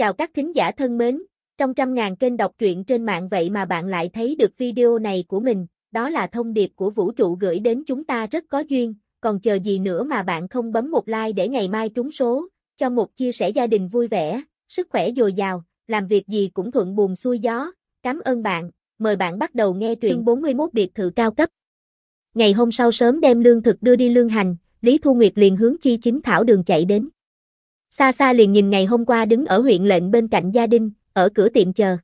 Chào các thính giả thân mến, trong trăm ngàn kênh đọc truyện trên mạng vậy mà bạn lại thấy được video này của mình, đó là thông điệp của vũ trụ gửi đến chúng ta rất có duyên, còn chờ gì nữa mà bạn không bấm một like để ngày mai trúng số, cho một chia sẻ gia đình vui vẻ, sức khỏe dồi dào, làm việc gì cũng thuận buồm xuôi gió. Cảm ơn bạn, mời bạn bắt đầu nghe truyện 41 biệt thự cao cấp. Ngày hôm sau sớm đem lương thực đưa đi lương hành, Lý Thu Nguyệt liền hướng Chi Chính Thảo Đường chạy đến. Xa xa liền nhìn ngày hôm qua đứng ở huyện lệnh bên cạnh gia đình, ở cửa tiệm chờ.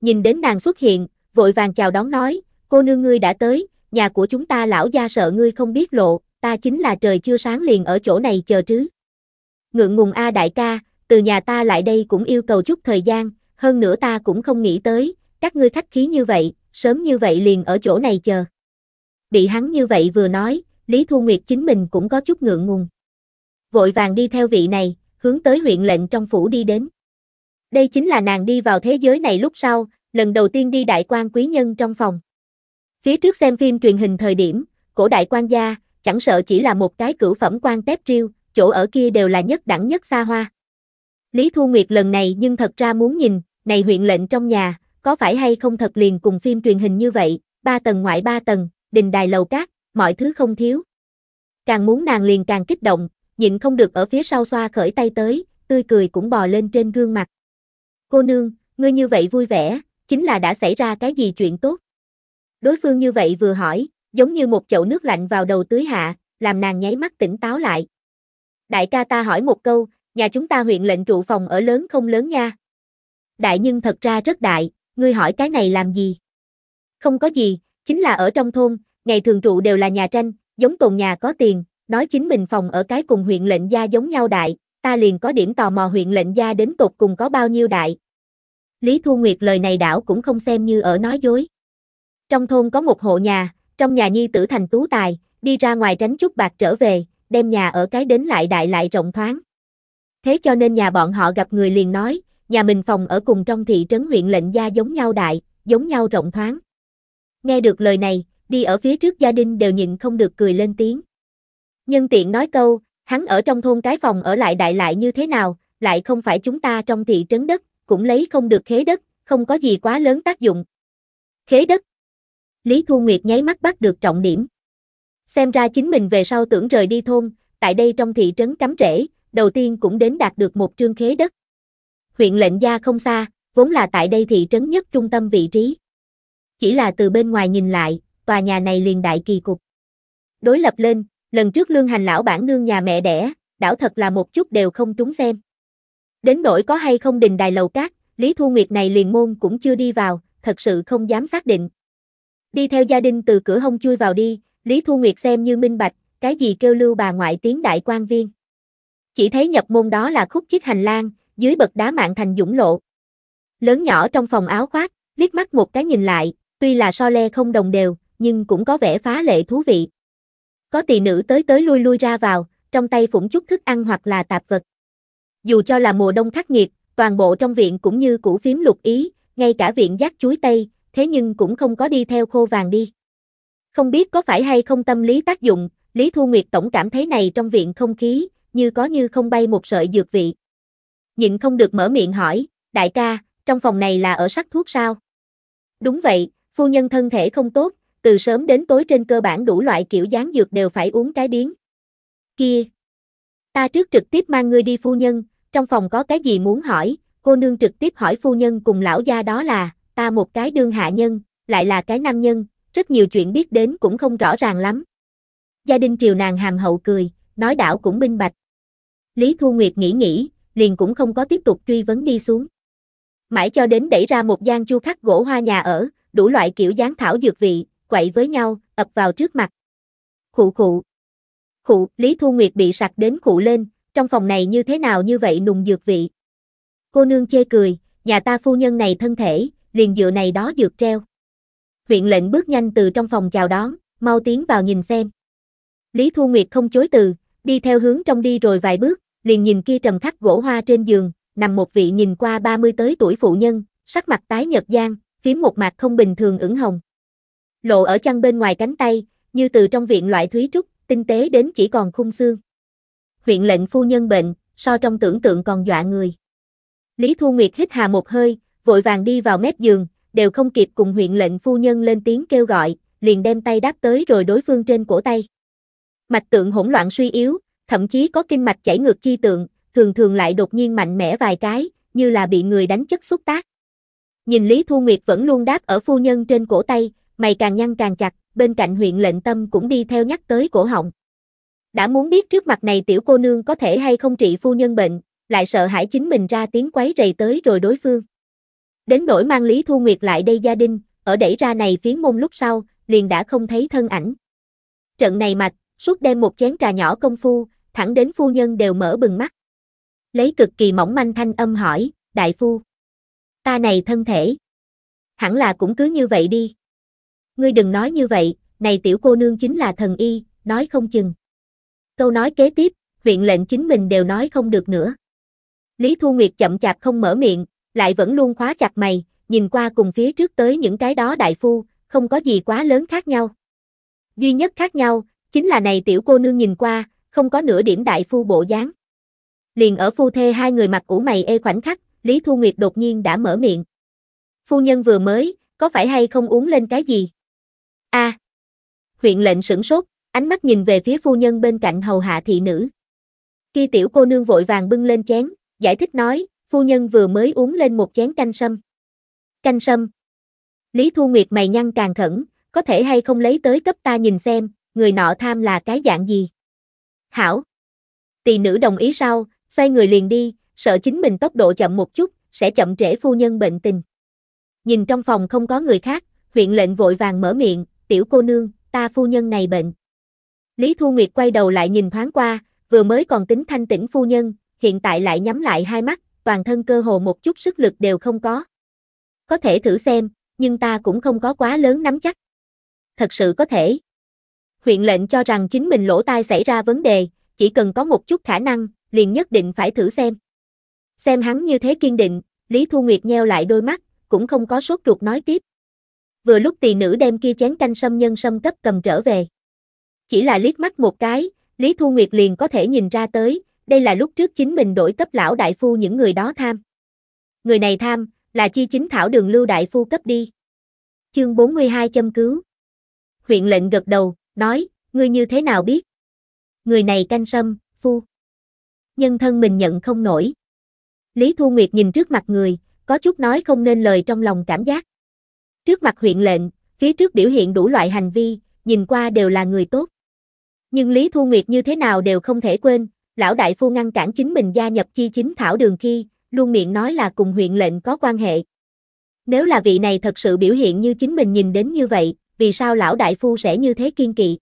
Nhìn đến nàng xuất hiện, vội vàng chào đón nói, cô nương ngươi đã tới, nhà của chúng ta lão gia sợ ngươi không biết lộ, ta chính là trời chưa sáng liền ở chỗ này chờ chứ. Ngượng ngùng A đại ca, từ nhà ta lại đây cũng yêu cầu chút thời gian, hơn nữa ta cũng không nghĩ tới, các ngươi khách khí như vậy, sớm như vậy liền ở chỗ này chờ. Bị hắn như vậy vừa nói, Lý Thu Nguyệt chính mình cũng có chút ngượng ngùng. Vội vàng đi theo vị này hướng tới huyện lệnh trong phủ đi đến. Đây chính là nàng đi vào thế giới này lúc sau, lần đầu tiên đi đại quan quý nhân trong phòng. Phía trước xem phim truyền hình thời điểm, cổ đại quan gia, chẳng sợ chỉ là một cái cửu phẩm quan tép riêu, chỗ ở kia đều là nhất đẳng nhất xa hoa. Lý Thu Nguyệt lần này nhưng thật ra muốn nhìn, này huyện lệnh trong nhà, có phải hay không thật liền cùng phim truyền hình như vậy, ba tầng ngoại ba tầng, đình đài lầu cát, mọi thứ không thiếu. Càng muốn nàng liền càng kích động, nhịn không được ở phía sau xoa khởi tay tới, tươi cười cũng bò lên trên gương mặt. Cô nương, ngươi như vậy vui vẻ, chính là đã xảy ra cái gì chuyện tốt. Đối phương như vậy vừa hỏi, giống như một chậu nước lạnh vào đầu tưới hạ, làm nàng nháy mắt tỉnh táo lại. Đại ca ta hỏi một câu, nhà chúng ta huyện lệnh trụ phòng ở lớn không lớn nha. Đại nhưng thật ra rất đại, ngươi hỏi cái này làm gì? Không có gì, chính là ở trong thôn, ngày thường trụ đều là nhà tranh, giống tồn nhà có tiền, nói chính mình phòng ở cái cùng huyện lệnh gia giống nhau đại, ta liền có điểm tò mò huyện lệnh gia đến tột cùng có bao nhiêu đại. Lý Thu Nguyệt lời này đảo cũng không xem như ở nói dối. Trong thôn có một hộ nhà, trong nhà nhi tử thành tú tài, đi ra ngoài tránh chút bạc trở về, đem nhà ở cái đến lại đại lại rộng thoáng. Thế cho nên nhà bọn họ gặp người liền nói, nhà mình phòng ở cùng trong thị trấn huyện lệnh gia giống nhau đại, giống nhau rộng thoáng. Nghe được lời này, đi ở phía trước gia đình đều nhịn không được cười lên tiếng. Nhân tiện nói câu, hắn ở trong thôn cái phòng ở lại đại lại như thế nào, lại không phải chúng ta trong thị trấn đất, cũng lấy không được khế đất, không có gì quá lớn tác dụng. Khế đất. Lý Thu Nguyệt nháy mắt bắt được trọng điểm. Xem ra chính mình về sau tưởng rời đi thôn, tại đây trong thị trấn cắm rễ, đầu tiên cũng đến đạt được một trương khế đất. Huyện lệnh gia không xa, vốn là tại đây thị trấn nhất trung tâm vị trí. Chỉ là từ bên ngoài nhìn lại, tòa nhà này liền đại kỳ cục. Đối lập lên, lần trước lương hành lão bản nương nhà mẹ đẻ, đảo thật là một chút đều không trúng xem. Đến nỗi có hay không đình đài lầu cát, Lý Thu Nguyệt này liền môn cũng chưa đi vào, thật sự không dám xác định. Đi theo gia đình từ cửa hông chui vào đi, Lý Thu Nguyệt xem như minh bạch, cái gì kêu lưu bà ngoại tiếng đại quan viên. Chỉ thấy nhập môn đó là khúc chiếc hành lang, dưới bậc đá mạng thành dũng lộ. Lớn nhỏ trong phòng áo khoác, liếc mắt một cái nhìn lại, tuy là so le không đồng đều, nhưng cũng có vẻ phá lệ thú vị. Có tỳ nữ tới tới lui lui ra vào, trong tay phủng chút thức ăn hoặc là tạp vật. Dù cho là mùa đông khắc nghiệt, toàn bộ trong viện cũng như củ phím lục ý, ngay cả viện giác chuối tây, thế nhưng cũng không có đi theo khô vàng đi. Không biết có phải hay không tâm lý tác dụng, Lý Thu Nguyệt tổng cảm thấy này trong viện không khí, như có như không bay một sợi dược vị. Nhịn không được mở miệng hỏi, đại ca, trong phòng này là ở sắc thuốc sao? Đúng vậy, phu nhân thân thể không tốt, từ sớm đến tối trên cơ bản đủ loại kiểu dáng dược đều phải uống cái biến. Kia! Ta trước trực tiếp mang ngươi đi phu nhân, trong phòng có cái gì muốn hỏi, cô nương trực tiếp hỏi phu nhân cùng lão gia đó là, ta một cái đương hạ nhân, lại là cái nam nhân, rất nhiều chuyện biết đến cũng không rõ ràng lắm. Gia đình triều nàng hàm hậu cười, nói đảo cũng minh bạch. Lý Thu Nguyệt nghĩ nghĩ, liền cũng không có tiếp tục truy vấn đi xuống. Mãi cho đến đẩy ra một gian chu khắc gỗ hoa nhà ở, đủ loại kiểu dáng thảo dược vị, quậy với nhau, ập vào trước mặt. Khụ khụ. Khụ, Lý Thu Nguyệt bị sặc đến khụ lên, trong phòng này như thế nào như vậy nùng dược vị. Cô nương chê cười, nhà ta phu nhân này thân thể, liền dựa này đó dược treo. Huyện lệnh bước nhanh từ trong phòng chào đón, mau tiến vào nhìn xem. Lý Thu Nguyệt không chối từ, đi theo hướng trong đi rồi vài bước, liền nhìn kia trầm khắc gỗ hoa trên giường, nằm một vị nhìn qua 30 tới tuổi phụ nhân, sắc mặt tái nhợt giang, phím một mặt không bình thường ửng hồng lộ ở chăn bên ngoài cánh tay, như từ trong viện loại thúy trúc, tinh tế đến chỉ còn khung xương. Huyện lệnh phu nhân bệnh, so trong tưởng tượng còn dọa người. Lý Thu Nguyệt hít hà một hơi, vội vàng đi vào mép giường, đều không kịp cùng huyện lệnh phu nhân lên tiếng kêu gọi, liền đem tay đáp tới rồi đối phương trên cổ tay. Mạch tượng hỗn loạn suy yếu, thậm chí có kinh mạch chảy ngược chi tượng, thường thường lại đột nhiên mạnh mẽ vài cái, như là bị người đánh chất xúc tác. Nhìn Lý Thu Nguyệt vẫn luôn đáp ở phu nhân trên cổ tay, mày càng nhăn càng chặt, bên cạnh huyện lệnh tâm cũng đi theo nhắc tới cổ họng. Đã muốn biết trước mặt này tiểu cô nương có thể hay không trị phu nhân bệnh, lại sợ hãi chính mình ra tiếng quấy rầy tới rồi đối phương. Đến nỗi mang Lý Thu Nguyệt lại đây gia đình, ở đẩy ra này phiến môn lúc sau, liền đã không thấy thân ảnh. Trận này mạch, suốt đêm một chén trà nhỏ công phu, thẳng đến phu nhân đều mở bừng mắt. Lấy cực kỳ mỏng manh thanh âm hỏi, đại phu. Ta này thân thể. Hẳn là cũng cứ như vậy đi ngươi đừng nói như vậy, này tiểu cô nương chính là thần y, nói không chừng. Câu nói kế tiếp, viện lệnh chính mình đều nói không được nữa. Lý Thu Nguyệt chậm chạp không mở miệng, lại vẫn luôn khóa chặt mày, nhìn qua cùng phía trước tới những cái đó đại phu, không có gì quá lớn khác nhau. Duy nhất khác nhau, chính là này tiểu cô nương nhìn qua, không có nửa điểm đại phu bộ dáng. Liền ở phu thê hai người mặt ủ mày ê khoảnh khắc, Lý Thu Nguyệt đột nhiên đã mở miệng. Phu nhân vừa mới, có phải hay không uống lên cái gì? A. À. Huyện lệnh sửng sốt, ánh mắt nhìn về phía phu nhân bên cạnh hầu hạ thị nữ. Khi tiểu cô nương vội vàng bưng lên chén, giải thích nói, phu nhân vừa mới uống lên một chén canh sâm. Canh sâm. Lý Thu Nguyệt mày nhăn càng khẩn, có thể hay không lấy tới cấp ta nhìn xem, người nọ tham là cái dạng gì. Hảo. Tỳ nữ đồng ý sau, xoay người liền đi, sợ chính mình tốc độ chậm một chút, sẽ chậm trễ phu nhân bệnh tình. Nhìn trong phòng không có người khác, huyện lệnh vội vàng mở miệng, tiểu cô nương, ta phu nhân này bệnh. Lý Thu Nguyệt quay đầu lại nhìn thoáng qua, vừa mới còn tính thanh tĩnh phu nhân, hiện tại lại nhắm lại hai mắt, toàn thân cơ hồ một chút sức lực đều không có. Có thể thử xem, nhưng ta cũng không có quá lớn nắm chắc. Thật sự có thể. Huyện lệnh cho rằng chính mình lỗ tai xảy ra vấn đề, chỉ cần có một chút khả năng, liền nhất định phải thử xem. Xem hắn như thế kiên định, Lý Thu Nguyệt nheo lại đôi mắt, cũng không có sốt ruột nói tiếp vừa lúc tỳ nữ đem kia chén canh sâm nhân sâm cấp cầm trở về. Chỉ là liếc mắt một cái, Lý Thu Nguyệt liền có thể nhìn ra tới, đây là lúc trước chính mình đổi cấp lão đại phu những người đó tham. Người này tham, là chi chính thảo đường lưu đại phu cấp đi. Chương 42 châm cứu. Huyện lệnh gật đầu, nói, ngươi như thế nào biết? Người này canh sâm, phu. Nhân thân mình nhận không nổi. Lý Thu Nguyệt nhìn trước mặt người, có chút nói không nên lời trong lòng cảm giác. Trước mặt huyện lệnh, phía trước biểu hiện đủ loại hành vi, nhìn qua đều là người tốt. Nhưng Lý Thu Nguyệt như thế nào đều không thể quên, lão đại phu ngăn cản chính mình gia nhập chi chính thảo đường khi, luôn miệng nói là cùng huyện lệnh có quan hệ. Nếu là vị này thật sự biểu hiện như chính mình nhìn đến như vậy, vì sao lão đại phu sẽ như thế kiên kỵ?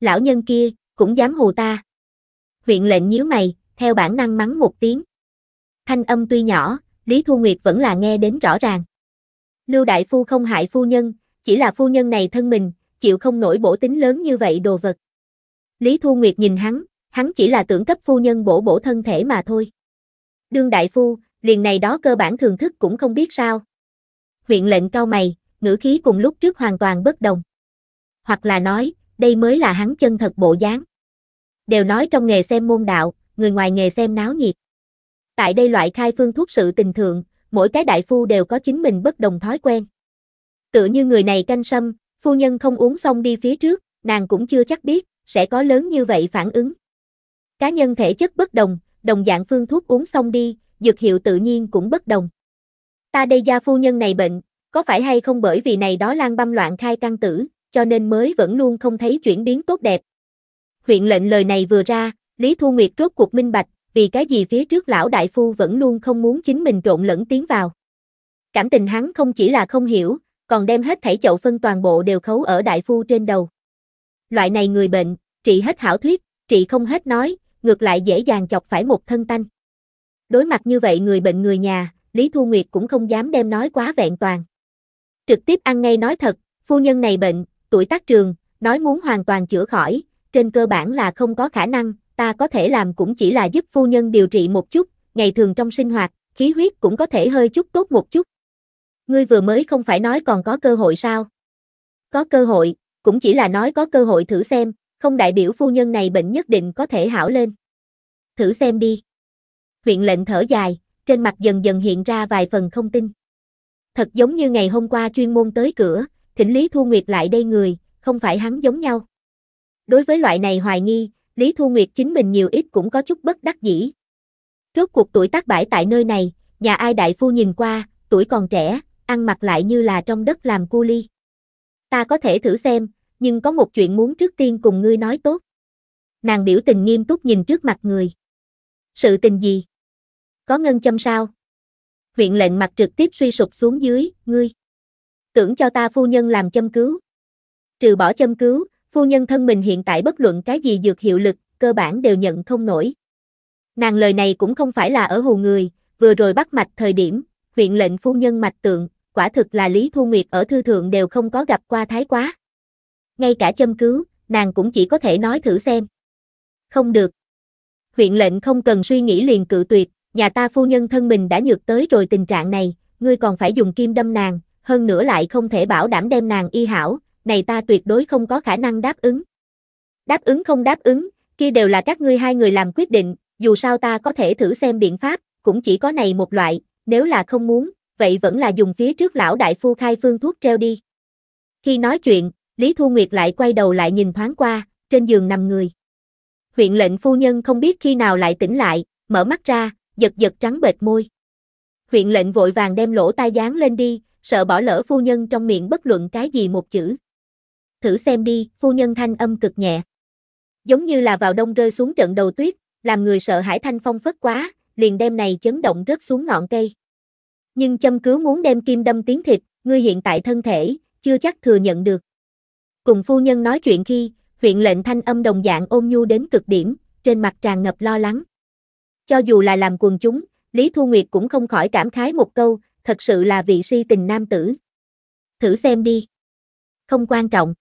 Lão nhân kia, cũng dám hù ta. Huyện lệnh nhíu mày, theo bản năng mắng một tiếng. Thanh âm tuy nhỏ, Lý Thu Nguyệt vẫn là nghe đến rõ ràng. Lưu đại phu không hại phu nhân, chỉ là phu nhân này thân mình, chịu không nổi bổ tính lớn như vậy đồ vật. Lý Thu Nguyệt nhìn hắn, hắn chỉ là tưởng cấp phu nhân bổ bổ thân thể mà thôi. Đương đại phu, liền này đó cơ bản thường thức cũng không biết sao. Huyện lệnh cao mày, ngữ khí cùng lúc trước hoàn toàn bất đồng. Hoặc là nói, đây mới là hắn chân thật bộ dáng. Đều nói trong nghề xem môn đạo, người ngoài nghề xem náo nhiệt. Tại đây loại khai phương thuốc sự tình thượng, mỗi cái đại phu đều có chính mình bất đồng thói quen. Tự như người này canh sâm, phu nhân không uống xong đi phía trước, nàng cũng chưa chắc biết, sẽ có lớn như vậy phản ứng. Cá nhân thể chất bất đồng, đồng dạng phương thuốc uống xong đi, dược hiệu tự nhiên cũng bất đồng. Ta đây gia phu nhân này bệnh, có phải hay không bởi vì này đó lan băm loạn khai căn tử, cho nên mới vẫn luôn không thấy chuyển biến tốt đẹp. Huyện lệnh lời này vừa ra, Lý Thu Nguyệt rốt cuộc minh bạch, vì cái gì phía trước lão đại phu vẫn luôn không muốn chính mình trộn lẫn tiến vào. Cảm tình hắn không chỉ là không hiểu, còn đem hết thảy chậu phân toàn bộ đều khấu ở đại phu trên đầu. Loại này người bệnh, trị hết hảo thuyết, trị không hết nói, ngược lại dễ dàng chọc phải một thân tanh. Đối mặt như vậy người bệnh người nhà, Lý Thu Nguyệt cũng không dám đem nói quá vẹn toàn. Trực tiếp ăn ngay nói thật, phu nhân này bệnh, tuổi tác trường, nói muốn hoàn toàn chữa khỏi, trên cơ bản là không có khả năng, ta có thể làm cũng chỉ là giúp phu nhân điều trị một chút, ngày thường trong sinh hoạt, khí huyết cũng có thể hơi chút tốt một chút. Ngươi vừa mới không phải nói còn có cơ hội sao? Có cơ hội, cũng chỉ là nói có cơ hội thử xem, không đại biểu phu nhân này bệnh nhất định có thể hảo lên. Thử xem đi. Huyện lệnh thở dài, trên mặt dần dần hiện ra vài phần không tin. Thật giống như ngày hôm qua chuyên môn tới cửa, thỉnh Lý Thu Nguyệt lại đây người, không phải hắn giống nhau. Đối với loại này hoài nghi, Lý Thu Nguyệt chính mình nhiều ít cũng có chút bất đắc dĩ. Rốt cuộc tuổi tác bãi tại nơi này, nhà ai đại phu nhìn qua, tuổi còn trẻ, ăn mặc lại như là trong đất làm cu ly. Ta có thể thử xem, nhưng có một chuyện muốn trước tiên cùng ngươi nói tốt. Nàng biểu tình nghiêm túc nhìn trước mặt người. Sự tình gì? Có ngân châm sao? Huyện lệnh mặt trực tiếp suy sụp xuống dưới, ngươi. Tưởng cho ta phu nhân làm châm cứu. Trừ bỏ châm cứu, phu nhân thân mình hiện tại bất luận cái gì dược hiệu lực, cơ bản đều nhận không nổi. Nàng lời này cũng không phải là ở hồ người, vừa rồi bắt mạch thời điểm, huyện lệnh phu nhân mạch tượng, quả thực là Lý Thu Nguyệt ở thư thượng đều không có gặp qua thái quá. Ngay cả châm cứu, nàng cũng chỉ có thể nói thử xem. Không được. Huyện lệnh không cần suy nghĩ liền cự tuyệt, nhà ta phu nhân thân mình đã nhược tới rồi tình trạng này, ngươi còn phải dùng kim đâm nàng, hơn nữa lại không thể bảo đảm đem nàng y hảo, này ta tuyệt đối không có khả năng đáp ứng. Đáp ứng không đáp ứng, kia đều là các ngươi hai người làm quyết định, dù sao ta có thể thử xem biện pháp, cũng chỉ có này một loại, nếu là không muốn, vậy vẫn là dùng phía trước lão đại phu khai phương thuốc treo đi. Khi nói chuyện, Lý Thu Nguyệt lại quay đầu lại nhìn thoáng qua, trên giường nằm người. Huyện lệnh phu nhân không biết khi nào lại tỉnh lại, mở mắt ra, giật giật trắng bệt môi. Huyện lệnh vội vàng đem lỗ tai dán lên đi, sợ bỏ lỡ phu nhân trong miệng bất luận cái gì một chữ thử xem đi, phu nhân thanh âm cực nhẹ. Giống như là vào đông rơi xuống trận đầu tuyết, làm người sợ hãi thanh phong phất quá, liền đem này chấn động rớt xuống ngọn cây. Nhưng châm cứu muốn đem kim đâm tiếng thịt, ngươi hiện tại thân thể, chưa chắc thừa nhận được. Cùng phu nhân nói chuyện khi, huyện lệnh thanh âm đồng dạng ôm nhu đến cực điểm, trên mặt tràn ngập lo lắng. Cho dù là làm quần chúng, Lý Thu Nguyệt cũng không khỏi cảm khái một câu, thật sự là vị si tình nam tử. Thử xem đi. Không quan trọng.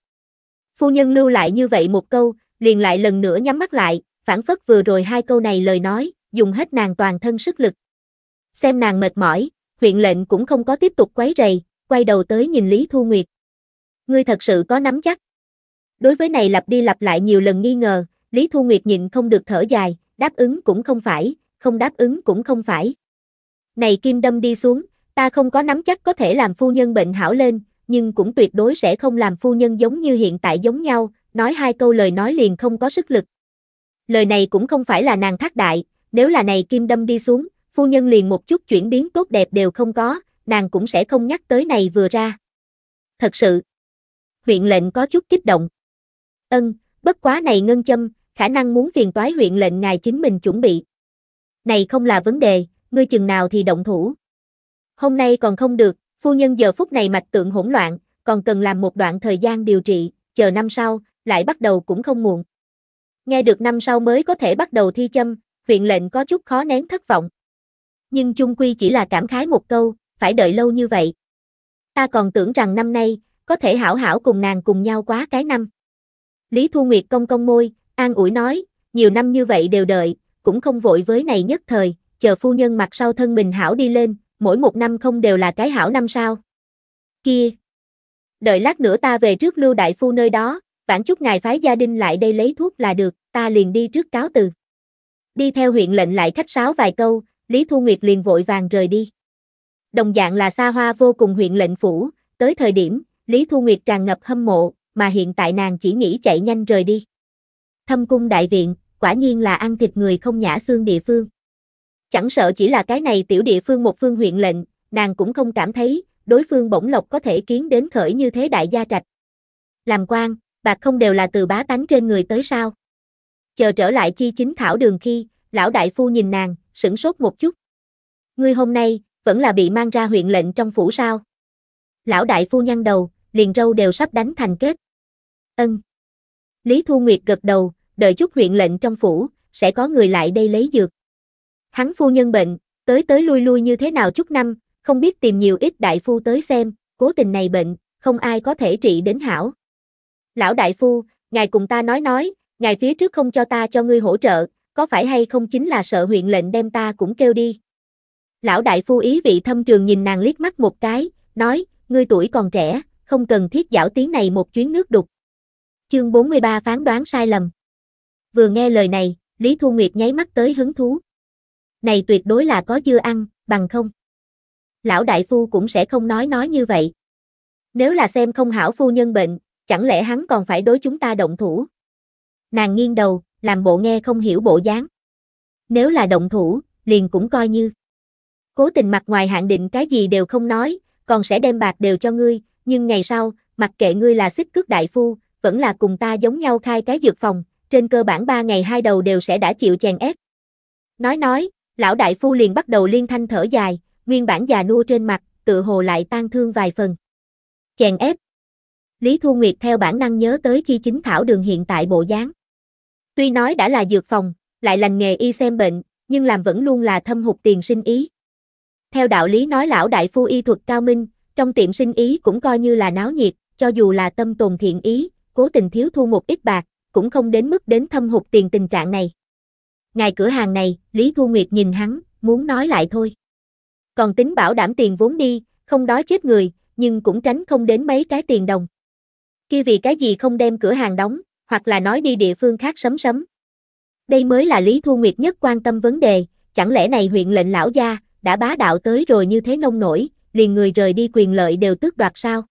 Phu nhân lưu lại như vậy một câu, liền lại lần nữa nhắm mắt lại, phản phất vừa rồi hai câu này lời nói, dùng hết nàng toàn thân sức lực. Xem nàng mệt mỏi, huyện lệnh cũng không có tiếp tục quấy rầy, quay đầu tới nhìn Lý Thu Nguyệt. Ngươi thật sự có nắm chắc. Đối với này lặp đi lặp lại nhiều lần nghi ngờ, Lý Thu Nguyệt nhìn không được thở dài, đáp ứng cũng không phải, không đáp ứng cũng không phải. Này kim đâm đi xuống, ta không có nắm chắc có thể làm phu nhân bệnh hảo lên, nhưng cũng tuyệt đối sẽ không làm phu nhân giống như hiện tại giống nhau, nói hai câu lời nói liền không có sức lực. Lời này cũng không phải là nàng thác đại, nếu là này kim đâm đi xuống, phu nhân liền một chút chuyển biến tốt đẹp đều không có, nàng cũng sẽ không nhắc tới này vừa ra. Thật sự, huyện lệnh có chút kích động. Ân, bất quá này ngân châm, khả năng muốn phiền toái huyện lệnh ngài chính mình chuẩn bị. Này không là vấn đề, ngươi chừng nào thì động thủ. Hôm nay còn không được, Phu nhân giờ phút này mạch tượng hỗn loạn, còn cần làm một đoạn thời gian điều trị, chờ năm sau, lại bắt đầu cũng không muộn. Nghe được năm sau mới có thể bắt đầu thi châm, huyện lệnh có chút khó nén thất vọng. Nhưng chung quy chỉ là cảm khái một câu, phải đợi lâu như vậy. Ta còn tưởng rằng năm nay, có thể hảo hảo cùng nàng cùng nhau quá cái năm. Lý Thu Nguyệt cong cong môi, an ủi nói, nhiều năm như vậy đều đợi, cũng không vội với này nhất thời, chờ phu nhân mặt sau thân mình hảo đi lên, mỗi một năm không đều là cái hảo năm sao. Kia! Đợi lát nữa ta về trước lưu đại phu nơi đó, vãn chút ngài phái gia đình lại đây lấy thuốc là được, ta liền đi trước cáo từ. Đi theo huyện lệnh lại khách sáo vài câu, Lý Thu Nguyệt liền vội vàng rời đi. Đồng dạng là xa hoa vô cùng huyện lệnh phủ, tới thời điểm, Lý Thu Nguyệt tràn ngập hâm mộ, mà hiện tại nàng chỉ nghĩ chạy nhanh rời đi. Thâm cung đại viện, quả nhiên là ăn thịt người không nhã xương địa phương. Chẳng sợ chỉ là cái này tiểu địa phương một phương huyện lệnh, nàng cũng không cảm thấy, đối phương bổng lộc có thể kiến đến khởi như thế đại gia trạch. Làm quan, bạc không đều là từ bá tánh trên người tới sao. Chờ trở lại chi chính thảo đường khi, lão đại phu nhìn nàng, sửng sốt một chút. Ngươi hôm nay, vẫn là bị mang ra huyện lệnh trong phủ sao. Lão đại phu nhăn đầu, liền râu đều sắp đánh thành kết. Ân. Lý Thu Nguyệt gật đầu, đợi chút huyện lệnh trong phủ, sẽ có người lại đây lấy dược. Hắn phu nhân bệnh, tới tới lui lui như thế nào chút năm, không biết tìm nhiều ít đại phu tới xem, cố tình này bệnh, không ai có thể trị đến hảo. Lão đại phu, ngài cùng ta nói nói, ngài phía trước không cho ta cho ngươi hỗ trợ, có phải hay không chính là sợ huyện lệnh đem ta cũng kêu đi. Lão đại phu ý vị thâm trường nhìn nàng liếc mắt một cái, nói, ngươi tuổi còn trẻ, không cần thiết giảo tiếng này một chuyến nước đục. Chương 43 phán đoán sai lầm. Vừa nghe lời này, Lý Thu Nguyệt nháy mắt tới hứng thú này tuyệt đối là có dưa ăn, bằng không. Lão đại phu cũng sẽ không nói nói như vậy. Nếu là xem không hảo phu nhân bệnh, chẳng lẽ hắn còn phải đối chúng ta động thủ? Nàng nghiêng đầu, làm bộ nghe không hiểu bộ dáng. Nếu là động thủ, liền cũng coi như. Cố tình mặt ngoài hạn định cái gì đều không nói, còn sẽ đem bạc đều cho ngươi, nhưng ngày sau, mặc kệ ngươi là xích cước đại phu, vẫn là cùng ta giống nhau khai cái dược phòng, trên cơ bản ba ngày hai đầu đều sẽ đã chịu chèn ép. Nói nói, Lão đại phu liền bắt đầu liên thanh thở dài, nguyên bản già nua trên mặt, tự hồ lại tan thương vài phần. Chèn ép. Lý Thu Nguyệt theo bản năng nhớ tới chi chính thảo đường hiện tại bộ dáng. Tuy nói đã là dược phòng, lại lành nghề y xem bệnh, nhưng làm vẫn luôn là thâm hụt tiền sinh ý. Theo đạo lý nói lão đại phu y thuật cao minh, trong tiệm sinh ý cũng coi như là náo nhiệt, cho dù là tâm tồn thiện ý, cố tình thiếu thu một ít bạc, cũng không đến mức đến thâm hụt tiền tình trạng này ngài cửa hàng này, Lý Thu Nguyệt nhìn hắn, muốn nói lại thôi. Còn tính bảo đảm tiền vốn đi, không đói chết người, nhưng cũng tránh không đến mấy cái tiền đồng. Kia vì cái gì không đem cửa hàng đóng, hoặc là nói đi địa phương khác sấm sấm. Đây mới là Lý Thu Nguyệt nhất quan tâm vấn đề, chẳng lẽ này huyện lệnh lão gia, đã bá đạo tới rồi như thế nông nổi, liền người rời đi quyền lợi đều tước đoạt sao?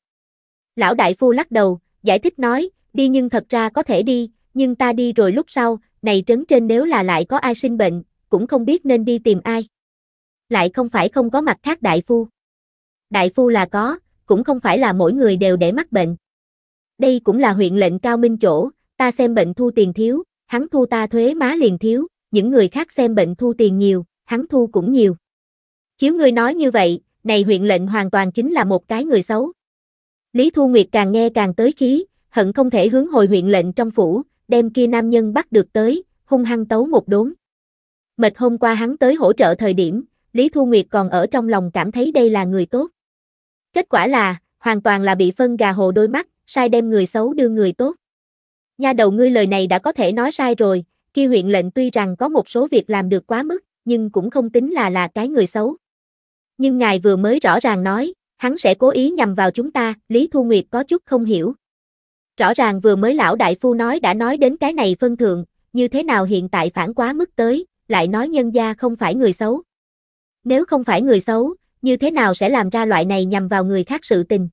Lão đại phu lắc đầu, giải thích nói, đi nhưng thật ra có thể đi, nhưng ta đi rồi lúc sau, này trấn trên nếu là lại có ai sinh bệnh, cũng không biết nên đi tìm ai. Lại không phải không có mặt khác đại phu. Đại phu là có, cũng không phải là mỗi người đều để mắc bệnh. Đây cũng là huyện lệnh cao minh chỗ, ta xem bệnh thu tiền thiếu, hắn thu ta thuế má liền thiếu, những người khác xem bệnh thu tiền nhiều, hắn thu cũng nhiều. Chiếu ngươi nói như vậy, này huyện lệnh hoàn toàn chính là một cái người xấu. Lý Thu Nguyệt càng nghe càng tới khí, hận không thể hướng hồi huyện lệnh trong phủ, đem kia nam nhân bắt được tới, hung hăng tấu một đốn. Mệt hôm qua hắn tới hỗ trợ thời điểm, Lý Thu Nguyệt còn ở trong lòng cảm thấy đây là người tốt. Kết quả là, hoàn toàn là bị phân gà hồ đôi mắt, sai đem người xấu đưa người tốt. Nha đầu ngươi lời này đã có thể nói sai rồi, Khi huyện lệnh tuy rằng có một số việc làm được quá mức, nhưng cũng không tính là là cái người xấu. Nhưng ngài vừa mới rõ ràng nói, hắn sẽ cố ý nhằm vào chúng ta, Lý Thu Nguyệt có chút không hiểu. Rõ ràng vừa mới lão đại phu nói đã nói đến cái này phân thượng, như thế nào hiện tại phản quá mức tới, lại nói nhân gia không phải người xấu. Nếu không phải người xấu, như thế nào sẽ làm ra loại này nhằm vào người khác sự tình.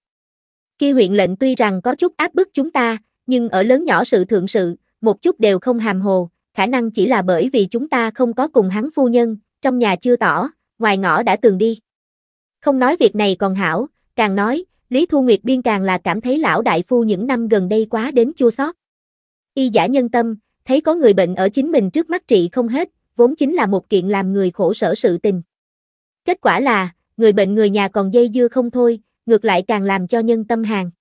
Khi huyện lệnh tuy rằng có chút áp bức chúng ta, nhưng ở lớn nhỏ sự thượng sự, một chút đều không hàm hồ, khả năng chỉ là bởi vì chúng ta không có cùng hắn phu nhân, trong nhà chưa tỏ, ngoài ngõ đã từng đi. Không nói việc này còn hảo, càng nói, Lý Thu Nguyệt Biên càng là cảm thấy lão đại phu những năm gần đây quá đến chua xót. Y giả nhân tâm, thấy có người bệnh ở chính mình trước mắt trị không hết, vốn chính là một kiện làm người khổ sở sự tình. Kết quả là, người bệnh người nhà còn dây dưa không thôi, ngược lại càng làm cho nhân tâm hàng.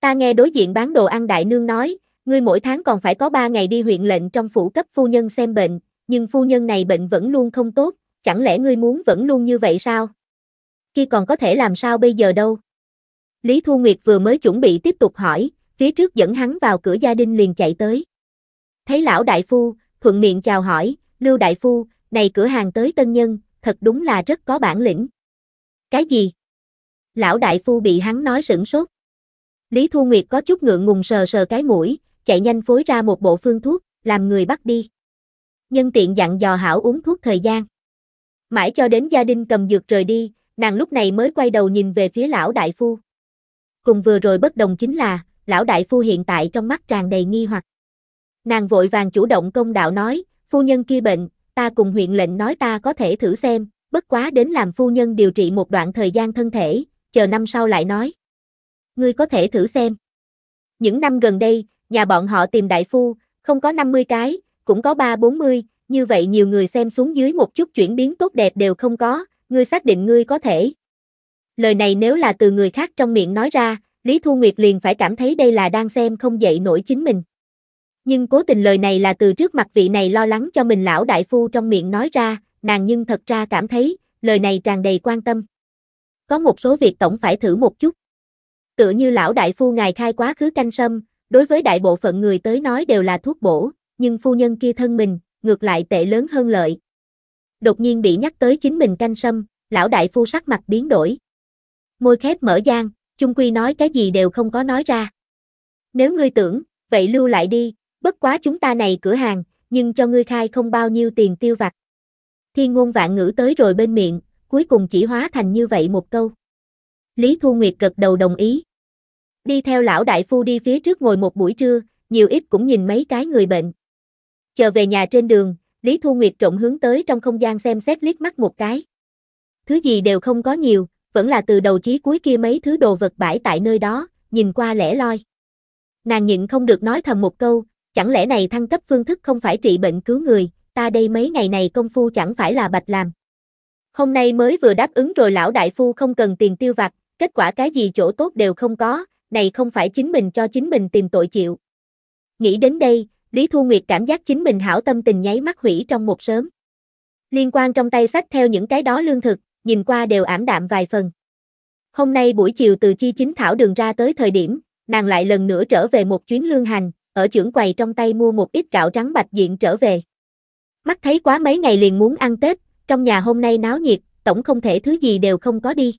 Ta nghe đối diện bán đồ ăn đại nương nói, ngươi mỗi tháng còn phải có 3 ngày đi huyện lệnh trong phủ cấp phu nhân xem bệnh, nhưng phu nhân này bệnh vẫn luôn không tốt, chẳng lẽ ngươi muốn vẫn luôn như vậy sao? Khi còn có thể làm sao bây giờ đâu? Lý Thu Nguyệt vừa mới chuẩn bị tiếp tục hỏi, phía trước dẫn hắn vào cửa gia đình liền chạy tới. Thấy lão đại phu, thuận miệng chào hỏi, Lưu đại phu, này cửa hàng tới tân nhân, thật đúng là rất có bản lĩnh. Cái gì? Lão đại phu bị hắn nói sửng sốt. Lý Thu Nguyệt có chút ngượng ngùng sờ sờ cái mũi, chạy nhanh phối ra một bộ phương thuốc, làm người bắt đi. Nhân tiện dặn dò hảo uống thuốc thời gian. Mãi cho đến gia đình cầm dược rời đi, nàng lúc này mới quay đầu nhìn về phía lão đại phu cùng vừa rồi bất đồng chính là, lão đại phu hiện tại trong mắt tràn đầy nghi hoặc. Nàng vội vàng chủ động công đạo nói, phu nhân kia bệnh, ta cùng huyện lệnh nói ta có thể thử xem, bất quá đến làm phu nhân điều trị một đoạn thời gian thân thể, chờ năm sau lại nói. Ngươi có thể thử xem. Những năm gần đây, nhà bọn họ tìm đại phu, không có 50 cái, cũng có 3-40, như vậy nhiều người xem xuống dưới một chút chuyển biến tốt đẹp đều không có, ngươi xác định ngươi có thể lời này nếu là từ người khác trong miệng nói ra, Lý Thu Nguyệt liền phải cảm thấy đây là đang xem không dậy nổi chính mình. Nhưng cố tình lời này là từ trước mặt vị này lo lắng cho mình lão đại phu trong miệng nói ra, nàng nhưng thật ra cảm thấy, lời này tràn đầy quan tâm. Có một số việc tổng phải thử một chút. Tựa như lão đại phu ngài khai quá khứ canh sâm, đối với đại bộ phận người tới nói đều là thuốc bổ, nhưng phu nhân kia thân mình, ngược lại tệ lớn hơn lợi. Đột nhiên bị nhắc tới chính mình canh sâm, lão đại phu sắc mặt biến đổi, môi khép mở gian, chung quy nói cái gì đều không có nói ra. Nếu ngươi tưởng, vậy lưu lại đi, bất quá chúng ta này cửa hàng, nhưng cho ngươi khai không bao nhiêu tiền tiêu vặt. Thiên ngôn vạn ngữ tới rồi bên miệng, cuối cùng chỉ hóa thành như vậy một câu. Lý Thu Nguyệt gật đầu đồng ý. Đi theo lão đại phu đi phía trước ngồi một buổi trưa, nhiều ít cũng nhìn mấy cái người bệnh. Chờ về nhà trên đường, Lý Thu Nguyệt trộn hướng tới trong không gian xem xét liếc mắt một cái. Thứ gì đều không có nhiều, vẫn là từ đầu chí cuối kia mấy thứ đồ vật bãi tại nơi đó, nhìn qua lẻ loi. Nàng nhịn không được nói thầm một câu, chẳng lẽ này thăng cấp phương thức không phải trị bệnh cứu người, ta đây mấy ngày này công phu chẳng phải là bạch làm. Hôm nay mới vừa đáp ứng rồi lão đại phu không cần tiền tiêu vặt, kết quả cái gì chỗ tốt đều không có, này không phải chính mình cho chính mình tìm tội chịu. Nghĩ đến đây, Lý Thu Nguyệt cảm giác chính mình hảo tâm tình nháy mắt hủy trong một sớm. Liên quan trong tay sách theo những cái đó lương thực, nhìn qua đều ảm đạm vài phần. Hôm nay buổi chiều từ chi chính thảo đường ra tới thời điểm, nàng lại lần nữa trở về một chuyến lương hành, ở trưởng quầy trong tay mua một ít gạo trắng bạch diện trở về. Mắt thấy quá mấy ngày liền muốn ăn Tết, trong nhà hôm nay náo nhiệt, tổng không thể thứ gì đều không có đi.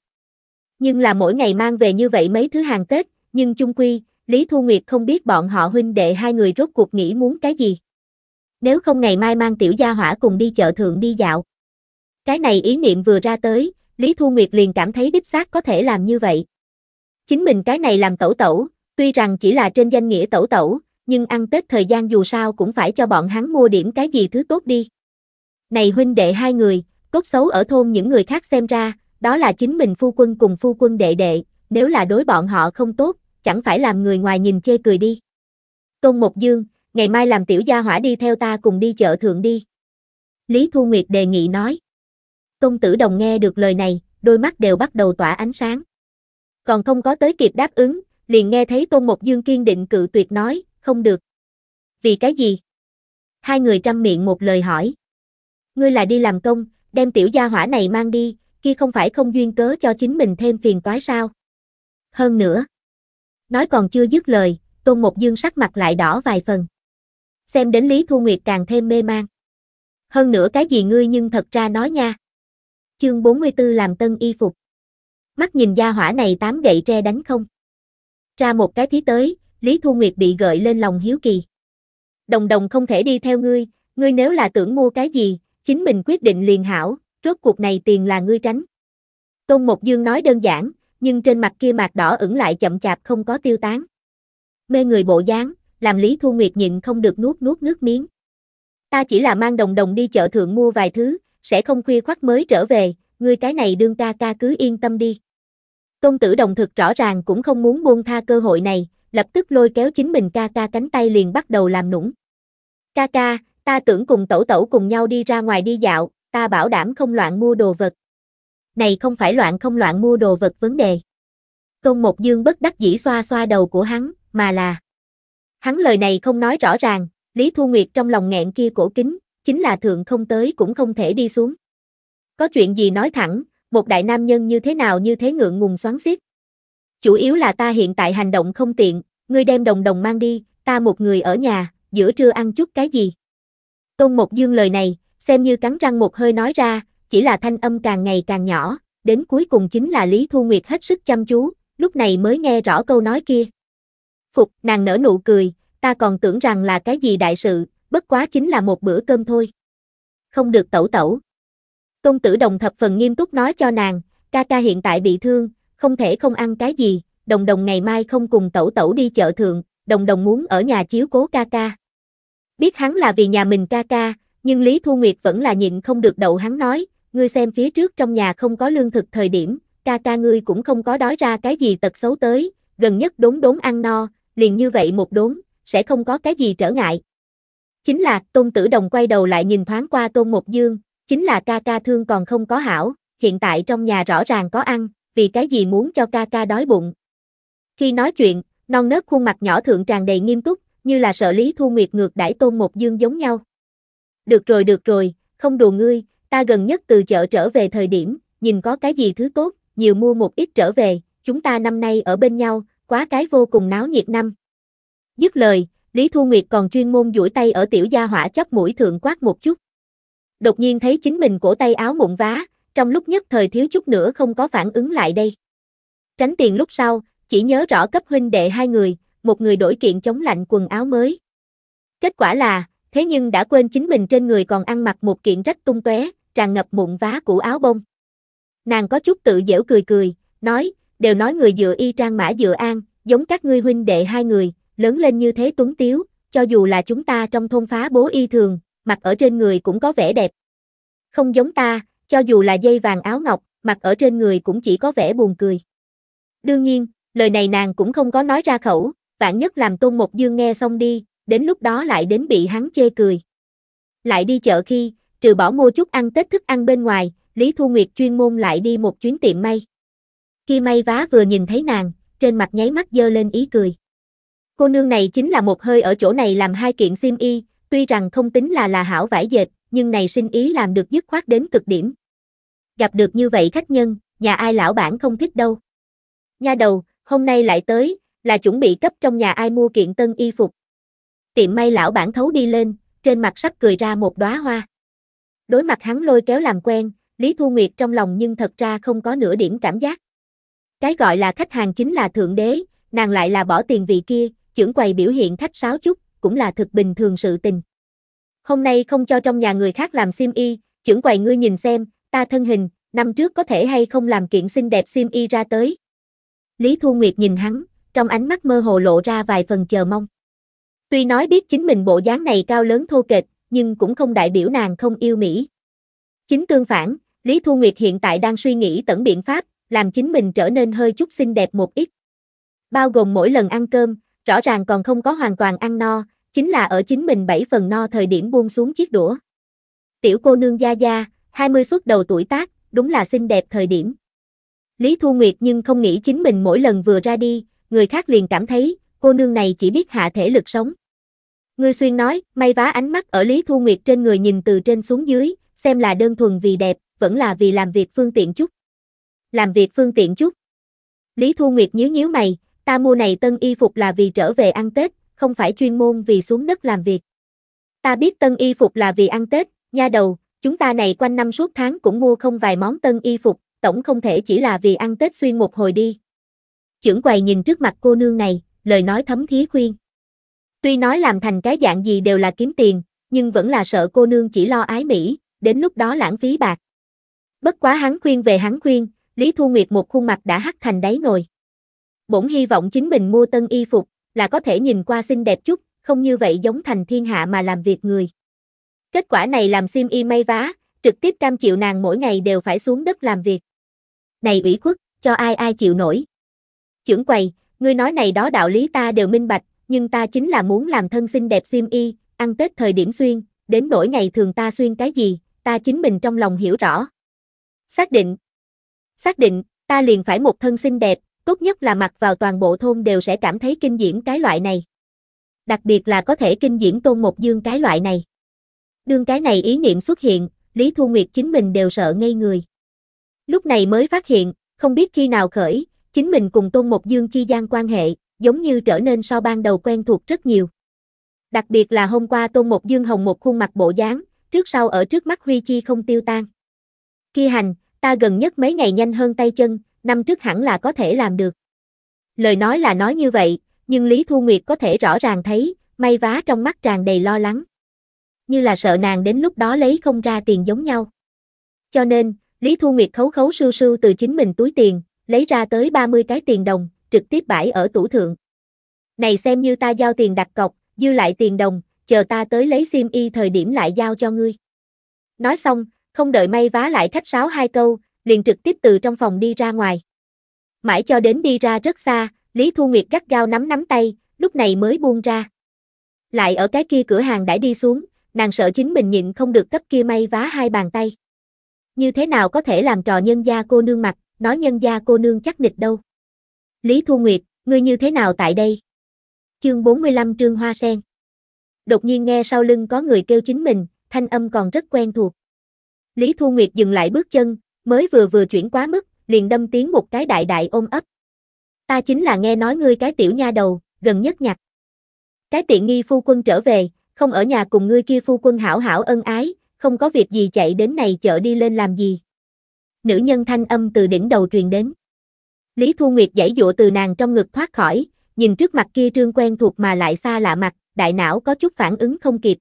Nhưng là mỗi ngày mang về như vậy mấy thứ hàng Tết, nhưng chung quy, Lý Thu Nguyệt không biết bọn họ huynh đệ hai người rốt cuộc nghĩ muốn cái gì. Nếu không ngày mai mang tiểu gia hỏa cùng đi chợ thượng đi dạo. Cái này ý niệm vừa ra tới, Lý Thu Nguyệt liền cảm thấy đích xác có thể làm như vậy. Chính mình cái này làm tẩu tẩu, tuy rằng chỉ là trên danh nghĩa tẩu tẩu, nhưng ăn Tết thời gian dù sao cũng phải cho bọn hắn mua điểm cái gì thứ tốt đi. Này huynh đệ hai người, cốt xấu ở thôn những người khác xem ra, đó là chính mình phu quân cùng phu quân đệ đệ, nếu là đối bọn họ không tốt, chẳng phải làm người ngoài nhìn chê cười đi. Tôn Mộc Dương, ngày mai làm tiểu gia hỏa đi theo ta cùng đi chợ thượng đi. Lý Thu Nguyệt đề nghị nói. Tôn tử đồng nghe được lời này, đôi mắt đều bắt đầu tỏa ánh sáng. Còn không có tới kịp đáp ứng, liền nghe thấy Tôn Mộc Dương kiên định cự tuyệt nói, không được. Vì cái gì? Hai người trăm miệng một lời hỏi. Ngươi là đi làm công, đem tiểu gia hỏa này mang đi, kia không phải không duyên cớ cho chính mình thêm phiền toái sao? Hơn nữa, nói còn chưa dứt lời, Tôn Mộc Dương sắc mặt lại đỏ vài phần. Xem đến Lý Thu Nguyệt càng thêm mê mang. Hơn nữa cái gì ngươi nhưng thật ra nói nha. Chương 44 làm tân y phục. Mắt nhìn gia hỏa này tám gậy tre đánh không. Ra một cái thí tới, Lý Thu Nguyệt bị gợi lên lòng hiếu kỳ. Đồng đồng không thể đi theo ngươi, ngươi nếu là tưởng mua cái gì, chính mình quyết định liền hảo, rốt cuộc này tiền là ngươi tránh. Tôn Mộc Dương nói đơn giản, nhưng trên mặt kia mạc đỏ ửng lại chậm chạp không có tiêu tán. Mê người bộ dáng, làm Lý Thu Nguyệt nhịn không được nuốt nuốt nước miếng. Ta chỉ là mang đồng đồng đi chợ thượng mua vài thứ, sẽ không khuya khoắt mới trở về, ngươi cái này đương ca ca cứ yên tâm đi. Công tử đồng thực rõ ràng cũng không muốn buông tha cơ hội này, lập tức lôi kéo chính mình ca ca cánh tay liền bắt đầu làm nũng. Ca ca, ta tưởng cùng tẩu tẩu cùng nhau đi ra ngoài đi dạo, ta bảo đảm không loạn mua đồ vật. Này không phải loạn không loạn mua đồ vật vấn đề. Công một dương bất đắc dĩ xoa xoa đầu của hắn, mà là. Hắn lời này không nói rõ ràng, Lý Thu Nguyệt trong lòng nghẹn kia cổ kính, chính là thượng không tới cũng không thể đi xuống. Có chuyện gì nói thẳng, một đại nam nhân như thế nào như thế ngượng ngùng xoắn xiết. Chủ yếu là ta hiện tại hành động không tiện, ngươi đem đồng đồng mang đi, ta một người ở nhà, giữa trưa ăn chút cái gì. Tôn một Dương lời này, xem như cắn răng một hơi nói ra, chỉ là thanh âm càng ngày càng nhỏ, đến cuối cùng chính là Lý Thu Nguyệt hết sức chăm chú, lúc này mới nghe rõ câu nói kia. Phục, nàng nở nụ cười, ta còn tưởng rằng là cái gì đại sự, bất quá chính là một bữa cơm thôi. Không được tẩu tẩu. Công tử đồng thập phần nghiêm túc nói cho nàng, ca ca hiện tại bị thương, không thể không ăn cái gì, đồng đồng ngày mai không cùng tẩu tẩu đi chợ thượng, đồng đồng muốn ở nhà chiếu cố ca ca. Biết hắn là vì nhà mình ca ca, nhưng Lý Thu Nguyệt vẫn là nhịn không được đậu hắn nói, ngươi xem phía trước trong nhà không có lương thực thời điểm, ca ca ngươi cũng không có đói ra cái gì tật xấu tới, gần nhất đốn đốn ăn no, liền như vậy một đốn, sẽ không có cái gì trở ngại, Chính là, tôn tử đồng quay đầu lại nhìn thoáng qua tôn một dương, chính là ca ca thương còn không có hảo, hiện tại trong nhà rõ ràng có ăn, vì cái gì muốn cho ca ca đói bụng. Khi nói chuyện, non nớt khuôn mặt nhỏ thượng tràn đầy nghiêm túc, như là sợ Lý Thu Nguyệt ngược đãi tôn một dương giống nhau. Được rồi được rồi, không đùa ngươi, ta gần nhất từ chợ trở về thời điểm, nhìn có cái gì thứ tốt, nhiều mua một ít trở về, chúng ta năm nay ở bên nhau, quá cái vô cùng náo nhiệt năm. Dứt lời, Lý Thu Nguyệt còn chuyên môn duỗi tay ở tiểu gia hỏa chóp mũi thượng quát một chút. Đột nhiên thấy chính mình cổ tay áo mụn vá, trong lúc nhất thời thiếu chút nữa không có phản ứng lại đây. Tránh tiền lúc sau, chỉ nhớ rõ cấp huynh đệ hai người, một người đổi kiện chống lạnh quần áo mới. Kết quả là, thế nhưng đã quên chính mình trên người còn ăn mặc một kiện rách tung tóe, tràn ngập mụn vá của áo bông. Nàng có chút tự dễu cười cười, nói, đều nói người dựa y trang mã dựa an, giống các ngươi huynh đệ hai người, lớn lên như thế tuấn tiếu, cho dù là chúng ta trong thôn phá bố y thường, mặc ở trên người cũng có vẻ đẹp. Không giống ta, cho dù là dây vàng áo ngọc, mặc ở trên người cũng chỉ có vẻ buồn cười. Đương nhiên, lời này nàng cũng không có nói ra khẩu, vạn nhất làm Tôn một Dương nghe xong đi, đến lúc đó lại đến bị hắn chê cười. Lại đi chợ khi, trừ bỏ mua chút ăn Tết thức ăn bên ngoài, Lý Thu Nguyệt chuyên môn lại đi một chuyến tiệm may. Khi may vá vừa nhìn thấy nàng, trên mặt nháy mắt dơ lên ý cười. Cô nương này chính là một hơi ở chỗ này làm hai kiện sim y, tuy rằng không tính là là hảo vải dệt, nhưng này sinh ý làm được dứt khoát đến cực điểm. Gặp được như vậy khách nhân, nhà ai lão bản không thích đâu. Nha đầu, hôm nay lại tới, là chuẩn bị cấp trong nhà ai mua kiện tân y phục. Tiệm may lão bản thấu đi lên, trên mặt sắp cười ra một đóa hoa. Đối mặt hắn lôi kéo làm quen, Lý Thu Nguyệt trong lòng nhưng thật ra không có nửa điểm cảm giác. Cái gọi là khách hàng chính là thượng đế, nàng lại là bỏ tiền vị kia, trưởng quầy biểu hiện khách sáo chút, cũng là thực bình thường sự tình. Hôm nay không cho trong nhà người khác làm sim y, trưởng quầy ngươi nhìn xem, ta thân hình, năm trước có thể hay không làm kiện xinh đẹp sim y ra tới. Lý Thu Nguyệt nhìn hắn, trong ánh mắt mơ hồ lộ ra vài phần chờ mong. Tuy nói biết chính mình bộ dáng này cao lớn thô kệch, nhưng cũng không đại biểu nàng không yêu Mỹ. Chính tương phản, Lý Thu Nguyệt hiện tại đang suy nghĩ tẩn biện pháp, làm chính mình trở nên hơi chút xinh đẹp một ít. Bao gồm mỗi lần ăn cơm, rõ ràng còn không có hoàn toàn ăn no, chính là ở chính mình bảy phần no thời điểm buông xuống chiếc đũa. Tiểu cô nương Gia Gia, 20 suốt đầu tuổi tác, đúng là xinh đẹp thời điểm. Lý Thu Nguyệt nhưng không nghĩ chính mình mỗi lần vừa ra đi, người khác liền cảm thấy, cô nương này chỉ biết hạ thể lực sống. Ngươi xuyên nói, may vá ánh mắt ở Lý Thu Nguyệt trên người nhìn từ trên xuống dưới, xem là đơn thuần vì đẹp, vẫn là vì làm việc phương tiện chút. Làm việc phương tiện chút. Lý Thu Nguyệt nhíu nhíu mày, ta mua này tân y phục là vì trở về ăn Tết, không phải chuyên môn vì xuống đất làm việc. Ta biết tân y phục là vì ăn Tết, nha đầu, chúng ta này quanh năm suốt tháng cũng mua không vài món tân y phục, tổng không thể chỉ là vì ăn Tết xuyên một hồi đi. Chưởng quầy nhìn trước mặt cô nương này, lời nói thấm thí khuyên. Tuy nói làm thành cái dạng gì đều là kiếm tiền, nhưng vẫn là sợ cô nương chỉ lo ái mỹ, đến lúc đó lãng phí bạc. Bất quá hắn khuyên về hắn khuyên, Lý Thu Nguyệt một khuôn mặt đã hắc thành đáy nồi bổn hy vọng chính mình mua tân y phục, là có thể nhìn qua xinh đẹp chút, không như vậy giống thành thiên hạ mà làm việc người. Kết quả này làm sim y may vá, trực tiếp cam chịu nàng mỗi ngày đều phải xuống đất làm việc. Này ủy khuất, cho ai ai chịu nổi. Chưởng quầy, ngươi nói này đó đạo lý ta đều minh bạch, nhưng ta chính là muốn làm thân xinh đẹp sim y, ăn Tết thời điểm xuyên, đến nỗi ngày thường ta xuyên cái gì, ta chính mình trong lòng hiểu rõ. Xác định. Xác định, ta liền phải một thân xinh đẹp, tốt nhất là mặc vào toàn bộ thôn đều sẽ cảm thấy kinh diễm cái loại này. Đặc biệt là có thể kinh diễm tôn một dương cái loại này. Đương cái này ý niệm xuất hiện, Lý Thu Nguyệt chính mình đều sợ ngây người. Lúc này mới phát hiện, không biết khi nào khởi, chính mình cùng tôn một dương chi gian quan hệ, giống như trở nên so ban đầu quen thuộc rất nhiều. Đặc biệt là hôm qua tôn một dương hồng một khuôn mặt bộ dáng, trước sau ở trước mắt Huy Chi không tiêu tan. Khi hành, ta gần nhất mấy ngày nhanh hơn tay chân, năm trước hẳn là có thể làm được. Lời nói là nói như vậy, nhưng Lý Thu Nguyệt có thể rõ ràng thấy, may vá trong mắt tràn đầy lo lắng. Như là sợ nàng đến lúc đó lấy không ra tiền giống nhau. Cho nên, Lý Thu Nguyệt khấu khấu sưu sưu từ chính mình túi tiền, lấy ra tới 30 cái tiền đồng, trực tiếp bãi ở tủ thượng. Này xem như ta giao tiền đặt cọc, dư lại tiền đồng, chờ ta tới lấy sim y thời điểm lại giao cho ngươi. Nói xong, không đợi may vá lại khách sáo hai câu, liền trực tiếp từ trong phòng đi ra ngoài. Mãi cho đến đi ra rất xa, Lý Thu Nguyệt gắt gao nắm nắm tay, lúc này mới buông ra. Lại ở cái kia cửa hàng đã đi xuống, nàng sợ chính mình nhịn không được cấp kia may vá hai bàn tay. Như thế nào có thể làm trò nhân gia cô nương mặt, nói nhân gia cô nương chắc nịch đâu. Lý Thu Nguyệt, ngươi như thế nào tại đây? Chương 45 Trương Hoa Sen Đột nhiên nghe sau lưng có người kêu chính mình, thanh âm còn rất quen thuộc. Lý Thu Nguyệt dừng lại bước chân, mới vừa vừa chuyển quá mức, liền đâm tiếng một cái đại đại ôm ấp. Ta chính là nghe nói ngươi cái tiểu nha đầu, gần nhất nhặt. Cái tiện nghi phu quân trở về, không ở nhà cùng ngươi kia phu quân hảo hảo ân ái, không có việc gì chạy đến này chợ đi lên làm gì. Nữ nhân thanh âm từ đỉnh đầu truyền đến. Lý Thu Nguyệt giải dụa từ nàng trong ngực thoát khỏi, nhìn trước mặt kia trương quen thuộc mà lại xa lạ mặt, đại não có chút phản ứng không kịp.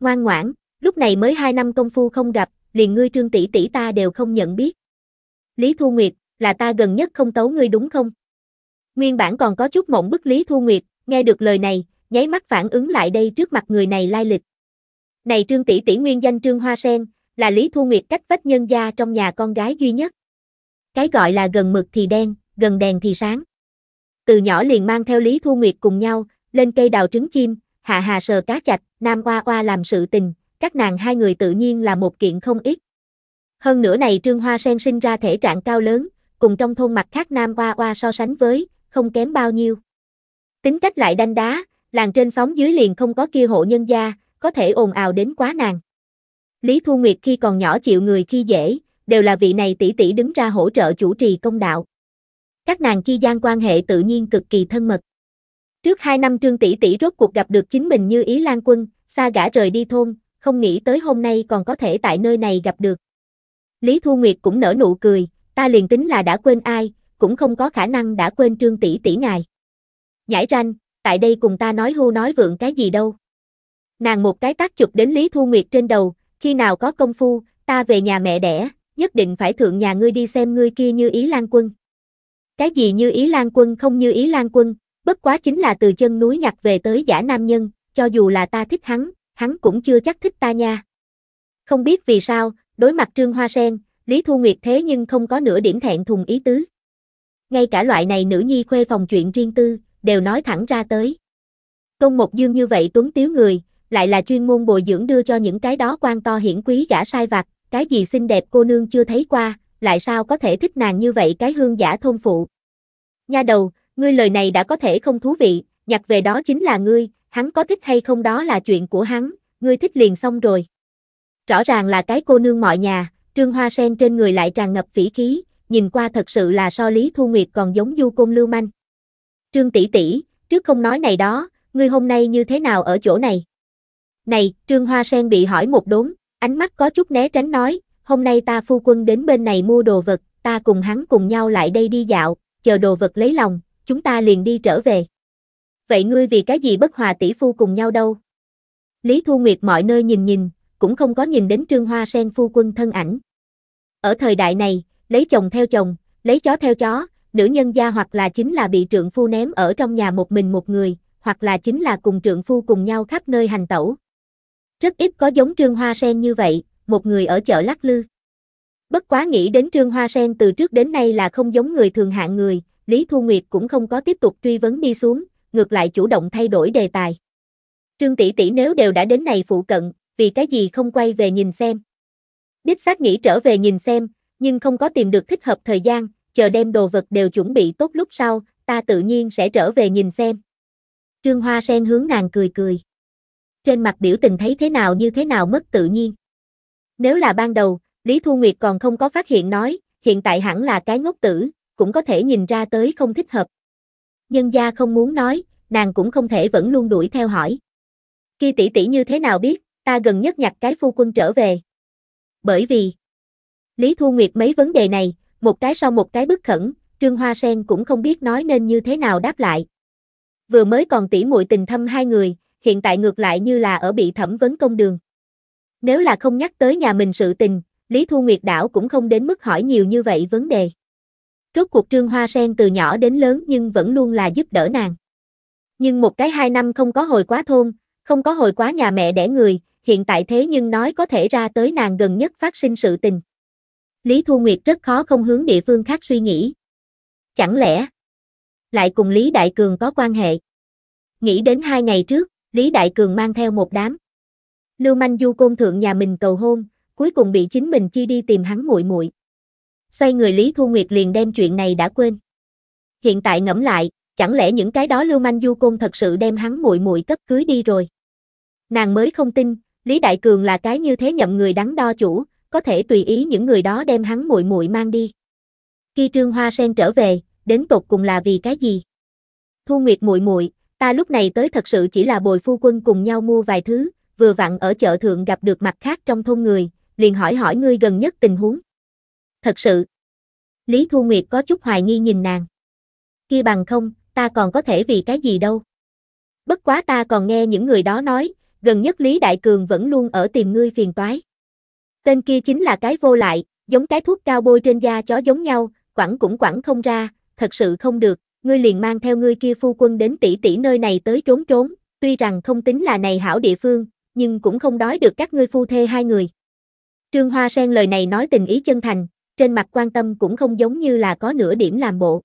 Ngoan ngoãn, lúc này mới hai năm công phu không gặp, liền ngươi trương tỷ tỷ ta đều không nhận biết. Lý Thu Nguyệt, là ta gần nhất không tấu ngươi đúng không? Nguyên bản còn có chút mộng bức Lý Thu Nguyệt, nghe được lời này, nháy mắt phản ứng lại đây trước mặt người này lai lịch. Này Trương tỷ tỷ nguyên danh Trương Hoa Sen, là Lý Thu Nguyệt cách vách nhân gia trong nhà con gái duy nhất. Cái gọi là gần mực thì đen, gần đèn thì sáng. Từ nhỏ liền mang theo Lý Thu Nguyệt cùng nhau, lên cây đào trứng chim, hạ hà sờ cá chạch, nam oa oa làm sự tình, các nàng hai người tự nhiên là một kiện không ít. Hơn nữa này Trương Hoa Sen sinh ra thể trạng cao lớn, cùng trong thôn mặt khác nam oa oa so sánh với, không kém bao nhiêu. Tính cách lại đanh đá, làng trên xóm dưới liền không có kia hộ nhân gia, có thể ồn ào đến quá nàng. Lý Thu Nguyệt khi còn nhỏ chịu người khi dễ, đều là vị này tỷ tỷ đứng ra hỗ trợ chủ trì công đạo. Các nàng chi gian quan hệ tự nhiên cực kỳ thân mật. Trước hai năm Trương tỷ tỷ rốt cuộc gặp được chính mình như Ý Lan Quân, xa gã rời đi thôn, không nghĩ tới hôm nay còn có thể tại nơi này gặp được. Lý Thu Nguyệt cũng nở nụ cười, ta liền tính là đã quên ai, cũng không có khả năng đã quên trương tỷ tỷ ngài. Nhãi ranh, tại đây cùng ta nói hưu nói vượng cái gì đâu. Nàng một cái tác chụp đến Lý Thu Nguyệt trên đầu, khi nào có công phu, ta về nhà mẹ đẻ, nhất định phải thượng nhà ngươi đi xem ngươi kia như Ý lang Quân. Cái gì như Ý lang Quân không như Ý lang Quân, bất quá chính là từ chân núi nhặt về tới giả nam nhân, cho dù là ta thích hắn, hắn cũng chưa chắc thích ta nha. Không biết vì sao, đối mặt Trương Hoa Sen, Lý Thu Nguyệt thế nhưng không có nửa điểm thẹn thùng ý tứ. Ngay cả loại này nữ nhi khuê phòng chuyện riêng tư, đều nói thẳng ra tới. Công một dương như vậy tuấn tiếu người, lại là chuyên môn bồi dưỡng đưa cho những cái đó quan to hiển quý gã sai vặt, cái gì xinh đẹp cô nương chưa thấy qua, lại sao có thể thích nàng như vậy cái hương giả thôn phụ. Nha đầu, ngươi lời này đã có thể không thú vị, nhặt về đó chính là ngươi, hắn có thích hay không đó là chuyện của hắn, ngươi thích liền xong rồi. Rõ ràng là cái cô nương mọi nhà, trương hoa sen trên người lại tràn ngập phỉ khí, nhìn qua thật sự là so Lý Thu Nguyệt còn giống du côn lưu manh. Trương tỷ tỷ, trước không nói này đó, ngươi hôm nay như thế nào ở chỗ này? Này, Trương Hoa Sen bị hỏi một đốn, ánh mắt có chút né tránh nói, hôm nay ta phu quân đến bên này mua đồ vật, ta cùng hắn cùng nhau lại đây đi dạo, chờ đồ vật lấy lòng, chúng ta liền đi trở về vậy ngươi vì cái gì bất hòa tỷ phu cùng nhau đâu? Lý Thu Nguyệt mọi nơi nhìn nhìn, cũng không có nhìn đến trương hoa sen phu quân thân ảnh. Ở thời đại này, lấy chồng theo chồng, lấy chó theo chó, nữ nhân gia hoặc là chính là bị trượng phu ném ở trong nhà một mình một người, hoặc là chính là cùng trượng phu cùng nhau khắp nơi hành tẩu. Rất ít có giống trương hoa sen như vậy, một người ở chợ lắc lư. Bất quá nghĩ đến trương hoa sen từ trước đến nay là không giống người thường hạng người, Lý Thu Nguyệt cũng không có tiếp tục truy vấn đi xuống, ngược lại chủ động thay đổi đề tài. Trương tỷ tỷ nếu đều đã đến này phụ cận, vì cái gì không quay về nhìn xem. Đích xác nghĩ trở về nhìn xem, nhưng không có tìm được thích hợp thời gian, chờ đem đồ vật đều chuẩn bị tốt lúc sau, ta tự nhiên sẽ trở về nhìn xem. Trương Hoa Sen hướng nàng cười cười. Trên mặt biểu tình thấy thế nào như thế nào mất tự nhiên. Nếu là ban đầu, Lý Thu Nguyệt còn không có phát hiện nói, hiện tại hẳn là cái ngốc tử, cũng có thể nhìn ra tới không thích hợp nhân gia không muốn nói, nàng cũng không thể vẫn luôn đuổi theo hỏi. Khi tỷ tỷ như thế nào biết, ta gần nhất nhặt cái phu quân trở về. Bởi vì, Lý Thu Nguyệt mấy vấn đề này, một cái sau một cái bức khẩn, Trương Hoa Sen cũng không biết nói nên như thế nào đáp lại. Vừa mới còn tỉ muội tình thâm hai người, hiện tại ngược lại như là ở bị thẩm vấn công đường. Nếu là không nhắc tới nhà mình sự tình, Lý Thu Nguyệt đảo cũng không đến mức hỏi nhiều như vậy vấn đề. Rốt cuộc Trương Hoa Sen từ nhỏ đến lớn nhưng vẫn luôn là giúp đỡ nàng. Nhưng một cái hai năm không có hồi quá thôn, không có hồi quá nhà mẹ đẻ người, hiện tại thế nhưng nói có thể ra tới nàng gần nhất phát sinh sự tình. Lý Thu Nguyệt rất khó không hướng địa phương khác suy nghĩ. Chẳng lẽ lại cùng Lý Đại Cường có quan hệ? Nghĩ đến hai ngày trước, Lý Đại Cường mang theo một đám. Lưu manh du côn thượng nhà mình cầu hôn, cuối cùng bị chính mình chi đi tìm hắn muội muội xoay người Lý Thu Nguyệt liền đem chuyện này đã quên. Hiện tại ngẫm lại, chẳng lẽ những cái đó lưu manh du côn thật sự đem hắn muội muội cấp cưới đi rồi. Nàng mới không tin, Lý Đại Cường là cái như thế nhậm người đắn đo chủ, có thể tùy ý những người đó đem hắn muội muội mang đi. Khi Trương Hoa Sen trở về, đến tột cùng là vì cái gì? Thu Nguyệt muội muội, ta lúc này tới thật sự chỉ là bồi phu quân cùng nhau mua vài thứ, vừa vặn ở chợ thượng gặp được mặt khác trong thôn người, liền hỏi hỏi ngươi gần nhất tình huống thật sự. Lý Thu Nguyệt có chút hoài nghi nhìn nàng. Kia bằng không, ta còn có thể vì cái gì đâu. Bất quá ta còn nghe những người đó nói, gần nhất Lý Đại Cường vẫn luôn ở tìm ngươi phiền toái. Tên kia chính là cái vô lại, giống cái thuốc cao bôi trên da chó giống nhau, quẳng cũng quẳng không ra, thật sự không được, ngươi liền mang theo ngươi kia phu quân đến tỷ tỷ nơi này tới trốn trốn, tuy rằng không tính là này hảo địa phương, nhưng cũng không đói được các ngươi phu thê hai người. Trương Hoa Sen lời này nói tình ý chân thành, trên mặt quan tâm cũng không giống như là có nửa điểm làm bộ.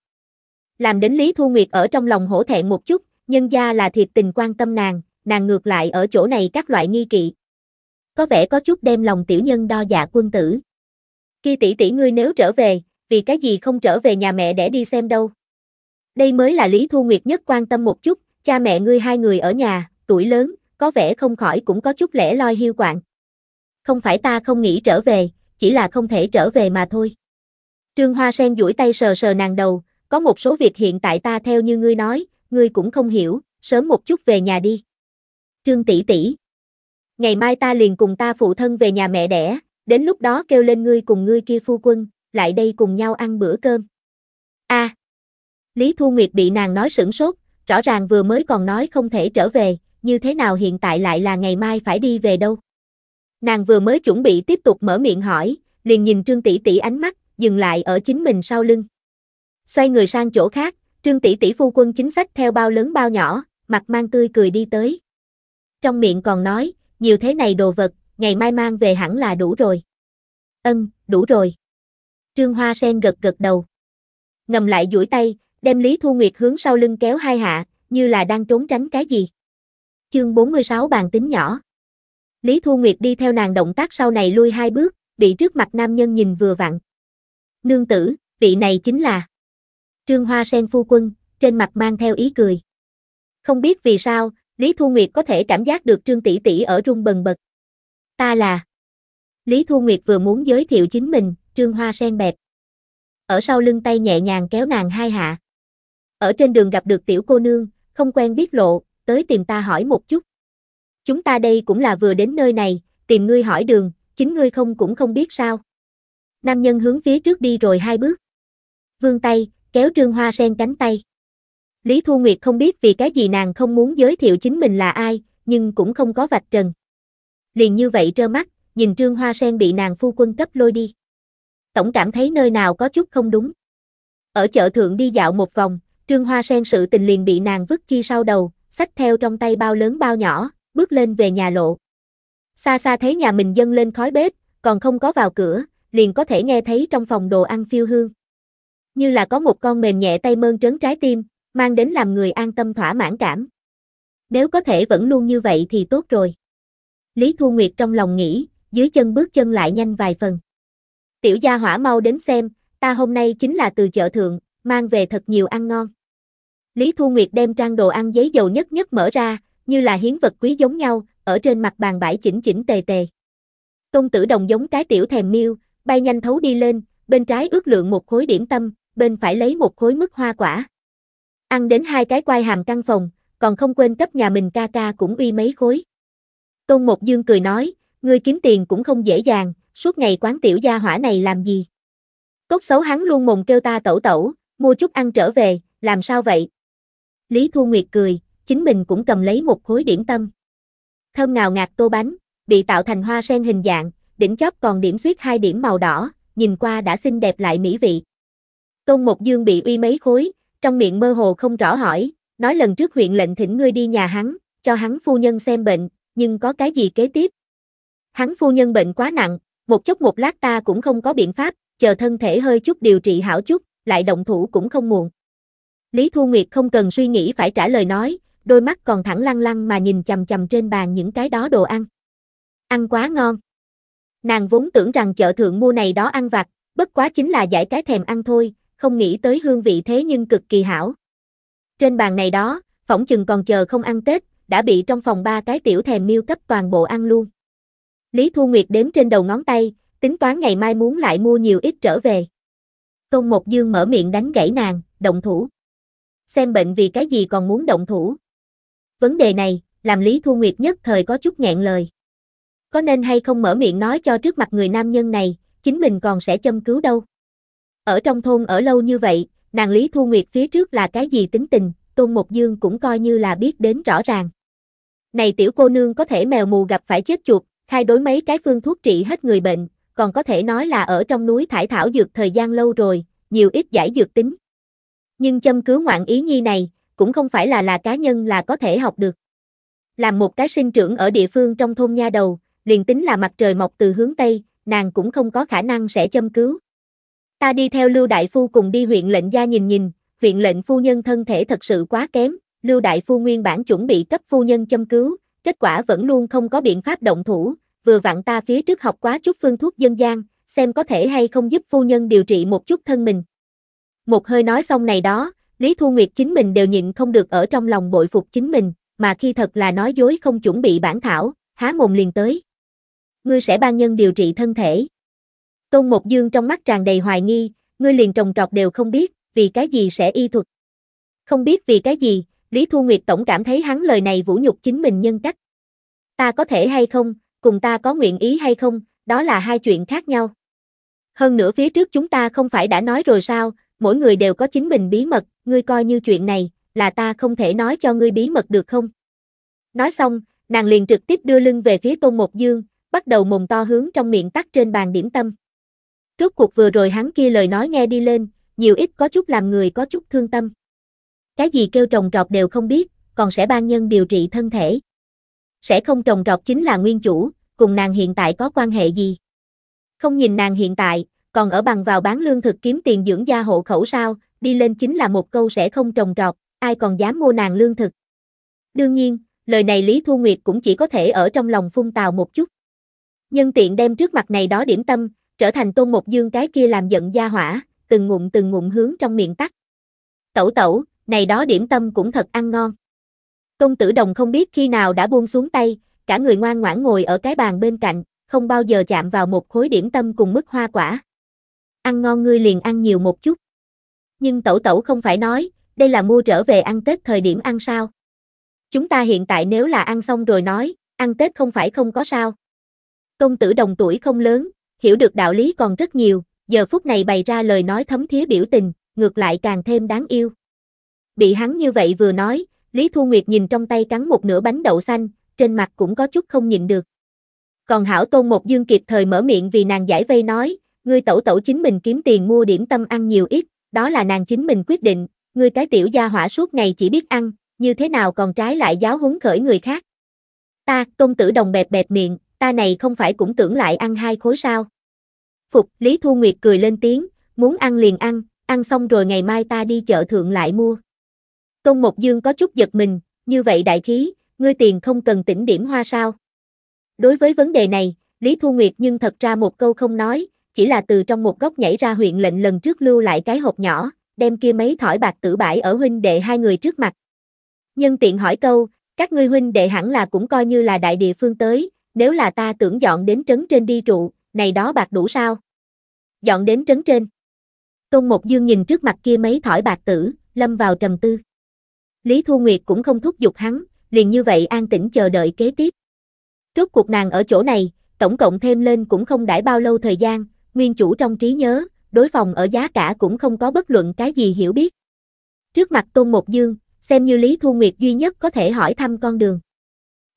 Làm đến Lý Thu Nguyệt ở trong lòng hổ thẹn một chút, nhân gia là thiệt tình quan tâm nàng, nàng ngược lại ở chỗ này các loại nghi kỵ. Có vẻ có chút đem lòng tiểu nhân đo dạ quân tử. Khi tỷ tỷ ngươi nếu trở về, vì cái gì không trở về nhà mẹ để đi xem đâu. Đây mới là Lý Thu Nguyệt nhất quan tâm một chút, cha mẹ ngươi hai người ở nhà, tuổi lớn, có vẻ không khỏi cũng có chút lẻ loi hiu quạng. Không phải ta không nghĩ trở về, chỉ là không thể trở về mà thôi. Trương Hoa Sen duỗi tay sờ sờ nàng đầu, có một số việc hiện tại ta theo như ngươi nói, ngươi cũng không hiểu, sớm một chút về nhà đi. Trương tỷ tỷ, ngày mai ta liền cùng ta phụ thân về nhà mẹ đẻ, đến lúc đó kêu lên ngươi cùng ngươi kia phu quân, lại đây cùng nhau ăn bữa cơm. A. À, Lý Thu Nguyệt bị nàng nói sửng sốt, rõ ràng vừa mới còn nói không thể trở về, như thế nào hiện tại lại là ngày mai phải đi về đâu. Nàng vừa mới chuẩn bị tiếp tục mở miệng hỏi, liền nhìn Trương Tỷ Tỷ ánh mắt, dừng lại ở chính mình sau lưng. Xoay người sang chỗ khác, Trương Tỷ Tỷ phu quân chính sách theo bao lớn bao nhỏ, mặt mang tươi cười đi tới. Trong miệng còn nói, nhiều thế này đồ vật, ngày mai mang về hẳn là đủ rồi. Ân, đủ rồi. Trương Hoa Sen gật gật đầu. Ngầm lại duỗi tay, đem Lý Thu Nguyệt hướng sau lưng kéo hai hạ, như là đang trốn tránh cái gì. Chương 46 bàn tính nhỏ. Lý Thu Nguyệt đi theo nàng động tác sau này lui hai bước, bị trước mặt nam nhân nhìn vừa vặn. Nương tử, vị này chính là Trương Hoa Sen Phu Quân, trên mặt mang theo ý cười. Không biết vì sao, Lý Thu Nguyệt có thể cảm giác được Trương Tỷ Tỷ ở rung bần bật. Ta là Lý Thu Nguyệt vừa muốn giới thiệu chính mình, Trương Hoa Sen bẹp. Ở sau lưng tay nhẹ nhàng kéo nàng hai hạ. Ở trên đường gặp được tiểu cô nương, không quen biết lộ, tới tìm ta hỏi một chút. Chúng ta đây cũng là vừa đến nơi này, tìm ngươi hỏi đường, chính ngươi không cũng không biết sao. Nam nhân hướng phía trước đi rồi hai bước. Vương tay, kéo Trương Hoa Sen cánh tay. Lý Thu Nguyệt không biết vì cái gì nàng không muốn giới thiệu chính mình là ai, nhưng cũng không có vạch trần. Liền như vậy trơ mắt, nhìn Trương Hoa Sen bị nàng phu quân cấp lôi đi. Tổng cảm thấy nơi nào có chút không đúng. Ở chợ thượng đi dạo một vòng, Trương Hoa Sen sự tình liền bị nàng vứt chi sau đầu, sách theo trong tay bao lớn bao nhỏ, bước lên về nhà lộ. Xa xa thấy nhà mình dâng lên khói bếp, còn không có vào cửa, liền có thể nghe thấy trong phòng đồ ăn phiêu hương. Như là có một con mềm nhẹ tay mơn trớn trái tim, mang đến làm người an tâm thỏa mãn cảm. Nếu có thể vẫn luôn như vậy thì tốt rồi. Lý Thu Nguyệt trong lòng nghĩ, dưới chân bước chân lại nhanh vài phần. Tiểu gia hỏa mau đến xem, ta hôm nay chính là từ chợ thượng, mang về thật nhiều ăn ngon. Lý Thu Nguyệt đem trang đồ ăn giấy dầu nhất nhất mở ra, như là hiến vật quý giống nhau, ở trên mặt bàn bãi chỉnh chỉnh tề tề. Công tử đồng giống cái tiểu thèm miêu, bay nhanh thấu đi lên, bên trái ước lượng một khối điểm tâm, bên phải lấy một khối mức hoa quả. Ăn đến hai cái quai hàm căn phòng, còn không quên cấp nhà mình ca ca cũng uy mấy khối. Tôn Một Dương cười nói, ngươi kiếm tiền cũng không dễ dàng, suốt ngày quán tiểu gia hỏa này làm gì? Tốt xấu hắn luôn mồm kêu ta tẩu tẩu, mua chút ăn trở về, làm sao vậy? Lý Thu Nguyệt cười, chính mình cũng cầm lấy một khối điểm tâm. Thơm ngào ngạt tô bánh, bị tạo thành hoa sen hình dạng, đỉnh chóp còn điểm xuyết hai điểm màu đỏ, nhìn qua đã xinh đẹp lại mỹ vị. Tôn Mộc Dương bị uy mấy khối, trong miệng mơ hồ không rõ hỏi, nói lần trước huyện lệnh thỉnh ngươi đi nhà hắn, cho hắn phu nhân xem bệnh, nhưng có cái gì kế tiếp? Hắn phu nhân bệnh quá nặng, một chốc một lát ta cũng không có biện pháp, chờ thân thể hơi chút điều trị hảo chút, lại động thủ cũng không muộn. Lý Thu Nguyệt không cần suy nghĩ phải trả lời nói, đôi mắt còn thẳng lăng lăng mà nhìn chầm chầm trên bàn những cái đó đồ ăn. Ăn quá ngon. Nàng vốn tưởng rằng chợ thượng mua này đó ăn vặt, bất quá chính là giải cái thèm ăn thôi, không nghĩ tới hương vị thế nhưng cực kỳ hảo. Trên bàn này đó, phỏng chừng còn chờ không ăn Tết, đã bị trong phòng ba cái tiểu thèm miêu cấp toàn bộ ăn luôn. Lý Thu Nguyệt đếm trên đầu ngón tay, tính toán ngày mai muốn lại mua nhiều ít trở về. Tôn Mộc Dương mở miệng đánh gãy nàng, động thủ. Xem bệnh vì cái gì còn muốn động thủ. Vấn đề này, làm Lý Thu Nguyệt nhất thời có chút nghẹn lời. Có nên hay không mở miệng nói cho trước mặt người nam nhân này, chính mình còn sẽ châm cứu đâu. Ở trong thôn ở lâu như vậy, nàng Lý Thu Nguyệt phía trước là cái gì tính tình, Tôn Mộc Dương cũng coi như là biết đến rõ ràng. Này tiểu cô nương có thể mèo mù gặp phải chết chuột, khai đối mấy cái phương thuốc trị hết người bệnh, còn có thể nói là ở trong núi thải thảo dược thời gian lâu rồi, nhiều ít giải dược tính. Nhưng châm cứu ngoạn ý nhi này, cũng không phải là là cá nhân là có thể học được. Làm một cái sinh trưởng ở địa phương trong thôn nha đầu, liền tính là mặt trời mọc từ hướng Tây, nàng cũng không có khả năng sẽ châm cứu. Ta đi theo Lưu Đại Phu cùng đi huyện lệnh gia nhìn nhìn, huyện lệnh phu nhân thân thể thật sự quá kém, Lưu Đại Phu nguyên bản chuẩn bị cấp phu nhân châm cứu, kết quả vẫn luôn không có biện pháp động thủ, vừa vặn ta phía trước học quá chút phương thuốc dân gian, xem có thể hay không giúp phu nhân điều trị một chút thân mình. Một hơi nói xong này đó, Lý Thu Nguyệt chính mình đều nhịn không được ở trong lòng bội phục chính mình, mà khi thật là nói dối không chuẩn bị bản thảo, há mồm liền tới. Ngươi sẽ ban nhân điều trị thân thể. Tôn Mộc Dương trong mắt tràn đầy hoài nghi, ngươi liền trồng trọt đều không biết, vì cái gì sẽ y thuật. Không biết vì cái gì, Lý Thu Nguyệt tổng cảm thấy hắn lời này vũ nhục chính mình nhân cách. Ta có thể hay không, cùng ta có nguyện ý hay không, đó là hai chuyện khác nhau. Hơn nữa phía trước chúng ta không phải đã nói rồi sao, mỗi người đều có chính mình bí mật, ngươi coi như chuyện này, là ta không thể nói cho ngươi bí mật được không? Nói xong, nàng liền trực tiếp đưa lưng về phía Tôn Một Dương, bắt đầu mồm to hướng trong miệng tắt trên bàn điểm tâm. Trước cuộc vừa rồi hắn kia lời nói nghe đi lên, nhiều ít có chút làm người có chút thương tâm. Cái gì kêu trồng trọt đều không biết, còn sẽ ban nhân điều trị thân thể. Sẽ không trồng trọt chính là nguyên chủ, cùng nàng hiện tại có quan hệ gì? Không nhìn nàng hiện tại, còn ở bằng vào bán lương thực kiếm tiền dưỡng gia hộ khẩu sao, đi lên chính là một câu sẽ không trồng trọt, ai còn dám mua nàng lương thực. Đương nhiên, lời này Lý Thu Nguyệt cũng chỉ có thể ở trong lòng phun tào một chút. Nhân tiện đem trước mặt này đó điểm tâm, trở thành tôn một dương cái kia làm giận gia hỏa, từng ngụm từng ngụm hướng trong miệng tắt. Tẩu tẩu, này đó điểm tâm cũng thật ăn ngon. Tôn tử đồng không biết khi nào đã buông xuống tay, cả người ngoan ngoãn ngồi ở cái bàn bên cạnh, không bao giờ chạm vào một khối điểm tâm cùng mức hoa quả. Ăn ngon ngươi liền ăn nhiều một chút nhưng tẩu tẩu không phải nói, đây là mua trở về ăn Tết thời điểm ăn sao. Chúng ta hiện tại nếu là ăn xong rồi nói, ăn Tết không phải không có sao. Công tử đồng tuổi không lớn, hiểu được đạo lý còn rất nhiều, giờ phút này bày ra lời nói thấm thía biểu tình, ngược lại càng thêm đáng yêu. Bị hắn như vậy vừa nói, Lý Thu Nguyệt nhìn trong tay cắn một nửa bánh đậu xanh, trên mặt cũng có chút không nhịn được. Còn Hảo Tôn Một Dương kịp thời mở miệng vì nàng giải vây nói, ngươi tẩu tẩu chính mình kiếm tiền mua điểm tâm ăn nhiều ít, đó là nàng chính mình quyết định, ngươi cái tiểu gia hỏa suốt ngày chỉ biết ăn, như thế nào còn trái lại giáo huấn khởi người khác. Ta, công tử đồng bẹp bẹp miệng, ta này không phải cũng tưởng lại ăn hai khối sao. Phục, Lý Thu Nguyệt cười lên tiếng, muốn ăn liền ăn, ăn xong rồi ngày mai ta đi chợ thượng lại mua. Công Mộc Dương có chút giật mình, như vậy đại khí, ngươi tiền không cần tỉnh điểm hoa sao. Đối với vấn đề này, Lý Thu Nguyệt nhưng thật ra một câu không nói, chỉ là từ trong một góc nhảy ra huyện lệnh lần trước lưu lại cái hộp nhỏ, đem kia mấy thỏi bạc tử bãi ở huynh đệ hai người trước mặt. Nhân tiện hỏi câu, các ngươi huynh đệ hẳn là cũng coi như là đại địa phương tới, nếu là ta tưởng dọn đến trấn trên đi trụ, này đó bạc đủ sao? Dọn đến trấn trên. Tôn Mộc Dương nhìn trước mặt kia mấy thỏi bạc tử, lâm vào trầm tư. Lý Thu Nguyệt cũng không thúc giục hắn, liền như vậy an tĩnh chờ đợi kế tiếp. trước cuộc nàng ở chỗ này, tổng cộng thêm lên cũng không đãi bao lâu thời gian, nguyên chủ trong trí nhớ, đối phòng ở giá cả cũng không có bất luận cái gì hiểu biết. Trước mặt Tôn Một Dương, xem như Lý Thu Nguyệt duy nhất có thể hỏi thăm con đường.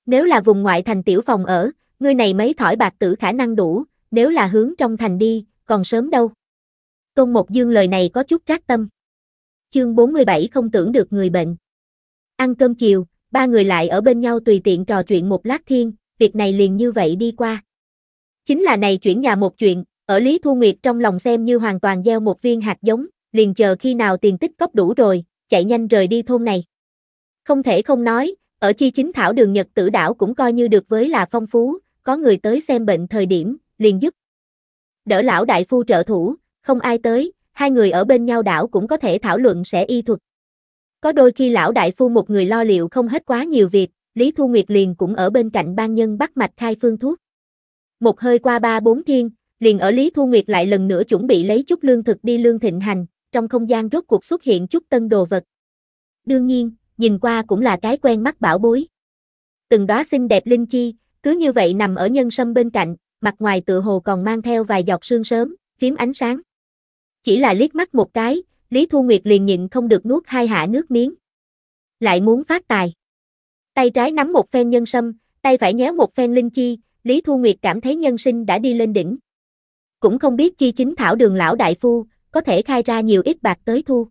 Nếu là vùng ngoại thành tiểu phòng ở, người này mấy thỏi bạc tử khả năng đủ, nếu là hướng trong thành đi, còn sớm đâu. Tôn Một Dương lời này có chút rác tâm. Chương 47 không tưởng được người bệnh. Ăn cơm chiều, ba người lại ở bên nhau tùy tiện trò chuyện một lát thiên, việc này liền như vậy đi qua. Chính là này chuyển nhà một chuyện, ở Lý Thu Nguyệt trong lòng xem như hoàn toàn gieo một viên hạt giống, liền chờ khi nào tiền tích cóp đủ rồi, chạy nhanh rời đi thôn này. Không thể không nói, ở chi chính thảo đường Nhật tử đảo cũng coi như được với là phong phú, có người tới xem bệnh thời điểm, liền giúp. Đỡ lão đại phu trợ thủ, không ai tới, hai người ở bên nhau đảo cũng có thể thảo luận sẽ y thuật. Có đôi khi lão đại phu một người lo liệu không hết quá nhiều việc, Lý Thu Nguyệt liền cũng ở bên cạnh ban nhân bắt mạch khai phương thuốc. Một hơi qua ba bốn thiên, liền ở Lý Thu Nguyệt lại lần nữa chuẩn bị lấy chút lương thực đi lương thịnh hành, trong không gian rốt cuộc xuất hiện chút tân đồ vật. Đương nhiên, nhìn qua cũng là cái quen mắt bảo bối. Từng đó xinh đẹp linh chi, cứ như vậy nằm ở nhân sâm bên cạnh, mặt ngoài tựa hồ còn mang theo vài giọt sương sớm, phím ánh sáng. Chỉ là liếc mắt một cái, Lý Thu Nguyệt liền nhịn không được nuốt hai hạ nước miếng. Lại muốn phát tài. Tay trái nắm một phen nhân sâm, tay phải nhéo một phen linh chi, Lý Thu Nguyệt cảm thấy nhân sinh đã đi lên đỉnh. Cũng không biết chi chính thảo đường lão đại phu, có thể khai ra nhiều ít bạc tới thu.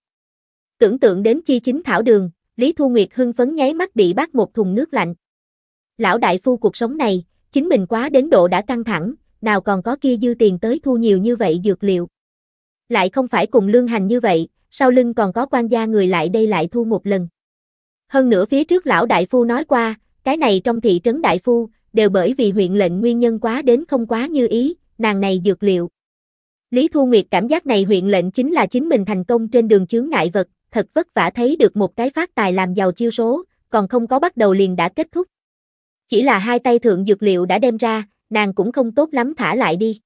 Tưởng tượng đến chi chính thảo đường, Lý Thu Nguyệt hưng phấn nháy mắt bị bắt một thùng nước lạnh. Lão đại phu cuộc sống này, chính mình quá đến độ đã căng thẳng, nào còn có kia dư tiền tới thu nhiều như vậy dược liệu. Lại không phải cùng lương hành như vậy, sau lưng còn có quan gia người lại đây lại thu một lần. Hơn nữa phía trước lão đại phu nói qua, cái này trong thị trấn đại phu, đều bởi vì huyện lệnh nguyên nhân quá đến không quá như ý, nàng này dược liệu. Lý Thu Nguyệt cảm giác này huyện lệnh chính là chính mình thành công trên đường chướng ngại vật, thật vất vả thấy được một cái phát tài làm giàu chiêu số, còn không có bắt đầu liền đã kết thúc. Chỉ là hai tay thượng dược liệu đã đem ra, nàng cũng không tốt lắm thả lại đi.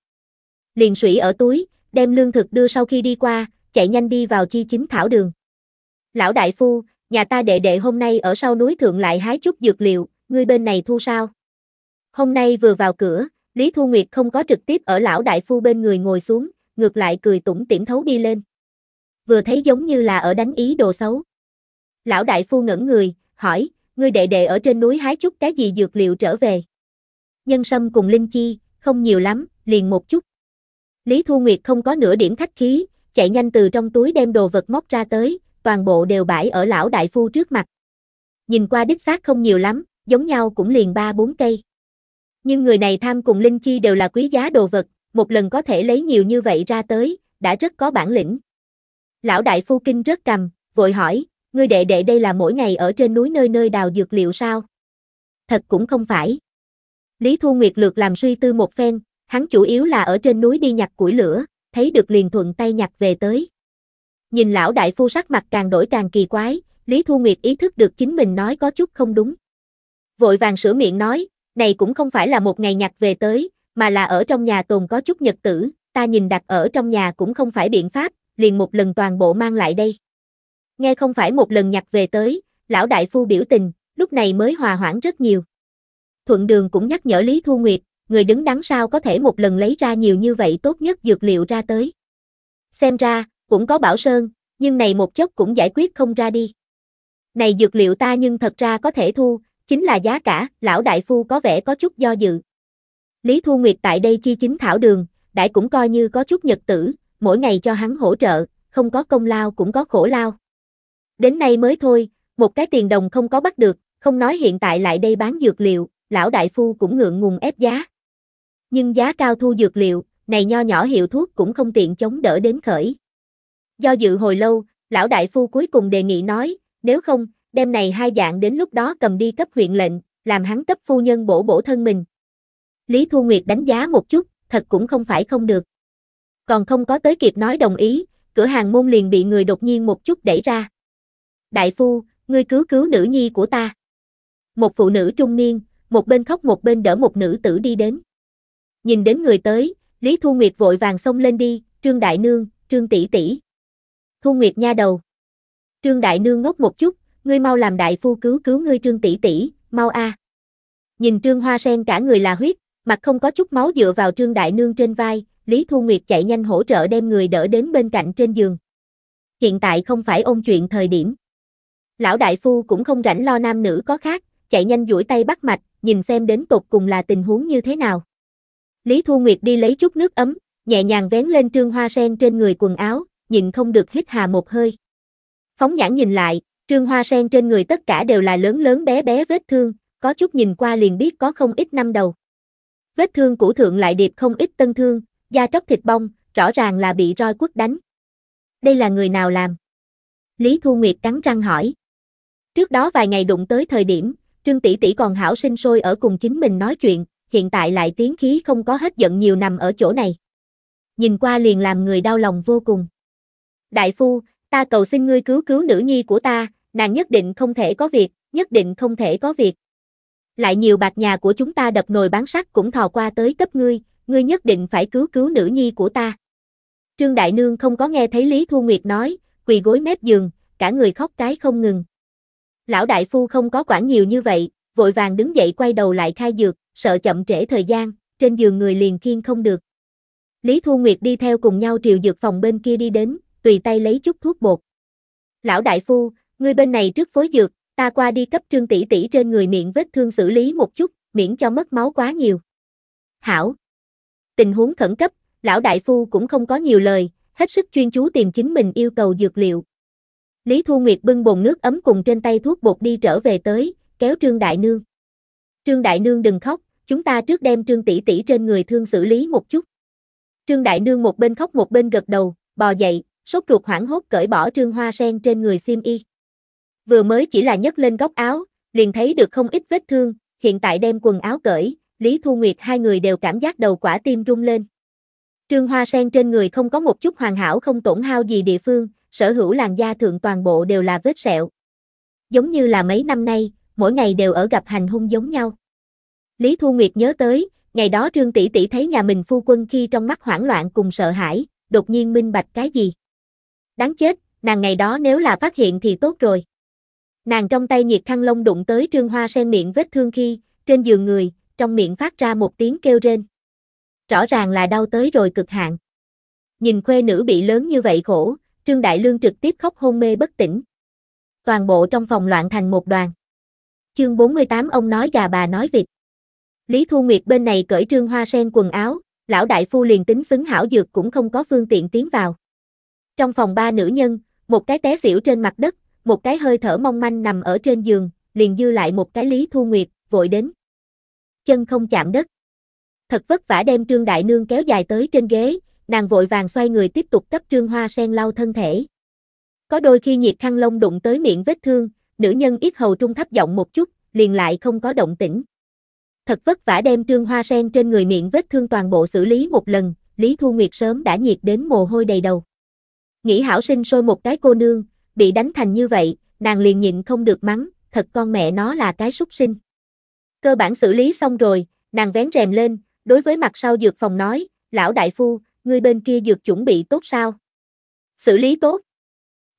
Liền sủy ở túi, đem lương thực đưa sau khi đi qua, chạy nhanh đi vào chi chính thảo đường. Lão đại phu, nhà ta đệ đệ hôm nay ở sau núi thượng lại hái chút dược liệu, ngươi bên này thu sao? Hôm nay vừa vào cửa, Lý Thu Nguyệt không có trực tiếp ở lão đại phu bên người ngồi xuống, ngược lại cười tủm tỉm thấu đi lên. Vừa thấy giống như là ở đánh ý đồ xấu. Lão đại phu ngẩn người, hỏi, ngươi đệ đệ ở trên núi hái chút cái gì dược liệu trở về. Nhân sâm cùng linh chi, không nhiều lắm, liền một chút. Lý Thu Nguyệt không có nửa điểm khách khí, chạy nhanh từ trong túi đem đồ vật móc ra tới, toàn bộ đều bãi ở lão đại phu trước mặt. Nhìn qua đích xác không nhiều lắm, giống nhau cũng liền ba bốn cây. Nhưng người này tham cùng linh chi đều là quý giá đồ vật, một lần có thể lấy nhiều như vậy ra tới, đã rất có bản lĩnh. Lão đại phu kinh rất cầm, vội hỏi, ngươi đệ đệ đây là mỗi ngày ở trên núi nơi nơi đào dược liệu sao? Thật cũng không phải. Lý Thu Nguyệt lược làm suy tư một phen, hắn chủ yếu là ở trên núi đi nhặt củi lửa, thấy được liền thuận tay nhặt về tới. Nhìn lão đại phu sắc mặt càng đổi càng kỳ quái, Lý Thu Nguyệt ý thức được chính mình nói có chút không đúng. Vội vàng sửa miệng nói, này cũng không phải là một ngày nhặt về tới, mà là ở trong nhà tồn có chút nhật tử, ta nhìn đặt ở trong nhà cũng không phải biện pháp, liền một lần toàn bộ mang lại đây. Nghe không phải một lần nhặt về tới, lão đại phu biểu tình, lúc này mới hòa hoãn rất nhiều. Thuận đường cũng nhắc nhở Lý Thu Nguyệt, người đứng đắn sao có thể một lần lấy ra nhiều như vậy tốt nhất dược liệu ra tới. Xem ra, cũng có bảo sơn, nhưng này một chốc cũng giải quyết không ra đi. Này dược liệu ta nhưng thật ra có thể thu, chính là giá cả, lão đại phu có vẻ có chút do dự. Lý Thu Nguyệt tại đây chi chính thảo đường, đại cũng coi như có chút nhật tử, mỗi ngày cho hắn hỗ trợ, không có công lao cũng có khổ lao. Đến nay mới thôi, một cái tiền đồng không có bắt được, không nói hiện tại lại đây bán dược liệu, lão đại phu cũng ngượng ngùng ép giá. Nhưng giá cao thu dược liệu, này nho nhỏ hiệu thuốc cũng không tiện chống đỡ đến khởi. Do dự hồi lâu, lão đại phu cuối cùng đề nghị nói, nếu không, đem này hai dạng đến lúc đó cầm đi cấp huyện lệnh, làm hắn cấp phu nhân bổ bổ thân mình. Lý Thu Nguyệt đánh giá một chút, thật cũng không phải không được. Còn không có tới kịp nói đồng ý, cửa hàng môn liền bị người đột nhiên một chút đẩy ra. Đại phu, ngươi cứu cứu nữ nhi của ta. Một phụ nữ trung niên, một bên khóc một bên đỡ một nữ tử đi đến. Nhìn đến người tới, Lý Thu Nguyệt vội vàng xông lên đi, Trương Đại Nương, Trương Tỷ Tỷ. Thu Nguyệt nha đầu. Trương Đại Nương ngốc một chút, ngươi mau làm đại phu cứu cứu ngươi trương tỷ tỷ, mau a. À. Nhìn trương hoa sen cả người là huyết, mặt không có chút máu dựa vào trương đại nương trên vai, Lý Thu Nguyệt chạy nhanh hỗ trợ đem người đỡ đến bên cạnh trên giường. Hiện tại không phải ôn chuyện thời điểm. Lão đại phu cũng không rảnh lo nam nữ có khác, chạy nhanh duỗi tay bắt mạch, nhìn xem đến tột cùng là tình huống như thế nào. Lý Thu Nguyệt đi lấy chút nước ấm, nhẹ nhàng vén lên trương hoa sen trên người quần áo, nhìn không được hít hà một hơi. Phóng nhãn nhìn lại, Trương Hoa Sen trên người tất cả đều là lớn lớn bé bé vết thương, có chút nhìn qua liền biết có không ít năm đầu. Vết thương của thượng lại điệp không ít tân thương, da tróc thịt bong, rõ ràng là bị roi quất đánh. Đây là người nào làm? Lý Thu Nguyệt cắn răng hỏi. Trước đó vài ngày đụng tới thời điểm, Trương Tỷ Tỷ còn hảo sinh sôi ở cùng chính mình nói chuyện, hiện tại lại tiếng khí không có hết giận nhiều nằm ở chỗ này. Nhìn qua liền làm người đau lòng vô cùng. Đại phu, ta cầu xin ngươi cứu cứu nữ nhi của ta, nàng nhất định không thể có việc, nhất định không thể có việc. Lại nhiều bạc nhà của chúng ta đập nồi bán sắt cũng thò qua tới cấp ngươi, ngươi nhất định phải cứu cứu nữ nhi của ta. Trương Đại Nương không có nghe thấy Lý Thu Nguyệt nói, quỳ gối mép giường, cả người khóc cái không ngừng. Lão Đại Phu không có quản nhiều như vậy, vội vàng đứng dậy quay đầu lại khai dược, sợ chậm trễ thời gian, trên giường người liền khiên không được. Lý Thu Nguyệt đi theo cùng nhau triều dược phòng bên kia đi đến, tùy tay lấy chút thuốc bột. Lão Đại Phu, Ngươi bên này trước phối dược, ta qua đi cấp trương tỷ tỷ trên người miệng vết thương xử lý một chút, miễn cho mất máu quá nhiều. Hảo. Tình huống khẩn cấp, lão đại phu cũng không có nhiều lời, hết sức chuyên chú tìm chính mình yêu cầu dược liệu. Lý Thu Nguyệt bưng bồn nước ấm cùng trên tay thuốc bột đi trở về tới, kéo Trương Đại Nương. Trương Đại Nương đừng khóc, chúng ta trước đem Trương tỷ tỷ trên người thương xử lý một chút. Trương Đại Nương một bên khóc một bên gật đầu, bò dậy, sốt ruột hoảng hốt cởi bỏ Trương Hoa Sen trên người xiêm y. Vừa mới chỉ là nhấc lên góc áo, liền thấy được không ít vết thương, hiện tại đem quần áo cởi, Lý Thu Nguyệt hai người đều cảm giác đầu quả tim rung lên. Trương Hoa Sen trên người không có một chút hoàn hảo không tổn hao gì địa phương, sở hữu làn da thượng toàn bộ đều là vết sẹo. Giống như là mấy năm nay, mỗi ngày đều ở gặp hành hung giống nhau. Lý Thu Nguyệt nhớ tới, ngày đó Trương Tỷ Tỷ thấy nhà mình phu quân khi trong mắt hoảng loạn cùng sợ hãi, đột nhiên minh bạch cái gì. Đáng chết, nàng ngày đó nếu là phát hiện thì tốt rồi. Nàng trong tay nhiệt khăn lông đụng tới trương hoa sen miệng vết thương khi, trên giường người, trong miệng phát ra một tiếng kêu rên. Rõ ràng là đau tới rồi cực hạn. Nhìn khuê nữ bị lớn như vậy khổ, Trương Đại Lương trực tiếp khóc hôn mê bất tỉnh. Toàn bộ trong phòng loạn thành một đoàn. Chương 48 ông nói gà bà nói vịt. Lý Thu Nguyệt bên này cởi trương hoa sen quần áo, lão đại phu liền tính xứng hảo dược cũng không có phương tiện tiến vào. Trong phòng ba nữ nhân, một cái té xỉu trên mặt đất, một cái hơi thở mong manh nằm ở trên giường, liền dư lại một cái Lý Thu Nguyệt, vội đến. Chân không chạm đất. Thật vất vả đem Trương Đại Nương kéo dài tới trên ghế, nàng vội vàng xoay người tiếp tục cấp Trương Hoa sen lau thân thể. Có đôi khi nhiệt khăn lông đụng tới miệng vết thương, nữ nhân ít hầu trung thấp giọng một chút, liền lại không có động tĩnh. Thật vất vả đem Trương Hoa sen trên người miệng vết thương toàn bộ xử lý một lần, Lý Thu Nguyệt sớm đã nhiệt đến mồ hôi đầy đầu. Nghĩ hảo sinh sôi một cái cô nương, bị đánh thành như vậy, nàng liền nhịn không được mắng, thật con mẹ nó là cái súc sinh. Cơ bản xử lý xong rồi, nàng vén rèm lên, đối với mặt sau dược phòng nói, lão đại phu, ngươi bên kia dược chuẩn bị tốt sao? Xử lý tốt.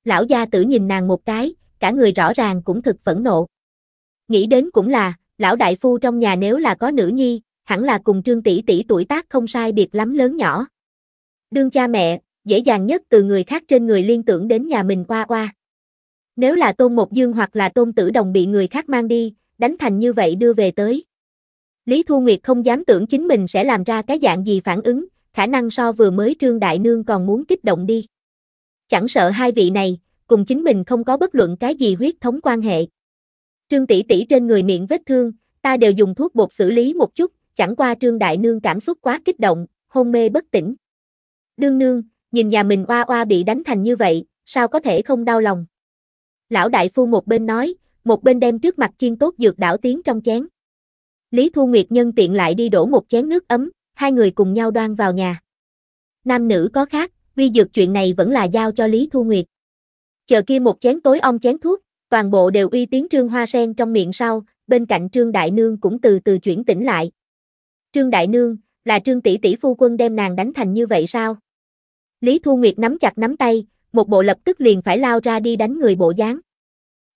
Lão gia tử nhìn nàng một cái, cả người rõ ràng cũng thực phẫn nộ. Nghĩ đến cũng là, lão đại phu trong nhà nếu là có nữ nhi, hẳn là cùng trương tỷ tỷ tuổi tác không sai biệt lắm lớn nhỏ. Đương cha mẹ, dễ dàng nhất từ người khác trên người liên tưởng đến nhà mình qua qua. Nếu là tôn một dương hoặc là tôn tử đồng bị người khác mang đi, đánh thành như vậy đưa về tới. Lý Thu Nguyệt không dám tưởng chính mình sẽ làm ra cái dạng gì phản ứng, khả năng so vừa mới Trương Đại Nương còn muốn kích động đi. Chẳng sợ hai vị này, cùng chính mình không có bất luận cái gì huyết thống quan hệ. Trương tỷ tỷ trên người miệng vết thương, ta đều dùng thuốc bột xử lý một chút, chẳng qua Trương Đại Nương cảm xúc quá kích động, hôn mê bất tỉnh. Đương nương, nhìn nhà mình oa oa bị đánh thành như vậy, sao có thể không đau lòng. Lão đại phu một bên nói, một bên đem trước mặt chiên tốt dược đảo tiếng trong chén. Lý Thu Nguyệt nhân tiện lại đi đổ một chén nước ấm, hai người cùng nhau đoan vào nhà. Nam nữ có khác, vi dược chuyện này vẫn là giao cho Lý Thu Nguyệt. Chờ kia một chén tối ong chén thuốc, toàn bộ đều uy tiếng trương hoa sen trong miệng sau, bên cạnh trương đại nương cũng từ từ chuyển tỉnh lại. Trương đại nương, là trương tỷ tỷ phu quân đem nàng đánh thành như vậy sao? Lý Thu Nguyệt nắm chặt nắm tay, một bộ lập tức liền phải lao ra đi đánh người bộ dáng.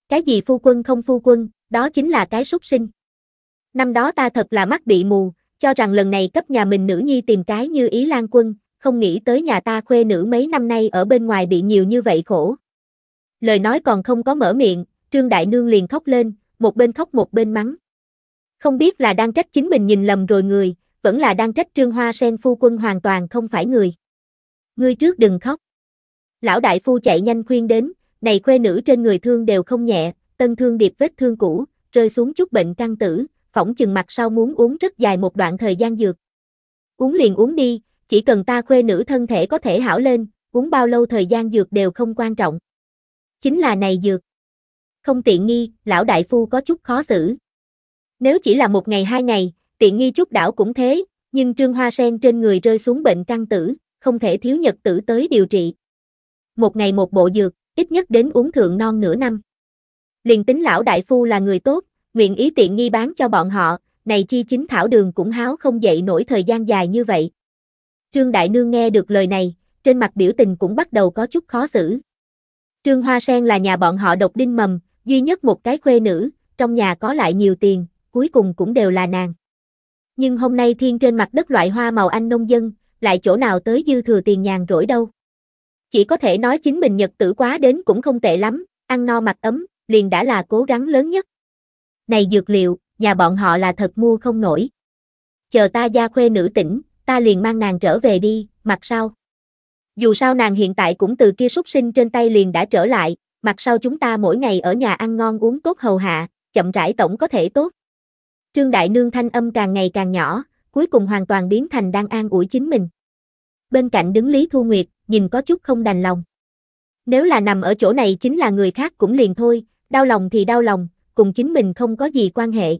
Cái gì phu quân không phu quân, đó chính là cái súc sinh. Năm đó ta thật là mắt bị mù, cho rằng lần này cấp nhà mình nữ nhi tìm cái như ý lan quân, không nghĩ tới nhà ta khuê nữ mấy năm nay ở bên ngoài bị nhiều như vậy khổ. Lời nói còn không có mở miệng, Trương Đại Nương liền khóc lên, một bên khóc một bên mắng. Không biết là đang trách chính mình nhìn lầm rồi người, vẫn là đang trách Trương Hoa Sen phu quân hoàn toàn không phải người ngươi trước đừng khóc. Lão đại phu chạy nhanh khuyên đến, này khuê nữ trên người thương đều không nhẹ, tân thương điệp vết thương cũ, rơi xuống chút bệnh căng tử, phỏng chừng mặt sau muốn uống rất dài một đoạn thời gian dược. Uống liền uống đi, chỉ cần ta khuê nữ thân thể có thể hảo lên, uống bao lâu thời gian dược đều không quan trọng. Chính là này dược. Không tiện nghi, lão đại phu có chút khó xử. Nếu chỉ là một ngày hai ngày, tiện nghi chút đảo cũng thế, nhưng trương hoa sen trên người rơi xuống bệnh căng tử không thể thiếu nhật tử tới điều trị. Một ngày một bộ dược, ít nhất đến uống thượng non nửa năm. Liền tính lão đại phu là người tốt, nguyện ý tiện nghi bán cho bọn họ, này chi chính thảo đường cũng háo không dậy nổi thời gian dài như vậy. Trương Đại Nương nghe được lời này, trên mặt biểu tình cũng bắt đầu có chút khó xử. Trương Hoa Sen là nhà bọn họ độc đinh mầm, duy nhất một cái khuê nữ, trong nhà có lại nhiều tiền, cuối cùng cũng đều là nàng. Nhưng hôm nay thiên trên mặt đất loại hoa màu anh nông dân, lại chỗ nào tới dư thừa tiền nhàn rỗi đâu. Chỉ có thể nói chính mình nhật tử quá đến cũng không tệ lắm, ăn no mặc ấm, liền đã là cố gắng lớn nhất. Này dược liệu, nhà bọn họ là thật mua không nổi. Chờ ta gia khuê nữ tỉnh, ta liền mang nàng trở về đi, mặt sau. Dù sao nàng hiện tại cũng từ kia súc sinh trên tay liền đã trở lại, mặt sau chúng ta mỗi ngày ở nhà ăn ngon uống tốt hầu hạ, chậm rãi tổng có thể tốt. Trương Đại Nương thanh âm càng ngày càng nhỏ, cuối cùng hoàn toàn biến thành đang an ủi chính mình. Bên cạnh đứng Lý Thu Nguyệt, nhìn có chút không đành lòng. Nếu là nằm ở chỗ này chính là người khác cũng liền thôi, đau lòng thì đau lòng, cùng chính mình không có gì quan hệ.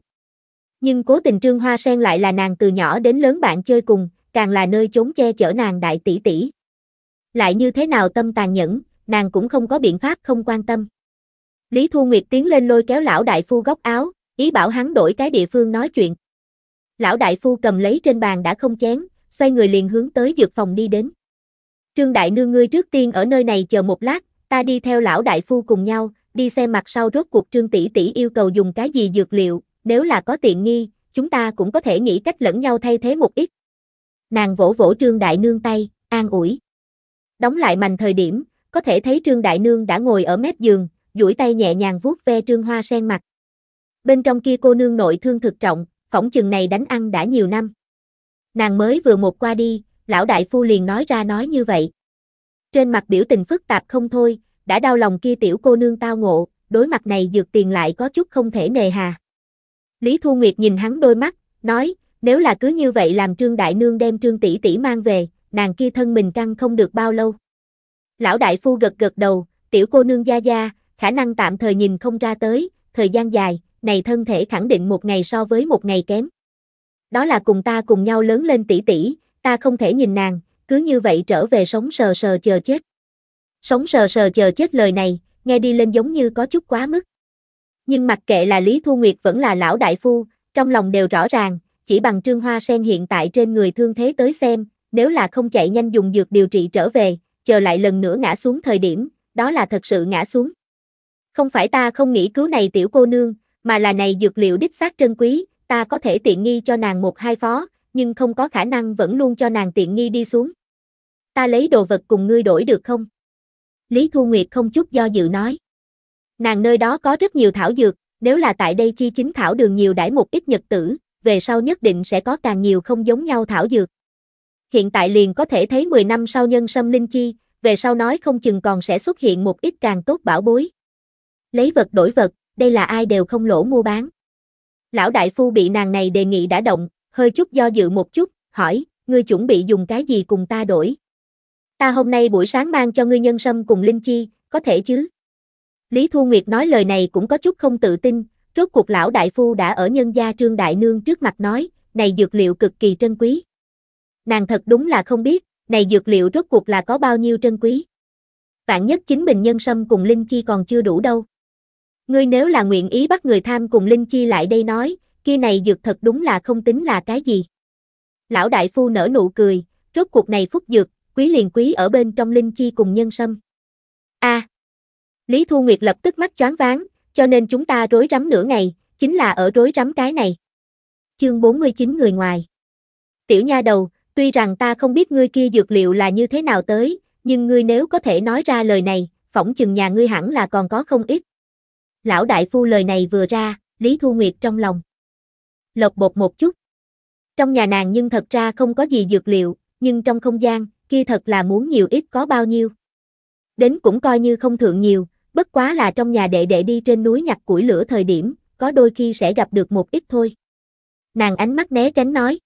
Nhưng cố tình Trương Hoa Sen lại là nàng từ nhỏ đến lớn bạn chơi cùng, càng là nơi chốn che chở nàng đại tỷ tỷ. Lại như thế nào tâm tàn nhẫn, nàng cũng không có biện pháp không quan tâm. Lý Thu Nguyệt tiến lên lôi kéo lão đại phu góc áo, ý bảo hắn đổi cái địa phương nói chuyện, lão đại phu cầm lấy trên bàn đã không chén, xoay người liền hướng tới dược phòng đi đến. Trương đại nương ngươi trước tiên ở nơi này chờ một lát, ta đi theo lão đại phu cùng nhau, đi xem mặt sau rốt cuộc trương tỷ tỷ yêu cầu dùng cái gì dược liệu, nếu là có tiện nghi, chúng ta cũng có thể nghĩ cách lẫn nhau thay thế một ít. Nàng vỗ vỗ trương đại nương tay, an ủi. Đóng lại mành thời điểm, có thể thấy trương đại nương đã ngồi ở mép giường, duỗi tay nhẹ nhàng vuốt ve trương hoa sen mặt. Bên trong kia cô nương nội thương thực trọng, phỏng chừng này đánh ăn đã nhiều năm. Nàng mới vừa một qua đi, lão đại phu liền nói ra nói như vậy. Trên mặt biểu tình phức tạp không thôi, đã đau lòng kia tiểu cô nương tao ngộ, đối mặt này dược tiền lại có chút không thể nề hà. Lý Thu Nguyệt nhìn hắn đôi mắt, nói, nếu là cứ như vậy làm Trương Đại Nương đem Trương Tỷ Tỷ mang về, nàng kia thân mình căng không được bao lâu. Lão đại phu gật gật đầu, tiểu cô nương gia gia, khả năng tạm thời nhìn không ra tới, thời gian dài, này thân thể khẳng định một ngày so với một ngày kém. Đó là cùng ta cùng nhau lớn lên tỷ tỷ, ta không thể nhìn nàng, cứ như vậy trở về sống sờ sờ chờ chết. Sống sờ sờ chờ chết lời này, nghe đi lên giống như có chút quá mức. Nhưng mặc kệ là Lý Thu Nguyệt vẫn là lão đại phu, trong lòng đều rõ ràng, chỉ bằng trương hoa sen hiện tại trên người thương thế tới xem, nếu là không chạy nhanh dùng dược điều trị trở về, chờ lại lần nữa ngã xuống thời điểm, đó là thật sự ngã xuống. Không phải ta không nghĩ cứu này tiểu cô nương, mà là này dược liệu đích xác trân quý, ta có thể tiện nghi cho nàng một hai phó, nhưng không có khả năng vẫn luôn cho nàng tiện nghi đi xuống. Ta lấy đồ vật cùng ngươi đổi được không? Lý Thu Nguyệt không chút do dự nói. Nàng nơi đó có rất nhiều thảo dược, nếu là tại đây chi chính thảo đường nhiều đãi một ít nhật tử, về sau nhất định sẽ có càng nhiều không giống nhau thảo dược. Hiện tại liền có thể thấy 10 năm sau nhân sâm linh chi, về sau nói không chừng còn sẽ xuất hiện một ít càng tốt bảo bối. Lấy vật đổi vật, đây là ai đều không lỗ mua bán. Lão đại phu bị nàng này đề nghị đã động, hơi chút do dự một chút, hỏi, ngươi chuẩn bị dùng cái gì cùng ta đổi? Ta hôm nay buổi sáng mang cho ngươi nhân sâm cùng linh chi, có thể chứ? Lý Thu Nguyệt nói lời này cũng có chút không tự tin, rốt cuộc lão đại phu đã ở nhân gia Trương Đại Nương trước mặt nói, này dược liệu cực kỳ trân quý. Nàng thật đúng là không biết, này dược liệu rốt cuộc là có bao nhiêu trân quý. Vạn nhất chính bình nhân sâm cùng linh chi còn chưa đủ đâu. Ngươi nếu là nguyện ý bắt người tham cùng Linh Chi lại đây nói, kia này dược thật đúng là không tính là cái gì. Lão đại phu nở nụ cười, rốt cuộc này phúc dược, quý liền quý ở bên trong Linh Chi cùng nhân sâm. a à, Lý Thu Nguyệt lập tức mắt choáng váng, cho nên chúng ta rối rắm nửa ngày, chính là ở rối rắm cái này. Chương 49 người ngoài. Tiểu nha đầu, tuy rằng ta không biết ngươi kia dược liệu là như thế nào tới, nhưng ngươi nếu có thể nói ra lời này, phỏng chừng nhà ngươi hẳn là còn có không ít. Lão đại phu lời này vừa ra, Lý Thu Nguyệt trong lòng. lột bột một chút. Trong nhà nàng nhưng thật ra không có gì dược liệu, nhưng trong không gian, kia thật là muốn nhiều ít có bao nhiêu. Đến cũng coi như không thượng nhiều, bất quá là trong nhà đệ đệ đi trên núi nhặt củi lửa thời điểm, có đôi khi sẽ gặp được một ít thôi. Nàng ánh mắt né tránh nói.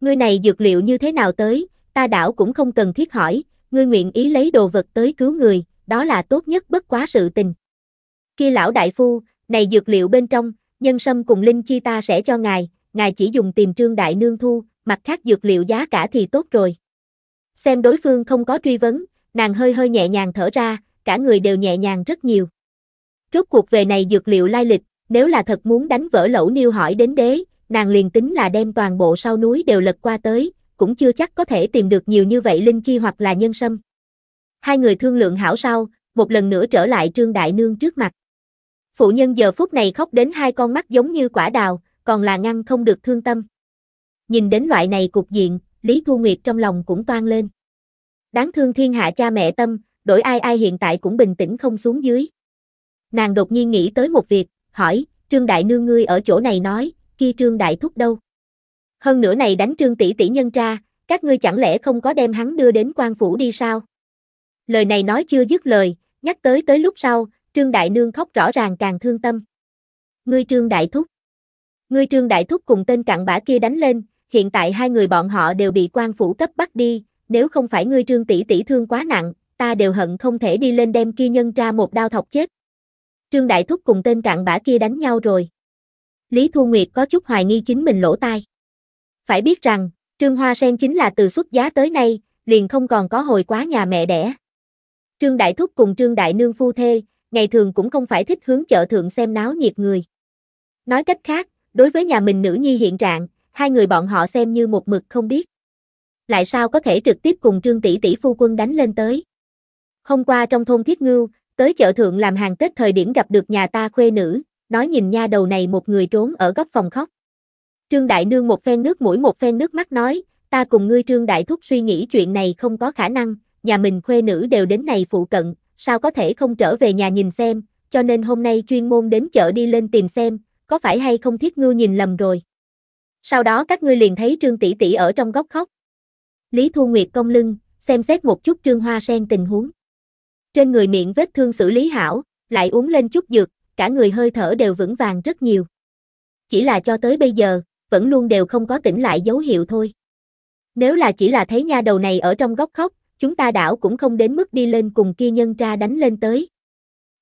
Ngươi này dược liệu như thế nào tới, ta đảo cũng không cần thiết hỏi, ngươi nguyện ý lấy đồ vật tới cứu người, đó là tốt nhất bất quá sự tình kia lão đại phu, này dược liệu bên trong, nhân sâm cùng linh chi ta sẽ cho ngài, ngài chỉ dùng tìm trương đại nương thu, mặt khác dược liệu giá cả thì tốt rồi. Xem đối phương không có truy vấn, nàng hơi hơi nhẹ nhàng thở ra, cả người đều nhẹ nhàng rất nhiều. Rốt cuộc về này dược liệu lai lịch, nếu là thật muốn đánh vỡ lẩu niêu hỏi đến đế, nàng liền tính là đem toàn bộ sau núi đều lật qua tới, cũng chưa chắc có thể tìm được nhiều như vậy linh chi hoặc là nhân sâm. Hai người thương lượng hảo sau, một lần nữa trở lại Trương Đại Nương trước mặt phụ nhân giờ phút này khóc đến hai con mắt giống như quả đào, còn là ngăn không được thương tâm. Nhìn đến loại này cục diện, Lý Thu Nguyệt trong lòng cũng toan lên. Đáng thương thiên hạ cha mẹ tâm, đổi ai ai hiện tại cũng bình tĩnh không xuống dưới. Nàng đột nhiên nghĩ tới một việc, hỏi, Trương Đại Nương ngươi ở chỗ này nói, kia Trương Đại Thúc đâu? Hơn nữa này đánh Trương tỷ tỷ nhân ra, các ngươi chẳng lẽ không có đem hắn đưa đến quan phủ đi sao? Lời này nói chưa dứt lời, nhắc tới tới lúc sau, Trương Đại Nương khóc rõ ràng càng thương tâm. Ngươi Trương Đại Thúc. Ngươi Trương Đại Thúc cùng tên cặn bã kia đánh lên, hiện tại hai người bọn họ đều bị quan phủ cấp bắt đi, nếu không phải ngươi Trương tỷ tỷ thương quá nặng, ta đều hận không thể đi lên đem kia nhân ra một đao thọc chết. Trương Đại Thúc cùng tên cặn bã kia đánh nhau rồi. Lý Thu Nguyệt có chút hoài nghi chính mình lỗ tai. Phải biết rằng, Trương Hoa Sen chính là từ xuất giá tới nay, liền không còn có hồi quá nhà mẹ đẻ. Trương Đại Thúc cùng Trương Đại Nương phu thê, ngày thường cũng không phải thích hướng chợ thượng xem náo nhiệt người. Nói cách khác, đối với nhà mình nữ nhi hiện trạng, hai người bọn họ xem như một mực không biết. Lại sao có thể trực tiếp cùng Trương tỷ tỷ phu quân đánh lên tới? Hôm qua trong thôn Thiết Ngưu, tới chợ thượng làm hàng Tết thời điểm gặp được nhà ta khuê nữ, nói nhìn nha đầu này một người trốn ở góc phòng khóc. Trương Đại Nương một phen nước mũi một phen nước mắt nói, ta cùng ngươi Trương Đại Thúc suy nghĩ chuyện này không có khả năng, nhà mình khuê nữ đều đến này phụ cận, sao có thể không trở về nhà nhìn xem, cho nên hôm nay chuyên môn đến chợ đi lên tìm xem, có phải hay không thiết ngư nhìn lầm rồi. Sau đó các ngươi liền thấy Trương Tỷ Tỷ ở trong góc khóc. Lý Thu Nguyệt cong lưng, xem xét một chút Trương Hoa Sen tình huống. Trên người miệng vết thương xử lý hảo, lại uống lên chút dược, cả người hơi thở đều vững vàng rất nhiều. Chỉ là cho tới bây giờ, vẫn luôn đều không có tỉnh lại dấu hiệu thôi. Nếu là chỉ là thấy nha đầu này ở trong góc khóc, chúng ta đảo cũng không đến mức đi lên cùng kia nhân tra đánh lên tới.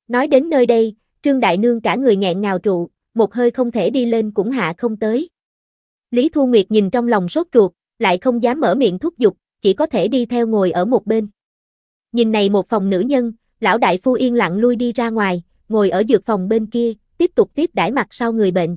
Nói đến nơi đây, Trương Đại Nương cả người nghẹn ngào trụ, một hơi không thể đi lên cũng hạ không tới. Lý Thu Nguyệt nhìn trong lòng sốt ruột, lại không dám mở miệng thúc giục, chỉ có thể đi theo ngồi ở một bên. Nhìn này một phòng nữ nhân, lão đại phu yên lặng lui đi ra ngoài, ngồi ở dược phòng bên kia, tiếp tục tiếp đãi mặt sau người bệnh.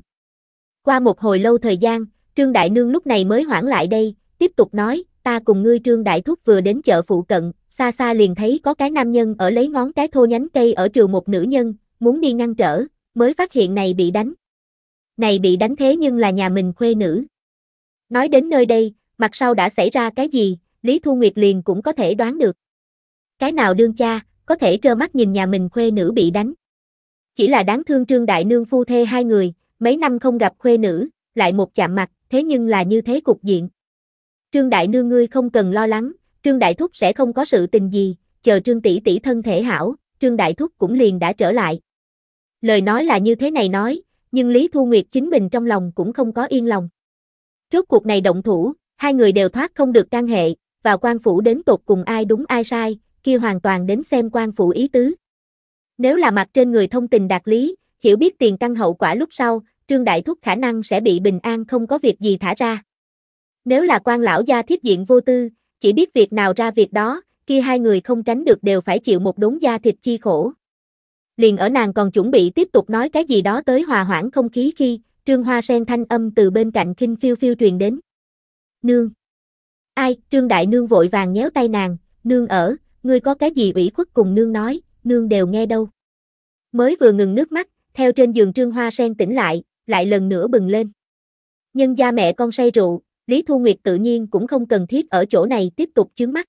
Qua một hồi lâu thời gian, Trương Đại Nương lúc này mới hoãn lại đây, tiếp tục nói, ta cùng ngươi trương đại thúc vừa đến chợ phụ cận, xa xa liền thấy có cái nam nhân ở lấy ngón cái thô nhánh cây ở trường một nữ nhân, muốn đi ngăn trở, mới phát hiện này bị đánh. Này bị đánh thế nhưng là nhà mình khuê nữ. Nói đến nơi đây, mặt sau đã xảy ra cái gì, Lý Thu Nguyệt liền cũng có thể đoán được. Cái nào đương cha, có thể trơ mắt nhìn nhà mình khuê nữ bị đánh. Chỉ là đáng thương trương đại nương phu thê hai người, mấy năm không gặp khuê nữ, lại một chạm mặt, thế nhưng là như thế cục diện. Trương Đại Nương ngươi không cần lo lắng, Trương Đại Thúc sẽ không có sự tình gì, chờ Trương Tỷ Tỷ thân thể hảo, Trương Đại Thúc cũng liền đã trở lại. Lời nói là như thế này nói, nhưng Lý Thu Nguyệt chính mình trong lòng cũng không có yên lòng. Trước cuộc này động thủ, hai người đều thoát không được can hệ, và quan phủ đến tột cùng ai đúng ai sai, kia hoàn toàn đến xem quan phủ ý tứ. Nếu là mặt trên người thông tình đạt lý, hiểu biết tiền căn hậu quả lúc sau, Trương Đại Thúc khả năng sẽ bị bình an không có việc gì thả ra. Nếu là quan lão gia thiết diện vô tư, chỉ biết việc nào ra việc đó, kia hai người không tránh được đều phải chịu một đống da thịt chi khổ. Liền ở nàng còn chuẩn bị tiếp tục nói cái gì đó tới hòa hoãn không khí khi, Trương Hoa sen thanh âm từ bên cạnh khinh phiêu phiêu truyền đến. Nương. Ai, Trương Đại Nương vội vàng nhéo tay nàng, nương ở, ngươi có cái gì ủy khuất cùng nương nói, nương đều nghe đâu. Mới vừa ngừng nước mắt, theo trên giường Trương Hoa sen tỉnh lại, lại lần nữa bừng lên. Nhân gia mẹ con say rượu, Lý Thu Nguyệt tự nhiên cũng không cần thiết ở chỗ này tiếp tục chướng mắt.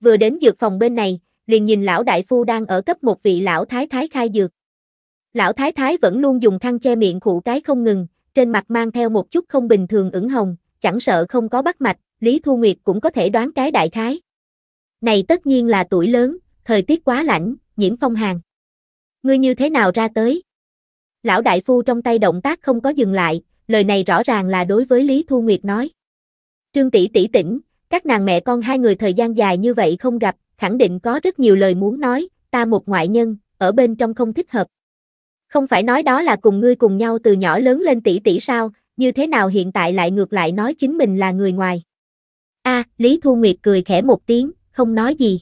Vừa đến dược phòng bên này, liền nhìn lão đại phu đang ở cấp một vị lão thái thái khai dược. Lão thái thái vẫn luôn dùng khăn che miệng khụ cái không ngừng, trên mặt mang theo một chút không bình thường ửng hồng, chẳng sợ không có bắt mạch, Lý Thu Nguyệt cũng có thể đoán cái đại khái. Này tất nhiên là tuổi lớn, thời tiết quá lạnh, nhiễm phong hàn. Ngươi như thế nào ra tới? Lão đại phu trong tay động tác không có dừng lại, lời này rõ ràng là đối với Lý Thu Nguyệt nói. Trương Tỷ Tỷ tỉnh, các nàng mẹ con hai người thời gian dài như vậy không gặp, khẳng định có rất nhiều lời muốn nói, ta một ngoại nhân, ở bên trong không thích hợp. Không phải nói đó là cùng ngươi cùng nhau từ nhỏ lớn lên tỷ tỷ sao, như thế nào hiện tại lại ngược lại nói chính mình là người ngoài. a à, Lý Thu Nguyệt cười khẽ một tiếng, không nói gì.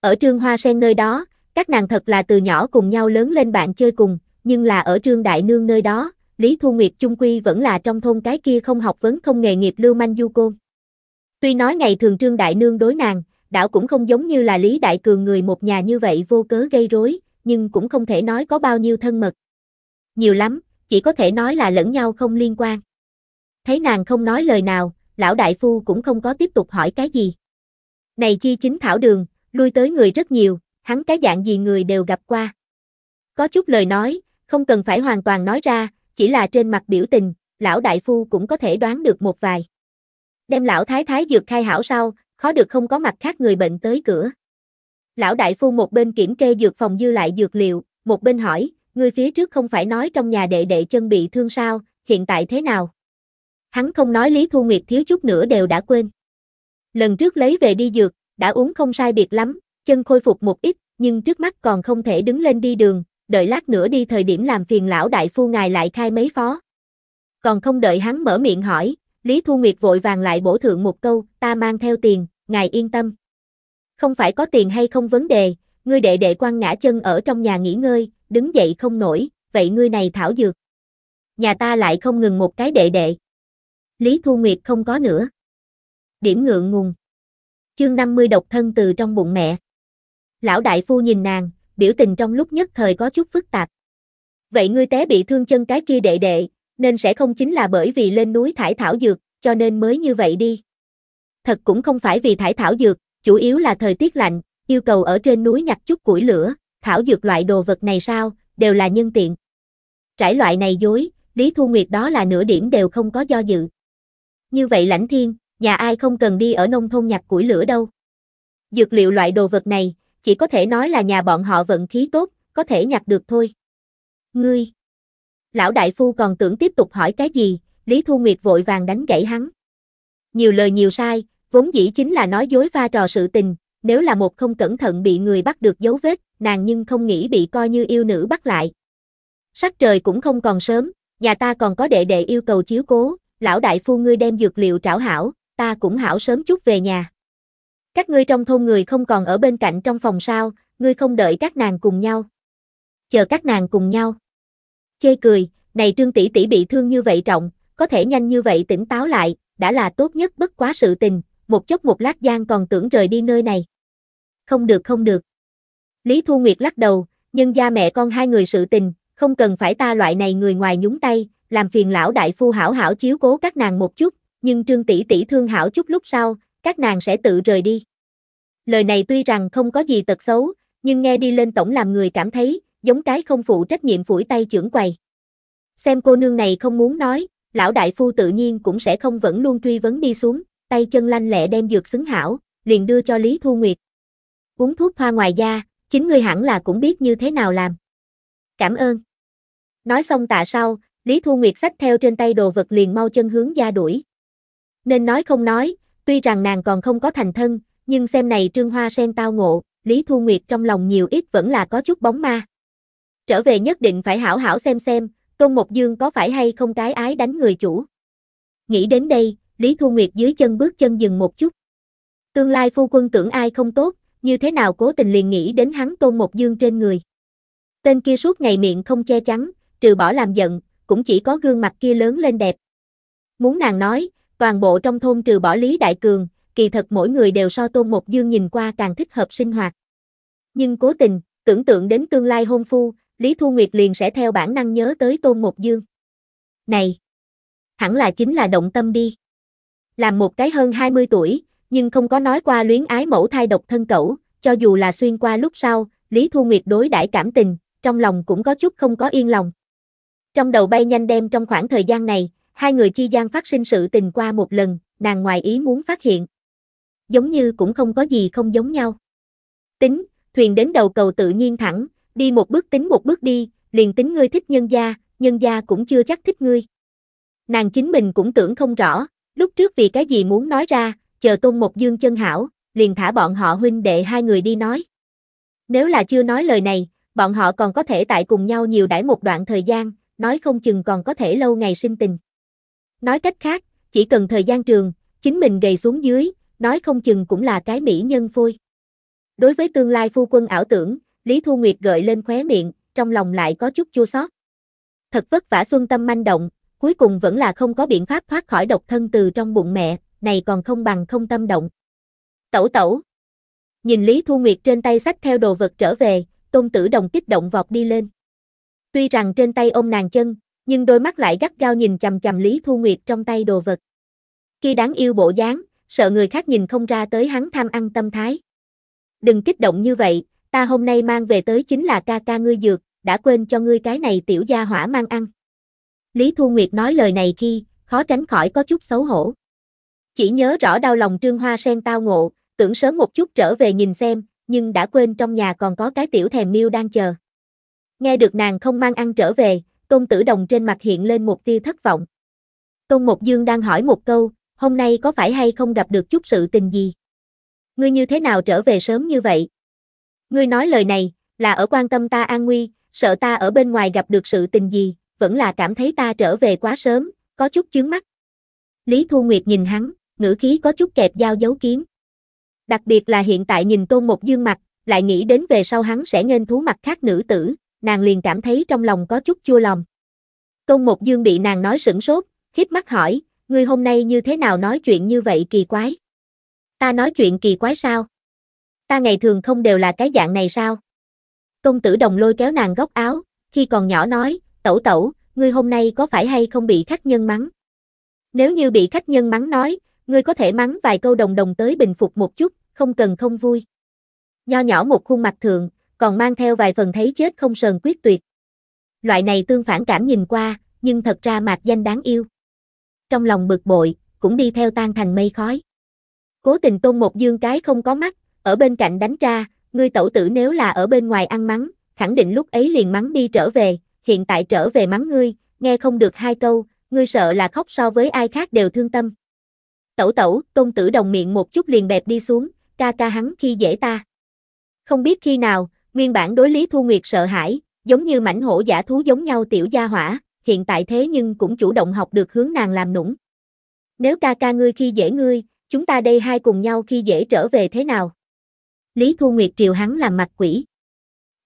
Ở Trương Hoa Sen nơi đó, các nàng thật là từ nhỏ cùng nhau lớn lên bạn chơi cùng, nhưng là ở Trương Đại Nương nơi đó, Lý Thu Nguyệt chung quy vẫn là trong thôn cái kia không học vấn không nghề nghiệp lưu manh du côn. Tuy nói ngày thường Trương Đại Nương đối nàng, đảo cũng không giống như là Lý Đại Cường người một nhà như vậy vô cớ gây rối, nhưng cũng không thể nói có bao nhiêu thân mật. Nhiều lắm, chỉ có thể nói là lẫn nhau không liên quan. Thấy nàng không nói lời nào, lão đại phu cũng không có tiếp tục hỏi cái gì. Này chi chính thảo đường, lui tới người rất nhiều, hắn cái dạng gì người đều gặp qua. Có chút lời nói, không cần phải hoàn toàn nói ra, chỉ là trên mặt biểu tình, lão đại phu cũng có thể đoán được một vài. Đem lão thái thái dược khai hảo sau, khó được không có mặt khác người bệnh tới cửa. Lão đại phu một bên kiểm kê dược phòng dư lại dược liệu, một bên hỏi, người phía trước không phải nói trong nhà đệ đệ chân bị thương sao, hiện tại thế nào? Hắn không nói Lý Thu Nguyệt thiếu chút nữa đều đã quên. Lần trước lấy về đi dược, đã uống không sai biệt lắm, chân khôi phục một ít, nhưng trước mắt còn không thể đứng lên đi đường, đợi lát nữa đi thời điểm làm phiền lão đại phu ngài lại khai mấy phó. Còn không đợi hắn mở miệng hỏi, Lý Thu Nguyệt vội vàng lại bổ thượng một câu, ta mang theo tiền, ngài yên tâm. Không phải có tiền hay không vấn đề, ngươi đệ đệ quan ngã chân ở trong nhà nghỉ ngơi, đứng dậy không nổi, vậy ngươi này thảo dược. Nhà ta lại không ngừng một cái đệ đệ. Lý Thu Nguyệt không có nữa. Điểm ngượng ngùng. Chương 50 độc thân từ trong bụng mẹ. Lão đại phu nhìn nàng, biểu tình trong lúc nhất thời có chút phức tạp. Vậy ngươi té bị thương chân cái kia đệ đệ, nên sẽ không chính là bởi vì lên núi thải thảo dược, cho nên mới như vậy đi. Thật cũng không phải vì thải thảo dược, chủ yếu là thời tiết lạnh, yêu cầu ở trên núi nhặt chút củi lửa, thảo dược loại đồ vật này sao, đều là nhân tiện. Trải loại này dối, Lý Thu Nguyệt đó là nửa điểm đều không có do dự. Như vậy lãnh thiên, nhà ai không cần đi ở nông thôn nhặt củi lửa đâu. Dược liệu loại đồ vật này, chỉ có thể nói là nhà bọn họ vận khí tốt, có thể nhặt được thôi. Ngươi! Lão đại phu còn tưởng tiếp tục hỏi cái gì, Lý Thu Nguyệt vội vàng đánh gãy hắn. Nhiều lời nhiều sai, vốn dĩ chính là nói dối pha trò sự tình, nếu là một không cẩn thận bị người bắt được dấu vết, nàng nhưng không nghĩ bị coi như yêu nữ bắt lại. Sắc trời cũng không còn sớm, nhà ta còn có đệ đệ yêu cầu chiếu cố, lão đại phu ngươi đem dược liệu trảo hảo, ta cũng hảo sớm chút về nhà. Các ngươi trong thôn người không còn ở bên cạnh trong phòng sao, ngươi không đợi các nàng cùng nhau. Chờ các nàng cùng nhau. Chê cười, này Trương tỷ tỷ bị thương như vậy trọng, có thể nhanh như vậy tỉnh táo lại, đã là tốt nhất bất quá sự tình, một chốc một lát gian còn tưởng rời đi nơi này. Không được không được. Lý Thu Nguyệt lắc đầu, nhưng gia mẹ con hai người sự tình, không cần phải ta loại này người ngoài nhúng tay, làm phiền lão đại phu hảo hảo chiếu cố các nàng một chút, nhưng Trương tỷ tỷ thương hảo chút lúc sau, các nàng sẽ tự rời đi. Lời này tuy rằng không có gì tật xấu, nhưng nghe đi lên tổng làm người cảm thấy, giống cái không phụ trách nhiệm phủi tay trưởng quầy. Xem cô nương này không muốn nói, lão đại phu tự nhiên cũng sẽ không vẫn luôn truy vấn đi xuống, tay chân lanh lẹ đem dược xứng hảo, liền đưa cho Lý Thu Nguyệt. Uống thuốc hoa ngoài da, chính người hẳn là cũng biết như thế nào làm. Cảm ơn. Nói xong tạ sau, Lý Thu Nguyệt sách theo trên tay đồ vật liền mau chân hướng ra đuổi. Nên nói không nói, Tuy rằng nàng còn không có thành thân, nhưng xem này trương hoa sen tao ngộ, Lý Thu Nguyệt trong lòng nhiều ít vẫn là có chút bóng ma. Trở về nhất định phải hảo hảo xem xem, Tôn Mộc Dương có phải hay không cái ái đánh người chủ. Nghĩ đến đây, Lý Thu Nguyệt dưới chân bước chân dừng một chút. Tương lai phu quân tưởng ai không tốt, như thế nào cố tình liền nghĩ đến hắn Tôn Mộc Dương trên người. Tên kia suốt ngày miệng không che chắn, trừ bỏ làm giận, cũng chỉ có gương mặt kia lớn lên đẹp. Muốn nàng nói, Toàn bộ trong thôn trừ bỏ Lý Đại Cường, kỳ thật mỗi người đều so Tôn Một Dương nhìn qua càng thích hợp sinh hoạt. Nhưng cố tình, tưởng tượng đến tương lai hôn phu, Lý Thu Nguyệt liền sẽ theo bản năng nhớ tới Tôn Một Dương. Này! Hẳn là chính là động tâm đi. Làm một cái hơn 20 tuổi, nhưng không có nói qua luyến ái mẫu thai độc thân cẩu, cho dù là xuyên qua lúc sau, Lý Thu Nguyệt đối đãi cảm tình, trong lòng cũng có chút không có yên lòng. Trong đầu bay nhanh đem trong khoảng thời gian này, hai người chi gian phát sinh sự tình qua một lần, nàng ngoài ý muốn phát hiện. Giống như cũng không có gì không giống nhau. Tính, thuyền đến đầu cầu tự nhiên thẳng, đi một bước tính một bước đi, liền tính ngươi thích nhân gia, nhân gia cũng chưa chắc thích ngươi. Nàng chính mình cũng tưởng không rõ, lúc trước vì cái gì muốn nói ra, chờ tôn một dương chân hảo, liền thả bọn họ huynh đệ hai người đi nói. Nếu là chưa nói lời này, bọn họ còn có thể tại cùng nhau nhiều đãi một đoạn thời gian, nói không chừng còn có thể lâu ngày sinh tình. Nói cách khác, chỉ cần thời gian trường, chính mình gầy xuống dưới, nói không chừng cũng là cái mỹ nhân phôi. Đối với tương lai phu quân ảo tưởng, Lý Thu Nguyệt gợi lên khóe miệng, trong lòng lại có chút chua xót. Thật vất vả xuân tâm manh động, cuối cùng vẫn là không có biện pháp thoát khỏi độc thân từ trong bụng mẹ, này còn không bằng không tâm động. Tẩu tẩu. Nhìn Lý Thu Nguyệt trên tay sách theo đồ vật trở về, tôn tử đồng kích động vọt đi lên. Tuy rằng trên tay ôm nàng chân, nhưng đôi mắt lại gắt gao nhìn chầm chầm Lý Thu Nguyệt trong tay đồ vật. Khi đáng yêu bộ dáng, sợ người khác nhìn không ra tới hắn tham ăn tâm thái. Đừng kích động như vậy, ta hôm nay mang về tới chính là ca ca ngươi dược, đã quên cho ngươi cái này tiểu gia hỏa mang ăn. Lý Thu Nguyệt nói lời này khi, khó tránh khỏi có chút xấu hổ. Chỉ nhớ rõ đau lòng trương hoa sen tao ngộ, tưởng sớm một chút trở về nhìn xem, nhưng đã quên trong nhà còn có cái tiểu thèm miêu đang chờ. Nghe được nàng không mang ăn trở về, Tôn Tử Đồng trên mặt hiện lên một tia thất vọng. Tôn Mộc Dương đang hỏi một câu, hôm nay có phải hay không gặp được chút sự tình gì? Ngươi như thế nào trở về sớm như vậy? Ngươi nói lời này, là ở quan tâm ta an nguy, sợ ta ở bên ngoài gặp được sự tình gì, vẫn là cảm thấy ta trở về quá sớm, có chút chướng mắt. Lý Thu Nguyệt nhìn hắn, ngữ khí có chút kẹp dao giấu kiếm. Đặc biệt là hiện tại nhìn Tôn Mộc Dương mặt, lại nghĩ đến về sau hắn sẽ nghênh thú mặt khác nữ tử, nàng liền cảm thấy trong lòng có chút chua lòng. Công Mộc Dương bị nàng nói sửng sốt, khiếp mắt hỏi, ngươi hôm nay như thế nào nói chuyện như vậy kỳ quái? Ta nói chuyện kỳ quái sao? Ta ngày thường không đều là cái dạng này sao? Công tử đồng lôi kéo nàng góc áo, khi còn nhỏ nói, tẩu tẩu, ngươi hôm nay có phải hay không bị khách nhân mắng? Nếu như bị khách nhân mắng nói, ngươi có thể mắng vài câu đồng đồng tới bình phục một chút, không cần không vui. Nho nhỏ một khuôn mặt thường, còn mang theo vài phần thấy chết không sờn quyết tuyệt. Loại này tương phản cảm nhìn qua, nhưng thật ra mạc danh đáng yêu. Trong lòng bực bội, cũng đi theo tan thành mây khói. Cố tình tôn một dương cái không có mắt, ở bên cạnh đánh ra, ngươi tẩu tử nếu là ở bên ngoài ăn mắng, khẳng định lúc ấy liền mắng đi trở về, hiện tại trở về mắng ngươi, nghe không được hai câu, ngươi sợ là khóc so với ai khác đều thương tâm. Tẩu tẩu, tôn tử đồng miệng một chút liền bẹp đi xuống, ca ca hắn khi dễ ta. Không biết khi nào, Nguyên bản đối Lý Thu Nguyệt sợ hãi, giống như mảnh hổ giả thú giống nhau tiểu gia hỏa, hiện tại thế nhưng cũng chủ động học được hướng nàng làm nũng. Nếu ca ca ngươi khi dễ ngươi, chúng ta đây hai cùng nhau khi dễ trở về thế nào? Lý Thu Nguyệt triều hắn làm mặt quỷ.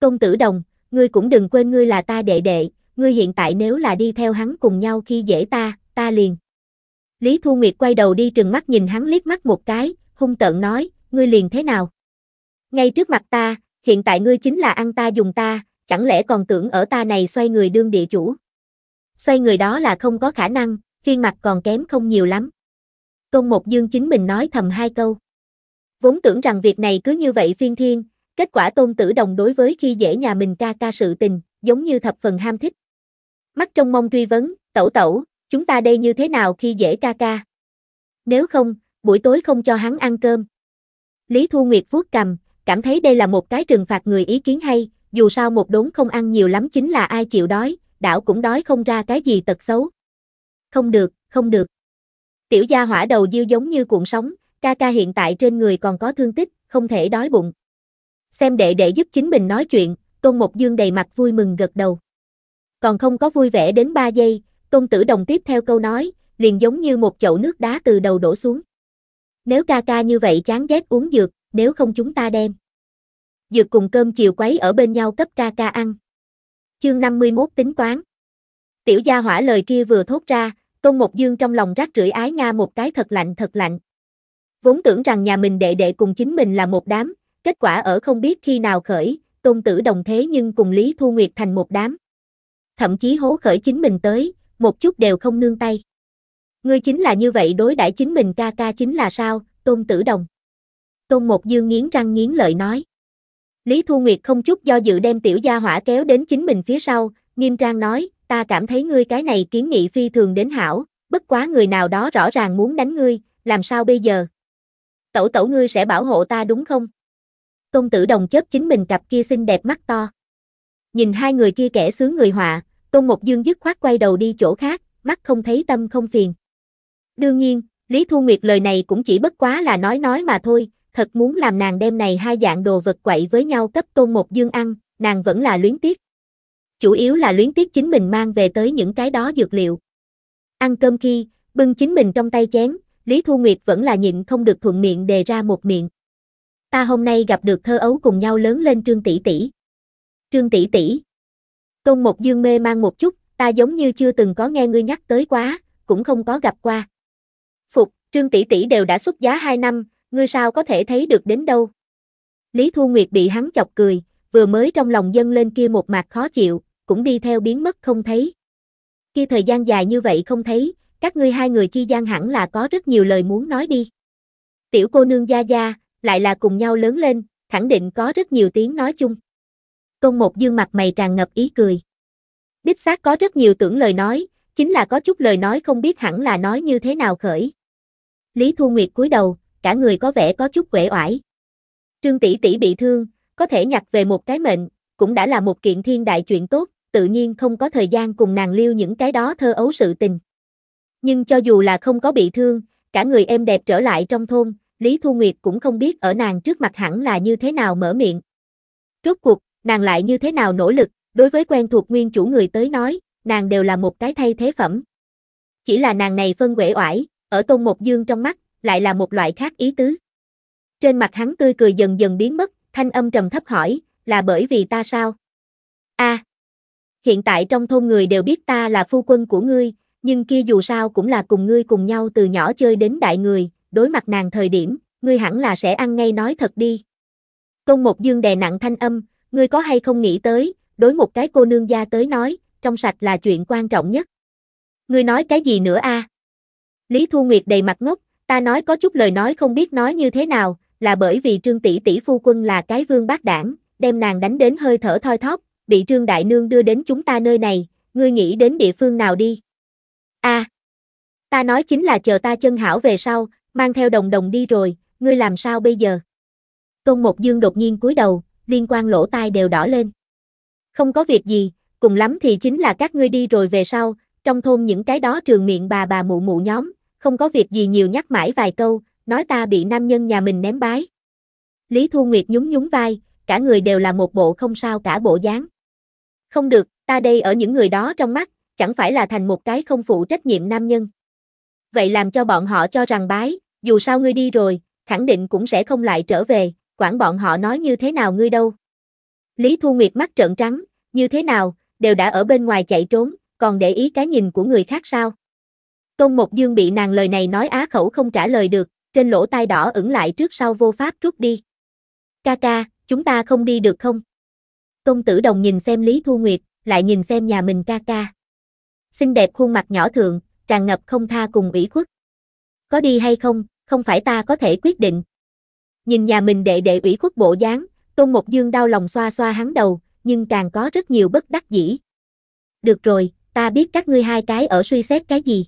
Công tử đồng, ngươi cũng đừng quên ngươi là ta đệ đệ, ngươi hiện tại nếu là đi theo hắn cùng nhau khi dễ ta, ta liền. Lý Thu Nguyệt quay đầu đi trừng mắt nhìn hắn liếc mắt một cái, hung tợn nói, ngươi liền thế nào? Ngay trước mặt ta, hiện tại ngươi chính là ăn ta dùng ta, chẳng lẽ còn tưởng ở ta này xoay người đương địa chủ. Xoay người đó là không có khả năng, phiên mặt còn kém không nhiều lắm. Công một dương chính mình nói thầm hai câu. Vốn tưởng rằng việc này cứ như vậy phiên thiên, kết quả tôn tử đồng đối với khi dễ nhà mình ca ca sự tình, giống như thập phần ham thích. Mắt trong mong truy vấn, tẩu tẩu, chúng ta đây như thế nào khi dễ ca ca? Nếu không, buổi tối không cho hắn ăn cơm. Lý Thu Nguyệt vuốt cầm, cảm thấy đây là một cái trừng phạt người ý kiến hay, dù sao một đốn không ăn nhiều lắm chính là ai chịu đói, đảo cũng đói không ra cái gì tật xấu. Không được, không được. Tiểu gia hỏa đầu diêu giống như cuộn sóng, ca ca hiện tại trên người còn có thương tích, không thể đói bụng. Xem đệ đệ giúp chính mình nói chuyện, Tôn Mộc Dương đầy mặt vui mừng gật đầu. Còn không có vui vẻ đến 3 giây, Tôn Tử Đồng tiếp theo câu nói, liền giống như một chậu nước đá từ đầu đổ xuống. Nếu ca ca như vậy chán ghét uống dược, nếu không chúng ta đem. Dược cùng cơm chiều quấy ở bên nhau cấp ca ca ăn. Chương 51 tính toán. Tiểu gia hỏa lời kia vừa thốt ra, Tôn Ngọc Dương trong lòng rắc rưỡi ái Nga một cái thật lạnh thật lạnh. Vốn tưởng rằng nhà mình đệ đệ cùng chính mình là một đám, kết quả ở không biết khi nào khởi, Tôn Tử đồng thế nhưng cùng Lý Thu Nguyệt thành một đám. Thậm chí hố khởi chính mình tới, một chút đều không nương tay. Ngươi chính là như vậy đối đãi chính mình ca ca chính là sao, Tôn Tử đồng. Tôn Một Dương nghiến răng nghiến lợi nói. Lý Thu Nguyệt không chút do dự đem tiểu gia hỏa kéo đến chính mình phía sau, nghiêm trang nói, ta cảm thấy ngươi cái này kiến nghị phi thường đến hảo, bất quá người nào đó rõ ràng muốn đánh ngươi, làm sao bây giờ? Tẩu tẩu ngươi sẽ bảo hộ ta đúng không? Tôn tử đồng chớp chính mình cặp kia xinh đẹp mắt to. Nhìn hai người kia kẻ sướng người họa, Tôn Một Dương dứt khoát quay đầu đi chỗ khác, mắt không thấy tâm không phiền. Đương nhiên, Lý Thu Nguyệt lời này cũng chỉ bất quá là nói nói mà thôi, thật muốn làm nàng đem này hai dạng đồ vật quậy với nhau cấp tôn một dương ăn, nàng vẫn là luyến tiếc. Chủ yếu là luyến tiếc chính mình mang về tới những cái đó dược liệu. Ăn cơm khi, bưng chính mình trong tay chén, Lý Thu Nguyệt vẫn là nhịn không được thuận miệng đề ra một miệng. Ta hôm nay gặp được thơ ấu cùng nhau lớn lên Trương tỷ tỷ. Trương tỷ tỷ. Tôn một Dương mê mang một chút, ta giống như chưa từng có nghe ngươi nhắc tới quá, cũng không có gặp qua. Phục, Trương tỷ tỷ đều đã xuất giá 2 năm, ngươi sao có thể thấy được đến đâu. Lý Thu Nguyệt bị hắn chọc cười, vừa mới trong lòng dâng lên kia một mặt khó chịu, cũng đi theo biến mất không thấy. Kia thời gian dài như vậy không thấy, các ngươi hai người chi gian hẳn là có rất nhiều lời muốn nói đi. Tiểu cô nương Gia Gia, lại là cùng nhau lớn lên, khẳng định có rất nhiều tiếng nói chung. Công một dương mặt mày tràn ngập ý cười. Đích xác có rất nhiều tưởng lời nói, chính là có chút lời nói không biết hẳn là nói như thế nào khởi. Lý Thu Nguyệt cúi đầu, cả người có vẻ có chút uể oải. Trương tỷ tỷ bị thương, có thể nhặt về một cái mệnh, cũng đã là một kiện thiên đại chuyện tốt, tự nhiên không có thời gian cùng nàng lưu những cái đó thơ ấu sự tình. Nhưng cho dù là không có bị thương, cả người em đẹp trở lại trong thôn, Lý Thu Nguyệt cũng không biết ở nàng trước mặt hẳn là như thế nào mở miệng. Rốt cuộc, nàng lại như thế nào nỗ lực, đối với quen thuộc nguyên chủ người tới nói, nàng đều là một cái thay thế phẩm. Chỉ là nàng này phân quể oải, ở tôn một dương trong mắt, lại là một loại khác ý tứ. Trên mặt hắn tươi cười dần dần biến mất, thanh âm trầm thấp hỏi, là bởi vì ta sao? A. À, hiện tại trong thôn người đều biết ta là phu quân của ngươi, nhưng kia dù sao cũng là cùng ngươi cùng nhau từ nhỏ chơi đến đại người, đối mặt nàng thời điểm, ngươi hẳn là sẽ ăn ngay nói thật đi. Công một dương đè nặng thanh âm, ngươi có hay không nghĩ tới, đối một cái cô nương gia tới nói, trong sạch là chuyện quan trọng nhất. Ngươi nói cái gì nữa a? À? Lý Thu Nguyệt đầy mặt ngốc, ta nói có chút lời nói không biết nói như thế nào, là bởi vì Trương tỷ tỷ phu quân là cái vương bát đảng, đem nàng đánh đến hơi thở thoi thóp, bị Trương đại nương đưa đến chúng ta nơi này, ngươi nghĩ đến địa phương nào đi? A. À, ta nói chính là chờ ta chân hảo về sau, mang theo đồng đồng đi rồi, ngươi làm sao bây giờ? Tôn Mộc Dương đột nhiên cúi đầu, liên quan lỗ tai đều đỏ lên. Không có việc gì, cùng lắm thì chính là các ngươi đi rồi về sau, trong thôn những cái đó trường miệng bà bà mụ mụ nhóm, không có việc gì nhiều nhắc mãi vài câu, nói ta bị nam nhân nhà mình ném bái. Lý Thu Nguyệt nhún nhún vai, cả người đều là một bộ không sao cả bộ dáng. Không được, ta đây ở những người đó trong mắt, chẳng phải là thành một cái không phụ trách nhiệm nam nhân. Vậy làm cho bọn họ cho rằng bái, dù sao ngươi đi rồi, khẳng định cũng sẽ không lại trở về, quản bọn họ nói như thế nào ngươi đâu. Lý Thu Nguyệt mắt trợn trắng, như thế nào, đều đã ở bên ngoài chạy trốn, còn để ý cái nhìn của người khác sao? Tôn Mộc Dương bị nàng lời này nói á khẩu không trả lời được, trên lỗ tai đỏ ửng lại trước sau vô pháp rút đi. Ca ca, chúng ta không đi được không? Tôn tử đồng nhìn xem Lý Thu Nguyệt, lại nhìn xem nhà mình ca ca. Xinh đẹp khuôn mặt nhỏ thượng, tràn ngập không tha cùng ủy khuất. Có đi hay không, không phải ta có thể quyết định. Nhìn nhà mình đệ đệ ủy khuất bộ dáng, Tôn Mộc Dương đau lòng xoa xoa hắn đầu, nhưng càng có rất nhiều bất đắc dĩ. Được rồi, ta biết các ngươi hai cái ở suy xét cái gì.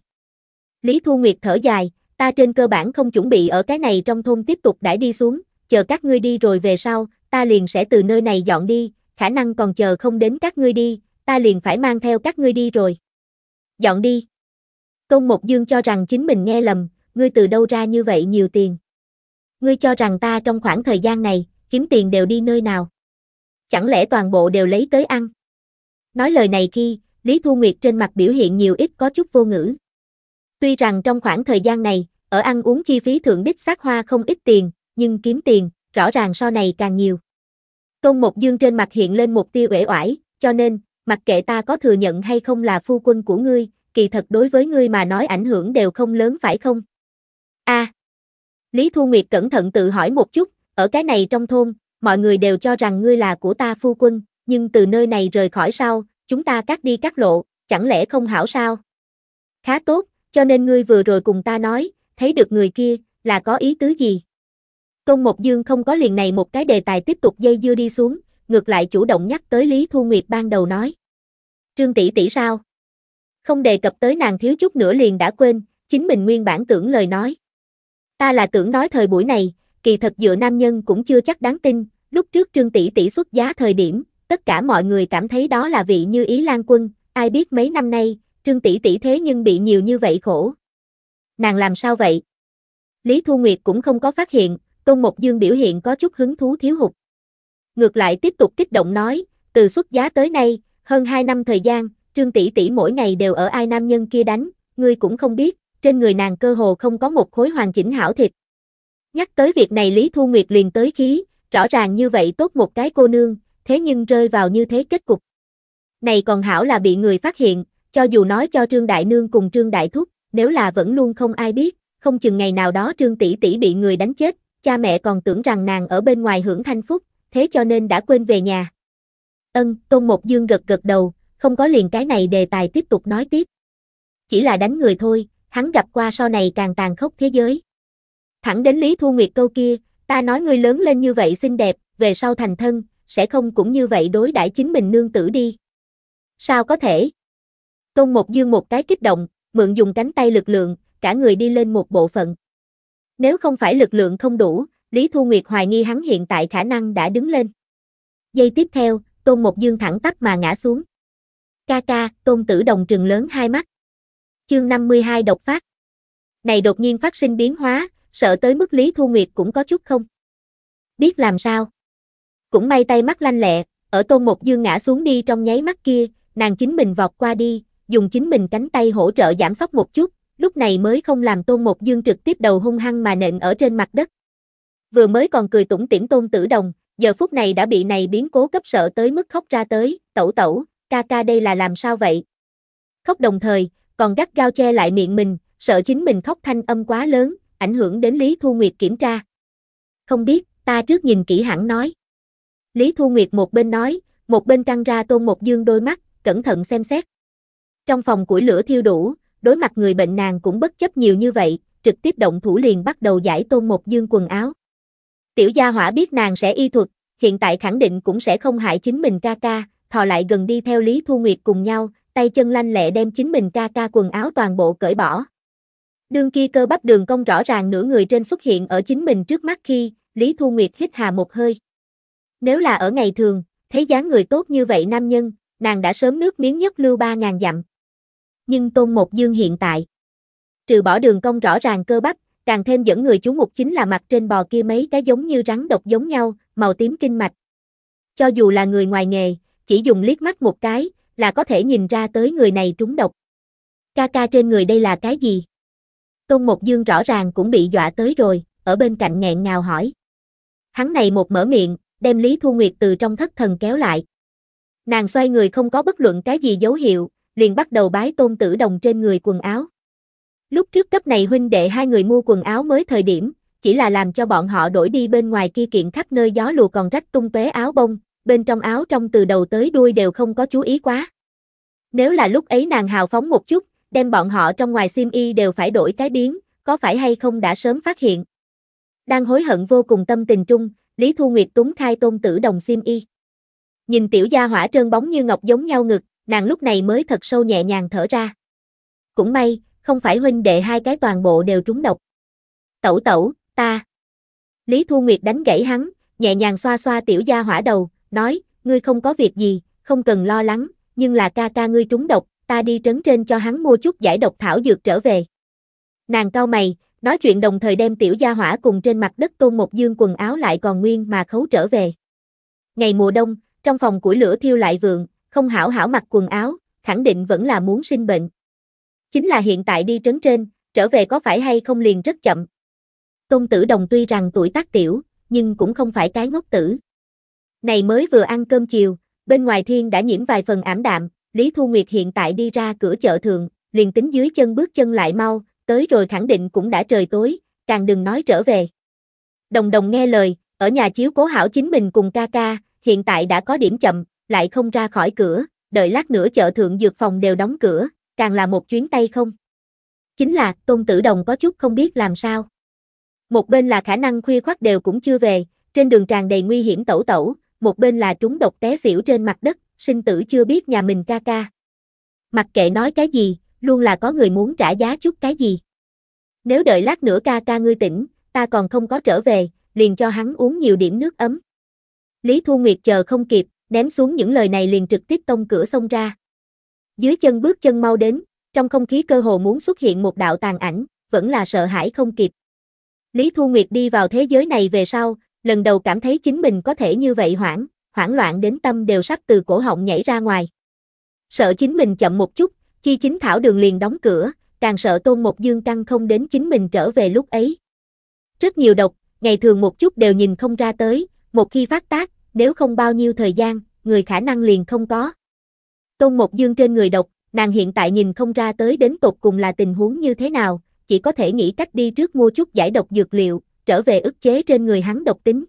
Lý Thu Nguyệt thở dài, ta trên cơ bản không chuẩn bị ở cái này trong thôn tiếp tục đãi đi xuống, chờ các ngươi đi rồi về sau, ta liền sẽ từ nơi này dọn đi, khả năng còn chờ không đến các ngươi đi, ta liền phải mang theo các ngươi đi rồi. Dọn đi. Công Mộc Dương cho rằng chính mình nghe lầm, ngươi từ đâu ra như vậy nhiều tiền. Ngươi cho rằng ta trong khoảng thời gian này, kiếm tiền đều đi nơi nào. Chẳng lẽ toàn bộ đều lấy tới ăn. Nói lời này khi, Lý Thu Nguyệt trên mặt biểu hiện nhiều ít có chút vô ngữ. Tuy rằng trong khoảng thời gian này, ở ăn uống chi phí thượng bích sát hoa không ít tiền, nhưng kiếm tiền, rõ ràng sau này càng nhiều. Công Mộc Dương trên mặt hiện lên một tiêu uể oải, cho nên, mặc kệ ta có thừa nhận hay không là phu quân của ngươi, kỳ thật đối với ngươi mà nói ảnh hưởng đều không lớn phải không? A. À, Lý Thu Nguyệt cẩn thận tự hỏi một chút, ở cái này trong thôn, mọi người đều cho rằng ngươi là của ta phu quân, nhưng từ nơi này rời khỏi sau, chúng ta cắt đi cắt lộ, chẳng lẽ không hảo sao? Khá tốt, cho nên ngươi vừa rồi cùng ta nói, thấy được người kia, là có ý tứ gì? Công Mộc Dương không có liền này một cái đề tài tiếp tục dây dưa đi xuống, ngược lại chủ động nhắc tới Lý Thu Nguyệt ban đầu nói. Trương tỷ tỷ sao? Không đề cập tới nàng thiếu chút nữa liền đã quên, chính mình nguyên bản tưởng lời nói. Ta là tưởng nói thời buổi này, kỳ thật dựa nam nhân cũng chưa chắc đáng tin, lúc trước Trương tỷ tỷ xuất giá thời điểm, tất cả mọi người cảm thấy đó là vị như ý lan quân, ai biết mấy năm nay, Trương tỷ tỷ thế nhưng bị nhiều như vậy khổ. Nàng làm sao vậy? Lý Thu Nguyệt cũng không có phát hiện, Tôn Mộc Dương biểu hiện có chút hứng thú thiếu hụt. Ngược lại tiếp tục kích động nói, từ xuất giá tới nay, hơn 2 năm thời gian, Trương tỷ tỷ mỗi ngày đều ở ai nam nhân kia đánh, ngươi cũng không biết, trên người nàng cơ hồ không có một khối hoàn chỉnh hảo thịt. Nhắc tới việc này Lý Thu Nguyệt liền tới khí, rõ ràng như vậy tốt một cái cô nương, thế nhưng rơi vào như thế kết cục. Này còn hảo là bị người phát hiện, cho dù nói cho Trương Đại Nương cùng Trương Đại Thúc, nếu là vẫn luôn không ai biết, không chừng ngày nào đó Trương Tỷ Tỷ bị người đánh chết, cha mẹ còn tưởng rằng nàng ở bên ngoài hưởng thanh phúc, thế cho nên đã quên về nhà. Ân, Tôn Một Dương gật gật đầu, không có liền cái này đề tài tiếp tục nói tiếp. Chỉ là đánh người thôi, hắn gặp qua sau này càng tàn khốc thế giới. Thẳng đến Lý Thu Nguyệt câu kia, ta nói ngươi lớn lên như vậy xinh đẹp, về sau thành thân, sẽ không cũng như vậy đối đãi chính mình nương tử đi. Sao có thể? Tôn Một Dương một cái kích động, mượn dùng cánh tay lực lượng, cả người đi lên một bộ phận. Nếu không phải lực lượng không đủ, Lý Thu Nguyệt hoài nghi hắn hiện tại khả năng đã đứng lên. Giây tiếp theo, Tôn Một Dương thẳng tắp mà ngã xuống. Ca ca, Tôn Tử Đồng trừng lớn hai mắt. Chương 52 độc phát. Này đột nhiên phát sinh biến hóa, sợ tới mức Lý Thu Nguyệt cũng có chút không. Biết làm sao. Cũng may tay mắt lanh lẹ, ở Tôn Một Dương ngã xuống đi trong nháy mắt kia, nàng chính mình vọt qua đi, dùng chính mình cánh tay hỗ trợ giảm sóc một chút, lúc này mới không làm Tôn Một Dương trực tiếp đầu hung hăng mà nện ở trên mặt đất. Vừa mới còn cười tủm tỉm Tôn Tử Đồng, giờ phút này đã bị này biến cố cấp sợ tới mức khóc ra tới, tẩu tẩu, ca ca đây là làm sao vậy? Khóc đồng thời, còn gắt gao che lại miệng mình, sợ chính mình khóc thanh âm quá lớn, ảnh hưởng đến Lý Thu Nguyệt kiểm tra. Không biết, ta trước nhìn kỹ hẳn nói. Lý Thu Nguyệt một bên nói, một bên căng ra Tôn Một Dương đôi mắt, cẩn thận xem xét. Trong phòng củi lửa thiêu đủ, đối mặt người bệnh nàng cũng bất chấp nhiều như vậy, trực tiếp động thủ liền bắt đầu giải tôn một dương quần áo. Tiểu gia hỏa biết nàng sẽ y thuật, hiện tại khẳng định cũng sẽ không hại chính mình ca ca, thò lại gần đi theo Lý Thu Nguyệt cùng nhau, tay chân lanh lẹ đem chính mình ca ca quần áo toàn bộ cởi bỏ. Đương kia cơ bắp đường cong rõ ràng nửa người trên xuất hiện ở chính mình trước mắt khi, Lý Thu Nguyệt hít hà một hơi. Nếu là ở ngày thường, thấy dáng người tốt như vậy nam nhân, nàng đã sớm nước miếng nhất lưu ba ngàn dặm nhưng Tôn Một Dương hiện tại. Trừ bỏ đường cong rõ ràng cơ bắp, càng thêm dẫn người chú mục chính là mặt trên bò kia mấy cái giống như rắn độc giống nhau, màu tím kinh mạch. Cho dù là người ngoài nghề, chỉ dùng liếc mắt một cái, là có thể nhìn ra tới người này trúng độc. Ca ca trên người đây là cái gì? Tôn Mộc Dương rõ ràng cũng bị dọa tới rồi, ở bên cạnh nghẹn ngào hỏi. Hắn này một mở miệng, đem Lý Thu Nguyệt từ trong thất thần kéo lại. Nàng xoay người không có bất luận cái gì dấu hiệu, liền bắt đầu bái tôn tử đồng trên người quần áo. Lúc trước cấp này huynh đệ hai người mua quần áo mới thời điểm, chỉ là làm cho bọn họ đổi đi bên ngoài kia kiện khắp nơi gió lùa còn rách tung tóe áo bông, bên trong áo trong từ đầu tới đuôi đều không có chú ý quá. Nếu là lúc ấy nàng hào phóng một chút, đem bọn họ trong ngoài sim y đều phải đổi cái biến, có phải hay không đã sớm phát hiện. Đang hối hận vô cùng tâm tình trung, Lý Thu Nguyệt túng khai tôn tử đồng sim y. Nhìn tiểu gia hỏa trơn bóng như ngọc giống nhau ngực, nàng lúc này mới thật sâu nhẹ nhàng thở ra. Cũng may, không phải huynh đệ hai cái toàn bộ đều trúng độc. Tẩu tẩu, ta. Lý Thu Nguyệt đánh gãy hắn, nhẹ nhàng xoa xoa tiểu gia hỏa đầu, nói, ngươi không có việc gì, không cần lo lắng, nhưng là ca ca ngươi trúng độc, ta đi trấn trên cho hắn mua chút giải độc thảo dược trở về. Nàng cau mày, nói chuyện đồng thời đem tiểu gia hỏa cùng trên mặt đất tôn một dương quần áo lại còn nguyên mà khấu trở về. Ngày mùa đông, trong phòng củi lửa thiêu lại vượng, không hảo hảo mặc quần áo, khẳng định vẫn là muốn sinh bệnh. Chính là hiện tại đi trấn trên, trở về có phải hay không liền rất chậm. Tôn tử đồng tuy rằng tuổi tác tiểu, nhưng cũng không phải cái ngốc tử. Này mới vừa ăn cơm chiều, bên ngoài thiên đã nhiễm vài phần ảm đạm, Lý Thu Nguyệt hiện tại đi ra cửa chợ thường, liền tính dưới chân bước chân lại mau, tới rồi khẳng định cũng đã trời tối, càng đừng nói trở về. Đồng đồng nghe lời, ở nhà chiếu cố hảo chính mình cùng ca ca, hiện tại đã có điểm chậm, lại không ra khỏi cửa, đợi lát nữa chợ thượng dược phòng đều đóng cửa, càng là một chuyến tay không. Chính là Tôn Tử Đồng có chút không biết làm sao. Một bên là khả năng khuya khoắt đều cũng chưa về, trên đường tràn đầy nguy hiểm tẩu tẩu, một bên là trúng độc té xỉu trên mặt đất, sinh tử chưa biết nhà mình ca ca. Mặc kệ nói cái gì, luôn là có người muốn trả giá chút cái gì. Nếu đợi lát nữa ca ca ngươi tỉnh, ta còn không có trở về, liền cho hắn uống nhiều điểm nước ấm. Lý Thu Nguyệt chờ không kịp, ném xuống những lời này liền trực tiếp tông cửa xông ra. Dưới chân bước chân mau đến, trong không khí cơ hồ muốn xuất hiện một đạo tàn ảnh, vẫn là sợ hãi không kịp. Lý Thu Nguyệt đi vào thế giới này về sau, lần đầu cảm thấy chính mình có thể như vậy hoảng, hoảng loạn đến tâm đều sắp từ cổ họng nhảy ra ngoài. Sợ chính mình chậm một chút, chi chính thảo đường liền đóng cửa, càng sợ tôn một dương căng không đến chính mình trở về lúc ấy. Rất nhiều độc, ngày thường một chút đều nhìn không ra tới, một khi phát tác, nếu không bao nhiêu thời gian, người khả năng liền không có. Tôn Mộc Dương trên người độc, nàng hiện tại nhìn không ra tới đến tột cùng là tình huống như thế nào, chỉ có thể nghĩ cách đi trước mua chút giải độc dược liệu, trở về ức chế trên người hắn độc tính.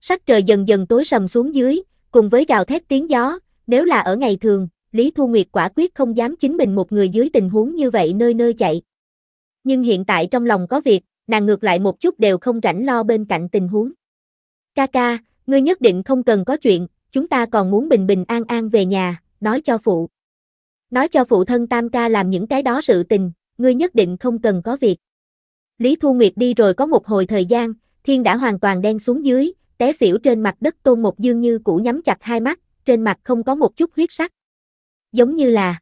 Sắc trời dần dần tối sầm xuống dưới, cùng với gào thét tiếng gió, nếu là ở ngày thường, Lý Thu Nguyệt quả quyết không dám chính mình một người dưới tình huống như vậy nơi nơi chạy. Nhưng hiện tại trong lòng có việc, nàng ngược lại một chút đều không rảnh lo bên cạnh tình huống. Ca ca, Ngươi nhất định không cần có chuyện, chúng ta còn muốn bình bình an an về nhà, nói cho phụ. Nói cho phụ thân Tam ca làm những cái đó sự tình, ngươi nhất định không cần có việc. Lý Thu Nguyệt đi rồi có một hồi thời gian, thiên đã hoàn toàn đen xuống dưới, té xỉu trên mặt đất tôn một dương như cũ nhắm chặt hai mắt, trên mặt không có một chút huyết sắc. Giống như là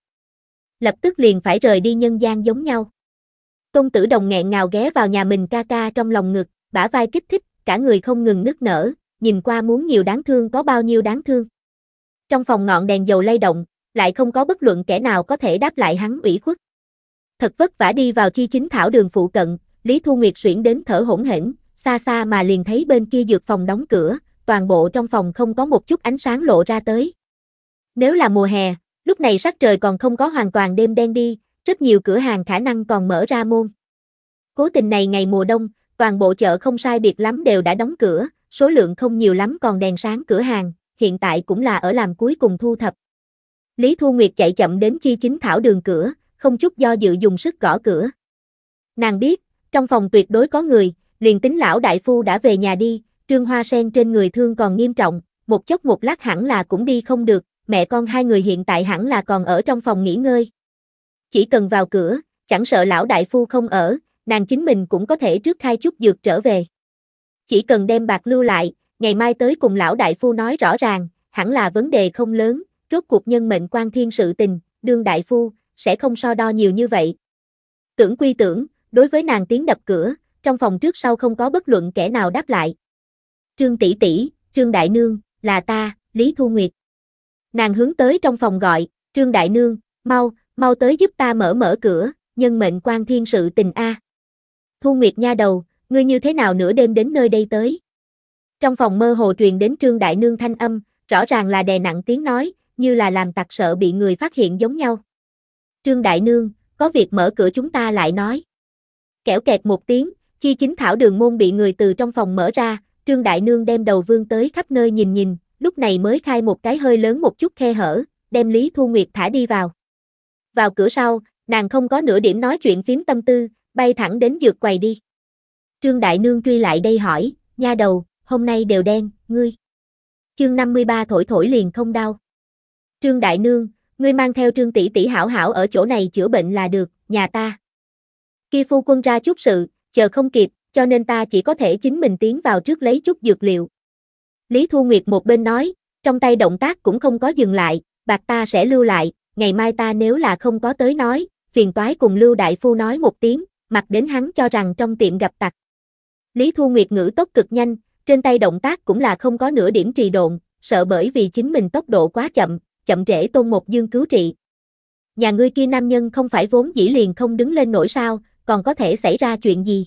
lập tức liền phải rời đi nhân gian giống nhau. Tôn tử đồng nghẹn ngào ghé vào nhà mình ca ca trong lòng ngực, bả vai kích thích, cả người không ngừng nức nở, nhìn qua muốn nhiều đáng thương có bao nhiêu đáng thương. Trong phòng ngọn đèn dầu lay động, lại không có bất luận kẻ nào có thể đáp lại hắn ủy khuất. Thật vất vả đi vào chi chính thảo đường phụ cận, Lý Thu Nguyệt xuyển đến thở hổn hển, xa xa mà liền thấy bên kia dược phòng đóng cửa, toàn bộ trong phòng không có một chút ánh sáng lộ ra tới. Nếu là mùa hè, lúc này sắc trời còn không có hoàn toàn đêm đen đi, rất nhiều cửa hàng khả năng còn mở ra môn. Cố tình này ngày mùa đông, toàn bộ chợ không sai biệt lắm đều đã đóng cửa, số lượng không nhiều lắm còn đèn sáng cửa hàng, hiện tại cũng là ở làm cuối cùng thu thập. Lý Thu Nguyệt chạy chậm đến chi chính thảo đường cửa, không chút do dự dùng sức gõ cửa. Nàng biết, trong phòng tuyệt đối có người, liền tính lão đại phu đã về nhà đi, trương hoa sen trên người thương còn nghiêm trọng, một chốc một lát hẳn là cũng đi không được, mẹ con hai người hiện tại hẳn là còn ở trong phòng nghỉ ngơi. Chỉ cần vào cửa, chẳng sợ lão đại phu không ở, nàng chính mình cũng có thể trước khai chút dược trở về. Chỉ cần đem bạc lưu lại, ngày mai tới cùng lão đại phu nói rõ ràng, hẳn là vấn đề không lớn, rốt cuộc nhân mệnh quan thiên sự tình, đương đại phu, sẽ không so đo nhiều như vậy. Tưởng quy tưởng, đối với nàng tiếng đập cửa, trong phòng trước sau không có bất luận kẻ nào đáp lại. Trương tỷ tỷ, Trương đại nương, là ta, Lý Thu Nguyệt. Nàng hướng tới trong phòng gọi, Trương đại nương, mau, mau tới giúp ta mở mở cửa, nhân mệnh quan thiên sự tình a. Thu Nguyệt nha đầu, ngươi như thế nào nửa đêm đến nơi đây tới? Trong phòng mơ hồ truyền đến Trương Đại Nương thanh âm, rõ ràng là đè nặng tiếng nói, như là làm tặc sợ bị người phát hiện giống nhau. Trương Đại Nương, có việc mở cửa chúng ta lại nói. Kẻo kẹt một tiếng, chi chính thảo đường môn bị người từ trong phòng mở ra, Trương Đại Nương đem đầu vương tới khắp nơi nhìn nhìn, lúc này mới khai một cái hơi lớn một chút khe hở, đem Lý Thu Nguyệt thả đi vào. Vào cửa sau, nàng không có nửa điểm nói chuyện phím tâm tư, bay thẳng đến dược quầy đi. Trương Đại Nương truy lại đây hỏi, nha đầu, hôm nay đều đen, ngươi. Chương 53 thổi thổi liền không đau. Trương Đại Nương, ngươi mang theo Trương tỷ tỷ hảo hảo ở chỗ này chữa bệnh là được, nhà ta. Khi phu quân ra chút sự, chờ không kịp, cho nên ta chỉ có thể chính mình tiến vào trước lấy chút dược liệu. Lý Thu Nguyệt một bên nói, trong tay động tác cũng không có dừng lại, bạc ta sẽ lưu lại, ngày mai ta nếu là không có tới nói, phiền toái cùng Lưu Đại Phu nói một tiếng, mặc đến hắn cho rằng trong tiệm gặp tặc. Lý Thu Nguyệt ngữ tốc cực nhanh, trên tay động tác cũng là không có nửa điểm trì độn, sợ bởi vì chính mình tốc độ quá chậm, chậm trễ tôn một dương cứu trị. Nhà ngươi kia nam nhân không phải vốn dĩ liền không đứng lên nổi sao, còn có thể xảy ra chuyện gì?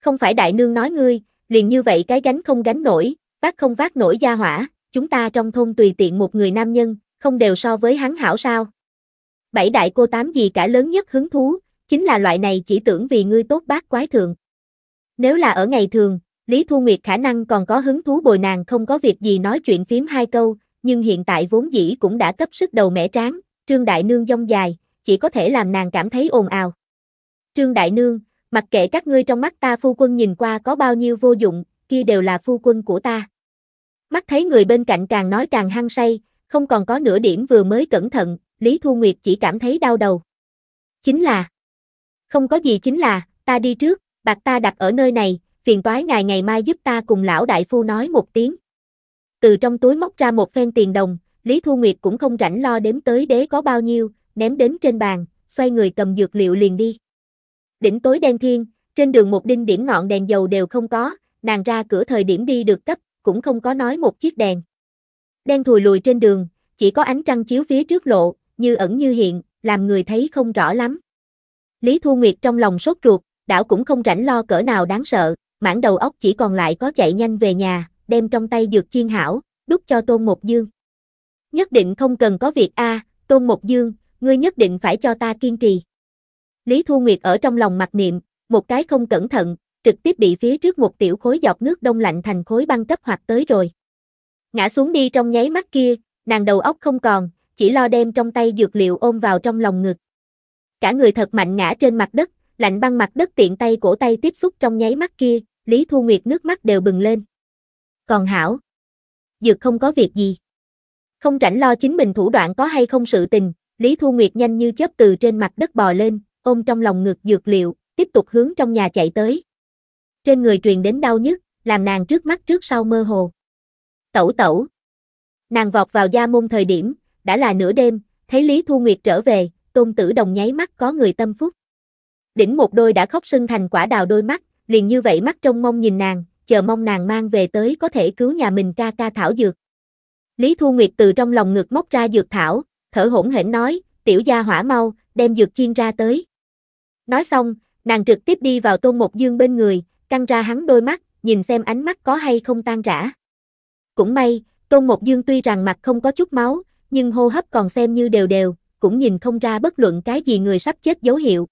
Không phải đại nương nói ngươi, liền như vậy cái gánh không gánh nổi, vác không vác nổi gia hỏa, chúng ta trong thôn tùy tiện một người nam nhân, không đều so với hắn hảo sao? Bảy đại cô tám gì cả lớn nhất hứng thú, chính là loại này chỉ tưởng vì ngươi tốt bác quái thường. Nếu là ở ngày thường, Lý Thu Nguyệt khả năng còn có hứng thú bồi nàng không có việc gì nói chuyện phím hai câu, nhưng hiện tại vốn dĩ cũng đã cấp sức đầu mẻ tráng, Trương Đại Nương dông dài, chỉ có thể làm nàng cảm thấy ồn ào. Trương Đại Nương, mặc kệ các ngươi trong mắt ta phu quân nhìn qua có bao nhiêu vô dụng, kia đều là phu quân của ta. Mắt thấy người bên cạnh càng nói càng hăng say, không còn có nửa điểm vừa mới cẩn thận, Lý Thu Nguyệt chỉ cảm thấy đau đầu. Chính là Không có gì chính là, ta đi trước, bạc ta đặt ở nơi này, phiền toái ngài ngày mai giúp ta cùng lão đại phu nói một tiếng. Từ trong túi móc ra một phen tiền đồng, Lý Thu Nguyệt cũng không rảnh lo đếm tới đế có bao nhiêu, ném đến trên bàn, xoay người cầm dược liệu liền đi. Đỉnh tối đen thiên, trên đường một đinh điểm ngọn đèn dầu đều không có, nàng ra cửa thời điểm đi được cấp, cũng không có nói một chiếc đèn. Đen thùi lùi trên đường, chỉ có ánh trăng chiếu phía trước lộ, như ẩn như hiện, làm người thấy không rõ lắm. Lý Thu Nguyệt trong lòng sốt ruột, đảo cũng không rảnh lo cỡ nào đáng sợ, mảng đầu óc chỉ còn lại có chạy nhanh về nhà, đem trong tay dược chiên hảo, đút cho Tôn Một Dương. Nhất định không cần có việc a, Tôn Một Dương, ngươi nhất định phải cho ta kiên trì. Lý Thu Nguyệt ở trong lòng mặc niệm, một cái không cẩn thận, trực tiếp bị phía trước một tiểu khối giọt nước đông lạnh thành khối băng cấp hoạt tới rồi. Ngã xuống đi trong nháy mắt kia, nàng đầu óc không còn, chỉ lo đem trong tay dược liệu ôm vào trong lòng ngực. Cả người thật mạnh ngã trên mặt đất, lạnh băng mặt đất tiện tay cổ tay tiếp xúc trong nháy mắt kia, Lý Thu Nguyệt nước mắt đều bừng lên. Còn Hảo, Dược không có việc gì. Không rảnh lo chính mình thủ đoạn có hay không sự tình, Lý Thu Nguyệt nhanh như chớp từ trên mặt đất bò lên, ôm trong lòng ngực dược liệu, tiếp tục hướng trong nhà chạy tới. Trên người truyền đến đau nhức, làm nàng trước mắt trước sau mơ hồ. Tẩu tẩu. Nàng vọt vào gia môn thời điểm, đã là nửa đêm, thấy Lý Thu Nguyệt trở về, tôn tử đồng nháy mắt có người tâm phúc. Đỉnh một đôi đã khóc sưng thành quả đào đôi mắt, liền như vậy mắt trong mong nhìn nàng, chờ mong nàng mang về tới có thể cứu nhà mình ca ca thảo dược. Lý Thu Nguyệt từ trong lòng ngực móc ra dược thảo, thở hổn hển nói, tiểu gia hỏa mau, đem dược chiên ra tới. Nói xong, nàng trực tiếp đi vào tôn một dương bên người, căng ra hắn đôi mắt, nhìn xem ánh mắt có hay không tan rã. Cũng may, tôn một dương tuy rằng mặt không có chút máu, nhưng hô hấp còn xem như đều đều, cũng nhìn không ra bất luận cái gì người sắp chết dấu hiệu.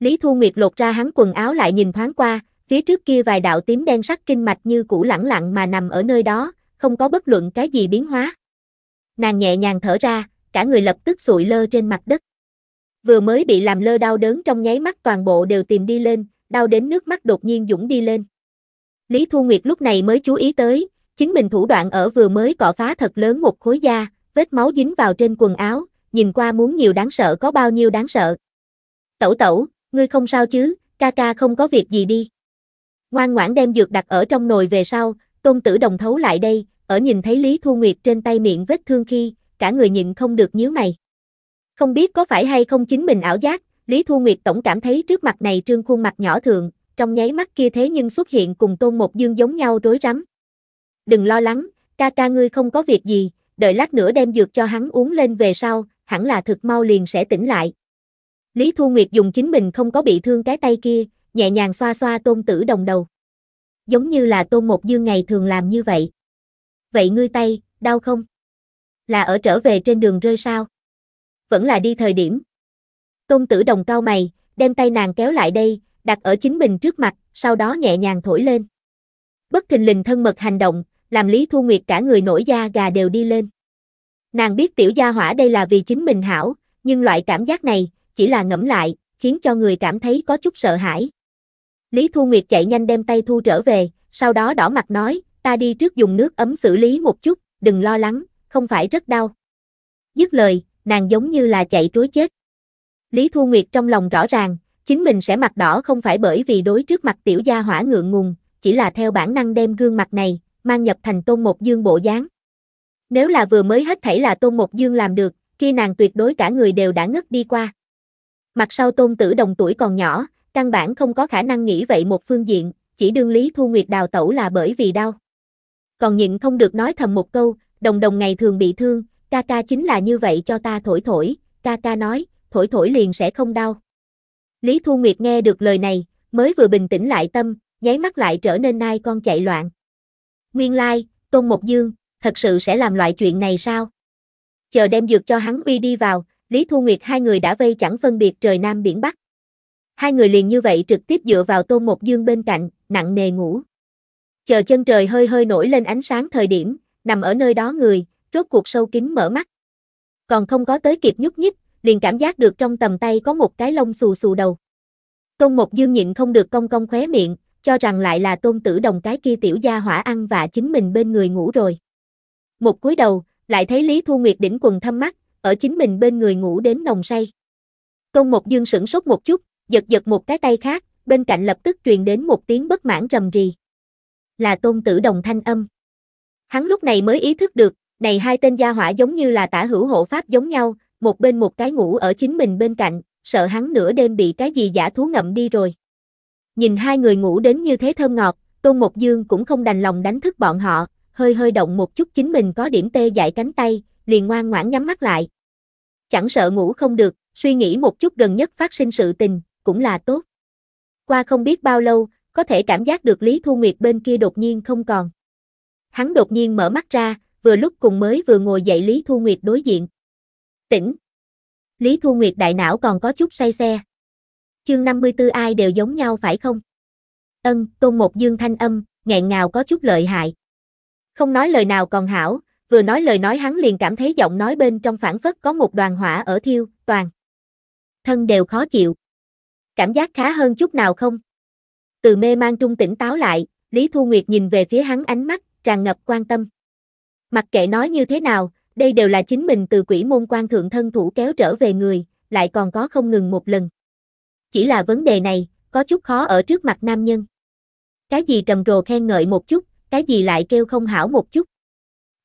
Lý Thu Nguyệt lột ra hắn quần áo lại nhìn thoáng qua, phía trước kia vài đạo tím đen sắc kinh mạch như cũ lẳng lặng mà nằm ở nơi đó, không có bất luận cái gì biến hóa. Nàng nhẹ nhàng thở ra, cả người lập tức sụi lơ trên mặt đất. Vừa mới bị làm lơ đau đớn trong nháy mắt toàn bộ đều tìm đi lên, đau đến nước mắt đột nhiên dũng đi lên. Lý Thu Nguyệt lúc này mới chú ý tới, chính mình thủ đoạn ở vừa mới cọ phá thật lớn một khối da, vết máu dính vào trên quần áo, nhìn qua muốn nhiều đáng sợ có bao nhiêu đáng sợ. Tẩu tẩu, Ngươi không sao chứ, ca ca không có việc gì đi. Ngoan ngoãn đem dược đặt ở trong nồi về sau, tôn tử đồng thấu lại đây, ở nhìn thấy Lý Thu Nguyệt trên tay miệng vết thương khi, cả người nhịn không được nhíu mày. Không biết có phải hay không chính mình ảo giác, Lý Thu Nguyệt tổng cảm thấy trước mặt này trương khuôn mặt nhỏ thường, trong nháy mắt kia thế nhưng xuất hiện cùng tôn một dương giống nhau rối rắm. Đừng lo lắng, ca ca ngươi không có việc gì, đợi lát nữa đem dược cho hắn uống lên về sau, hẳn là thực mau liền sẽ tỉnh lại. Lý Thu Nguyệt dùng chính mình không có bị thương cái tay kia, nhẹ nhàng xoa xoa tôn tử đồng đầu. Giống như là tôn một dương ngày thường làm như vậy. Vậy ngươi tay, đau không? Là ở trở về trên đường rơi sao? Vẫn là đi thời điểm. Tôn tử đồng cao mày, đem tay nàng kéo lại đây, đặt ở chính mình trước mặt, sau đó nhẹ nhàng thổi lên. Bất thình lình thân mật hành động, làm Lý Thu Nguyệt cả người nổi da gà đều đi lên. Nàng biết tiểu gia hỏa đây là vì chính mình hảo, nhưng loại cảm giác này, chỉ là ngẫm lại, khiến cho người cảm thấy có chút sợ hãi. Lý Thu Nguyệt chạy nhanh đem tay thu trở về, sau đó đỏ mặt nói, ta đi trước dùng nước ấm xử lý một chút, đừng lo lắng, không phải rất đau. Dứt lời, nàng giống như là chạy trối chết. Lý Thu Nguyệt trong lòng rõ ràng, chính mình sẽ mặt đỏ không phải bởi vì đối trước mặt tiểu gia hỏa ngượng ngùng, chỉ là theo bản năng đem gương mặt này, mang nhập thành tôn một dương bộ dáng. Nếu là vừa mới hết thảy là tôn một dương làm được, khi nàng tuyệt đối cả người đều đã ngất đi qua mặt sau tôn tử đồng tuổi còn nhỏ, căn bản không có khả năng nghĩ vậy một phương diện, chỉ đương Lý Thu Nguyệt đào tẩu là bởi vì đau. Còn nhịn không được nói thầm một câu, đồng đồng ngày thường bị thương, ca ca chính là như vậy cho ta thổi thổi, ca ca nói, thổi thổi liền sẽ không đau. Lý Thu Nguyệt nghe được lời này, mới vừa bình tĩnh lại tâm, nháy mắt lại trở nên nai con chạy loạn. Nguyên lai, like, Tôn Mộc Dương, thật sự sẽ làm loại chuyện này sao? Chờ đem dược cho hắn uy đi vào, Lý Thu Nguyệt hai người đã vây chẳng phân biệt trời Nam biển Bắc. Hai người liền như vậy trực tiếp dựa vào Tôn Mộc Dương bên cạnh, nặng nề ngủ. Chờ chân trời hơi hơi nổi lên ánh sáng thời điểm, nằm ở nơi đó người, rốt cuộc sâu kín mở mắt. Còn không có tới kịp nhúc nhích, liền cảm giác được trong tầm tay có một cái lông xù xù đầu. Tôn Mộc Dương nhịn không được cong cong khóe miệng, cho rằng lại là Tôn Tử Đồng cái kia tiểu gia hỏa ăn và chính mình bên người ngủ rồi. Một cúi đầu, lại thấy Lý Thu Nguyệt đỉnh quần thâm mắt, ở chính mình bên người ngủ đến nồng say. Công một dương sửng sốt một chút, giật giật một cái tay khác, bên cạnh lập tức truyền đến một tiếng bất mãn rầm rì. Là tôn tử đồng thanh âm. Hắn lúc này mới ý thức được, này hai tên gia hỏa giống như là tả hữu hộ pháp giống nhau, một bên một cái ngủ ở chính mình bên cạnh, sợ hắn nửa đêm bị cái gì giả thú ngậm đi rồi. Nhìn hai người ngủ đến như thế thơm ngọt, Tôn Mộc Dương cũng không đành lòng đánh thức bọn họ, hơi hơi động một chút chính mình có điểm tê dại cánh tay, liền ngoan ngoãn nhắm mắt lại. Chẳng sợ ngủ không được, suy nghĩ một chút gần nhất phát sinh sự tình, cũng là tốt. Qua không biết bao lâu, có thể cảm giác được Lý Thu Nguyệt bên kia đột nhiên không còn. Hắn đột nhiên mở mắt ra, vừa lúc cùng mới vừa ngồi dậy Lý Thu Nguyệt đối diện. Tỉnh. Lý Thu Nguyệt đại não còn có chút say xe. Chương 54 ai đều giống nhau phải không? Ân, tôn một dương thanh âm, nghẹn ngào có chút lợi hại. Không nói lời nào còn hảo, vừa nói lời nói hắn liền cảm thấy giọng nói bên trong phản phất có một đoàn hỏa ở thiêu, toàn. Thân đều khó chịu. Cảm giác khá hơn chút nào không? Từ mê mang trung tỉnh táo lại, Lý Thu Nguyệt nhìn về phía hắn ánh mắt, tràn ngập quan tâm. Mặc kệ nói như thế nào, đây đều là chính mình từ quỷ môn quan thượng thân thủ kéo trở về người, lại còn có không ngừng một lần. Chỉ là vấn đề này, có chút khó ở trước mặt nam nhân. Cái gì trầm trồ khen ngợi một chút, cái gì lại kêu không hảo một chút.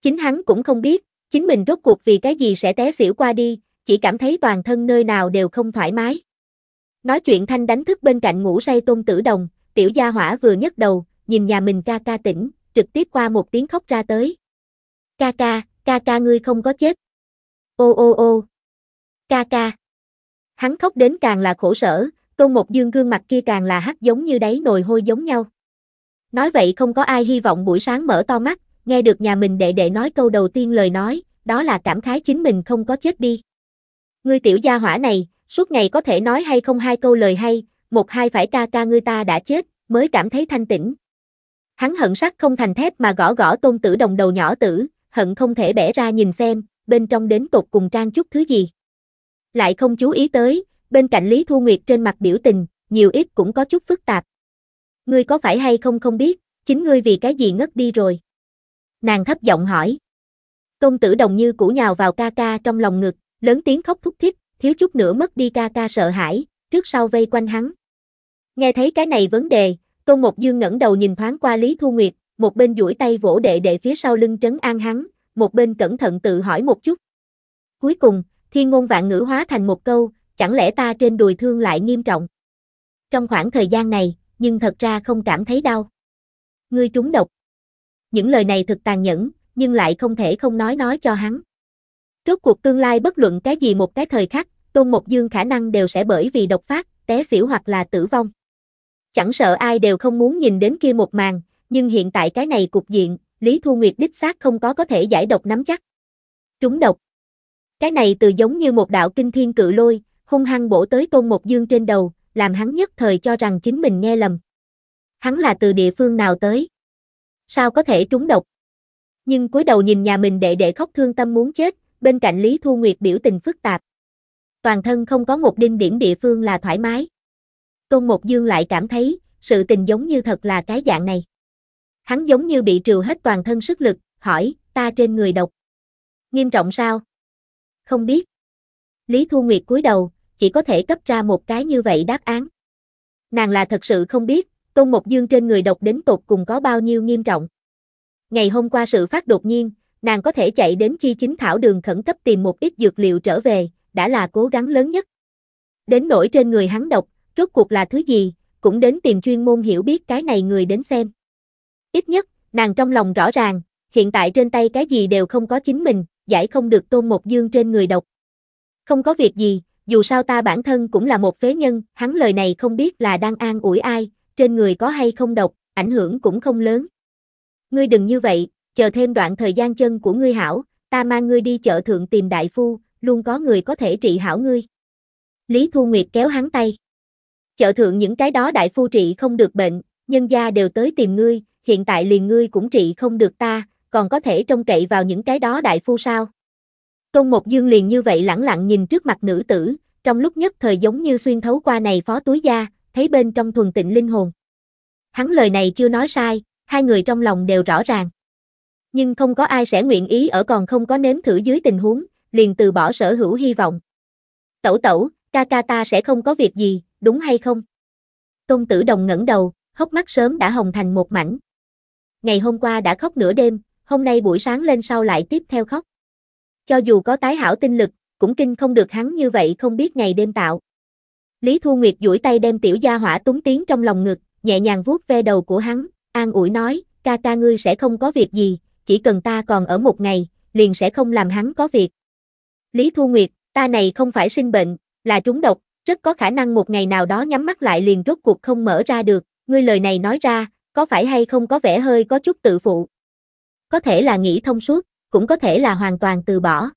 Chính hắn cũng không biết, chính mình rốt cuộc vì cái gì sẽ té xỉu qua đi, chỉ cảm thấy toàn thân nơi nào đều không thoải mái. Nói chuyện thanh đánh thức bên cạnh ngủ say tôn tử đồng, tiểu gia hỏa vừa nhấc đầu, nhìn nhà mình ca ca tỉnh, trực tiếp qua một tiếng khóc ra tới. Ca ca, ca ca ngươi không có chết. Ô ô ô. Ca ca. Hắn khóc đến càng là khổ sở, tôn một dương gương mặt kia càng là hắc giống như đáy nồi hôi giống nhau. Nói vậy không có ai hy vọng buổi sáng mở to mắt, nghe được nhà mình đệ đệ nói câu đầu tiên lời nói, đó là cảm khái chính mình không có chết đi. Ngươi tiểu gia hỏa này, suốt ngày có thể nói hay không hai câu lời hay, một hai phải ca ca ngươi ta đã chết, mới cảm thấy thanh tĩnh. Hắn hận sắt không thành thép mà gõ gõ tôn tử đồng đầu nhỏ tử, hận không thể bẻ ra nhìn xem, bên trong đến tục cùng trang chút thứ gì. Lại không chú ý tới, bên cạnh Lý Thu Nguyệt trên mặt biểu tình, nhiều ít cũng có chút phức tạp. Ngươi có phải hay không không biết, chính ngươi vì cái gì ngất đi rồi nàng thấp giọng hỏi. Công tử đồng như cũ nhào vào ca ca trong lòng ngực, lớn tiếng khóc thúc thích, thiếu chút nữa mất đi ca ca sợ hãi, trước sau vây quanh hắn. Nghe thấy cái này vấn đề, Tôn Mộc Dương ngẩng đầu nhìn thoáng qua Lý Thu Nguyệt, một bên duỗi tay vỗ đệ đệ phía sau lưng trấn an hắn, một bên cẩn thận tự hỏi một chút. Cuối cùng, thiên ngôn vạn ngữ hóa thành một câu, chẳng lẽ ta trên đùi thương lại nghiêm trọng. Trong khoảng thời gian này, nhưng thật ra không cảm thấy đau. Ngươi trúng độc những lời này thật tàn nhẫn, nhưng lại không thể không nói nói cho hắn. trước cuộc tương lai bất luận cái gì một cái thời khắc, Tôn Mộc Dương khả năng đều sẽ bởi vì độc phát, té xỉu hoặc là tử vong. Chẳng sợ ai đều không muốn nhìn đến kia một màn, nhưng hiện tại cái này cục diện, Lý Thu Nguyệt đích xác không có có thể giải độc nắm chắc. Trúng độc. Cái này từ giống như một đạo kinh thiên cự lôi, hung hăng bổ tới Tôn Mộc Dương trên đầu, làm hắn nhất thời cho rằng chính mình nghe lầm. Hắn là từ địa phương nào tới? sao có thể trúng độc. Nhưng cúi đầu nhìn nhà mình đệ đệ khóc thương tâm muốn chết, bên cạnh Lý Thu Nguyệt biểu tình phức tạp. Toàn thân không có một đinh điểm địa phương là thoải mái. Tôn Một Dương lại cảm thấy, sự tình giống như thật là cái dạng này. Hắn giống như bị trừ hết toàn thân sức lực, hỏi, ta trên người độc. Nghiêm trọng sao? Không biết. Lý Thu Nguyệt cúi đầu, chỉ có thể cấp ra một cái như vậy đáp án. Nàng là thật sự không biết, Tôn Mộc Dương trên người độc đến tột cùng có bao nhiêu nghiêm trọng. Ngày hôm qua sự phát đột nhiên, nàng có thể chạy đến chi chính thảo đường khẩn cấp tìm một ít dược liệu trở về, đã là cố gắng lớn nhất. Đến nỗi trên người hắn độc, rốt cuộc là thứ gì, cũng đến tìm chuyên môn hiểu biết cái này người đến xem. Ít nhất, nàng trong lòng rõ ràng, hiện tại trên tay cái gì đều không có chính mình, giải không được tôn Mộc dương trên người độc. Không có việc gì, dù sao ta bản thân cũng là một phế nhân, hắn lời này không biết là đang an ủi ai, trên người có hay không độc, ảnh hưởng cũng không lớn. Ngươi đừng như vậy, chờ thêm đoạn thời gian chân của ngươi hảo, ta mang ngươi đi chợ thượng tìm đại phu, luôn có người có thể trị hảo ngươi. Lý Thu Nguyệt kéo hắn tay. Chợ thượng những cái đó đại phu trị không được bệnh, nhân gia đều tới tìm ngươi, hiện tại liền ngươi cũng trị không được ta, còn có thể trông cậy vào những cái đó đại phu sao. Công Mộc Dương liền như vậy lẳng lặng nhìn trước mặt nữ tử, trong lúc nhất thời giống như xuyên thấu qua này phó túi da, thấy bên trong thuần tịnh linh hồn. Hắn lời này chưa nói sai, hai người trong lòng đều rõ ràng. Nhưng không có ai sẽ nguyện ý ở còn không có nếm thử dưới tình huống, liền từ bỏ sở hữu hy vọng. Tẩu tẩu, ca ca ta sẽ không có việc gì, đúng hay không? Tôn tử đồng ngẩng đầu, hốc mắt sớm đã hồng thành một mảnh. Ngày hôm qua đã khóc nửa đêm, hôm nay buổi sáng lên sau lại tiếp theo khóc. Cho dù có tái hảo tinh lực, cũng kinh không được hắn như vậy không biết ngày đêm tạo. Lý Thu Nguyệt duỗi tay đem tiểu gia hỏa túng tiến trong lòng ngực, nhẹ nhàng vuốt ve đầu của hắn, an ủi nói, ca ca ngươi sẽ không có việc gì, chỉ cần ta còn ở một ngày, liền sẽ không làm hắn có việc. Lý Thu Nguyệt, ta này không phải sinh bệnh, là trúng độc, rất có khả năng một ngày nào đó nhắm mắt lại liền rốt cuộc không mở ra được, ngươi lời này nói ra, có phải hay không có vẻ hơi có chút tự phụ. Có thể là nghĩ thông suốt, cũng có thể là hoàn toàn từ bỏ.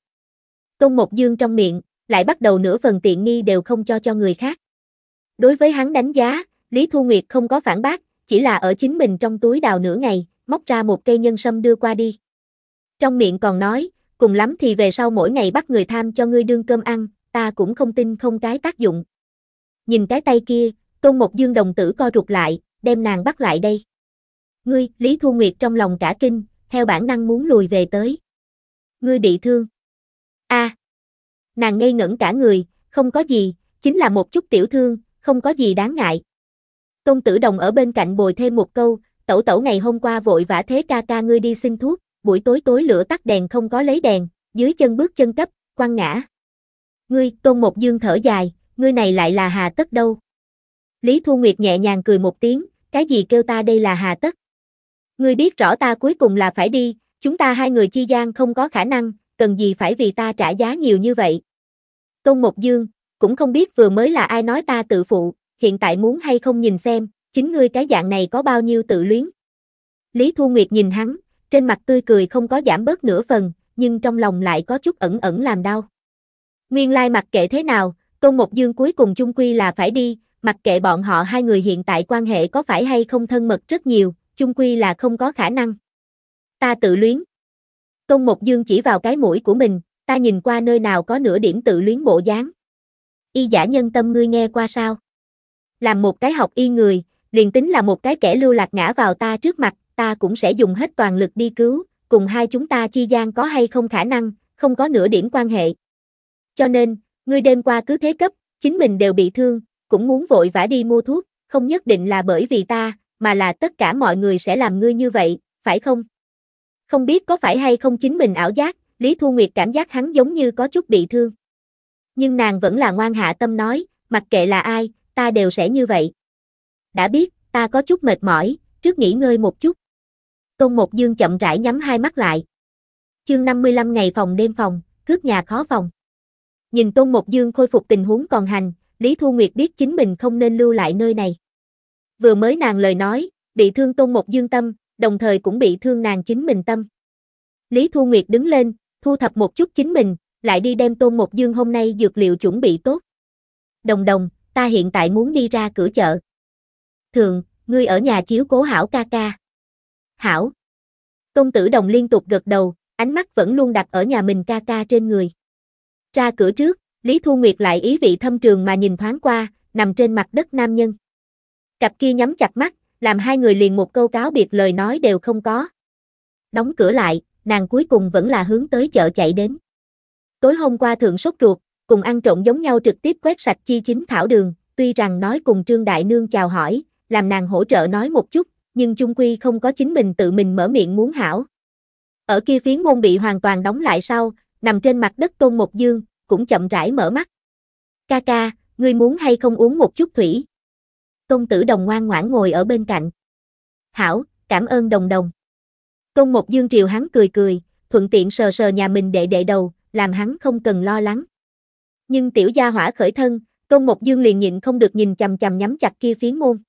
Tôn Mộc Dương trong miệng, lại bắt đầu nửa phần tiện nghi đều không cho cho người khác. Đối với hắn đánh giá, Lý Thu Nguyệt không có phản bác, chỉ là ở chính mình trong túi đào nửa ngày, móc ra một cây nhân sâm đưa qua đi. Trong miệng còn nói, cùng lắm thì về sau mỗi ngày bắt người tham cho ngươi đương cơm ăn, ta cũng không tin không cái tác dụng. Nhìn cái tay kia, Tôn Một Dương đồng tử co rụt lại, đem nàng bắt lại đây. Ngươi, Lý Thu Nguyệt trong lòng cả kinh, theo bản năng muốn lùi về tới. Ngươi bị thương. A. À, nàng ngây ngẩn cả người, không có gì, chính là một chút tiểu thương, không có gì đáng ngại. Công tử đồng ở bên cạnh bồi thêm một câu, tẩu tẩu ngày hôm qua vội vã thế ca ca ngươi đi xin thuốc, buổi tối tối lửa tắt đèn không có lấy đèn, dưới chân bước chân cấp, quăng ngã. Ngươi, tôn một dương thở dài, ngươi này lại là hà tất đâu. Lý Thu Nguyệt nhẹ nhàng cười một tiếng, cái gì kêu ta đây là hà tất. Ngươi biết rõ ta cuối cùng là phải đi, chúng ta hai người chi gian không có khả năng, cần gì phải vì ta trả giá nhiều như vậy. Tôn Một Dương, cũng không biết vừa mới là ai nói ta tự phụ, hiện tại muốn hay không nhìn xem, chính ngươi cái dạng này có bao nhiêu tự luyến. Lý Thu Nguyệt nhìn hắn, trên mặt tươi cười không có giảm bớt nửa phần, nhưng trong lòng lại có chút ẩn ẩn làm đau. Nguyên lai mặc kệ thế nào, Tôn Mộc Dương cuối cùng chung quy là phải đi, mặc kệ bọn họ hai người hiện tại quan hệ có phải hay không thân mật rất nhiều, chung quy là không có khả năng. Ta tự luyến. Tôn Mộc Dương chỉ vào cái mũi của mình, ta nhìn qua nơi nào có nửa điểm tự luyến bộ dáng. Y giả nhân tâm ngươi nghe qua sao? Làm một cái học y người, liền tính là một cái kẻ lưu lạc ngã vào ta trước mặt, ta cũng sẽ dùng hết toàn lực đi cứu, cùng hai chúng ta chi gian có hay không khả năng, không có nửa điểm quan hệ. Cho nên, ngươi đêm qua cứ thế cấp, chính mình đều bị thương, cũng muốn vội vã đi mua thuốc, không nhất định là bởi vì ta, mà là tất cả mọi người sẽ làm ngươi như vậy, phải không? Không biết có phải hay không chính mình ảo giác, Lý Thu Nguyệt cảm giác hắn giống như có chút bị thương. Nhưng nàng vẫn là ngoan hạ tâm nói, mặc kệ là ai, ta đều sẽ như vậy. Đã biết, ta có chút mệt mỏi, trước nghỉ ngơi một chút. Công Một Dương chậm rãi nhắm hai mắt lại. Chương 55 ngày phòng đêm phòng, cướp nhà khó phòng. Nhìn Tôn Một Dương khôi phục tình huống còn hành, Lý Thu Nguyệt biết chính mình không nên lưu lại nơi này. Vừa mới nàng lời nói, bị thương Tôn Một Dương tâm, đồng thời cũng bị thương nàng chính mình tâm. Lý Thu Nguyệt đứng lên, thu thập một chút chính mình, lại đi đem tôn một dương hôm nay dược liệu chuẩn bị tốt. Đồng đồng, ta hiện tại muốn đi ra cửa chợ. Thường, ngươi ở nhà chiếu cố hảo ca ca. Hảo. Tôn tử đồng liên tục gật đầu, ánh mắt vẫn luôn đặt ở nhà mình ca ca trên người. Ra cửa trước, Lý Thu Nguyệt lại ý vị thâm trường mà nhìn thoáng qua, nằm trên mặt đất nam nhân. Cặp kia nhắm chặt mắt, làm hai người liền một câu cáo biệt lời nói đều không có. Đóng cửa lại, nàng cuối cùng vẫn là hướng tới chợ chạy đến. Tối hôm qua thượng sốt ruột, cùng ăn trộn giống nhau trực tiếp quét sạch chi chính thảo đường, tuy rằng nói cùng Trương Đại Nương chào hỏi, làm nàng hỗ trợ nói một chút, nhưng chung quy không có chính mình tự mình mở miệng muốn hảo. Ở kia phiến môn bị hoàn toàn đóng lại sau, nằm trên mặt đất tôn một dương, cũng chậm rãi mở mắt. Ca ca, ngươi muốn hay không uống một chút thủy? tôn tử đồng ngoan ngoãn ngồi ở bên cạnh. Hảo, cảm ơn đồng đồng. Công một dương triều hắn cười cười, thuận tiện sờ sờ nhà mình đệ đệ đầu, làm hắn không cần lo lắng. Nhưng tiểu gia hỏa khởi thân, công một dương liền nhịn không được nhìn chầm chầm nhắm chặt kia phía môn.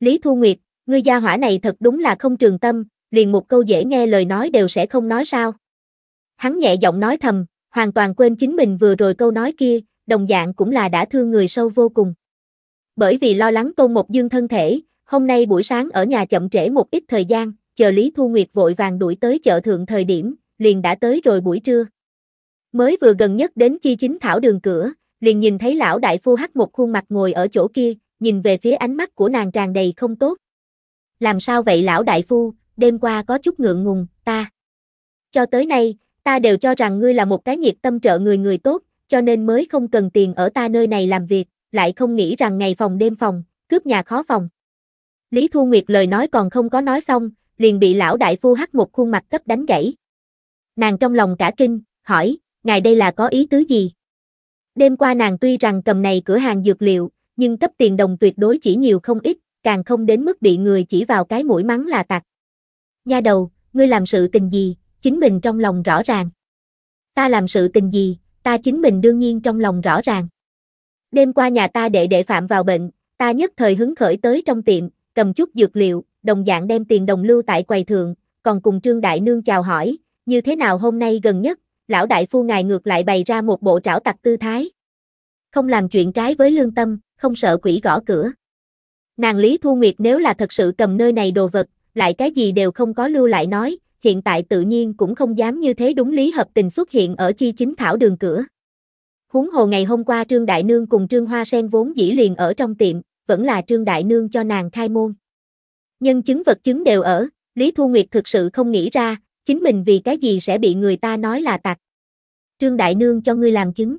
Lý Thu Nguyệt, ngươi gia hỏa này thật đúng là không trường tâm, liền một câu dễ nghe lời nói đều sẽ không nói sao. Hắn nhẹ giọng nói thầm, hoàn toàn quên chính mình vừa rồi câu nói kia, đồng dạng cũng là đã thương người sâu vô cùng. Bởi vì lo lắng công một dương thân thể, hôm nay buổi sáng ở nhà chậm trễ một ít thời gian, chờ Lý Thu Nguyệt vội vàng đuổi tới chợ thượng thời điểm, liền đã tới rồi buổi trưa. Mới vừa gần nhất đến chi chính thảo đường cửa, liền nhìn thấy lão đại phu hắt một khuôn mặt ngồi ở chỗ kia, nhìn về phía ánh mắt của nàng tràn đầy không tốt. Làm sao vậy lão đại phu, đêm qua có chút ngượng ngùng, ta. Cho tới nay, ta đều cho rằng ngươi là một cái nhiệt tâm trợ người người tốt, cho nên mới không cần tiền ở ta nơi này làm việc, lại không nghĩ rằng ngày phòng đêm phòng, cướp nhà khó phòng. Lý Thu Nguyệt lời nói còn không có nói xong, liền bị lão đại phu hắt một khuôn mặt cấp đánh gãy. Nàng trong lòng cả kinh, hỏi, ngài đây là có ý tứ gì? Đêm qua nàng tuy rằng cầm này cửa hàng dược liệu, nhưng cấp tiền đồng tuyệt đối chỉ nhiều không ít, càng không đến mức bị người chỉ vào cái mũi mắng là tặc. Nha đầu, ngươi làm sự tình gì, chính mình trong lòng rõ ràng. Ta làm sự tình gì, ta chính mình đương nhiên trong lòng rõ ràng. Đêm qua nhà ta đệ đệ phạm vào bệnh, ta nhất thời hứng khởi tới trong tiệm, cầm chút dược liệu, đồng dạng đem tiền đồng lưu tại quầy thượng, còn cùng Trương Đại Nương chào hỏi, như thế nào hôm nay gần nhất, lão đại phu ngài ngược lại bày ra một bộ trảo tặc tư thái. Không làm chuyện trái với lương tâm, không sợ quỷ gõ cửa. Nàng Lý Thu Nguyệt nếu là thật sự cầm nơi này đồ vật, lại cái gì đều không có lưu lại nói, hiện tại tự nhiên cũng không dám như thế đúng lý hợp tình xuất hiện ở chi chính thảo đường cửa. Huống hồ ngày hôm qua Trương Đại Nương cùng Trương Hoa Sen vốn dĩ liền ở trong tiệm, vẫn là Trương Đại Nương cho nàng khai môn nhân chứng vật chứng đều ở, Lý Thu Nguyệt thực sự không nghĩ ra, chính mình vì cái gì sẽ bị người ta nói là tặc. Trương Đại Nương cho ngươi làm chứng.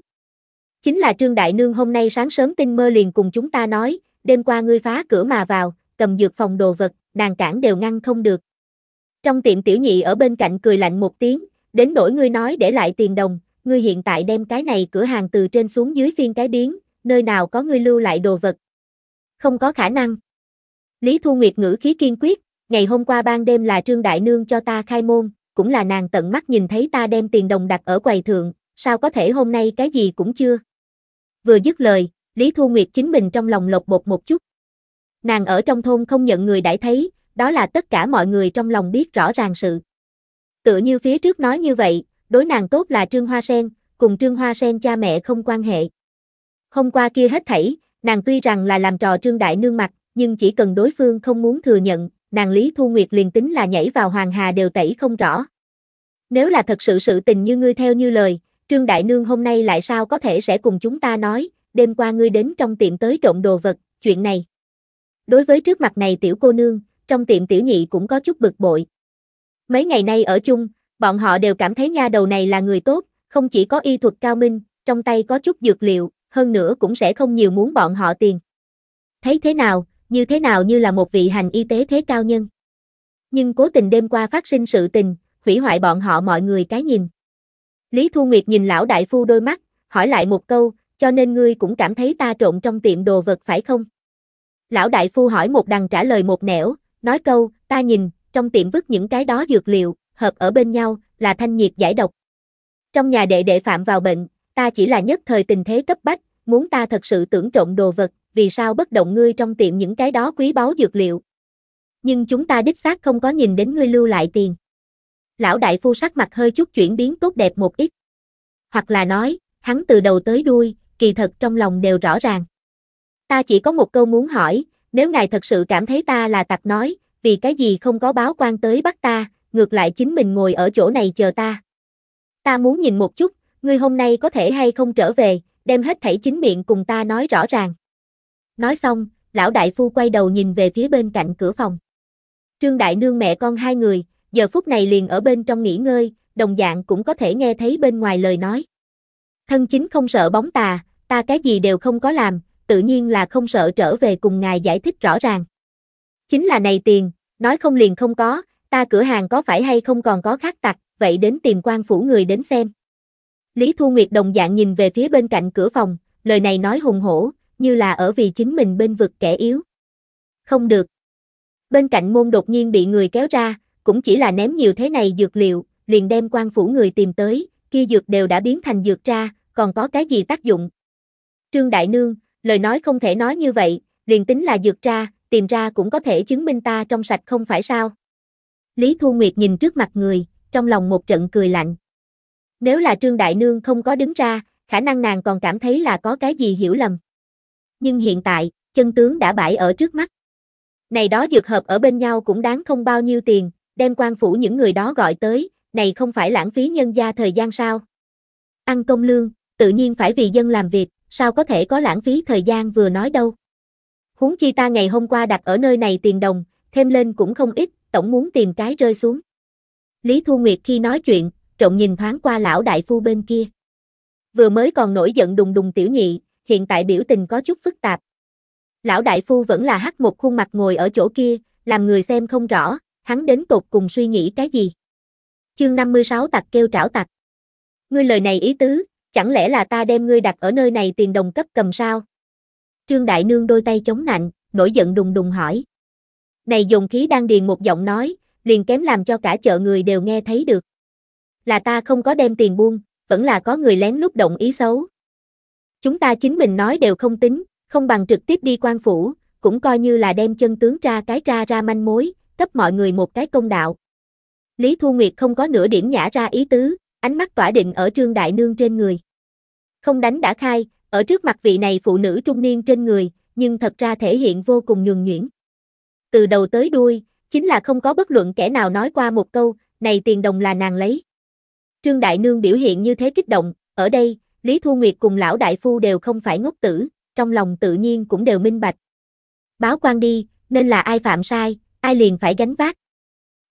Chính là Trương Đại Nương hôm nay sáng sớm tinh mơ liền cùng chúng ta nói, đêm qua ngươi phá cửa mà vào, cầm dược phòng đồ vật, nàng cản đều ngăn không được. Trong tiệm tiểu nhị ở bên cạnh cười lạnh một tiếng, đến nỗi ngươi nói để lại tiền đồng, ngươi hiện tại đem cái này cửa hàng từ trên xuống dưới phiên cái biến, nơi nào có ngươi lưu lại đồ vật. Không có khả năng. Lý Thu Nguyệt ngữ khí kiên quyết, ngày hôm qua ban đêm là Trương Đại Nương cho ta khai môn, cũng là nàng tận mắt nhìn thấy ta đem tiền đồng đặt ở quầy thượng, sao có thể hôm nay cái gì cũng chưa. Vừa dứt lời, Lý Thu Nguyệt chính mình trong lòng lột bột một chút. Nàng ở trong thôn không nhận người đãi thấy, đó là tất cả mọi người trong lòng biết rõ ràng sự. Tựa như phía trước nói như vậy, đối nàng tốt là Trương Hoa Sen, cùng Trương Hoa Sen cha mẹ không quan hệ. Hôm qua kia hết thảy, nàng tuy rằng là làm trò Trương Đại Nương mặt, nhưng chỉ cần đối phương không muốn thừa nhận, nàng Lý Thu Nguyệt liền tính là nhảy vào hoàng hà đều tẩy không rõ. Nếu là thật sự sự tình như ngươi theo như lời, Trương Đại Nương hôm nay lại sao có thể sẽ cùng chúng ta nói, đêm qua ngươi đến trong tiệm tới trộm đồ vật, chuyện này. Đối với trước mặt này tiểu cô nương, trong tiệm tiểu nhị cũng có chút bực bội. Mấy ngày nay ở chung, bọn họ đều cảm thấy nha đầu này là người tốt, không chỉ có y thuật cao minh, trong tay có chút dược liệu, hơn nữa cũng sẽ không nhiều muốn bọn họ tiền. Thấy thế nào, như thế nào như là một vị hành y tế thế cao nhân. Nhưng cố tình đêm qua phát sinh sự tình, hủy hoại bọn họ mọi người cái nhìn. Lý Thu Nguyệt nhìn lão đại phu đôi mắt, hỏi lại một câu, cho nên ngươi cũng cảm thấy ta trộn trong tiệm đồ vật phải không? Lão đại phu hỏi một đằng trả lời một nẻo, nói câu, ta nhìn, trong tiệm vứt những cái đó dược liệu, hợp ở bên nhau, là thanh nhiệt giải độc. Trong nhà đệ đệ phạm vào bệnh, ta chỉ là nhất thời tình thế cấp bách, muốn ta thật sự tưởng trộn đồ vật, vì sao bất động ngươi trong tiệm những cái đó quý báu dược liệu. Nhưng chúng ta đích xác không có nhìn đến ngươi lưu lại tiền. Lão đại phu sắc mặt hơi chút chuyển biến tốt đẹp một ít. Hoặc là nói, hắn từ đầu tới đuôi, kỳ thật trong lòng đều rõ ràng. Ta chỉ có một câu muốn hỏi, nếu ngài thật sự cảm thấy ta là tặc nói, vì cái gì không có báo quan tới bắt ta, ngược lại chính mình ngồi ở chỗ này chờ ta. Ta muốn nhìn một chút, ngươi hôm nay có thể hay không trở về, đem hết thảy chính miệng cùng ta nói rõ ràng. Nói xong, lão đại phu quay đầu nhìn về phía bên cạnh cửa phòng. Trương Đại Nương mẹ con hai người, giờ phút này liền ở bên trong nghỉ ngơi, đồng dạng cũng có thể nghe thấy bên ngoài lời nói. Thân chính không sợ bóng tà, ta cái gì đều không có làm, tự nhiên là không sợ trở về cùng ngài giải thích rõ ràng. Chính là này tiền, nói không liền không có, ta cửa hàng có phải hay không còn có khác tặc, vậy đến tìm quan phủ người đến xem. Lý Thu Nguyệt đồng dạng nhìn về phía bên cạnh cửa phòng, lời này nói hùng hổ, như là ở vì chính mình bên vực kẻ yếu. Không được. Bên cạnh môn đột nhiên bị người kéo ra, cũng chỉ là ném nhiều thế này dược liệu, liền đem quan phủ người tìm tới, kia dược đều đã biến thành dược ra, còn có cái gì tác dụng. Trương Đại Nương, lời nói không thể nói như vậy, liền tính là dược ra, tìm ra cũng có thể chứng minh ta trong sạch không phải sao. Lý Thu Nguyệt nhìn trước mặt người, trong lòng một trận cười lạnh. Nếu là Trương Đại Nương không có đứng ra, khả năng nàng còn cảm thấy là có cái gì hiểu lầm nhưng hiện tại, chân tướng đã bãi ở trước mắt. Này đó dược hợp ở bên nhau cũng đáng không bao nhiêu tiền, đem quan phủ những người đó gọi tới, này không phải lãng phí nhân gia thời gian sao? Ăn công lương, tự nhiên phải vì dân làm việc, sao có thể có lãng phí thời gian vừa nói đâu. Huống chi ta ngày hôm qua đặt ở nơi này tiền đồng, thêm lên cũng không ít, tổng muốn tìm cái rơi xuống. Lý Thu Nguyệt khi nói chuyện, trộn nhìn thoáng qua lão đại phu bên kia. Vừa mới còn nổi giận đùng đùng tiểu nhị, hiện tại biểu tình có chút phức tạp. Lão đại phu vẫn là hắc một khuôn mặt ngồi ở chỗ kia, làm người xem không rõ, hắn đến tột cùng suy nghĩ cái gì. Chương 56 tặc kêu trảo tặc. Ngươi lời này ý tứ, chẳng lẽ là ta đem ngươi đặt ở nơi này tiền đồng cấp cầm sao? Trương Đại Nương đôi tay chống nạnh, nổi giận đùng đùng hỏi. Này dùng khí đang điền một giọng nói, liền kém làm cho cả chợ người đều nghe thấy được. Là ta không có đem tiền buông, vẫn là có người lén lút động ý xấu, chúng ta chính mình nói đều không tính, không bằng trực tiếp đi quan phủ, cũng coi như là đem chân tướng ra cái ra ra manh mối, cấp mọi người một cái công đạo. Lý Thu Nguyệt không có nửa điểm nhả ra ý tứ, ánh mắt tỏa định ở Trương Đại Nương trên người. Không đánh đã khai, ở trước mặt vị này phụ nữ trung niên trên người, nhưng thật ra thể hiện vô cùng nhường nhuyễn. Từ đầu tới đuôi, chính là không có bất luận kẻ nào nói qua một câu, này tiền đồng là nàng lấy. Trương Đại Nương biểu hiện như thế kích động, ở đây, Lý Thu Nguyệt cùng lão đại phu đều không phải ngốc tử, trong lòng tự nhiên cũng đều minh bạch. Báo quan đi, nên là ai phạm sai, ai liền phải gánh vác.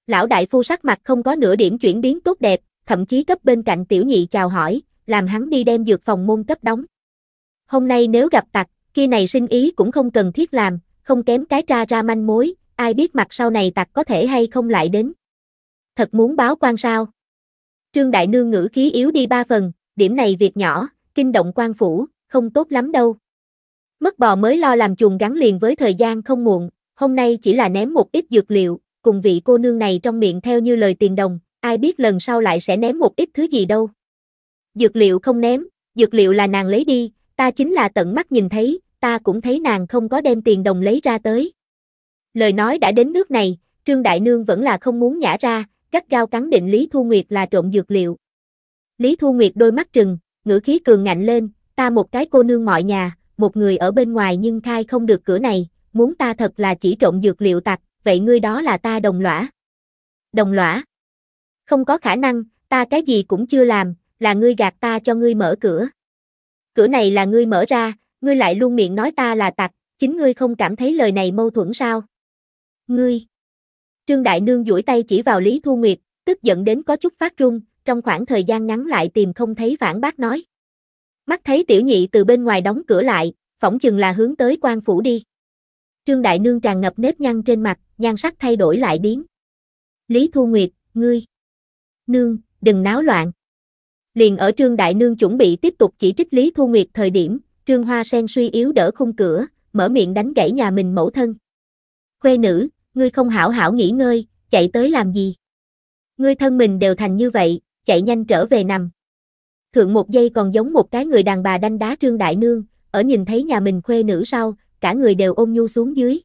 Lão đại phu sắc mặt không có nửa điểm chuyển biến tốt đẹp, thậm chí cấp bên cạnh tiểu nhị chào hỏi, làm hắn đi đem dược phòng môn cấp đóng. Hôm nay nếu gặp tặc, kia này sinh ý cũng không cần thiết làm, không kém cái tra ra manh mối, ai biết mặt sau này tặc có thể hay không lại đến. Thật muốn báo quan sao? Trương Đại Nương ngữ khí yếu đi ba phần, điểm này việc nhỏ, kinh động quan phủ, không tốt lắm đâu. Mất bò mới lo làm chuồng gắn liền với thời gian không muộn, hôm nay chỉ là ném một ít dược liệu, cùng vị cô nương này trong miệng theo như lời tiền đồng, ai biết lần sau lại sẽ ném một ít thứ gì đâu. Dược liệu không ném, dược liệu là nàng lấy đi, ta chính là tận mắt nhìn thấy, ta cũng thấy nàng không có đem tiền đồng lấy ra tới. Lời nói đã đến nước này, Trương Đại Nương vẫn là không muốn nhả ra, gắt gao cắn định Lý Thu Nguyệt là trộm dược liệu. Lý Thu Nguyệt đôi mắt trừng, ngữ khí cường ngạnh lên, ta một cái cô nương mọi nhà, một người ở bên ngoài nhưng khai không được cửa này, muốn ta thật là chỉ trộm dược liệu tặc, vậy ngươi đó là ta đồng lõa. Đồng lõa? Không có khả năng, ta cái gì cũng chưa làm, là ngươi gạt ta cho ngươi mở cửa. Cửa này là ngươi mở ra, ngươi lại luôn miệng nói ta là tặc, chính ngươi không cảm thấy lời này mâu thuẫn sao? Ngươi! Trương Đại Nương duỗi tay chỉ vào Lý Thu Nguyệt, tức giận đến có chút phát run, trong khoảng thời gian ngắn lại tìm không thấy phản bác nói. Mắt thấy tiểu nhị từ bên ngoài đóng cửa lại, phỏng chừng là hướng tới quan phủ đi. Trương Đại Nương tràn ngập nếp nhăn trên mặt, nhan sắc thay đổi lại biến. Lý Thu Nguyệt, ngươi. Nương, đừng náo loạn. Liền ở Trương Đại Nương chuẩn bị tiếp tục chỉ trích Lý Thu Nguyệt thời điểm, Trương Hoa Sen suy yếu đỡ khung cửa, mở miệng đánh gãy nhà mình mẫu thân. Khuê nữ, ngươi không hảo hảo nghỉ ngơi, chạy tới làm gì? Ngươi thân mình đều thành như vậy, chạy nhanh trở về nằm. Thượng một giây còn giống một cái người đàn bà đanh đá Trương Đại Nương, ở nhìn thấy nhà mình khuê nữ sau, cả người đều ôm nhu xuống dưới.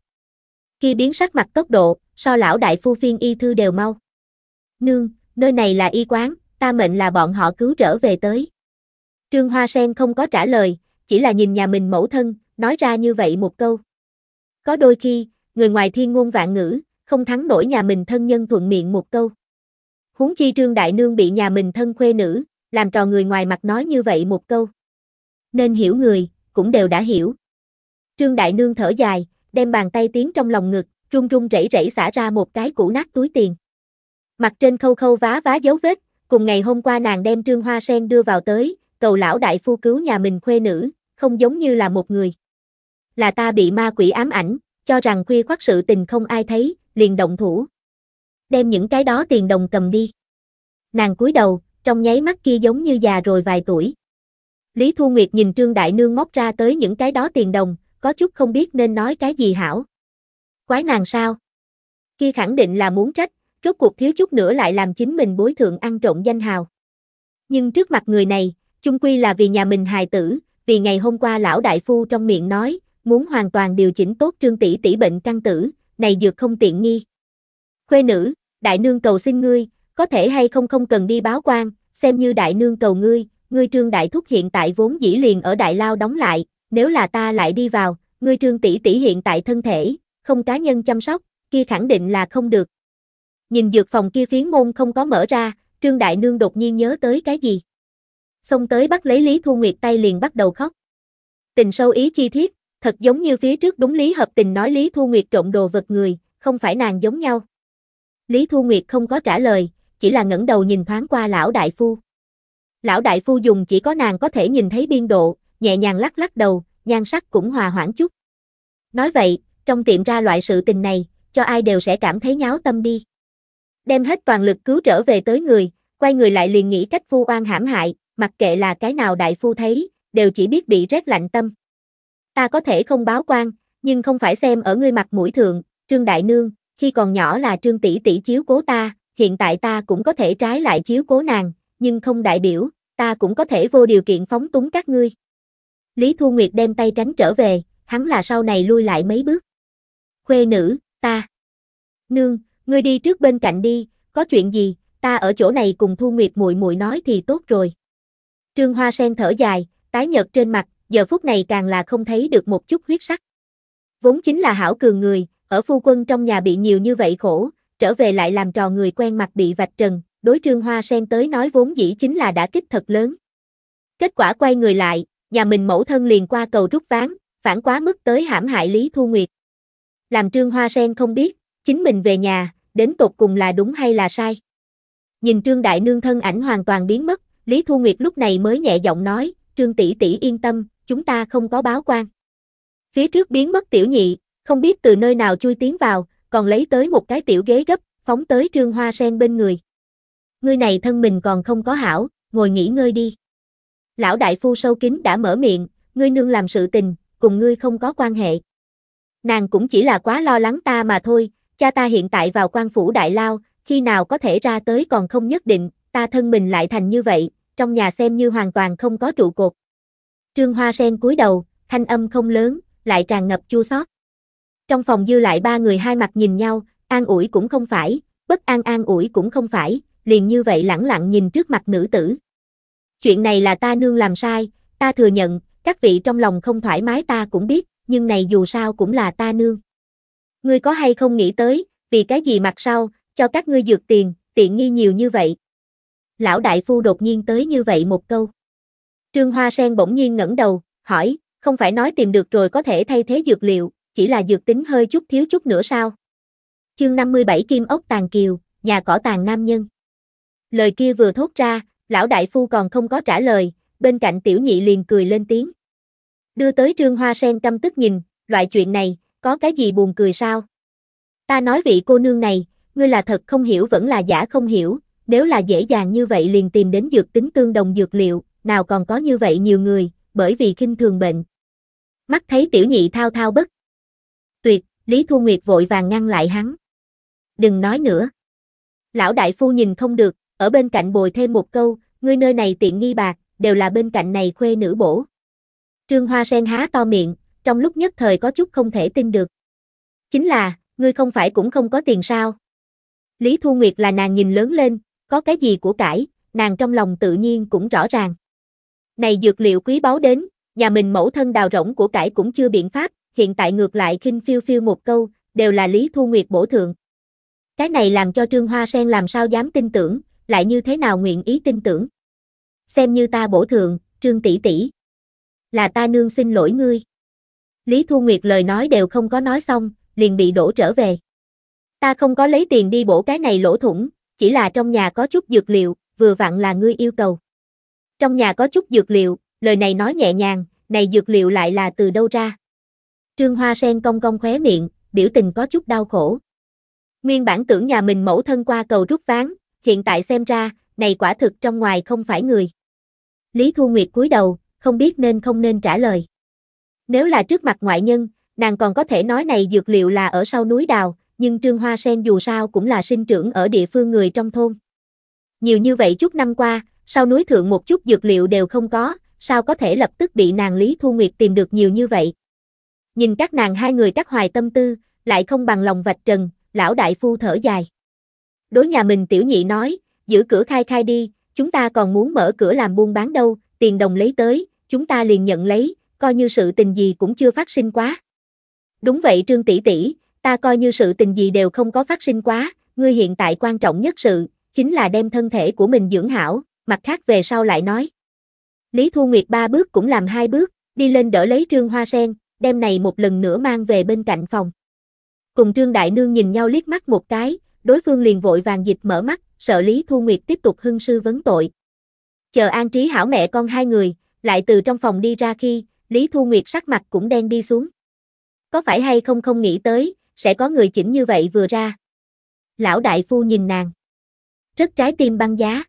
Khi biến sắc mặt tốc độ, so lão đại phu phiên y thư đều mau. Nương, nơi này là y quán, ta mệnh là bọn họ cứu trở về tới. Trương Hoa Sen không có trả lời, chỉ là nhìn nhà mình mẫu thân, nói ra như vậy một câu. Có đôi khi, người ngoài thiên ngôn vạn ngữ, không thắng nổi nhà mình thân nhân thuận miệng một câu huống chi Trương Đại Nương bị nhà mình thân khuê nữ, làm trò người ngoài mặt nói như vậy một câu. Nên hiểu người, cũng đều đã hiểu. Trương Đại Nương thở dài, đem bàn tay tiến trong lòng ngực, run run rẩy rẩy xả ra một cái củ nát túi tiền. Mặt trên khâu khâu vá vá dấu vết, cùng ngày hôm qua nàng đem Trương Hoa Sen đưa vào tới, cầu lão đại phu cứu nhà mình khuê nữ, không giống như là một người. Là ta bị ma quỷ ám ảnh, cho rằng khuya khoắt sự tình không ai thấy, liền động thủ, đem những cái đó tiền đồng cầm đi. Nàng cúi đầu, trong nháy mắt kia giống như già rồi vài tuổi. Lý Thu Nguyệt nhìn Trương Đại Nương móc ra tới những cái đó tiền đồng, có chút không biết nên nói cái gì hảo. Quái nàng sao? Kia khẳng định là muốn trách, rốt cuộc thiếu chút nữa lại làm chính mình bối thượng ăn trộm danh hào. Nhưng trước mặt người này, chung quy là vì nhà mình hài tử, vì ngày hôm qua lão đại phu trong miệng nói, muốn hoàn toàn điều chỉnh tốt trương tỷ tỷ bệnh căn tử, này dược không tiện nghi. Khuê nữ, đại nương cầu xin ngươi, có thể hay không không cần đi báo quan, xem như đại nương cầu ngươi, ngươi trương đại thúc hiện tại vốn dĩ liền ở đại lao đóng lại, nếu là ta lại đi vào, ngươi trương tỷ tỷ hiện tại thân thể, không cá nhân chăm sóc, kia khẳng định là không được. Nhìn dược phòng kia phiến môn không có mở ra, trương đại nương đột nhiên nhớ tới cái gì. Xông tới bắt lấy Lý Thu Nguyệt tay liền bắt đầu khóc. Tình sâu ý chi thiết, thật giống như phía trước đúng lý hợp tình nói Lý Thu Nguyệt trộm đồ vật người, không phải nàng giống nhau. Lý Thu Nguyệt không có trả lời, chỉ là ngẩng đầu nhìn thoáng qua lão đại phu. Lão đại phu dùng chỉ có nàng có thể nhìn thấy biên độ, nhẹ nhàng lắc lắc đầu, nhan sắc cũng hòa hoãn chút. Nói vậy, trong tiệm ra loại sự tình này, cho ai đều sẽ cảm thấy nháo tâm đi. Đem hết toàn lực cứu trở về tới người, quay người lại liền nghĩ cách phu oan hãm hại, mặc kệ là cái nào đại phu thấy, đều chỉ biết bị rét lạnh tâm. Ta có thể không báo quan, nhưng không phải xem ở ngươi mặt mũi thượng, Trương Đại Nương, khi còn nhỏ là trương tỷ tỷ chiếu cố ta, hiện tại ta cũng có thể trái lại chiếu cố nàng, nhưng không đại biểu, ta cũng có thể vô điều kiện phóng túng các ngươi. Lý Thu Nguyệt đem tay tránh trở về, hắn là sau này lui lại mấy bước. Khuê nữ, ta. Nương, ngươi đi trước bên cạnh đi, có chuyện gì, ta ở chỗ này cùng Thu Nguyệt muội muội nói thì tốt rồi. Trương Hoa Sen thở dài, tái nhợt trên mặt, giờ phút này càng là không thấy được một chút huyết sắc. Vốn chính là hảo cường người, ở phu quân trong nhà bị nhiều như vậy khổ, trở về lại làm trò người quen mặt bị vạch trần, đối trương hoa sen tới nói vốn dĩ chính là đã kích thật lớn. Kết quả quay người lại, nhà mình mẫu thân liền qua cầu rút ván, phản quá mức tới hãm hại Lý Thu Nguyệt. Làm trương hoa sen không biết, chính mình về nhà, đến tột cùng là đúng hay là sai. Nhìn trương đại nương thân ảnh hoàn toàn biến mất, Lý Thu Nguyệt lúc này mới nhẹ giọng nói, trương tỷ tỷ yên tâm, chúng ta không có báo quan. Phía trước biến mất tiểu nhị, không biết từ nơi nào chui tiến vào, còn lấy tới một cái tiểu ghế gấp, phóng tới Trương Hoa Sen bên người. Ngươi này thân mình còn không có hảo, ngồi nghỉ ngơi đi. Lão đại phu sâu kín đã mở miệng, ngươi nương làm sự tình, cùng ngươi không có quan hệ. Nàng cũng chỉ là quá lo lắng ta mà thôi, cha ta hiện tại vào quan phủ đại lao, khi nào có thể ra tới còn không nhất định, ta thân mình lại thành như vậy, trong nhà xem như hoàn toàn không có trụ cột. Trương Hoa Sen cúi đầu, thanh âm không lớn, lại tràn ngập chua xót. Trong phòng dư lại ba người hai mặt nhìn nhau, an ủi cũng không phải, bất an an ủi cũng không phải, liền như vậy lẳng lặng nhìn trước mặt nữ tử. Chuyện này là ta nương làm sai, ta thừa nhận, các vị trong lòng không thoải mái ta cũng biết, nhưng này dù sao cũng là ta nương. Ngươi có hay không nghĩ tới, vì cái gì mặt sau, cho các ngươi dược tiền, tiện nghi nhiều như vậy. Lão đại phu đột nhiên tới như vậy một câu. Trương Hoa Sen bỗng nhiên ngẩng đầu, hỏi, không phải nói tìm được rồi có thể thay thế dược liệu, chỉ là dược tính hơi chút thiếu chút nữa sao? Chương 57 Kim ốc tàn kiều, nhà cỏ tàn nam nhân. Lời kia vừa thốt ra, lão đại phu còn không có trả lời, bên cạnh tiểu nhị liền cười lên tiếng. Đưa tới Trương Hoa Sen căm tức nhìn, loại chuyện này, có cái gì buồn cười sao? Ta nói vị cô nương này, ngươi là thật không hiểu vẫn là giả không hiểu, nếu là dễ dàng như vậy liền tìm đến dược tính tương đồng dược liệu, nào còn có như vậy nhiều người, bởi vì khinh thường bệnh. Mắt thấy tiểu nhị thao thao bất Lý Thu Nguyệt vội vàng ngăn lại hắn. Đừng nói nữa. Lão đại phu nhìn không được, ở bên cạnh bồi thêm một câu, ngươi nơi này tiện nghi bạc, đều là bên cạnh này khuê nữ bổ. Trương Hoa Sen há to miệng, trong lúc nhất thời có chút không thể tin được. Chính là, ngươi không phải cũng không có tiền sao. Lý Thu Nguyệt là nàng nhìn lớn lên, có cái gì của cải, nàng trong lòng tự nhiên cũng rõ ràng. Này dược liệu quý báu đến, nhà mình mẫu thân đào rỗng của cải cũng chưa biện pháp, hiện tại ngược lại khinh phiêu phiêu một câu, đều là Lý Thu Nguyệt bổ thượng. Cái này làm cho Trương Hoa Sen làm sao dám tin tưởng, lại như thế nào nguyện ý tin tưởng. Xem như ta bổ thượng, Trương tỷ tỷ. Là ta nương xin lỗi ngươi. Lý Thu Nguyệt lời nói đều không có nói xong, liền bị đổ trở về. Ta không có lấy tiền đi bổ cái này lỗ thủng, chỉ là trong nhà có chút dược liệu, vừa vặn là ngươi yêu cầu. Trong nhà có chút dược liệu, lời này nói nhẹ nhàng, này dược liệu lại là từ đâu ra? Trương Hoa Sen cong cong khóe miệng, biểu tình có chút đau khổ. Nguyên bản tưởng nhà mình mẫu thân qua cầu rút ván, hiện tại xem ra, này quả thực trong ngoài không phải người. Lý Thu Nguyệt cúi đầu, không biết nên không nên trả lời. Nếu là trước mặt ngoại nhân, nàng còn có thể nói này dược liệu là ở sau núi đào, nhưng Trương Hoa Sen dù sao cũng là sinh trưởng ở địa phương người trong thôn. Nhiều như vậy chút năm qua, sau núi thượng một chút dược liệu đều không có, sao có thể lập tức bị nàng Lý Thu Nguyệt tìm được nhiều như vậy nhìn các nàng hai người các hoài tâm tư, lại không bằng lòng vạch trần, lão đại phu thở dài. Đối nhà mình tiểu nhị nói, giữ cửa khai khai đi, chúng ta còn muốn mở cửa làm buôn bán đâu, tiền đồng lấy tới, chúng ta liền nhận lấy, coi như sự tình gì cũng chưa phát sinh quá. Đúng vậy Trương tỷ tỷ, ta coi như sự tình gì đều không có phát sinh quá, ngươi hiện tại quan trọng nhất sự, chính là đem thân thể của mình dưỡng hảo, mặt khác về sau lại nói. Lý Thu Nguyệt ba bước cũng làm hai bước, đi lên đỡ lấy Trương Hoa Sen, đem này một lần nữa mang về bên cạnh phòng. Cùng Trương Đại Nương nhìn nhau liếc mắt một cái, đối phương liền vội vàng dịch mở mắt, sợ Lý Thu Nguyệt tiếp tục hưng sư vấn tội. Chờ an trí hảo mẹ con hai người, lại từ trong phòng đi ra khi, Lý Thu Nguyệt sắc mặt cũng đen đi xuống. Có phải hay không không nghĩ tới, sẽ có người chỉnh như vậy vừa ra. Lão đại phu nhìn nàng. Rất trái tim băng giá.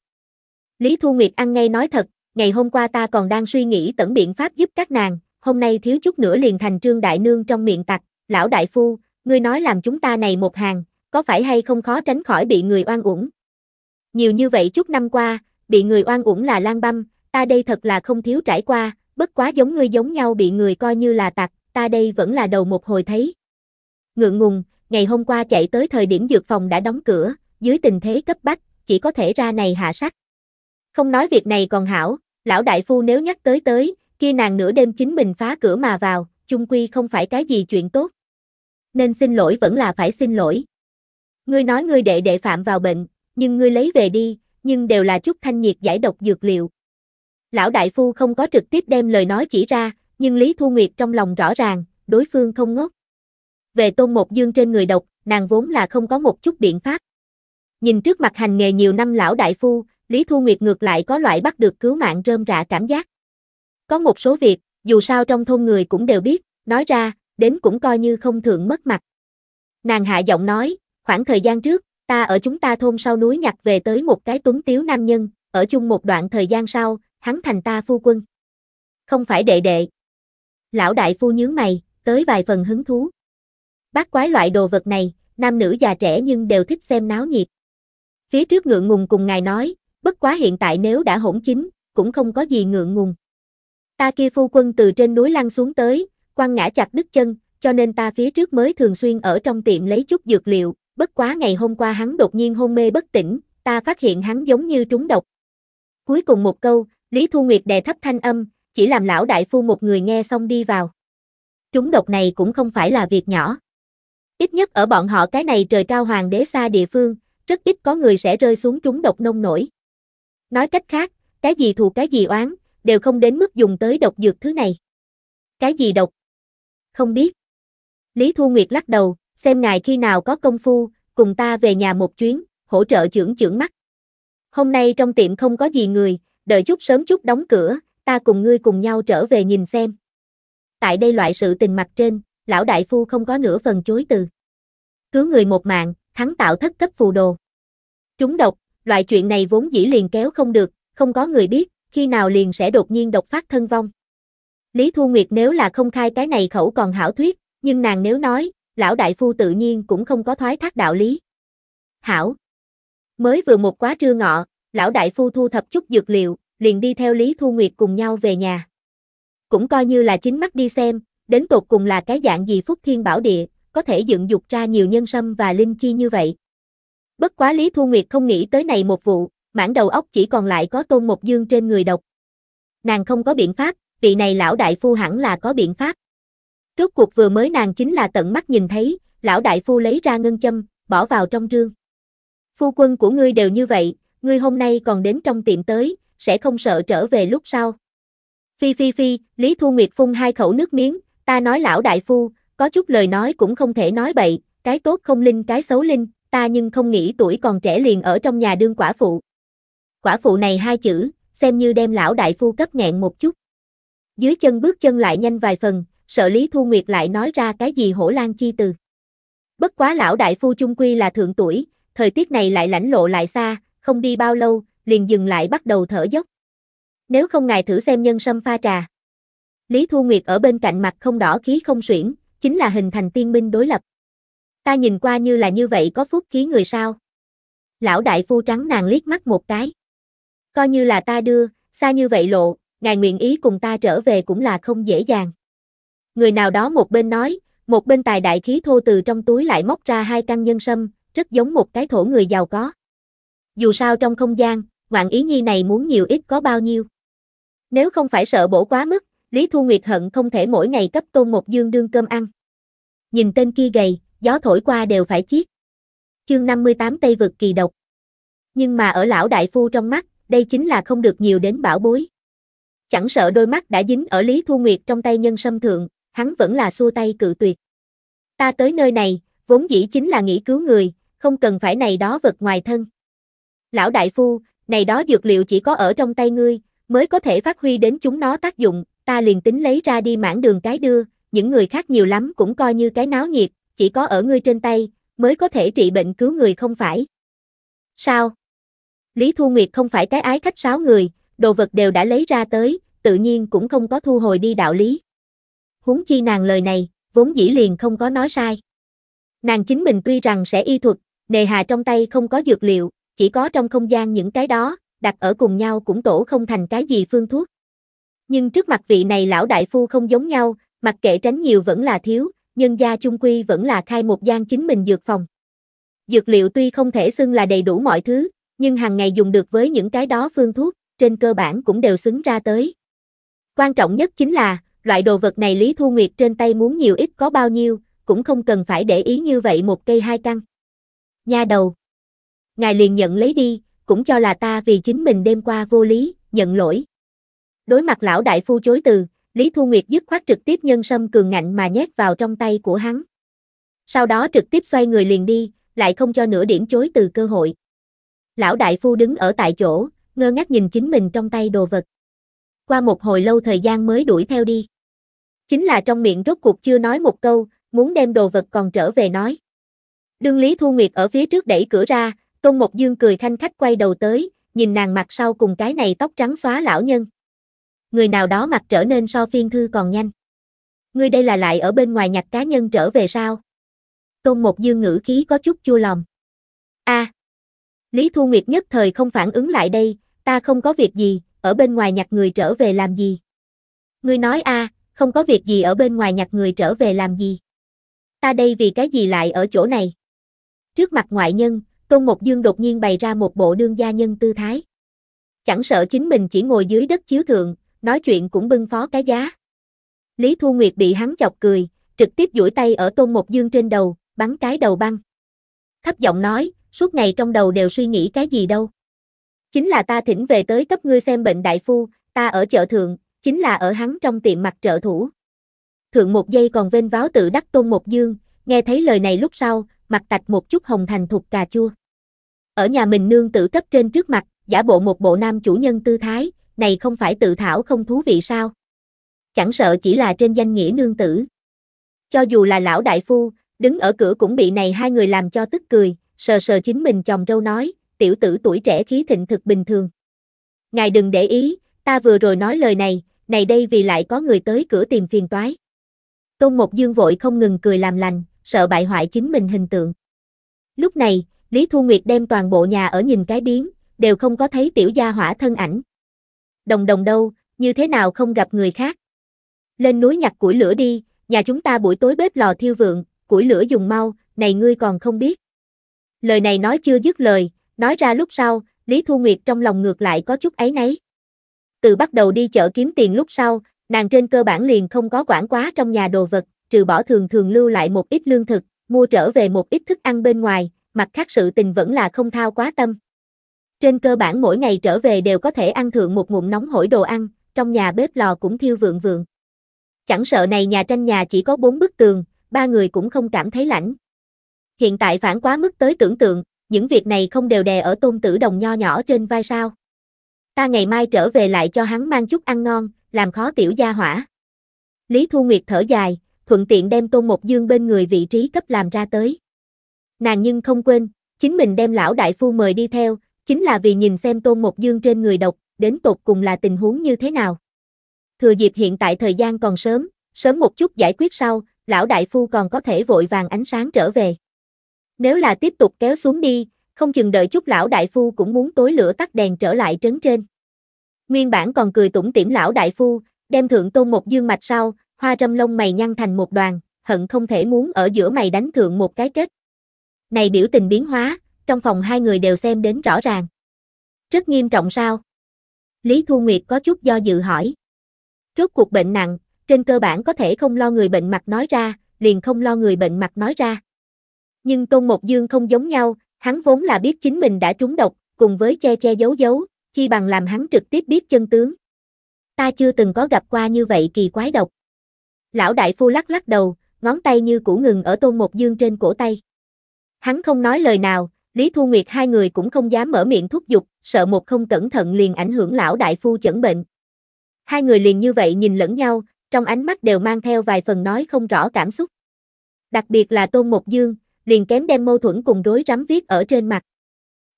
Lý Thu Nguyệt ăn ngay nói thật, ngày hôm qua ta còn đang suy nghĩ tận biện pháp giúp các nàng, hôm nay thiếu chút nữa liền thành trương đại nương trong miệng tặc, lão đại phu, ngươi nói làm chúng ta này một hàng, có phải hay không khó tránh khỏi bị người oan uổng. Nhiều như vậy chút năm qua, bị người oan uổng là lang băm, ta đây thật là không thiếu trải qua, bất quá giống ngươi giống nhau bị người coi như là tặc, ta đây vẫn là đầu một hồi thấy. Ngượng ngùng, ngày hôm qua chạy tới thời điểm dược phòng đã đóng cửa, dưới tình thế cấp bách, chỉ có thể ra này hạ sắc. Không nói việc này còn hảo, lão đại phu nếu nhắc tới tới, kia nàng nửa đêm chính mình phá cửa mà vào, chung quy không phải cái gì chuyện tốt. Nên xin lỗi vẫn là phải xin lỗi. Ngươi nói ngươi đệ đệ phạm vào bệnh, nhưng ngươi lấy về đi, nhưng đều là chút thanh nhiệt giải độc dược liệu. Lão đại phu không có trực tiếp đem lời nói chỉ ra, nhưng Lý Thu Nguyệt trong lòng rõ ràng, đối phương không ngốc. Về tôn một dương trên người độc, nàng vốn là không có một chút biện pháp. Nhìn trước mặt hành nghề nhiều năm lão đại phu, Lý Thu Nguyệt ngược lại có loại bắt được cứu mạng rơm rạ cảm giác. Có một số việc, dù sao trong thôn người cũng đều biết, nói ra, đến cũng coi như không thường mất mặt. Nàng hạ giọng nói, khoảng thời gian trước, ta ở chúng ta thôn sau núi nhặt về tới một cái tuấn tiếu nam nhân, ở chung một đoạn thời gian sau, hắn thành ta phu quân. Không phải đệ đệ. Lão đại phu nhướng mày, tới vài phần hứng thú. Bác quái loại đồ vật này, nam nữ già trẻ nhưng đều thích xem náo nhiệt. Phía trước ngượng ngùng cùng ngài nói, bất quá hiện tại nếu đã hỗn chính, cũng không có gì ngượng ngùng. Ta kia phu quân từ trên núi lăn xuống tới, quăng ngã chặt đứt chân, cho nên ta phía trước mới thường xuyên ở trong tiệm lấy chút dược liệu, bất quá ngày hôm qua hắn đột nhiên hôn mê bất tỉnh, ta phát hiện hắn giống như trúng độc. Cuối cùng một câu, Lý Thu Nguyệt đè thấp thanh âm, chỉ làm lão đại phu một người nghe xong đi vào. Trúng độc này cũng không phải là việc nhỏ. Ít nhất ở bọn họ cái này trời cao hoàng đế xa địa phương, rất ít có người sẽ rơi xuống trúng độc nông nổi. Nói cách khác, cái gì thù cái gì oán, đều không đến mức dùng tới độc dược thứ này. Cái gì độc? Không biết. Lý Thu Nguyệt lắc đầu, xem ngài khi nào có công phu, cùng ta về nhà một chuyến, hỗ trợ trưởng trưởng mắt. Hôm nay trong tiệm không có gì người, đợi chút sớm chút đóng cửa, ta cùng ngươi cùng nhau trở về nhìn xem. Tại đây loại sự tình mặt trên, lão đại phu không có nửa phần chối từ. Cứu người một mạng, hắn tạo thất cấp phù đồ. Trúng độc, loại chuyện này vốn dĩ liền kéo không được, không có người biết, khi nào liền sẽ đột nhiên độc phát thân vong. Lý Thu Nguyệt nếu là không khai cái này khẩu còn hảo thuyết, nhưng nàng nếu nói, lão đại phu tự nhiên cũng không có thoái thác đạo lý. Hảo. Mới vừa một quá trưa ngọ, lão đại phu thu thập chút dược liệu, liền đi theo Lý Thu Nguyệt cùng nhau về nhà. Cũng coi như là chính mắt đi xem, đến tột cùng là cái dạng gì phúc thiên bảo địa, có thể dựng dục ra nhiều nhân sâm và linh chi như vậy. Bất quá Lý Thu Nguyệt không nghĩ tới này một vụ, mãn đầu óc chỉ còn lại có tôn một dương trên người độc. Nàng không có biện pháp, vị này lão đại phu hẳn là có biện pháp. Rốt cuộc vừa mới nàng chính là tận mắt nhìn thấy, lão đại phu lấy ra ngân châm, bỏ vào trong trương. Phu quân của ngươi đều như vậy, ngươi hôm nay còn đến trong tiệm tới, sẽ không sợ trở về lúc sau. Phi phi phi, Lý Thu Nguyệt phun hai khẩu nước miếng, ta nói lão đại phu, có chút lời nói cũng không thể nói bậy, cái tốt không linh cái xấu linh, ta nhưng không nghĩ tuổi còn trẻ liền ở trong nhà đương quả phụ quả phụ này hai chữ, xem như đem lão đại phu cấp nghẹn một chút. Dưới chân bước chân lại nhanh vài phần, sợ Lý Thu Nguyệt lại nói ra cái gì hổ lan chi từ. Bất quá lão đại phu chung quy là thượng tuổi, thời tiết này lại lãnh lộ lại xa, không đi bao lâu, liền dừng lại bắt đầu thở dốc. Nếu không ngài thử xem nhân sâm pha trà. Lý Thu Nguyệt ở bên cạnh mặt không đỏ khí không suyễn, chính là hình thành tiên minh đối lập. Ta nhìn qua như là như vậy có phúc khí người sao. Lão đại phu trắng nàng liếc mắt một cái. Coi như là ta đưa, xa như vậy lộ, ngài nguyện ý cùng ta trở về cũng là không dễ dàng. Người nào đó một bên nói, một bên tài đại khí thô từ trong túi lại móc ra hai căn nhân sâm, rất giống một cái thổ người giàu có. Dù sao trong không gian, ngoạn ý nhi này muốn nhiều ít có bao nhiêu. Nếu không phải sợ bổ quá mức, Lý Thu Nguyệt hận không thể mỗi ngày cấp tôn một dương đương cơm ăn. Nhìn tên kia gầy, gió thổi qua đều phải chiết. Chương 58 Tây vực kỳ độc. Nhưng mà ở lão đại phu trong mắt, đây chính là không được nhiều đến bảo bối. Chẳng sợ đôi mắt đã dính ở Lý Thu Nguyệt trong tay nhân sâm thượng, hắn vẫn là xua tay cự tuyệt. Ta tới nơi này, vốn dĩ chính là nghĩ cứu người, không cần phải này đó vật ngoài thân. Lão đại phu, này đó dược liệu chỉ có ở trong tay ngươi, mới có thể phát huy đến chúng nó tác dụng, ta liền tính lấy ra đi mảng đường cái đưa, những người khác nhiều lắm cũng coi như cái náo nhiệt, chỉ có ở ngươi trên tay, mới có thể trị bệnh cứu người không phải. Sao? Lý Thu Nguyệt không phải cái ái khách sáo người, đồ vật đều đã lấy ra tới, tự nhiên cũng không có thu hồi đi đạo lý. Huống chi nàng lời này, vốn dĩ liền không có nói sai. Nàng chính mình tuy rằng sẽ y thuật, nề hà trong tay không có dược liệu, chỉ có trong không gian những cái đó, đặt ở cùng nhau cũng tổ không thành cái gì phương thuốc. Nhưng trước mặt vị này lão đại phu không giống nhau, mặc kệ tránh nhiều vẫn là thiếu, nhân gia chung quy vẫn là khai một gian chính mình dược phòng. Dược liệu tuy không thể xưng là đầy đủ mọi thứ, nhưng hàng ngày dùng được với những cái đó phương thuốc, trên cơ bản cũng đều xứng ra tới. Quan trọng nhất chính là, loại đồ vật này Lý Thu Nguyệt trên tay muốn nhiều ít có bao nhiêu, cũng không cần phải để ý như vậy một cây hai căn. Nha đầu. Ngài liền nhận lấy đi, cũng cho là ta vì chính mình đêm qua vô lý, nhận lỗi. Đối mặt lão đại phu chối từ, Lý Thu Nguyệt dứt khoát trực tiếp nhân sâm cường ngạnh mà nhét vào trong tay của hắn. Sau đó trực tiếp xoay người liền đi, lại không cho nửa điểm chối từ cơ hội. Lão đại phu đứng ở tại chỗ, ngơ ngác nhìn chính mình trong tay đồ vật. Qua một hồi lâu thời gian mới đuổi theo đi. Chính là trong miệng rốt cuộc chưa nói một câu, muốn đem đồ vật còn trở về nói. Đương Lý Thu Nguyệt ở phía trước đẩy cửa ra, Tôn một Dương cười thanh khách quay đầu tới, nhìn nàng mặt sau cùng cái này tóc trắng xóa lão nhân. Người nào đó mặt trở nên so phiên thư còn nhanh. Ngươi đây là lại ở bên ngoài nhặt cá nhân trở về sao? Tôn một Dương ngữ khí có chút chua lòng. a à, Lý Thu Nguyệt nhất thời không phản ứng lại đây, ta không có việc gì, ở bên ngoài nhặt người trở về làm gì? Ngươi nói a, không có việc gì ở bên ngoài nhặt người trở về làm gì? Ta đây vì cái gì lại ở chỗ này? Trước mặt ngoại nhân, Tôn Mộc Dương đột nhiên bày ra một bộ đương gia nhân tư thái. Chẳng sợ chính mình chỉ ngồi dưới đất chiếu thượng, nói chuyện cũng bưng phó cái giá. Lý Thu Nguyệt bị hắn chọc cười, trực tiếp duỗi tay ở Tôn Mộc Dương trên đầu, bắn cái đầu băng. Thấp giọng nói, suốt ngày trong đầu đều suy nghĩ cái gì đâu. Chính là ta thỉnh về tới cấp ngươi xem bệnh đại phu, ta ở chợ thượng, chính là ở hắn trong tiệm mặt trợ thủ. Thượng một giây còn vênh váo tự đắc tôn một dương, nghe thấy lời này lúc sau, mặt tạch một chút hồng thành thục cà chua. Ở nhà mình nương tự cấp trên trước mặt, giả bộ một bộ nam chủ nhân tư thái, này không phải tự thảo không thú vị sao? Chẳng sợ chỉ là trên danh nghĩa nương tử. Cho dù là lão đại phu, đứng ở cửa cũng bị này hai người làm cho tức cười, sờ sờ chính mình chồng râu nói, tiểu tử tuổi trẻ khí thịnh thực bình thường. Ngài đừng để ý, ta vừa rồi nói lời này, này đây vì lại có người tới cửa tìm phiền toái. Tôn Mộc Dương vội không ngừng cười làm lành, sợ bại hoại chính mình hình tượng. Lúc này, Lý Thu Nguyệt đem toàn bộ nhà ở nhìn cái biến, đều không có thấy tiểu gia hỏa thân ảnh. Đồng đồng đâu, như thế nào không gặp người khác. Lên núi nhặt củi lửa đi, nhà chúng ta buổi tối bếp lò thiêu vượng, củi lửa dùng mau, này ngươi còn không biết lời này nói chưa dứt lời, nói ra lúc sau, Lý Thu Nguyệt trong lòng ngược lại có chút ấy nấy. Từ bắt đầu đi chợ kiếm tiền lúc sau, nàng trên cơ bản liền không có quản quá trong nhà đồ vật, trừ bỏ thường thường lưu lại một ít lương thực, mua trở về một ít thức ăn bên ngoài, mặt khác sự tình vẫn là không thao quá tâm. Trên cơ bản mỗi ngày trở về đều có thể ăn thượng một ngụm nóng hổi đồ ăn, trong nhà bếp lò cũng thiêu vượng vượng. Chẳng sợ này nhà tranh nhà chỉ có bốn bức tường, ba người cũng không cảm thấy lạnh. Hiện tại phản quá mức tới tưởng tượng, những việc này không đều đè ở tôn tử đồng nho nhỏ trên vai sao. Ta ngày mai trở về lại cho hắn mang chút ăn ngon, làm khó tiểu gia hỏa. Lý Thu Nguyệt thở dài, thuận tiện đem tôn một dương bên người vị trí cấp làm ra tới. Nàng nhưng không quên, chính mình đem lão đại phu mời đi theo, chính là vì nhìn xem tôn một dương trên người độc, đến tột cùng là tình huống như thế nào. Thừa dịp hiện tại thời gian còn sớm, sớm một chút giải quyết sau, lão đại phu còn có thể vội vàng ánh sáng trở về. Nếu là tiếp tục kéo xuống đi, không chừng đợi chút lão đại phu cũng muốn tối lửa tắt đèn trở lại trấn trên. Nguyên bản còn cười tủm tỉm lão đại phu, đem thượng tôn một dương mạch sau, hoa râm lông mày nhăn thành một đoàn, hận không thể muốn ở giữa mày đánh thượng một cái kết. Này biểu tình biến hóa, trong phòng hai người đều xem đến rõ ràng. Rất nghiêm trọng sao? Lý Thu Nguyệt có chút do dự hỏi. Rốt cuộc bệnh nặng, trên cơ bản có thể không lo người bệnh mặt nói ra, liền không lo người bệnh mặt nói ra. Nhưng Tôn Mộc Dương không giống nhau, hắn vốn là biết chính mình đã trúng độc, cùng với che che giấu giấu, chi bằng làm hắn trực tiếp biết chân tướng. Ta chưa từng có gặp qua như vậy kỳ quái độc. Lão đại phu lắc lắc đầu, ngón tay như củ ngừng ở Tôn Mộc Dương trên cổ tay. Hắn không nói lời nào, Lý Thu Nguyệt hai người cũng không dám mở miệng thúc giục, sợ một không cẩn thận liền ảnh hưởng lão đại phu chẩn bệnh. Hai người liền như vậy nhìn lẫn nhau, trong ánh mắt đều mang theo vài phần nói không rõ cảm xúc. Đặc biệt là Tôn Mộc Dương, liền kém đem mâu thuẫn cùng rối rắm viết ở trên mặt.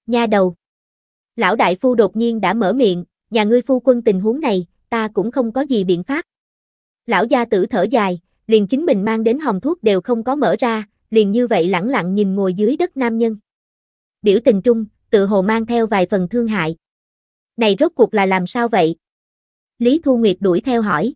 Nha đầu. Lão đại phu đột nhiên đã mở miệng, nhà ngươi phu quân tình huống này, ta cũng không có gì biện pháp. Lão gia tử thở dài, liền chính mình mang đến hồng thuốc đều không có mở ra, liền như vậy lẳng lặng nhìn ngồi dưới đất nam nhân. Biểu tình trung, tự hồ mang theo vài phần thương hại. Này rốt cuộc là làm sao vậy? Lý Thu Nguyệt đuổi theo hỏi.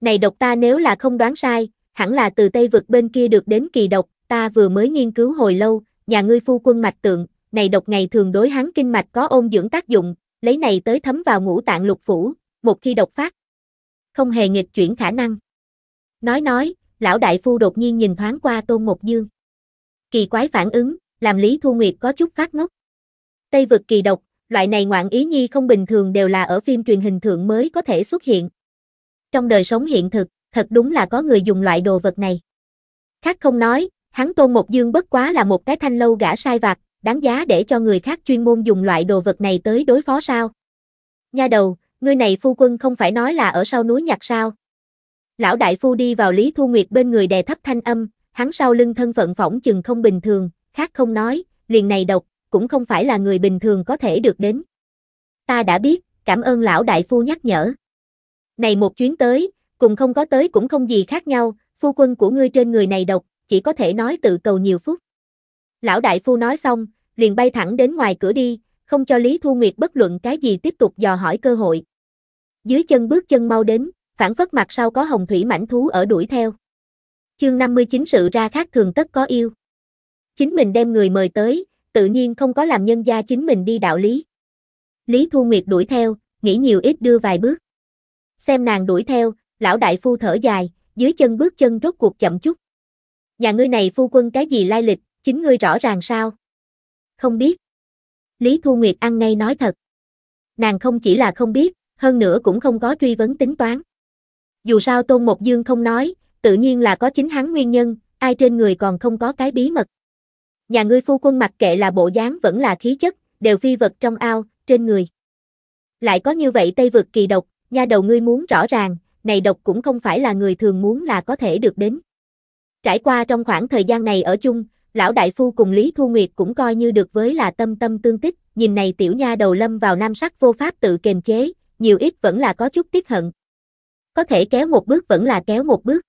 Này độc ta nếu là không đoán sai, hẳn là từ Tây vực bên kia được đến kỳ độc, ta vừa mới nghiên cứu hồi lâu, nhà ngươi phu quân mạch tượng, này độc ngày thường đối hắn kinh mạch có ôn dưỡng tác dụng, lấy này tới thấm vào ngũ tạng lục phủ, một khi độc phát, không hề nghịch chuyển khả năng. Nói nói, lão đại phu đột nhiên nhìn thoáng qua Tôn một Dương. Kỳ quái phản ứng, làm Lý Thu Nguyệt có chút phát ngốc. Tây vực kỳ độc, loại này ngoạn ý nhi không bình thường đều là ở phim truyền hình thượng mới có thể xuất hiện. Trong đời sống hiện thực, thật đúng là có người dùng loại đồ vật này. Khác không nói, Hắn Tôn Một Dương bất quá là một cái thanh lâu gã sai vặt, đáng giá để cho người khác chuyên môn dùng loại đồ vật này tới đối phó sao? Nha đầu, ngươi này phu quân không phải nói là ở sau núi nhặt sao? Lão đại phu đi vào Lý Thu Nguyệt bên người đè thấp thanh âm, hắn sau lưng thân phận phỏng chừng không bình thường, khác không nói, liền này độc, cũng không phải là người bình thường có thể được đến. Ta đã biết, cảm ơn lão đại phu nhắc nhở. Này một chuyến tới, cùng không có tới cũng không gì khác nhau, phu quân của ngươi trên người này độc, chỉ có thể nói tự cầu nhiều phút. Lão đại phu nói xong, liền bay thẳng đến ngoài cửa đi, không cho Lý Thu Nguyệt bất luận cái gì tiếp tục dò hỏi cơ hội. Dưới chân bước chân mau đến, phản phất mặt sau có hồng thủy mảnh thú ở đuổi theo. Chương 59 sự ra khác thường tất có yêu. Chính mình đem người mời tới, tự nhiên không có làm nhân gia chính mình đi đạo lý. Lý Thu Nguyệt đuổi theo, nghĩ nhiều ít đưa vài bước. Xem nàng đuổi theo, lão đại phu thở dài, dưới chân bước chân rốt cuộc chậm chút nhà ngươi này phu quân cái gì lai lịch, chính ngươi rõ ràng sao? Không biết. Lý Thu Nguyệt ăn ngay nói thật. Nàng không chỉ là không biết, hơn nữa cũng không có truy vấn tính toán. Dù sao Tôn Mộc Dương không nói, tự nhiên là có chính hắn nguyên nhân, ai trên người còn không có cái bí mật. Nhà ngươi phu quân mặc kệ là bộ dáng vẫn là khí chất, đều phi vật trong ao, trên người. Lại có như vậy Tây vực kỳ độc, nha đầu ngươi muốn rõ ràng, này độc cũng không phải là người thường muốn là có thể được đến. Trải qua trong khoảng thời gian này ở chung, lão đại phu cùng Lý Thu Nguyệt cũng coi như được với là tâm tâm tương tích, nhìn này tiểu nha đầu lâm vào nam sắc vô pháp tự kềm chế, nhiều ít vẫn là có chút tiếc hận. Có thể kéo một bước vẫn là kéo một bước.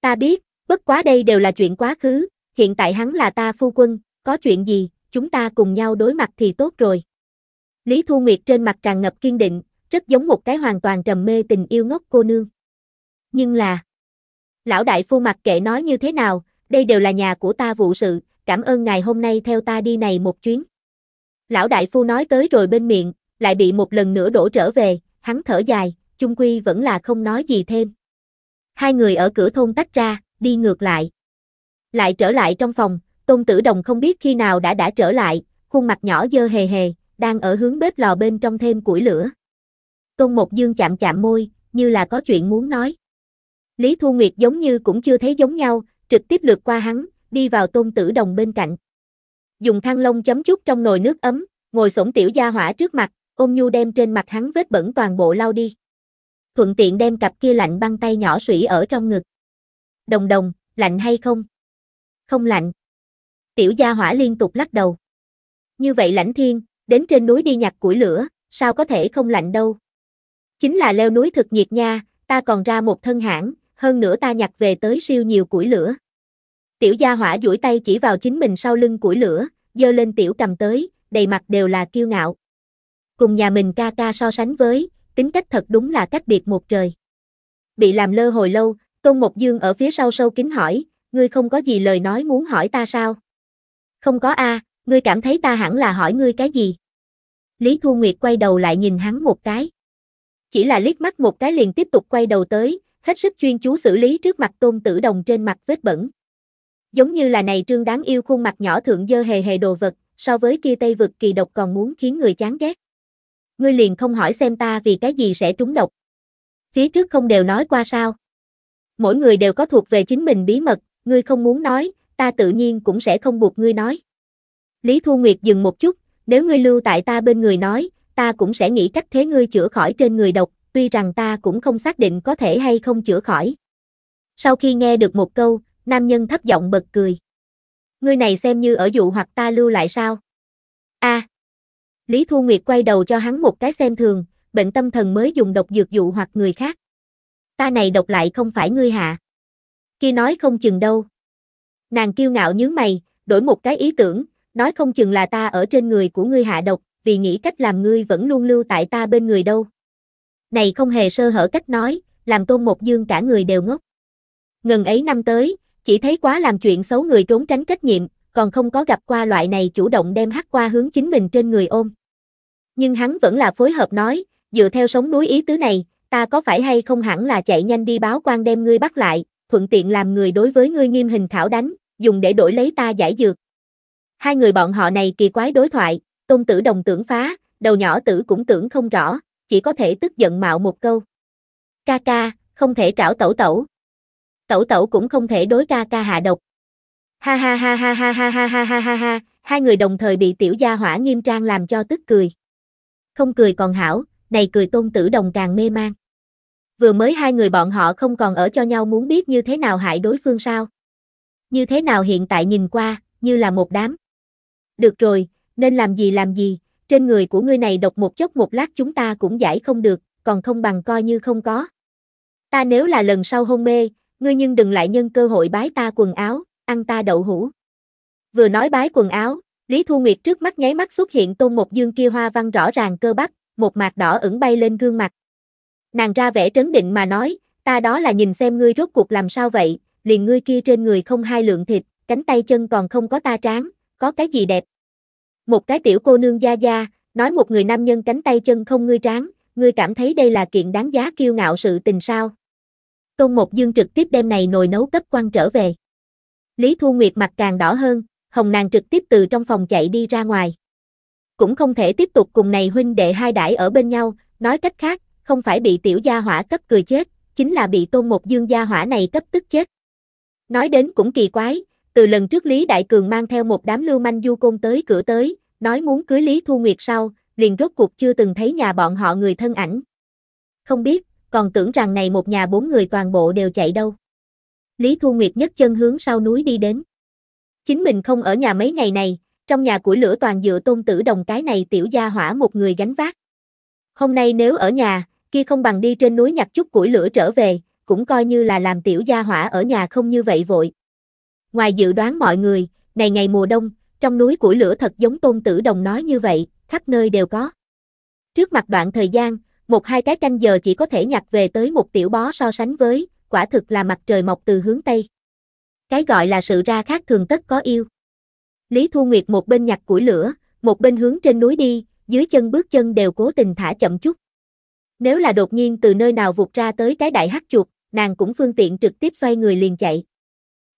Ta biết, bất quá đây đều là chuyện quá khứ, hiện tại hắn là ta phu quân, có chuyện gì, chúng ta cùng nhau đối mặt thì tốt rồi. Lý Thu Nguyệt trên mặt tràn ngập kiên định, rất giống một cái hoàn toàn trầm mê tình yêu ngốc cô nương. Nhưng là, Lão đại phu mặc kệ nói như thế nào, đây đều là nhà của ta vụ sự, cảm ơn ngài hôm nay theo ta đi này một chuyến. Lão đại phu nói tới rồi bên miệng, lại bị một lần nữa đổ trở về, hắn thở dài, chung quy vẫn là không nói gì thêm. Hai người ở cửa thôn tách ra, đi ngược lại. Lại trở lại trong phòng, tôn tử đồng không biết khi nào đã đã trở lại, khuôn mặt nhỏ dơ hề hề, đang ở hướng bếp lò bên trong thêm củi lửa. Tôn một dương chạm chạm môi, như là có chuyện muốn nói. Lý Thu Nguyệt giống như cũng chưa thấy giống nhau, trực tiếp lượt qua hắn, đi vào tôn tử đồng bên cạnh. Dùng thang lông chấm chút trong nồi nước ấm, ngồi sổng tiểu gia hỏa trước mặt, ôm nhu đem trên mặt hắn vết bẩn toàn bộ lau đi. Thuận tiện đem cặp kia lạnh băng tay nhỏ sủy ở trong ngực. Đồng đồng, lạnh hay không? Không lạnh. Tiểu gia hỏa liên tục lắc đầu. Như vậy lãnh thiên, đến trên núi đi nhặt củi lửa, sao có thể không lạnh đâu. Chính là leo núi thực nhiệt nha, ta còn ra một thân hãng, hơn nữa ta nhặt về tới siêu nhiều củi lửa. Tiểu gia hỏa duỗi tay chỉ vào chính mình sau lưng củi lửa, dơ lên tiểu cầm tới, đầy mặt đều là kiêu ngạo. Cùng nhà mình ca ca so sánh với, tính cách thật đúng là cách biệt một trời. Bị làm lơ hồi lâu, Tôn Mộc Dương ở phía sau sâu kính hỏi, ngươi không có gì lời nói muốn hỏi ta sao? Không có a, ngươi cảm thấy ta hẳn là hỏi ngươi cái gì? Lý Thu Nguyệt quay đầu lại nhìn hắn một cái. Chỉ là liếc mắt một cái liền tiếp tục quay đầu tới, hết sức chuyên chú xử lý trước mặt tôn tử đồng trên mặt vết bẩn. Giống như là này trương đáng yêu khuôn mặt nhỏ thượng dơ hề hề đồ vật, so với kia tây vực kỳ độc còn muốn khiến người chán ghét. Ngươi liền không hỏi xem ta vì cái gì sẽ trúng độc. Phía trước không đều nói qua sao. Mỗi người đều có thuộc về chính mình bí mật, ngươi không muốn nói, ta tự nhiên cũng sẽ không buộc ngươi nói. Lý Thu Nguyệt dừng một chút, nếu ngươi lưu tại ta bên người nói, ta cũng sẽ nghĩ cách thế ngươi chữa khỏi trên người độc, tuy rằng ta cũng không xác định có thể hay không chữa khỏi. Sau khi nghe được một câu, nam nhân thấp giọng bật cười. Ngươi này xem như ở dụ hoặc ta lưu lại sao? A. Lý Thu Nguyệt quay đầu cho hắn một cái xem thường, bệnh tâm thần mới dùng độc dược dụ hoặc người khác. Ta này độc lại không phải ngươi hạ. Khi nói không chừng đâu. Nàng kiêu ngạo nhướng mày, đổi một cái ý tưởng, nói không chừng là ta ở trên người của ngươi hạ độc, vì nghĩ cách làm ngươi vẫn luôn lưu tại ta bên người đâu này không hề sơ hở cách nói, làm tôn một dương cả người đều ngốc. Ngần ấy năm tới, chỉ thấy quá làm chuyện xấu người trốn tránh trách nhiệm, còn không có gặp qua loại này chủ động đem hắc qua hướng chính mình trên người ôm. Nhưng hắn vẫn là phối hợp nói, dựa theo sống núi ý tứ này, ta có phải hay không hẳn là chạy nhanh đi báo quan đem ngươi bắt lại, thuận tiện làm người đối với ngươi nghiêm hình thảo đánh, dùng để đổi lấy ta giải dược. Hai người bọn họ này kỳ quái đối thoại, tôn tử đồng tưởng phá, đầu nhỏ tử cũng tưởng không rõ, chỉ có thể tức giận mạo một câu. Ca ca, không thể trảo tẩu tẩu. Tẩu tẩu cũng không thể đối ca ca hạ độc. Ha ha ha ha ha ha ha ha ha ha ha, hai người đồng thời bị tiểu gia hỏa nghiêm trang làm cho tức cười. Không cười còn hảo, này cười tôn tử đồng càng mê mang. Vừa mới hai người bọn họ không còn ở cho nhau muốn biết như thế nào hại đối phương sao. Như thế nào hiện tại nhìn qua, như là một đám. Được rồi, nên làm gì làm gì, trên người của ngươi này độc một chốc một lát chúng ta cũng giải không được, còn không bằng coi như không có. Ta nếu là lần sau hôn mê, ngươi nhưng đừng lại nhân cơ hội bái ta quần áo, ăn ta đậu hũ. Vừa nói bái quần áo, Lý Thu Nguyệt trước mắt nháy mắt xuất hiện tôn một dương kia hoa văn rõ ràng cơ bắp, một mạc đỏ ửng bay lên gương mặt. Nàng ra vẻ trấn định mà nói, ta đó là nhìn xem ngươi rốt cuộc làm sao vậy, liền ngươi kia trên người không hai lượng thịt, cánh tay chân còn không có ta tráng, có cái gì đẹp, một cái tiểu cô nương gia gia nói một người nam nhân cánh tay chân không ngươi tráng, ngươi cảm thấy đây là kiện đáng giá kiêu ngạo sự tình sao. Tôn một Dương trực tiếp đem này nồi nấu cấp quan trở về. Lý Thu Nguyệt mặt càng đỏ hơn, hồng nàng trực tiếp từ trong phòng chạy đi ra ngoài. Cũng không thể tiếp tục cùng này huynh đệ hai đại ở bên nhau, nói cách khác, không phải bị tiểu gia hỏa cấp cười chết, chính là bị Tôn một Dương gia hỏa này cấp tức chết. Nói đến cũng kỳ quái, từ lần trước Lý Đại Cường mang theo một đám lưu manh du côn tới cửa tới, nói muốn cưới Lý Thu Nguyệt sau, liền rốt cuộc chưa từng thấy nhà bọn họ người thân ảnh. Không biết, còn tưởng rằng này một nhà bốn người toàn bộ đều chạy đâu. Lý Thu Nguyệt nhất chân hướng sau núi đi đến. Chính mình không ở nhà mấy ngày này, trong nhà củi lửa toàn dựa tôn tử đồng cái này tiểu gia hỏa một người gánh vác. Hôm nay nếu ở nhà, kia không bằng đi trên núi nhặt chút củi lửa trở về, cũng coi như là làm tiểu gia hỏa ở nhà không như vậy vội. Ngoài dự đoán mọi người, này ngày mùa đông, trong núi củi lửa thật giống tôn tử đồng nói như vậy, khắp nơi đều có. Trước mặt đoạn thời gian, một hai cái canh giờ chỉ có thể nhặt về tới một tiểu bó so sánh với, quả thực là mặt trời mọc từ hướng Tây. Cái gọi là sự ra khác thường tất có yêu. Lý Thu Nguyệt một bên nhặt củi lửa, một bên hướng trên núi đi, dưới chân bước chân đều cố tình thả chậm chút. Nếu là đột nhiên từ nơi nào vụt ra tới cái đại hắc chuột, nàng cũng phương tiện trực tiếp xoay người liền chạy.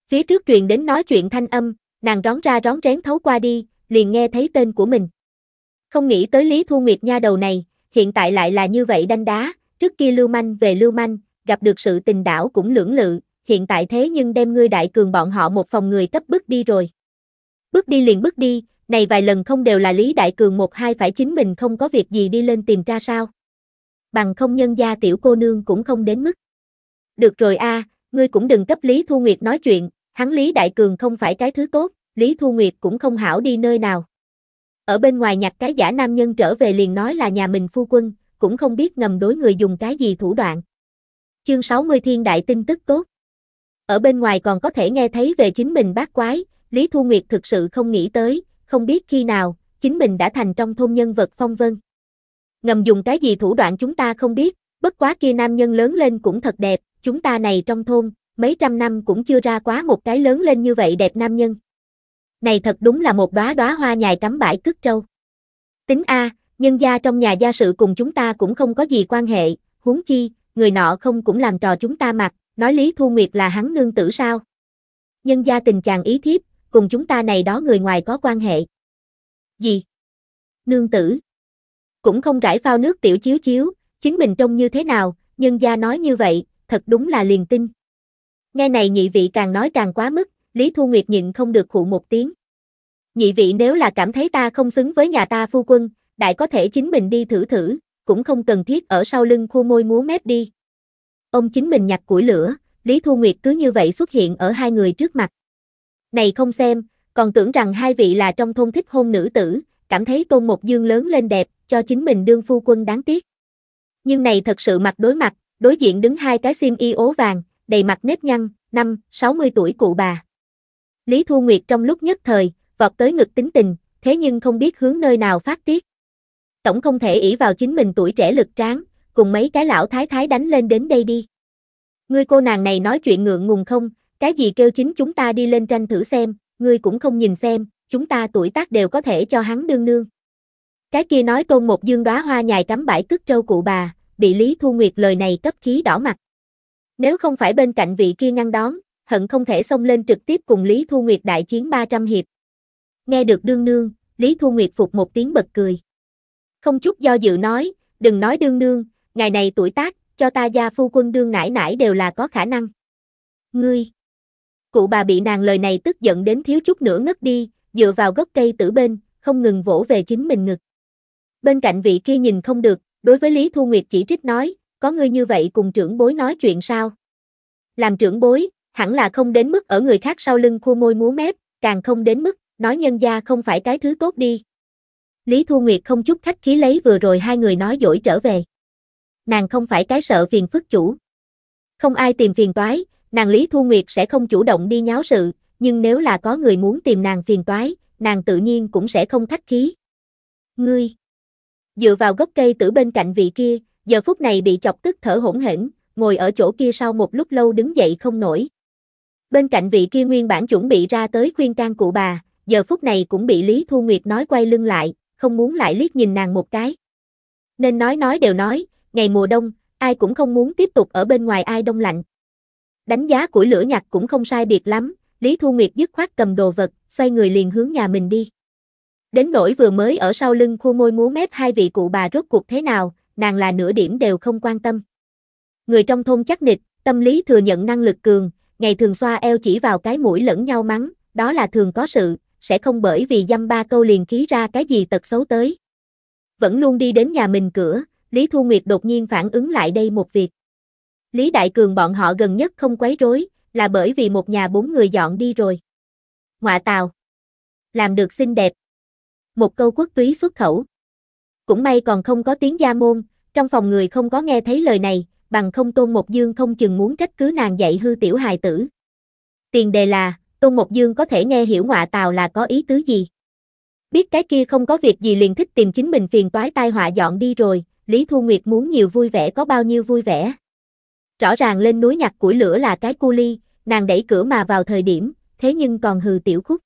Phía trước truyền đến nói chuyện thanh âm, nàng rón ra rón rén thấu qua đi, liền nghe thấy tên của mình. Không nghĩ tới Lý Thu Nguyệt nha đầu này, hiện tại lại là như vậy đanh đá, trước kia lưu manh về lưu manh, gặp được sự tình đảo cũng lưỡng lự, hiện tại thế nhưng đem ngươi đại cường bọn họ một phòng người cấp bước đi rồi. Bước đi liền bước đi, này vài lần không đều là Lý Đại Cường một hai phải chính mình không có việc gì đi lên tìm ra sao. Bằng không nhân gia tiểu cô nương cũng không đến mức. Được rồi a, à, ngươi cũng đừng cấp Lý Thu Nguyệt nói chuyện, Hắn Lý Đại Cường không phải cái thứ tốt, Lý Thu Nguyệt cũng không hảo đi nơi nào. Ở bên ngoài nhặt cái giả nam nhân trở về liền nói là nhà mình phu quân, cũng không biết ngầm đối người dùng cái gì thủ đoạn. Chương 60 Thiên Đại tin tức tốt. Ở bên ngoài còn có thể nghe thấy về chính mình bác quái, Lý Thu Nguyệt thực sự không nghĩ tới, không biết khi nào, chính mình đã thành trong thôn nhân vật phong vân. Ngầm dùng cái gì thủ đoạn chúng ta không biết, bất quá kia nam nhân lớn lên cũng thật đẹp, chúng ta này trong thôn, mấy trăm năm cũng chưa ra quá một cái lớn lên như vậy đẹp nam nhân. Này thật đúng là một đóa đóa hoa nhài cắm bãi cứt trâu. Tính A, nhân gia trong nhà gia sự cùng chúng ta cũng không có gì quan hệ, huống chi, người nọ không cũng làm trò chúng ta mặt, nói Lý Thu Nguyệt là hắn nương tử sao. Nhân gia tình chàng ý thiếp, cùng chúng ta này đó người ngoài có quan hệ. Gì? Nương tử. Cũng không rải phao nước tiểu chiếu chiếu, chính mình trông như thế nào, nhân gia nói như vậy, thật đúng là liền tin. Nghe này nhị vị càng nói càng quá mức, Lý Thu Nguyệt nhịn không được khụ một tiếng. Nhị vị nếu là cảm thấy ta không xứng với nhà ta phu quân, đại có thể chính mình đi thử thử, cũng không cần thiết ở sau lưng khu môi múa mép đi. Ông chính mình nhặt củi lửa, Lý Thu Nguyệt cứ như vậy xuất hiện ở hai người trước mặt. Này không xem, còn tưởng rằng hai vị là trong thôn thích hôn nữ tử, cảm thấy tôn một dương lớn lên đẹp, cho chính mình đương phu quân đáng tiếc. Nhưng này thật sự mặt đối mặt, đối diện đứng hai cái sim y ố vàng, đầy mặt nếp nhăn, năm, 60 tuổi cụ bà. Lý Thu Nguyệt trong lúc nhất thời, vọt tới ngực tính tình, thế nhưng không biết hướng nơi nào phát tiết. Tổng không thể ỷ vào chính mình tuổi trẻ lực tráng, cùng mấy cái lão thái thái đánh lên đến đây đi. Ngươi cô nàng này nói chuyện ngượng ngùng không, cái gì kêu chính chúng ta đi lên tranh thử xem, ngươi cũng không nhìn xem, chúng ta tuổi tác đều có thể cho hắn đương nương. Cái kia nói tôn một dương đóa hoa nhài cắm bãi cứt trâu cụ bà, bị Lý Thu Nguyệt lời này cấp khí đỏ mặt. Nếu không phải bên cạnh vị kia ngăn đón, hận không thể xông lên trực tiếp cùng Lý Thu Nguyệt đại chiến 300 hiệp. Nghe được đương nương, Lý Thu Nguyệt phục một tiếng bật cười. Không chút do dự nói, đừng nói đương nương, ngày này tuổi tác, cho ta gia phu quân đương nải nải đều là có khả năng. Ngươi! Cụ bà bị nàng lời này tức giận đến thiếu chút nữa ngất đi, dựa vào gốc cây tử bên, không ngừng vỗ về chính mình ngực. Bên cạnh vị kia nhìn không được, đối với Lý Thu Nguyệt chỉ trích nói, có ngươi như vậy cùng trưởng bối nói chuyện sao? Làm trưởng bối, hẳn là không đến mức ở người khác sau lưng khu môi múa mép, càng không đến mức, nói nhân gia không phải cái thứ tốt đi. Lý Thu Nguyệt không chút khách khí lấy vừa rồi hai người nói dỗi trở về. Nàng không phải cái sợ phiền phức chủ. Không ai tìm phiền toái, nàng Lý Thu Nguyệt sẽ không chủ động đi nháo sự, nhưng nếu là có người muốn tìm nàng phiền toái, nàng tự nhiên cũng sẽ không khách khí. Ngươi, dựa vào gốc cây tử bên cạnh vị kia, giờ phút này bị chọc tức thở hỗn hển, ngồi ở chỗ kia sau một lúc lâu đứng dậy không nổi. Bên cạnh vị kia nguyên bản chuẩn bị ra tới khuyên can cụ bà, giờ phút này cũng bị Lý Thu Nguyệt nói quay lưng lại, không muốn lại liếc nhìn nàng một cái. Nên nói nói đều nói, ngày mùa đông, ai cũng không muốn tiếp tục ở bên ngoài ai đông lạnh. Đánh giá của lửa nhặt cũng không sai biệt lắm, Lý Thu Nguyệt dứt khoát cầm đồ vật, xoay người liền hướng nhà mình đi. Đến nỗi vừa mới ở sau lưng khu môi múa mép hai vị cụ bà rốt cuộc thế nào, nàng là nửa điểm đều không quan tâm. Người trong thôn chắc nịch, tâm lý thừa nhận năng lực cường, ngày thường xoa eo chỉ vào cái mũi lẫn nhau mắng, đó là thường có sự, sẽ không bởi vì dăm ba câu liền khí ra cái gì tật xấu tới. Vẫn luôn đi đến nhà mình cửa, Lý Thu Nguyệt đột nhiên phản ứng lại đây một việc. Lý Đại Cường bọn họ gần nhất không quấy rối, là bởi vì một nhà bốn người dọn đi rồi. Ngoạ tào. Làm được xinh đẹp. Một câu quốc túy xuất khẩu. Cũng may còn không có tiếng gia môn, trong phòng người không có nghe thấy lời này, bằng không Tôn Mộc Dương không chừng muốn trách cứ nàng dạy hư tiểu hài tử. Tiền đề là, Tôn Mộc Dương có thể nghe hiểu ngọa tào là có ý tứ gì. Biết cái kia không có việc gì liền thích tìm chính mình phiền toái tai họa dọn đi rồi, Lý Thu Nguyệt muốn nhiều vui vẻ có bao nhiêu vui vẻ. Rõ ràng lên núi nhặt củi lửa là cái cu ly, nàng đẩy cửa mà vào thời điểm, thế nhưng còn hừ tiểu khúc.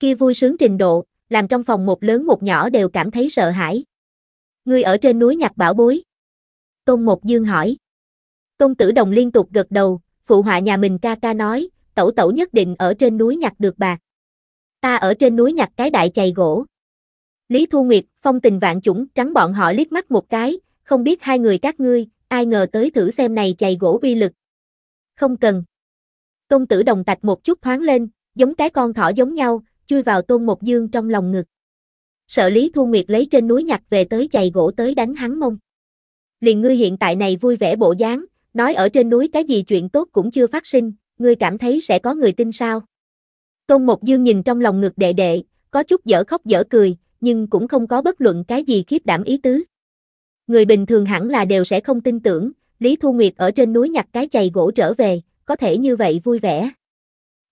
Kia vui sướng trình độ, làm trong phòng một lớn một nhỏ đều cảm thấy sợ hãi. Ngươi ở trên núi nhặt bảo bối. Tôn Một Dương hỏi. Tôn Tử Đồng liên tục gật đầu, phụ họa nhà mình ca ca nói, tẩu tẩu nhất định ở trên núi nhặt được bạc. Ta ở trên núi nhặt cái đại chày gỗ. Lý Thu Nguyệt, phong tình vạn chủng, trắng bọn họ liếc mắt một cái, không biết hai người các ngươi, ai ngờ tới thử xem này chày gỗ uy lực. Không cần. Tôn Tử Đồng tạch một chút thoáng lên, giống cái con thỏ giống nhau, chui vào Tôn Một Dương trong lòng ngực sợ Lý Thu Nguyệt lấy trên núi nhặt về tới chày gỗ tới đánh hắn mông. Liền ngươi hiện tại này vui vẻ bộ dáng, nói ở trên núi cái gì chuyện tốt cũng chưa phát sinh, ngươi cảm thấy sẽ có người tin sao? Tôn Mộc Dương nhìn trong lòng ngực đệ đệ, có chút dở khóc dở cười, nhưng cũng không có bất luận cái gì khiếp đảm ý tứ. Người bình thường hẳn là đều sẽ không tin tưởng, Lý Thu Nguyệt ở trên núi nhặt cái chày gỗ trở về, có thể như vậy vui vẻ.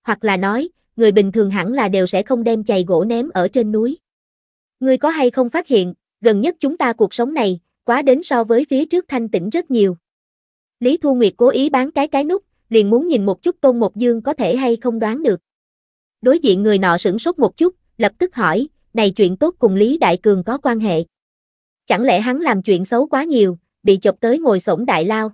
Hoặc là nói, người bình thường hẳn là đều sẽ không đem chày gỗ ném ở trên núi. Ngươi có hay không phát hiện, gần nhất chúng ta cuộc sống này, quá đến so với phía trước thanh tĩnh rất nhiều. Lý Thu Nguyệt cố ý bán cái cái nút, liền muốn nhìn một chút Tôn Một Dương có thể hay không đoán được. Đối diện người nọ sửng sốt một chút, lập tức hỏi, này chuyện tốt cùng Lý Đại Cường có quan hệ. Chẳng lẽ hắn làm chuyện xấu quá nhiều, bị chọc tới ngồi sổng đại lao.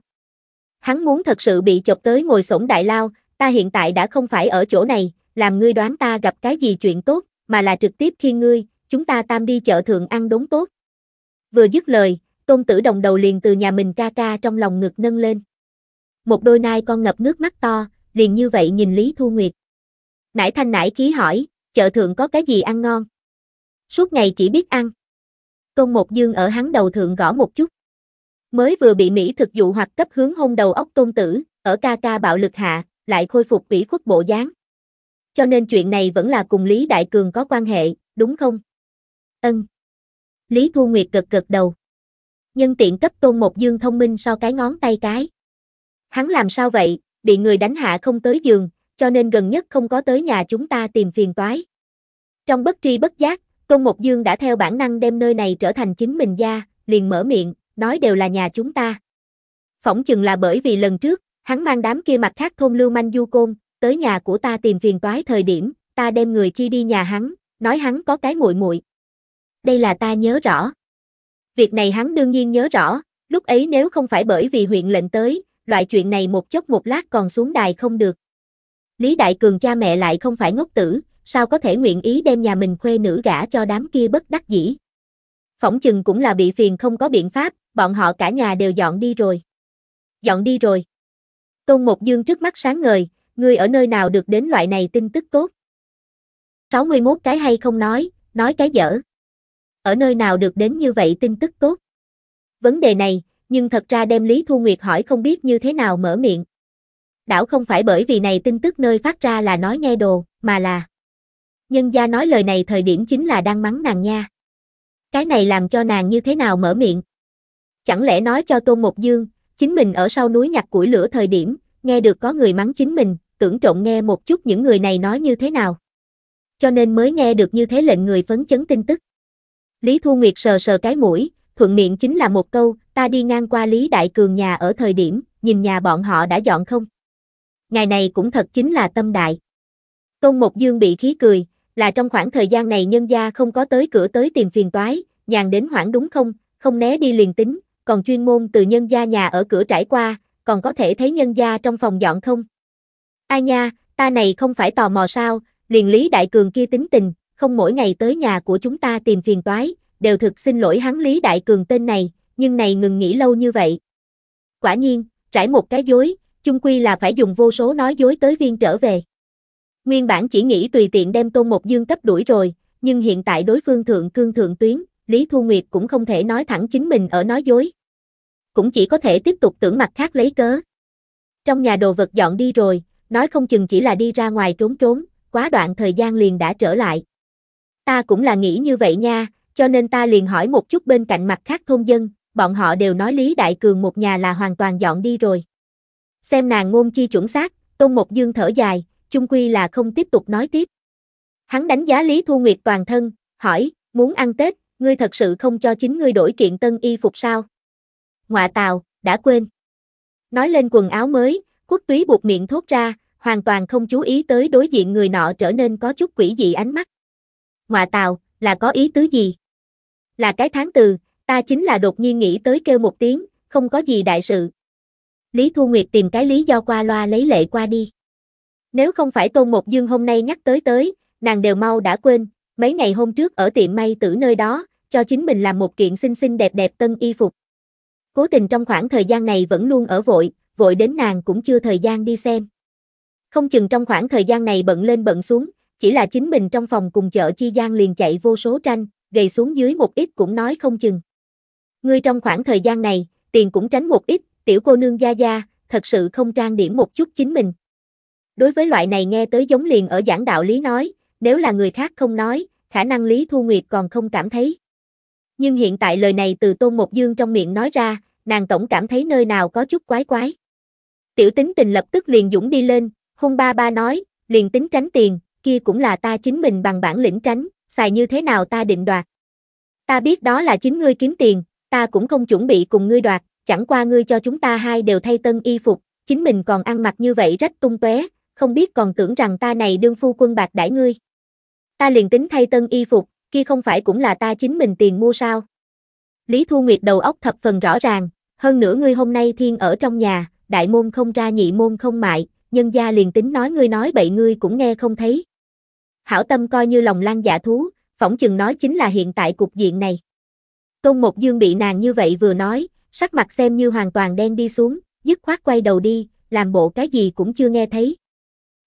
Hắn muốn thật sự bị chọc tới ngồi sổng đại lao, ta hiện tại đã không phải ở chỗ này, làm ngươi đoán ta gặp cái gì chuyện tốt, mà là trực tiếp khi ngươi, chúng ta tam đi chợ thượng ăn đốn tốt. Vừa dứt lời, tôn tử đồng đầu liền từ nhà mình ca ca trong lòng ngực nâng lên. Một đôi nai con ngập nước mắt to, liền như vậy nhìn Lý Thu Nguyệt. Nải thanh nải khí hỏi, chợ thượng có cái gì ăn ngon? Suốt ngày chỉ biết ăn. tôn một dương ở hắn đầu thượng gõ một chút. Mới vừa bị Mỹ thực dụ hoặc cấp hướng hôn đầu óc tôn tử, ở ca ca bạo lực hạ, lại khôi phục ủy khuất bộ dáng. Cho nên chuyện này vẫn là cùng Lý Đại Cường có quan hệ, đúng không? Ân. Lý Thu Nguyệt cực cực đầu. Nhân tiện cấp tôn một dương thông minh so cái ngón tay cái. Hắn làm sao vậy, bị người đánh hạ không tới giường, cho nên gần nhất không có tới nhà chúng ta tìm phiền toái. Trong bất tri bất giác, Tôn một Dương đã theo bản năng đem nơi này trở thành chính mình gia, liền mở miệng, nói đều là nhà chúng ta. Phỏng chừng là bởi vì lần trước, hắn mang đám kia mặt khác thôn lưu manh du côn, tới nhà của ta tìm phiền toái thời điểm, ta đem người chi đi nhà hắn, nói hắn có cái muội muội, đây là ta nhớ rõ. Việc này hắn đương nhiên nhớ rõ, lúc ấy nếu không phải bởi vì huyện lệnh tới, loại chuyện này một chốc một lát còn xuống đài không được. Lý Đại Cường cha mẹ lại không phải ngốc tử, sao có thể nguyện ý đem nhà mình khuê nữ gả cho đám kia bất đắc dĩ. Phỏng chừng cũng là bị phiền không có biện pháp, bọn họ cả nhà đều dọn đi rồi. Dọn đi rồi. Tôn Một Dương trước mắt sáng ngời, người ở nơi nào được đến loại này tin tức tốt. 61 cái hay không nói, nói cái dở ở nơi nào được đến như vậy tin tức tốt. Vấn đề này, nhưng thật ra đem Lý Thu Nguyệt hỏi không biết như thế nào mở miệng. Đảo không phải bởi vì này tin tức nơi phát ra là nói nghe đồ, mà là Nhân gia nói lời này thời điểm chính là đang mắng nàng nha. Cái này làm cho nàng như thế nào mở miệng. Chẳng lẽ nói cho Tôn Một Dương, chính mình ở sau núi nhặt củi lửa thời điểm, nghe được có người mắng chính mình, tưởng trộn nghe một chút những người này nói như thế nào. Cho nên mới nghe được như thế lệnh người phấn chấn tin tức. Lý Thu Nguyệt sờ sờ cái mũi, thuận miệng chính là một câu, ta đi ngang qua Lý Đại Cường nhà ở thời điểm, nhìn nhà bọn họ đã dọn không? Ngày này cũng thật chính là tâm đại. Tôn Mộc Dương bị khí cười, là trong khoảng thời gian này nhân gia không có tới cửa tới tìm phiền toái, nhàn đến hoảng đúng không, không né đi liền tính, còn chuyên môn từ nhân gia nhà ở cửa trải qua, còn có thể thấy nhân gia trong phòng dọn không? Ai nha, ta này không phải tò mò sao, liền Lý Đại Cường kia tính tình, không mỗi ngày tới nhà của chúng ta tìm phiền toái, đều thực xin lỗi hắn Lý Đại Cường tên này, nhưng này ngừng nghĩ lâu như vậy. Quả nhiên, trải một cái dối, chung quy là phải dùng vô số nói dối tới viên trở về. Nguyên bản chỉ nghĩ tùy tiện đem Tôn Mộc Dương cấp đuổi rồi, nhưng hiện tại đối phương thượng cương thượng tuyến, Lý Thu Nguyệt cũng không thể nói thẳng chính mình ở nói dối. Cũng chỉ có thể tiếp tục tưởng mặt khác lấy cớ. Trong nhà đồ vật dọn đi rồi, nói không chừng chỉ là đi ra ngoài trốn trốn, quá đoạn thời gian liền đã trở lại. Ta cũng là nghĩ như vậy nha, cho nên ta liền hỏi một chút bên cạnh mặt khác thôn dân, bọn họ đều nói Lý Đại Cường một nhà là hoàn toàn dọn đi rồi. Xem nàng ngôn chi chuẩn xác, Tôn Mộc Dương thở dài, chung quy là không tiếp tục nói tiếp. Hắn đánh giá Lý Thu Nguyệt toàn thân, hỏi, muốn ăn Tết, ngươi thật sự không cho chính ngươi đổi kiện tân y phục sao? Ngoạ tào, đã quên. Nói lên quần áo mới, quốc túy buộc miệng thốt ra, hoàn toàn không chú ý tới đối diện người nọ trở nên có chút quỷ dị ánh mắt ngoạ tào, là có ý tứ gì? Là cái tháng từ, ta chính là đột nhiên nghĩ tới kêu một tiếng, không có gì đại sự. Lý Thu Nguyệt tìm cái lý do qua loa lấy lệ qua đi. Nếu không phải Tôn Một Dương hôm nay nhắc tới tới, nàng đều mau đã quên, mấy ngày hôm trước ở tiệm may tử nơi đó, cho chính mình làm một kiện xinh xinh đẹp đẹp tân y phục. Cố tình trong khoảng thời gian này vẫn luôn ở vội, vội đến nàng cũng chưa thời gian đi xem. Không chừng trong khoảng thời gian này bận lên bận xuống, chỉ là chính mình trong phòng cùng chợ chi gian liền chạy vô số tranh, gầy xuống dưới một ít cũng nói không chừng. Ngươi trong khoảng thời gian này, tiền cũng tránh một ít, tiểu cô nương gia gia, thật sự không trang điểm một chút chính mình. Đối với loại này nghe tới giống liền ở giảng đạo lý nói, nếu là người khác không nói, khả năng Lý Thu Nguyệt còn không cảm thấy. Nhưng hiện tại lời này từ Tôn Mộc Dương trong miệng nói ra, nàng tổng cảm thấy nơi nào có chút quái quái. Tiểu tính tình lập tức liền dũng đi lên, hung ba ba nói, liền tính tránh tiền, kia cũng là ta chính mình bằng bản lĩnh tránh, xài như thế nào ta định đoạt. Ta biết đó là chính ngươi kiếm tiền, ta cũng không chuẩn bị cùng ngươi đoạt, chẳng qua ngươi cho chúng ta hai đều thay tân y phục, chính mình còn ăn mặc như vậy rách tung tóe, không biết còn tưởng rằng ta này đương phu quân bạc đãi ngươi. Ta liền tính thay tân y phục, kia không phải cũng là ta chính mình tiền mua sao? Lý Thu Nguyệt đầu óc thập phần rõ ràng, hơn nữa ngươi hôm nay thiên ở trong nhà, đại môn không ra nhị môn không mại, nhân gia liền tính nói ngươi nói bậy ngươi cũng nghe không thấy hảo tâm coi như lòng lan dạ thú, phỏng chừng nói chính là hiện tại cục diện này. Công một dương bị nàng như vậy vừa nói, sắc mặt xem như hoàn toàn đen đi xuống, dứt khoát quay đầu đi, làm bộ cái gì cũng chưa nghe thấy.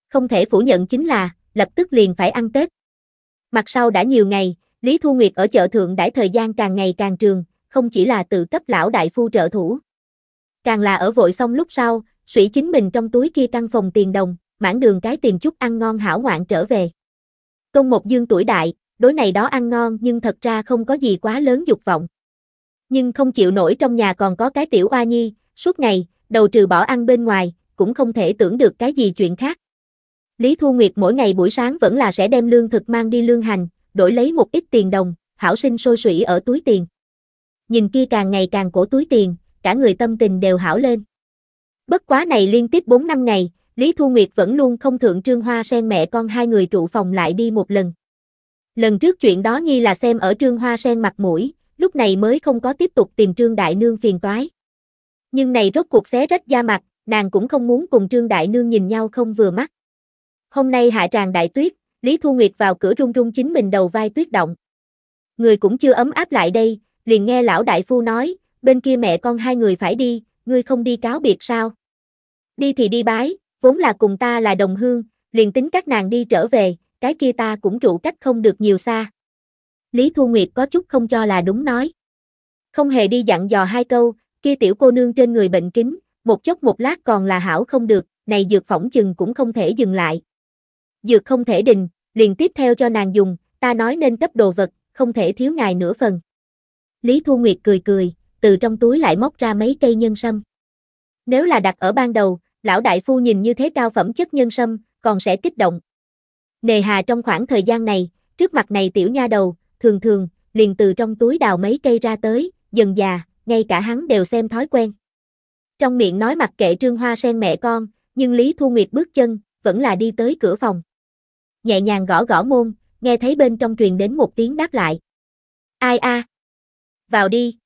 Không thể phủ nhận chính là, lập tức liền phải ăn Tết. Mặt sau đã nhiều ngày, Lý Thu Nguyệt ở chợ thượng đãi thời gian càng ngày càng trường, không chỉ là tự cấp lão đại phu trợ thủ. Càng là ở vội xong lúc sau, sủy chính mình trong túi kia căn phòng tiền đồng, mãn đường cái tìm chút ăn ngon hảo ngoạn trở về. Công một dương tuổi đại, đối này đó ăn ngon nhưng thật ra không có gì quá lớn dục vọng. Nhưng không chịu nổi trong nhà còn có cái tiểu oa nhi, suốt ngày, đầu trừ bỏ ăn bên ngoài, cũng không thể tưởng được cái gì chuyện khác. Lý Thu Nguyệt mỗi ngày buổi sáng vẫn là sẽ đem lương thực mang đi lương hành, đổi lấy một ít tiền đồng, hảo sinh sôi sủy ở túi tiền. Nhìn kia càng ngày càng cổ túi tiền, cả người tâm tình đều hảo lên. Bất quá này liên tiếp 4 năm ngày, Lý Thu Nguyệt vẫn luôn không thượng trương hoa sen mẹ con hai người trụ phòng lại đi một lần. Lần trước chuyện đó Nhi là xem ở trương hoa sen mặt mũi, lúc này mới không có tiếp tục tìm trương đại nương phiền toái. Nhưng này rốt cuộc xé rách da mặt, nàng cũng không muốn cùng trương đại nương nhìn nhau không vừa mắt. Hôm nay hạ tràng đại tuyết, Lý Thu Nguyệt vào cửa rung rung chính mình đầu vai tuyết động. Người cũng chưa ấm áp lại đây, liền nghe lão đại phu nói, bên kia mẹ con hai người phải đi, ngươi không đi cáo biệt sao? Đi thì đi bái, vốn là cùng ta là đồng hương, liền tính các nàng đi trở về, cái kia ta cũng trụ cách không được nhiều xa. Lý Thu Nguyệt có chút không cho là đúng nói. Không hề đi dặn dò hai câu, kia tiểu cô nương trên người bệnh kính, một chốc một lát còn là hảo không được, này dược phỏng chừng cũng không thể dừng lại. Dược không thể đình, liền tiếp theo cho nàng dùng, ta nói nên cấp đồ vật, không thể thiếu ngài nửa phần. Lý Thu Nguyệt cười cười, từ trong túi lại móc ra mấy cây nhân sâm. Nếu là đặt ở ban đầu, lão đại phu nhìn như thế cao phẩm chất nhân sâm, còn sẽ kích động. Nề hà trong khoảng thời gian này, trước mặt này tiểu nha đầu, thường thường, liền từ trong túi đào mấy cây ra tới, dần già, ngay cả hắn đều xem thói quen. Trong miệng nói mặc kệ trương hoa sen mẹ con, nhưng Lý Thu Nguyệt bước chân, vẫn là đi tới cửa phòng. Nhẹ nhàng gõ gõ môn, nghe thấy bên trong truyền đến một tiếng đáp lại. Ai a? Vào đi.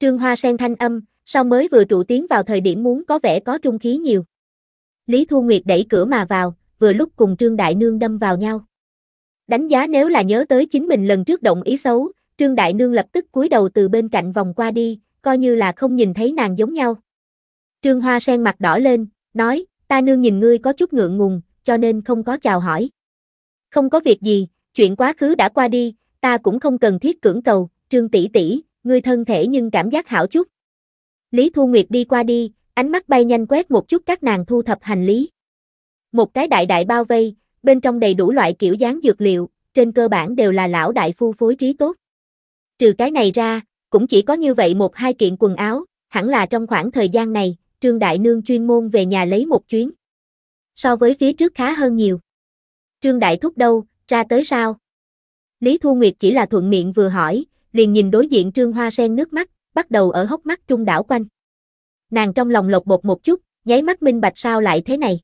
Trương Hoa sen thanh âm, sau mới vừa trụ tiến vào thời điểm muốn có vẻ có trung khí nhiều. Lý Thu Nguyệt đẩy cửa mà vào, vừa lúc cùng Trương Đại Nương đâm vào nhau. Đánh giá nếu là nhớ tới chính mình lần trước động ý xấu, Trương Đại Nương lập tức cúi đầu từ bên cạnh vòng qua đi, coi như là không nhìn thấy nàng giống nhau. Trương Hoa sen mặt đỏ lên, nói, ta nương nhìn ngươi có chút ngượng ngùng, cho nên không có chào hỏi. Không có việc gì, chuyện quá khứ đã qua đi, ta cũng không cần thiết cưỡng cầu, Trương tỷ tỷ, ngươi thân thể nhưng cảm giác hảo chút. Lý Thu Nguyệt đi qua đi, ánh mắt bay nhanh quét một chút các nàng thu thập hành lý. Một cái đại đại bao vây, bên trong đầy đủ loại kiểu dáng dược liệu, trên cơ bản đều là lão đại phu phối trí tốt. Trừ cái này ra, cũng chỉ có như vậy một hai kiện quần áo, hẳn là trong khoảng thời gian này, Trương Đại Nương chuyên môn về nhà lấy một chuyến. So với phía trước khá hơn nhiều. Trương Đại Thúc đâu, ra tới sao? Lý Thu Nguyệt chỉ là thuận miệng vừa hỏi, liền nhìn đối diện Trương Hoa Sen nước mắt, bắt đầu ở hốc mắt trung đảo quanh. Nàng trong lòng lột bột một chút, nháy mắt minh bạch sao lại thế này.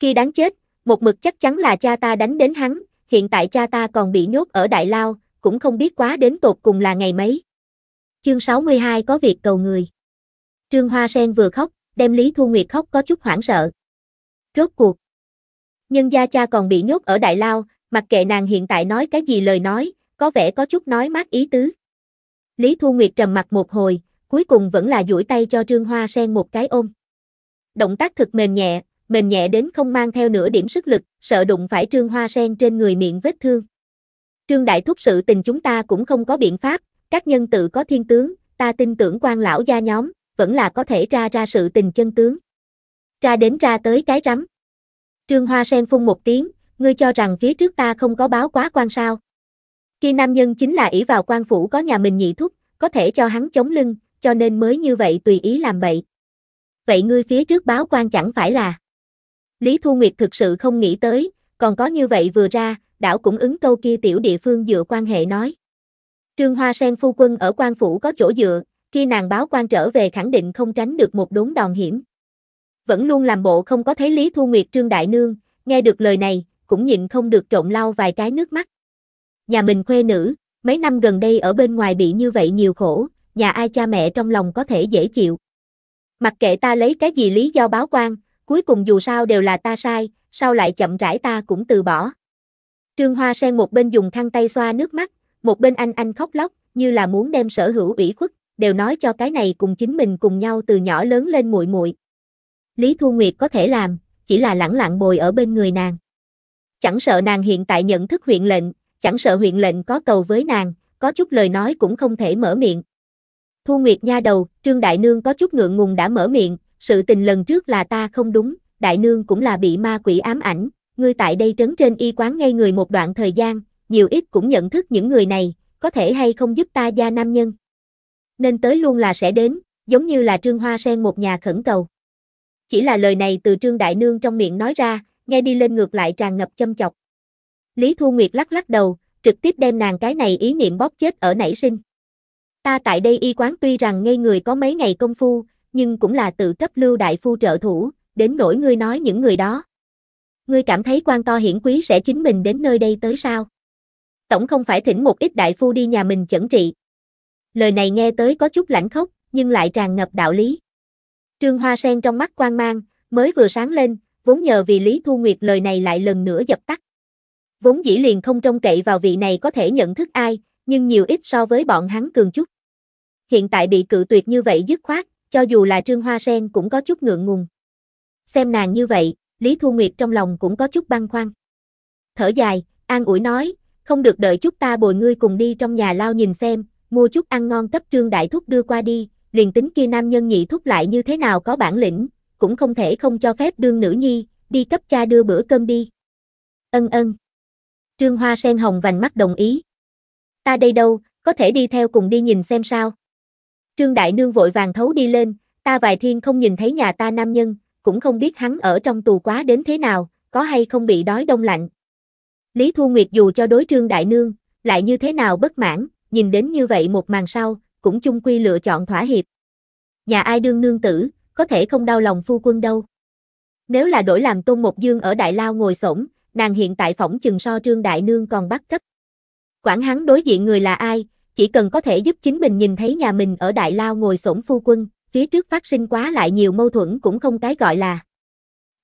Khi đáng chết, một mực chắc chắn là cha ta đánh đến hắn, hiện tại cha ta còn bị nhốt ở Đại Lao, cũng không biết quá đến tột cùng là ngày mấy. Chương 62 có việc cầu người. Trương Hoa Sen vừa khóc, đem Lý Thu Nguyệt khóc có chút hoảng sợ. Rốt cuộc. Nhân gia cha còn bị nhốt ở Đại Lao, mặc kệ nàng hiện tại nói cái gì lời nói, có vẻ có chút nói mát ý tứ. Lý Thu Nguyệt trầm mặt một hồi, cuối cùng vẫn là duỗi tay cho Trương Hoa Sen một cái ôm. Động tác thực mềm nhẹ, mềm nhẹ đến không mang theo nửa điểm sức lực, sợ đụng phải Trương Hoa Sen trên người miệng vết thương. Trương Đại Thúc sự tình chúng ta cũng không có biện pháp, các nhân tự có thiên tướng, ta tin tưởng quan lão gia nhóm, vẫn là có thể ra ra sự tình chân tướng. Ra đến ra tới cái rắm. Trương Hoa Sen phun một tiếng, ngươi cho rằng phía trước ta không có báo quá quan sao. Khi nam nhân chính là ỷ vào quan phủ có nhà mình nhị thúc, có thể cho hắn chống lưng, cho nên mới như vậy tùy ý làm bậy. Vậy ngươi phía trước báo quan chẳng phải là... Lý Thu Nguyệt thực sự không nghĩ tới, còn có như vậy vừa ra, đảo cũng ứng câu kia tiểu địa phương dựa quan hệ nói. Trương Hoa Sen phu quân ở quan phủ có chỗ dựa, khi nàng báo quan trở về khẳng định không tránh được một đốn đòn hiểm. Vẫn luôn làm bộ không có thấy Lý Thu Nguyệt Trương Đại Nương, nghe được lời này, cũng nhịn không được trộn lau vài cái nước mắt nhà mình khuê nữ, mấy năm gần đây ở bên ngoài bị như vậy nhiều khổ, nhà ai cha mẹ trong lòng có thể dễ chịu. Mặc kệ ta lấy cái gì lý do báo quan, cuối cùng dù sao đều là ta sai, sao lại chậm rãi ta cũng từ bỏ. Trương Hoa Sen một bên dùng khăn tay xoa nước mắt, một bên anh anh khóc lóc, như là muốn đem sở hữu ủy khuất, đều nói cho cái này cùng chính mình cùng nhau từ nhỏ lớn lên muội muội. Lý Thu Nguyệt có thể làm, chỉ là lẳng lặng bồi ở bên người nàng. Chẳng sợ nàng hiện tại nhận thức huyện lệnh, chẳng sợ huyện lệnh có cầu với nàng, có chút lời nói cũng không thể mở miệng. Thu Nguyệt nha đầu, Trương Đại Nương có chút ngượng ngùng đã mở miệng, sự tình lần trước là ta không đúng, Đại Nương cũng là bị ma quỷ ám ảnh, ngươi tại đây trấn trên y quán ngay người một đoạn thời gian, nhiều ít cũng nhận thức những người này, có thể hay không giúp ta gia nam nhân. Nên tới luôn là sẽ đến, giống như là Trương Hoa Sen một nhà khẩn cầu. Chỉ là lời này từ Trương Đại Nương trong miệng nói ra, nghe đi lên ngược lại tràn ngập châm chọc. Lý Thu Nguyệt lắc lắc đầu, trực tiếp đem nàng cái này ý niệm bóp chết ở nảy sinh. Ta tại đây y quán tuy rằng ngây người có mấy ngày công phu, nhưng cũng là tự cấp lưu đại phu trợ thủ, đến nỗi ngươi nói những người đó. Ngươi cảm thấy quan to hiển quý sẽ chính mình đến nơi đây tới sao? Tổng không phải thỉnh một ít đại phu đi nhà mình chẩn trị. Lời này nghe tới có chút lãnh khốc, nhưng lại tràn ngập đạo lý. Trương Hoa Sen trong mắt quan mang, mới vừa sáng lên, vốn nhờ vì Lý Thu Nguyệt lời này lại lần nữa dập tắt vốn dĩ liền không trông cậy vào vị này có thể nhận thức ai, nhưng nhiều ít so với bọn hắn cường chút. Hiện tại bị cự tuyệt như vậy dứt khoát, cho dù là Trương Hoa Sen cũng có chút ngượng ngùng. Xem nàng như vậy, Lý Thu Nguyệt trong lòng cũng có chút băn khoăn. Thở dài, an ủi nói, không được đợi chút ta bồi ngươi cùng đi trong nhà lao nhìn xem, mua chút ăn ngon cấp Trương Đại Thúc đưa qua đi, liền tính kia nam nhân nhị thúc lại như thế nào có bản lĩnh, cũng không thể không cho phép đương nữ nhi, đi cấp cha đưa bữa cơm đi. Ân ân. Trương Hoa sen hồng vành mắt đồng ý. Ta đây đâu, có thể đi theo cùng đi nhìn xem sao. Trương Đại Nương vội vàng thấu đi lên, ta vài thiên không nhìn thấy nhà ta nam nhân, cũng không biết hắn ở trong tù quá đến thế nào, có hay không bị đói đông lạnh. Lý Thu Nguyệt dù cho đối Trương Đại Nương, lại như thế nào bất mãn, nhìn đến như vậy một màn sau, cũng chung quy lựa chọn thỏa hiệp. Nhà ai đương nương tử, có thể không đau lòng phu quân đâu. Nếu là đổi làm Tôn một Dương ở Đại Lao ngồi sổng, nàng hiện tại phỏng chừng so Trương Đại Nương còn bắt cấp. Quản hắn đối diện người là ai, chỉ cần có thể giúp chính mình nhìn thấy nhà mình ở Đại Lao ngồi sổn phu quân, phía trước phát sinh quá lại nhiều mâu thuẫn cũng không cái gọi là.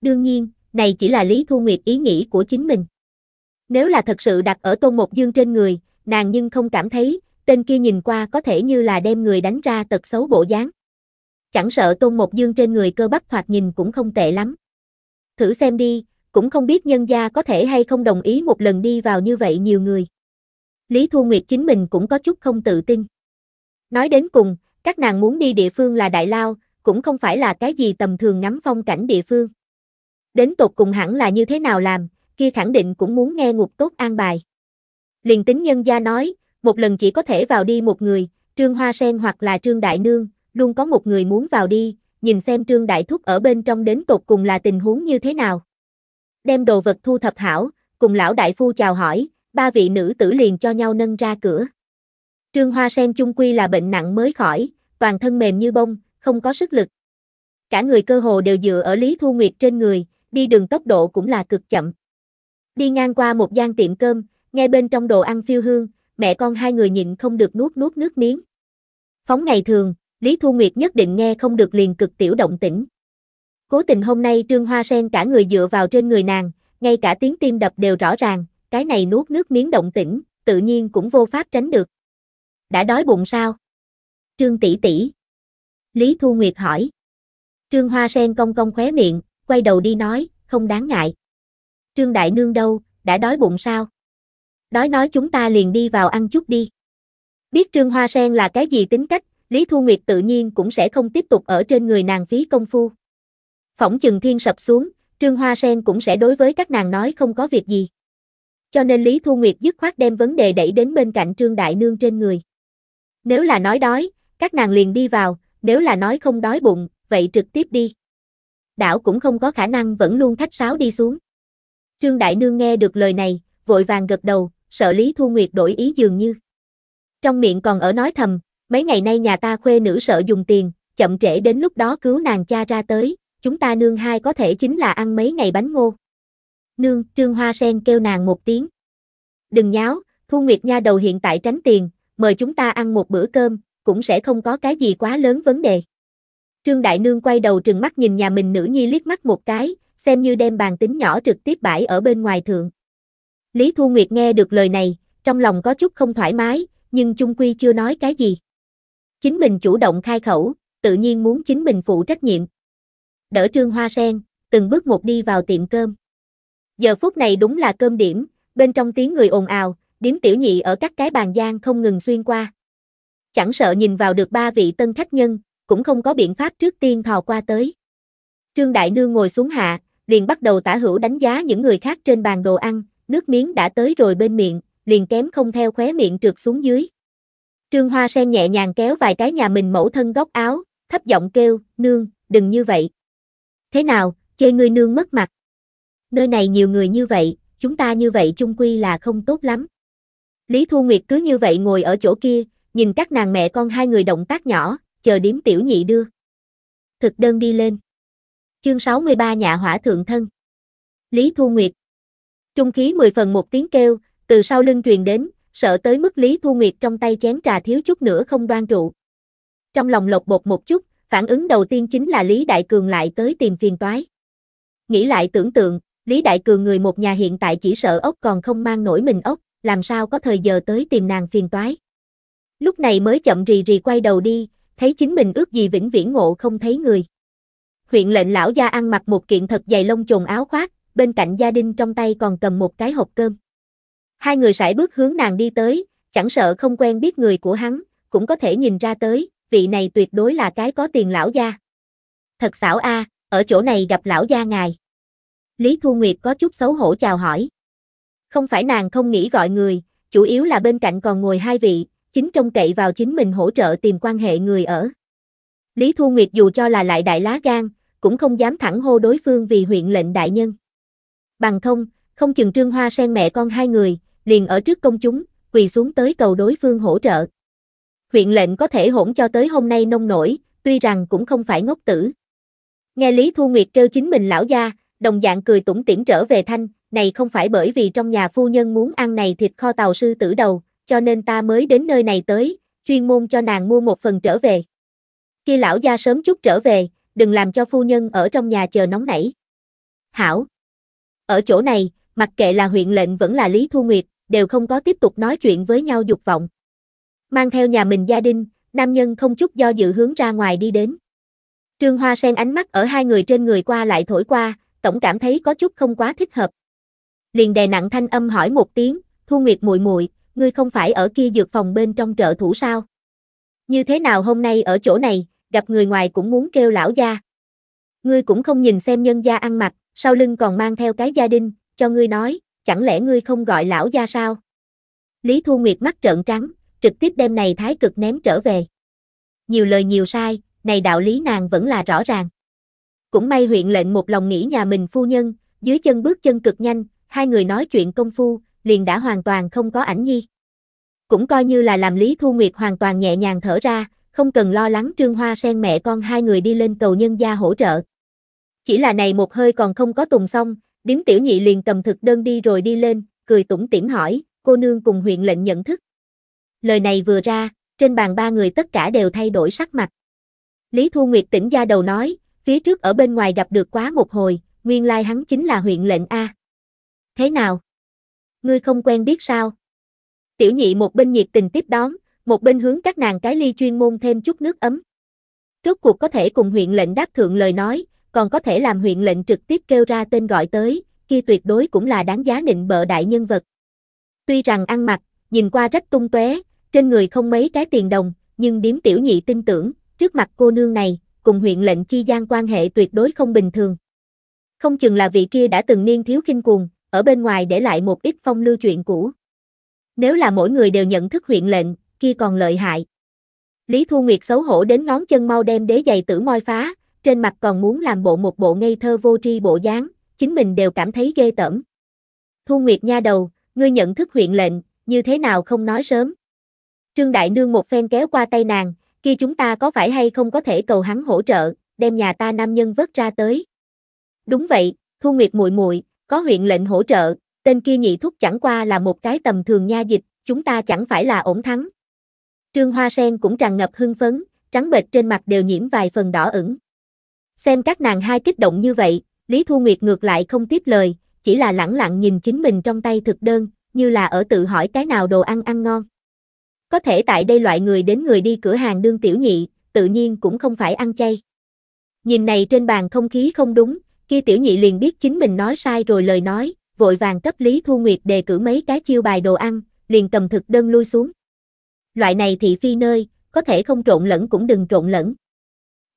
Đương nhiên, này chỉ là Lý Thu Nguyệt ý nghĩ của chính mình. Nếu là thật sự đặt ở Tôn một Dương trên người, nàng nhưng không cảm thấy, tên kia nhìn qua có thể như là đem người đánh ra tật xấu bộ dáng. Chẳng sợ Tôn một Dương trên người cơ bắp thoạt nhìn cũng không tệ lắm. Thử xem đi, cũng không biết nhân gia có thể hay không đồng ý một lần đi vào như vậy nhiều người. Lý Thu Nguyệt chính mình cũng có chút không tự tin. Nói đến cùng, các nàng muốn đi địa phương là Đại Lao, cũng không phải là cái gì tầm thường ngắm phong cảnh địa phương. Đến tột cùng hẳn là như thế nào làm, kia khẳng định cũng muốn nghe ngục tốt an bài. Liền tính nhân gia nói, một lần chỉ có thể vào đi một người, Trương Hoa Sen hoặc là Trương Đại Nương, luôn có một người muốn vào đi, nhìn xem Trương Đại Thúc ở bên trong đến tột cùng là tình huống như thế nào đem đồ vật thu thập hảo, cùng lão đại phu chào hỏi, ba vị nữ tử liền cho nhau nâng ra cửa. Trương Hoa Sen chung quy là bệnh nặng mới khỏi, toàn thân mềm như bông, không có sức lực. Cả người cơ hồ đều dựa ở Lý Thu Nguyệt trên người, đi đường tốc độ cũng là cực chậm. Đi ngang qua một gian tiệm cơm, nghe bên trong đồ ăn phiêu hương, mẹ con hai người nhịn không được nuốt nuốt nước miếng. Phóng ngày thường, Lý Thu Nguyệt nhất định nghe không được liền cực tiểu động tĩnh. Cố tình hôm nay Trương Hoa Sen cả người dựa vào trên người nàng, ngay cả tiếng tim đập đều rõ ràng, cái này nuốt nước miếng động tĩnh, tự nhiên cũng vô pháp tránh được. Đã đói bụng sao? Trương tỷ tỷ. Lý Thu Nguyệt hỏi. Trương Hoa Sen cong cong khóe miệng, quay đầu đi nói, không đáng ngại. Trương Đại Nương đâu, đã đói bụng sao? Đói nói chúng ta liền đi vào ăn chút đi. Biết Trương Hoa Sen là cái gì tính cách, Lý Thu Nguyệt tự nhiên cũng sẽ không tiếp tục ở trên người nàng phí công phu phỏng chừng thiên sập xuống, Trương Hoa Sen cũng sẽ đối với các nàng nói không có việc gì. Cho nên Lý Thu Nguyệt dứt khoát đem vấn đề đẩy đến bên cạnh Trương Đại Nương trên người. Nếu là nói đói, các nàng liền đi vào, nếu là nói không đói bụng, vậy trực tiếp đi. Đảo cũng không có khả năng vẫn luôn khách sáo đi xuống. Trương Đại Nương nghe được lời này, vội vàng gật đầu, sợ Lý Thu Nguyệt đổi ý dường như. Trong miệng còn ở nói thầm, mấy ngày nay nhà ta khuê nữ sợ dùng tiền, chậm trễ đến lúc đó cứu nàng cha ra tới, chúng ta nương hai có thể chính là ăn mấy ngày bánh ngô. Nương, Trương Hoa Sen kêu nàng một tiếng. Đừng nháo, Thu Nguyệt Nha đầu hiện tại tránh tiền, mời chúng ta ăn một bữa cơm, cũng sẽ không có cái gì quá lớn vấn đề. Trương Đại Nương quay đầu trừng mắt nhìn nhà mình nữ nhi liếc mắt một cái, xem như đem bàn tính nhỏ trực tiếp bãi ở bên ngoài thượng. Lý Thu Nguyệt nghe được lời này, trong lòng có chút không thoải mái, nhưng chung quy chưa nói cái gì. Chính mình chủ động khai khẩu, tự nhiên muốn chính mình phụ trách nhiệm đỡ Trương Hoa Sen, từng bước một đi vào tiệm cơm. Giờ phút này đúng là cơm điểm, bên trong tiếng người ồn ào, điếm tiểu nhị ở các cái bàn gian không ngừng xuyên qua. Chẳng sợ nhìn vào được ba vị tân khách nhân, cũng không có biện pháp trước tiên thò qua tới. Trương Đại Nương ngồi xuống hạ, liền bắt đầu tả hữu đánh giá những người khác trên bàn đồ ăn, nước miếng đã tới rồi bên miệng, liền kém không theo khóe miệng trượt xuống dưới. Trương Hoa Sen nhẹ nhàng kéo vài cái nhà mình mẫu thân góc áo, thấp giọng kêu, nương, đừng như vậy. Thế nào, chê ngươi nương mất mặt. Nơi này nhiều người như vậy, chúng ta như vậy chung quy là không tốt lắm. Lý Thu Nguyệt cứ như vậy ngồi ở chỗ kia, nhìn các nàng mẹ con hai người động tác nhỏ, chờ điếm tiểu nhị đưa. Thực đơn đi lên. Chương 63 Nhà hỏa thượng thân. Lý Thu Nguyệt. Trung khí mười phần một tiếng kêu, từ sau lưng truyền đến, sợ tới mức Lý Thu Nguyệt trong tay chén trà thiếu chút nữa không đoan trụ. Trong lòng lột bột một chút, phản ứng đầu tiên chính là Lý Đại Cường lại tới tìm phiền toái. Nghĩ lại tưởng tượng, Lý Đại Cường người một nhà hiện tại chỉ sợ ốc còn không mang nổi mình ốc, làm sao có thời giờ tới tìm nàng phiền toái. Lúc này mới chậm rì rì quay đầu đi, thấy chính mình ước gì vĩnh viễn ngộ không thấy người. Huyện lệnh lão gia ăn mặc một kiện thật dày lông chồn áo khoác, bên cạnh gia đình trong tay còn cầm một cái hộp cơm. Hai người sải bước hướng nàng đi tới, chẳng sợ không quen biết người của hắn, cũng có thể nhìn ra tới, vị này tuyệt đối là cái có tiền lão gia. Thật xảo a, ở chỗ này gặp lão gia ngài. Lý Thu Nguyệt có chút xấu hổ chào hỏi. Không phải nàng không nghĩ gọi người, chủ yếu là bên cạnh còn ngồi hai vị, chính trông cậy vào chính mình hỗ trợ tìm quan hệ người ở. Lý Thu Nguyệt dù cho là lại đại lá gan, cũng không dám thẳng hô đối phương vì huyện lệnh đại nhân. Bằng không, không chừng trương hoa sen mẹ con hai người, liền ở trước công chúng, quỳ xuống tới cầu đối phương hỗ trợ huyện lệnh có thể hỗn cho tới hôm nay nông nổi, tuy rằng cũng không phải ngốc tử. Nghe Lý Thu Nguyệt kêu chính mình lão gia, đồng dạng cười tủm tỉm trở về thanh, này không phải bởi vì trong nhà phu nhân muốn ăn này thịt kho tàu sư tử đầu, cho nên ta mới đến nơi này tới, chuyên môn cho nàng mua một phần trở về. Khi lão gia sớm chút trở về, đừng làm cho phu nhân ở trong nhà chờ nóng nảy. Hảo. Ở chỗ này, mặc kệ là huyện lệnh vẫn là Lý Thu Nguyệt, đều không có tiếp tục nói chuyện với nhau dục vọng mang theo nhà mình gia đình, nam nhân không chút do dự hướng ra ngoài đi đến. Trương Hoa Sen ánh mắt ở hai người trên người qua lại thổi qua, tổng cảm thấy có chút không quá thích hợp. Liền đè nặng thanh âm hỏi một tiếng, Thu Nguyệt muội muội, ngươi không phải ở kia dược phòng bên trong trợ thủ sao? Như thế nào hôm nay ở chỗ này, gặp người ngoài cũng muốn kêu lão gia. Ngươi cũng không nhìn xem nhân gia ăn mặc, sau lưng còn mang theo cái gia đình, cho ngươi nói, chẳng lẽ ngươi không gọi lão gia sao? Lý Thu Nguyệt mắt trợn trắng, trực tiếp đem này thái cực ném trở về. Nhiều lời nhiều sai, này đạo lý nàng vẫn là rõ ràng. Cũng may huyện lệnh một lòng nghĩ nhà mình phu nhân, dưới chân bước chân cực nhanh, hai người nói chuyện công phu, liền đã hoàn toàn không có ảnh nhi. Cũng coi như là làm Lý Thu Nguyệt hoàn toàn nhẹ nhàng thở ra, không cần lo lắng Trương Hoa sen mẹ con hai người đi lên cầu nhân gia hỗ trợ. Chỉ là này một hơi còn không có tùng xong, điếm tiểu nhị liền cầm thực đơn đi rồi đi lên, cười tủm tỉm hỏi, cô nương cùng huyện lệnh nhận thức. Lời này vừa ra, trên bàn ba người tất cả đều thay đổi sắc mặt. Lý Thu Nguyệt tỉnh ra đầu nói, phía trước ở bên ngoài gặp được quá một hồi, nguyên lai hắn chính là huyện lệnh A. Thế nào? Ngươi không quen biết sao? Tiểu nhị một bên nhiệt tình tiếp đón, một bên hướng các nàng cái ly chuyên môn thêm chút nước ấm. Rốt cuộc có thể cùng huyện lệnh đáp thượng lời nói, còn có thể làm huyện lệnh trực tiếp kêu ra tên gọi tới, kia tuyệt đối cũng là đáng giá nịnh bợ đại nhân vật. Tuy rằng ăn mặc, nhìn qua rất tung tóe, trên người không mấy cái tiền đồng, nhưng điếm tiểu nhị tin tưởng, trước mặt cô nương này, cùng huyện lệnh chi gian quan hệ tuyệt đối không bình thường. Không chừng là vị kia đã từng niên thiếu khinh cuồng, ở bên ngoài để lại một ít phong lưu chuyện cũ. Nếu là mỗi người đều nhận thức huyện lệnh, kia còn lợi hại. Lý Thu Nguyệt xấu hổ đến ngón chân mau đem đế giày tử moi phá, trên mặt còn muốn làm bộ một bộ ngây thơ vô tri bộ dáng, chính mình đều cảm thấy ghê tởm. Thu Nguyệt nha đầu, ngươi nhận thức huyện lệnh, như thế nào không nói sớm. Trương Đại Nương một phen kéo qua tay nàng, kia chúng ta có phải hay không có thể cầu hắn hỗ trợ, đem nhà ta nam nhân vớt ra tới. Đúng vậy, Thu Nguyệt muội muội, có huyện lệnh hỗ trợ, tên kia nhị thúc chẳng qua là một cái tầm thường nha dịch, chúng ta chẳng phải là ổn thắng. Trương Hoa Sen cũng tràn ngập hưng phấn, trắng bệch trên mặt đều nhiễm vài phần đỏ ửng. Xem các nàng hai kích động như vậy, Lý Thu Nguyệt ngược lại không tiếp lời, chỉ là lẳng lặng nhìn chính mình trong tay thực đơn, như là ở tự hỏi cái nào đồ ăn ăn ngon. Có thể tại đây loại người đến người đi cửa hàng đương tiểu nhị, tự nhiên cũng không phải ăn chay. Nhìn này trên bàn không khí không đúng, kia tiểu nhị liền biết chính mình nói sai rồi lời nói, vội vàng cấp Lý Thu Nguyệt đề cử mấy cái chiêu bài đồ ăn, liền cầm thực đơn lui xuống. Loại này thị phi nơi, có thể không trộn lẫn cũng đừng trộn lẫn.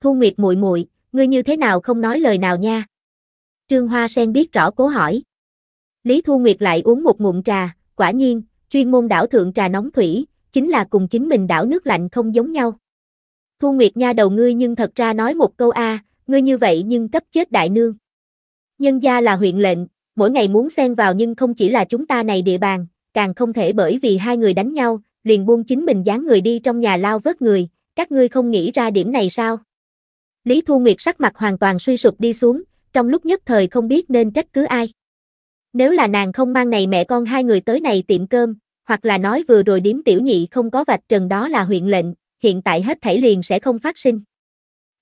Thu Nguyệt muội muội, ngươi như thế nào không nói lời nào nha? Trương Hoa Sen biết rõ cố hỏi. Lý Thu Nguyệt lại uống một ngụm trà, quả nhiên, chuyên môn đảo thượng trà nóng thủy, chính là cùng chính mình đảo nước lạnh không giống nhau. Thu Nguyệt Nha đầu ngươi nhưng thật ra nói một câu a, ngươi như vậy nhưng cấp chết đại nương. Nhân gia là huyện lệnh, mỗi ngày muốn xen vào nhưng không chỉ là chúng ta này địa bàn, càng không thể bởi vì hai người đánh nhau, liền buông chính mình dán người đi trong nhà lao vớt người, các ngươi không nghĩ ra điểm này sao? Lý Thu Nguyệt sắc mặt hoàn toàn suy sụp đi xuống, trong lúc nhất thời không biết nên trách cứ ai. Nếu là nàng không mang này mẹ con hai người tới này tiệm cơm, hoặc là nói vừa rồi điếm tiểu nhị không có vạch trần đó là huyện lệnh, hiện tại hết thảy liền sẽ không phát sinh.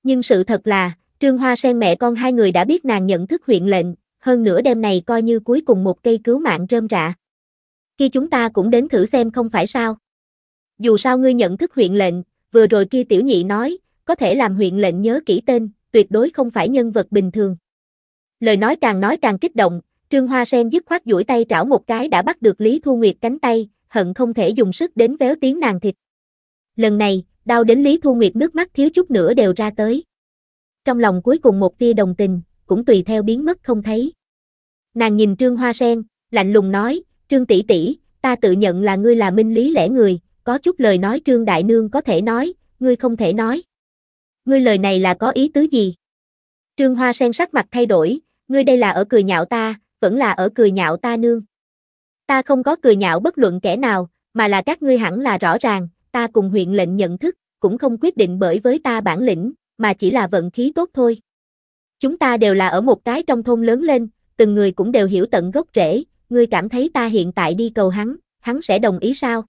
Nhưng sự thật là, Trương Hoa Sen mẹ con hai người đã biết nàng nhận thức huyện lệnh, hơn nữa đêm này coi như cuối cùng một cây cứu mạng rơm rạ. Khi chúng ta cũng đến thử xem không phải sao. Dù sao ngươi nhận thức huyện lệnh, vừa rồi kia tiểu nhị nói, có thể làm huyện lệnh nhớ kỹ tên, tuyệt đối không phải nhân vật bình thường. Lời nói càng nói càng kích động, Trương Hoa Sen dứt khoát duỗi tay trảo một cái đã bắt được Lý Thu Nguyệt cánh tay, hận không thể dùng sức đến véo tiếng nàng thịt. Lần này, đau đến Lý Thu Nguyệt nước mắt thiếu chút nữa đều ra tới. Trong lòng cuối cùng một tia đồng tình, cũng tùy theo biến mất không thấy. Nàng nhìn Trương Hoa Sen, lạnh lùng nói, Trương tỷ tỷ, ta tự nhận là ngươi là minh lý lẽ người, có chút lời nói Trương Đại Nương có thể nói, ngươi không thể nói. Ngươi lời này là có ý tứ gì? Trương Hoa Sen sắc mặt thay đổi, ngươi đây là ở cười nhạo ta, vẫn là ở cười nhạo ta nương. Ta không có cười nhạo bất luận kẻ nào, mà là các ngươi hẳn là rõ ràng, ta cùng huyện lệnh nhận thức, cũng không quyết định bởi với ta bản lĩnh, mà chỉ là vận khí tốt thôi. Chúng ta đều là ở một cái trong thôn lớn lên, từng người cũng đều hiểu tận gốc rễ, ngươi cảm thấy ta hiện tại đi cầu hắn, hắn sẽ đồng ý sao?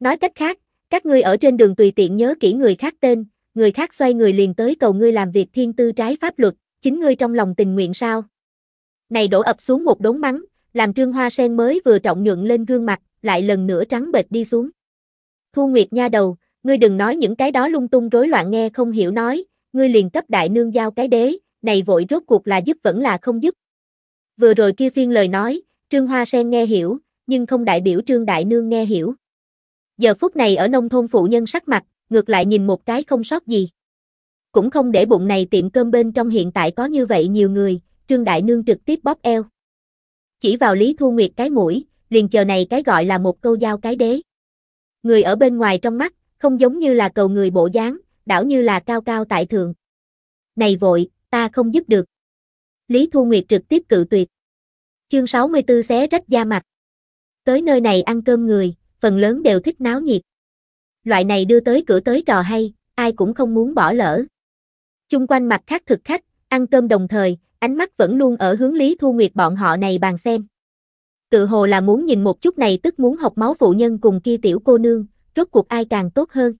Nói cách khác, các ngươi ở trên đường tùy tiện nhớ kỹ người khác tên, người khác xoay người liền tới cầu ngươi làm việc thiên tư trái pháp luật, chính ngươi trong lòng tình nguyện sao? Này đổ ập xuống một đống mắng, làm trương hoa sen mới vừa trọng nhuận lên gương mặt, lại lần nữa trắng bệch đi xuống. Thu Nguyệt nha đầu, ngươi đừng nói những cái đó lung tung rối loạn nghe không hiểu nói, ngươi liền cấp đại nương giao cái đế, này vội rốt cuộc là giúp vẫn là không giúp. Vừa rồi kia phiên lời nói, Trương Hoa Sen nghe hiểu, nhưng không đại biểu Trương Đại Nương nghe hiểu. Giờ phút này ở nông thôn phụ nhân sắc mặt, ngược lại nhìn một cái không sót gì. Cũng không để bụng này tiệm cơm bên trong hiện tại có như vậy nhiều người, Trương Đại Nương trực tiếp bóp eo. Chỉ vào Lý Thu Nguyệt cái mũi, liền chờ này cái gọi là một câu giao cái đế. Người ở bên ngoài trong mắt, không giống như là cầu người bộ dáng, đảo như là cao cao tại thượng. Này vội, ta không giúp được. Lý Thu Nguyệt trực tiếp cự tuyệt. Chương 64 xé rách da mặt. Tới nơi này ăn cơm người, phần lớn đều thích náo nhiệt. Loại này đưa tới cửa tới trò hay, ai cũng không muốn bỏ lỡ. Chung quanh mặt khác thực khách, ăn cơm đồng thời, ánh mắt vẫn luôn ở hướng Lý Thu Nguyệt bọn họ này bàn xem. Tự hồ là muốn nhìn một chút này tức muốn học máu phụ nhân cùng kia tiểu cô nương, rốt cuộc ai càng tốt hơn.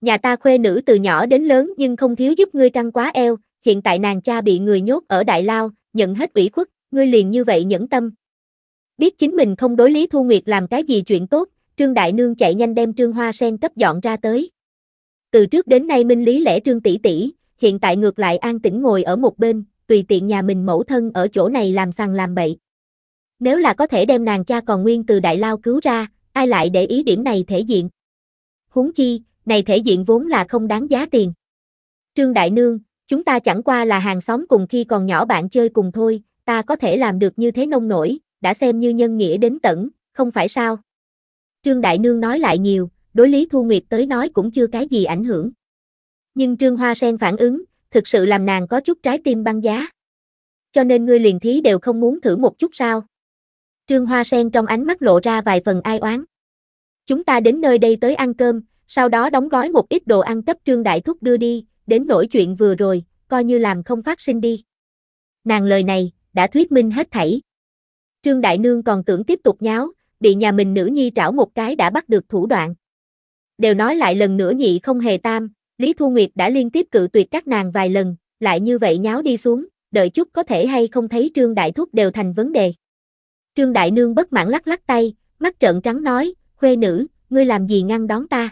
Nhà ta khuê nữ từ nhỏ đến lớn nhưng không thiếu giúp ngươi căng quá eo, hiện tại nàng cha bị người nhốt ở đại lao, nhận hết ủy khuất, ngươi liền như vậy nhẫn tâm. Biết chính mình không đối Lý Thu Nguyệt làm cái gì chuyện tốt, Trương Đại Nương chạy nhanh đem Trương Hoa Sen cấp dọn ra tới. Từ trước đến nay minh lý lẽ Trương tỷ tỷ, hiện tại ngược lại an tĩnh ngồi ở một bên, tùy tiện nhà mình mẫu thân ở chỗ này làm sằng làm bậy. Nếu là có thể đem nàng cha còn nguyên từ đại lao cứu ra, ai lại để ý điểm này thể diện. Huống chi, này thể diện vốn là không đáng giá tiền. Trương Đại Nương, chúng ta chẳng qua là hàng xóm cùng khi còn nhỏ bạn chơi cùng thôi, ta có thể làm được như thế nông nổi, đã xem như nhân nghĩa đến tận, không phải sao? Trương Đại Nương nói lại nhiều, đối Lý Thu Nguyệt tới nói cũng chưa cái gì ảnh hưởng. Nhưng Trương Hoa Sen phản ứng, thực sự làm nàng có chút trái tim băng giá. Cho nên ngươi liền thí đều không muốn thử một chút sao? Trương Hoa Sen trong ánh mắt lộ ra vài phần ai oán. Chúng ta đến nơi đây tới ăn cơm, sau đó đóng gói một ít đồ ăn cấp Trương Đại Thúc đưa đi, đến nỗi chuyện vừa rồi, coi như làm không phát sinh đi. Nàng lời này, đã thuyết minh hết thảy. Trương Đại Nương còn tưởng tiếp tục nháo, bị nhà mình nữ nhi trảo một cái đã bắt được thủ đoạn. Đều nói lại lần nữa nhị không hề tam, Lý Thu Nguyệt đã liên tiếp cự tuyệt các nàng vài lần, lại như vậy nháo đi xuống, đợi chút có thể hay không thấy Trương Đại Thúc đều thành vấn đề. Trương Đại Nương bất mãn lắc lắc tay, mắt trợn trắng nói, khuê nữ, ngươi làm gì ngăn đón ta?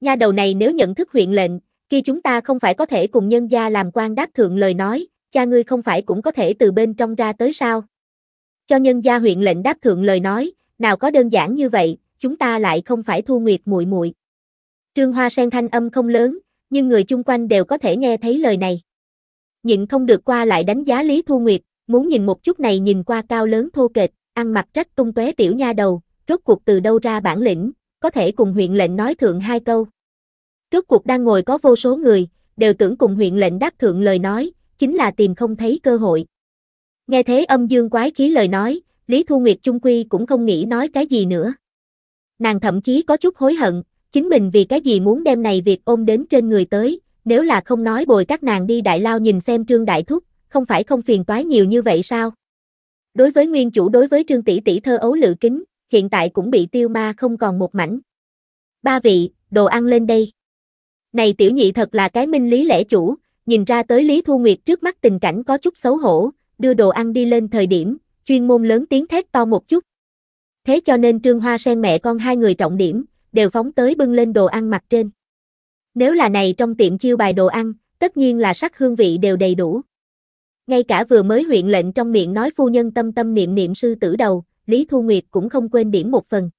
Nha đầu này nếu nhận thức huyện lệnh, khi chúng ta không phải có thể cùng nhân gia làm quan đáp thượng lời nói, cha ngươi không phải cũng có thể từ bên trong ra tới sao? Cho nhân gia huyện lệnh đáp thượng lời nói, nào có đơn giản như vậy, chúng ta lại không phải thu nguyệt muội muội. Trương Hoa Sen thanh âm không lớn, nhưng người chung quanh đều có thể nghe thấy lời này. Nhịn không được qua lại đánh giá Lý Thu Nguyệt, muốn nhìn một chút này nhìn qua cao lớn thô kệch, ăn mặc rách tung tóe tiểu nha đầu, rốt cuộc từ đâu ra bản lĩnh, có thể cùng huyện lệnh nói thượng hai câu. Rốt cuộc đang ngồi có vô số người, đều tưởng cùng huyện lệnh đáp thượng lời nói, chính là tìm không thấy cơ hội. Nghe thế âm dương quái khí lời nói, Lý Thu Nguyệt Trung Quy cũng không nghĩ nói cái gì nữa. Nàng thậm chí có chút hối hận, Chính mình vì cái gì muốn đem này việc ôm đến trên người tới, nếu là không nói bồi các nàng đi đại lao nhìn xem trương đại thúc, không phải không phiền toái nhiều như vậy sao? Đối với nguyên chủ đối với trương tỷ tỷ thơ ấu lự kính, hiện tại cũng bị tiêu ma không còn một mảnh. Ba vị, đồ ăn lên đây. Này tiểu nhị thật là cái minh lý lẽ chủ, nhìn ra tới Lý Thu Nguyệt trước mắt tình cảnh có chút xấu hổ, đưa đồ ăn đi lên thời điểm, chuyên môn lớn tiếng thét to một chút. Thế cho nên Trương Hoa sen mẹ con hai người trọng điểm, đều phóng tới bưng lên đồ ăn mặt trên. Nếu là này trong tiệm chiêu bài đồ ăn, tất nhiên là sắc hương vị đều đầy đủ. Ngay cả vừa mới huyện lệnh trong miệng nói phu nhân tâm tâm niệm niệm sư tử đầu, Lý Thu Nguyệt cũng không quên điểm một phần.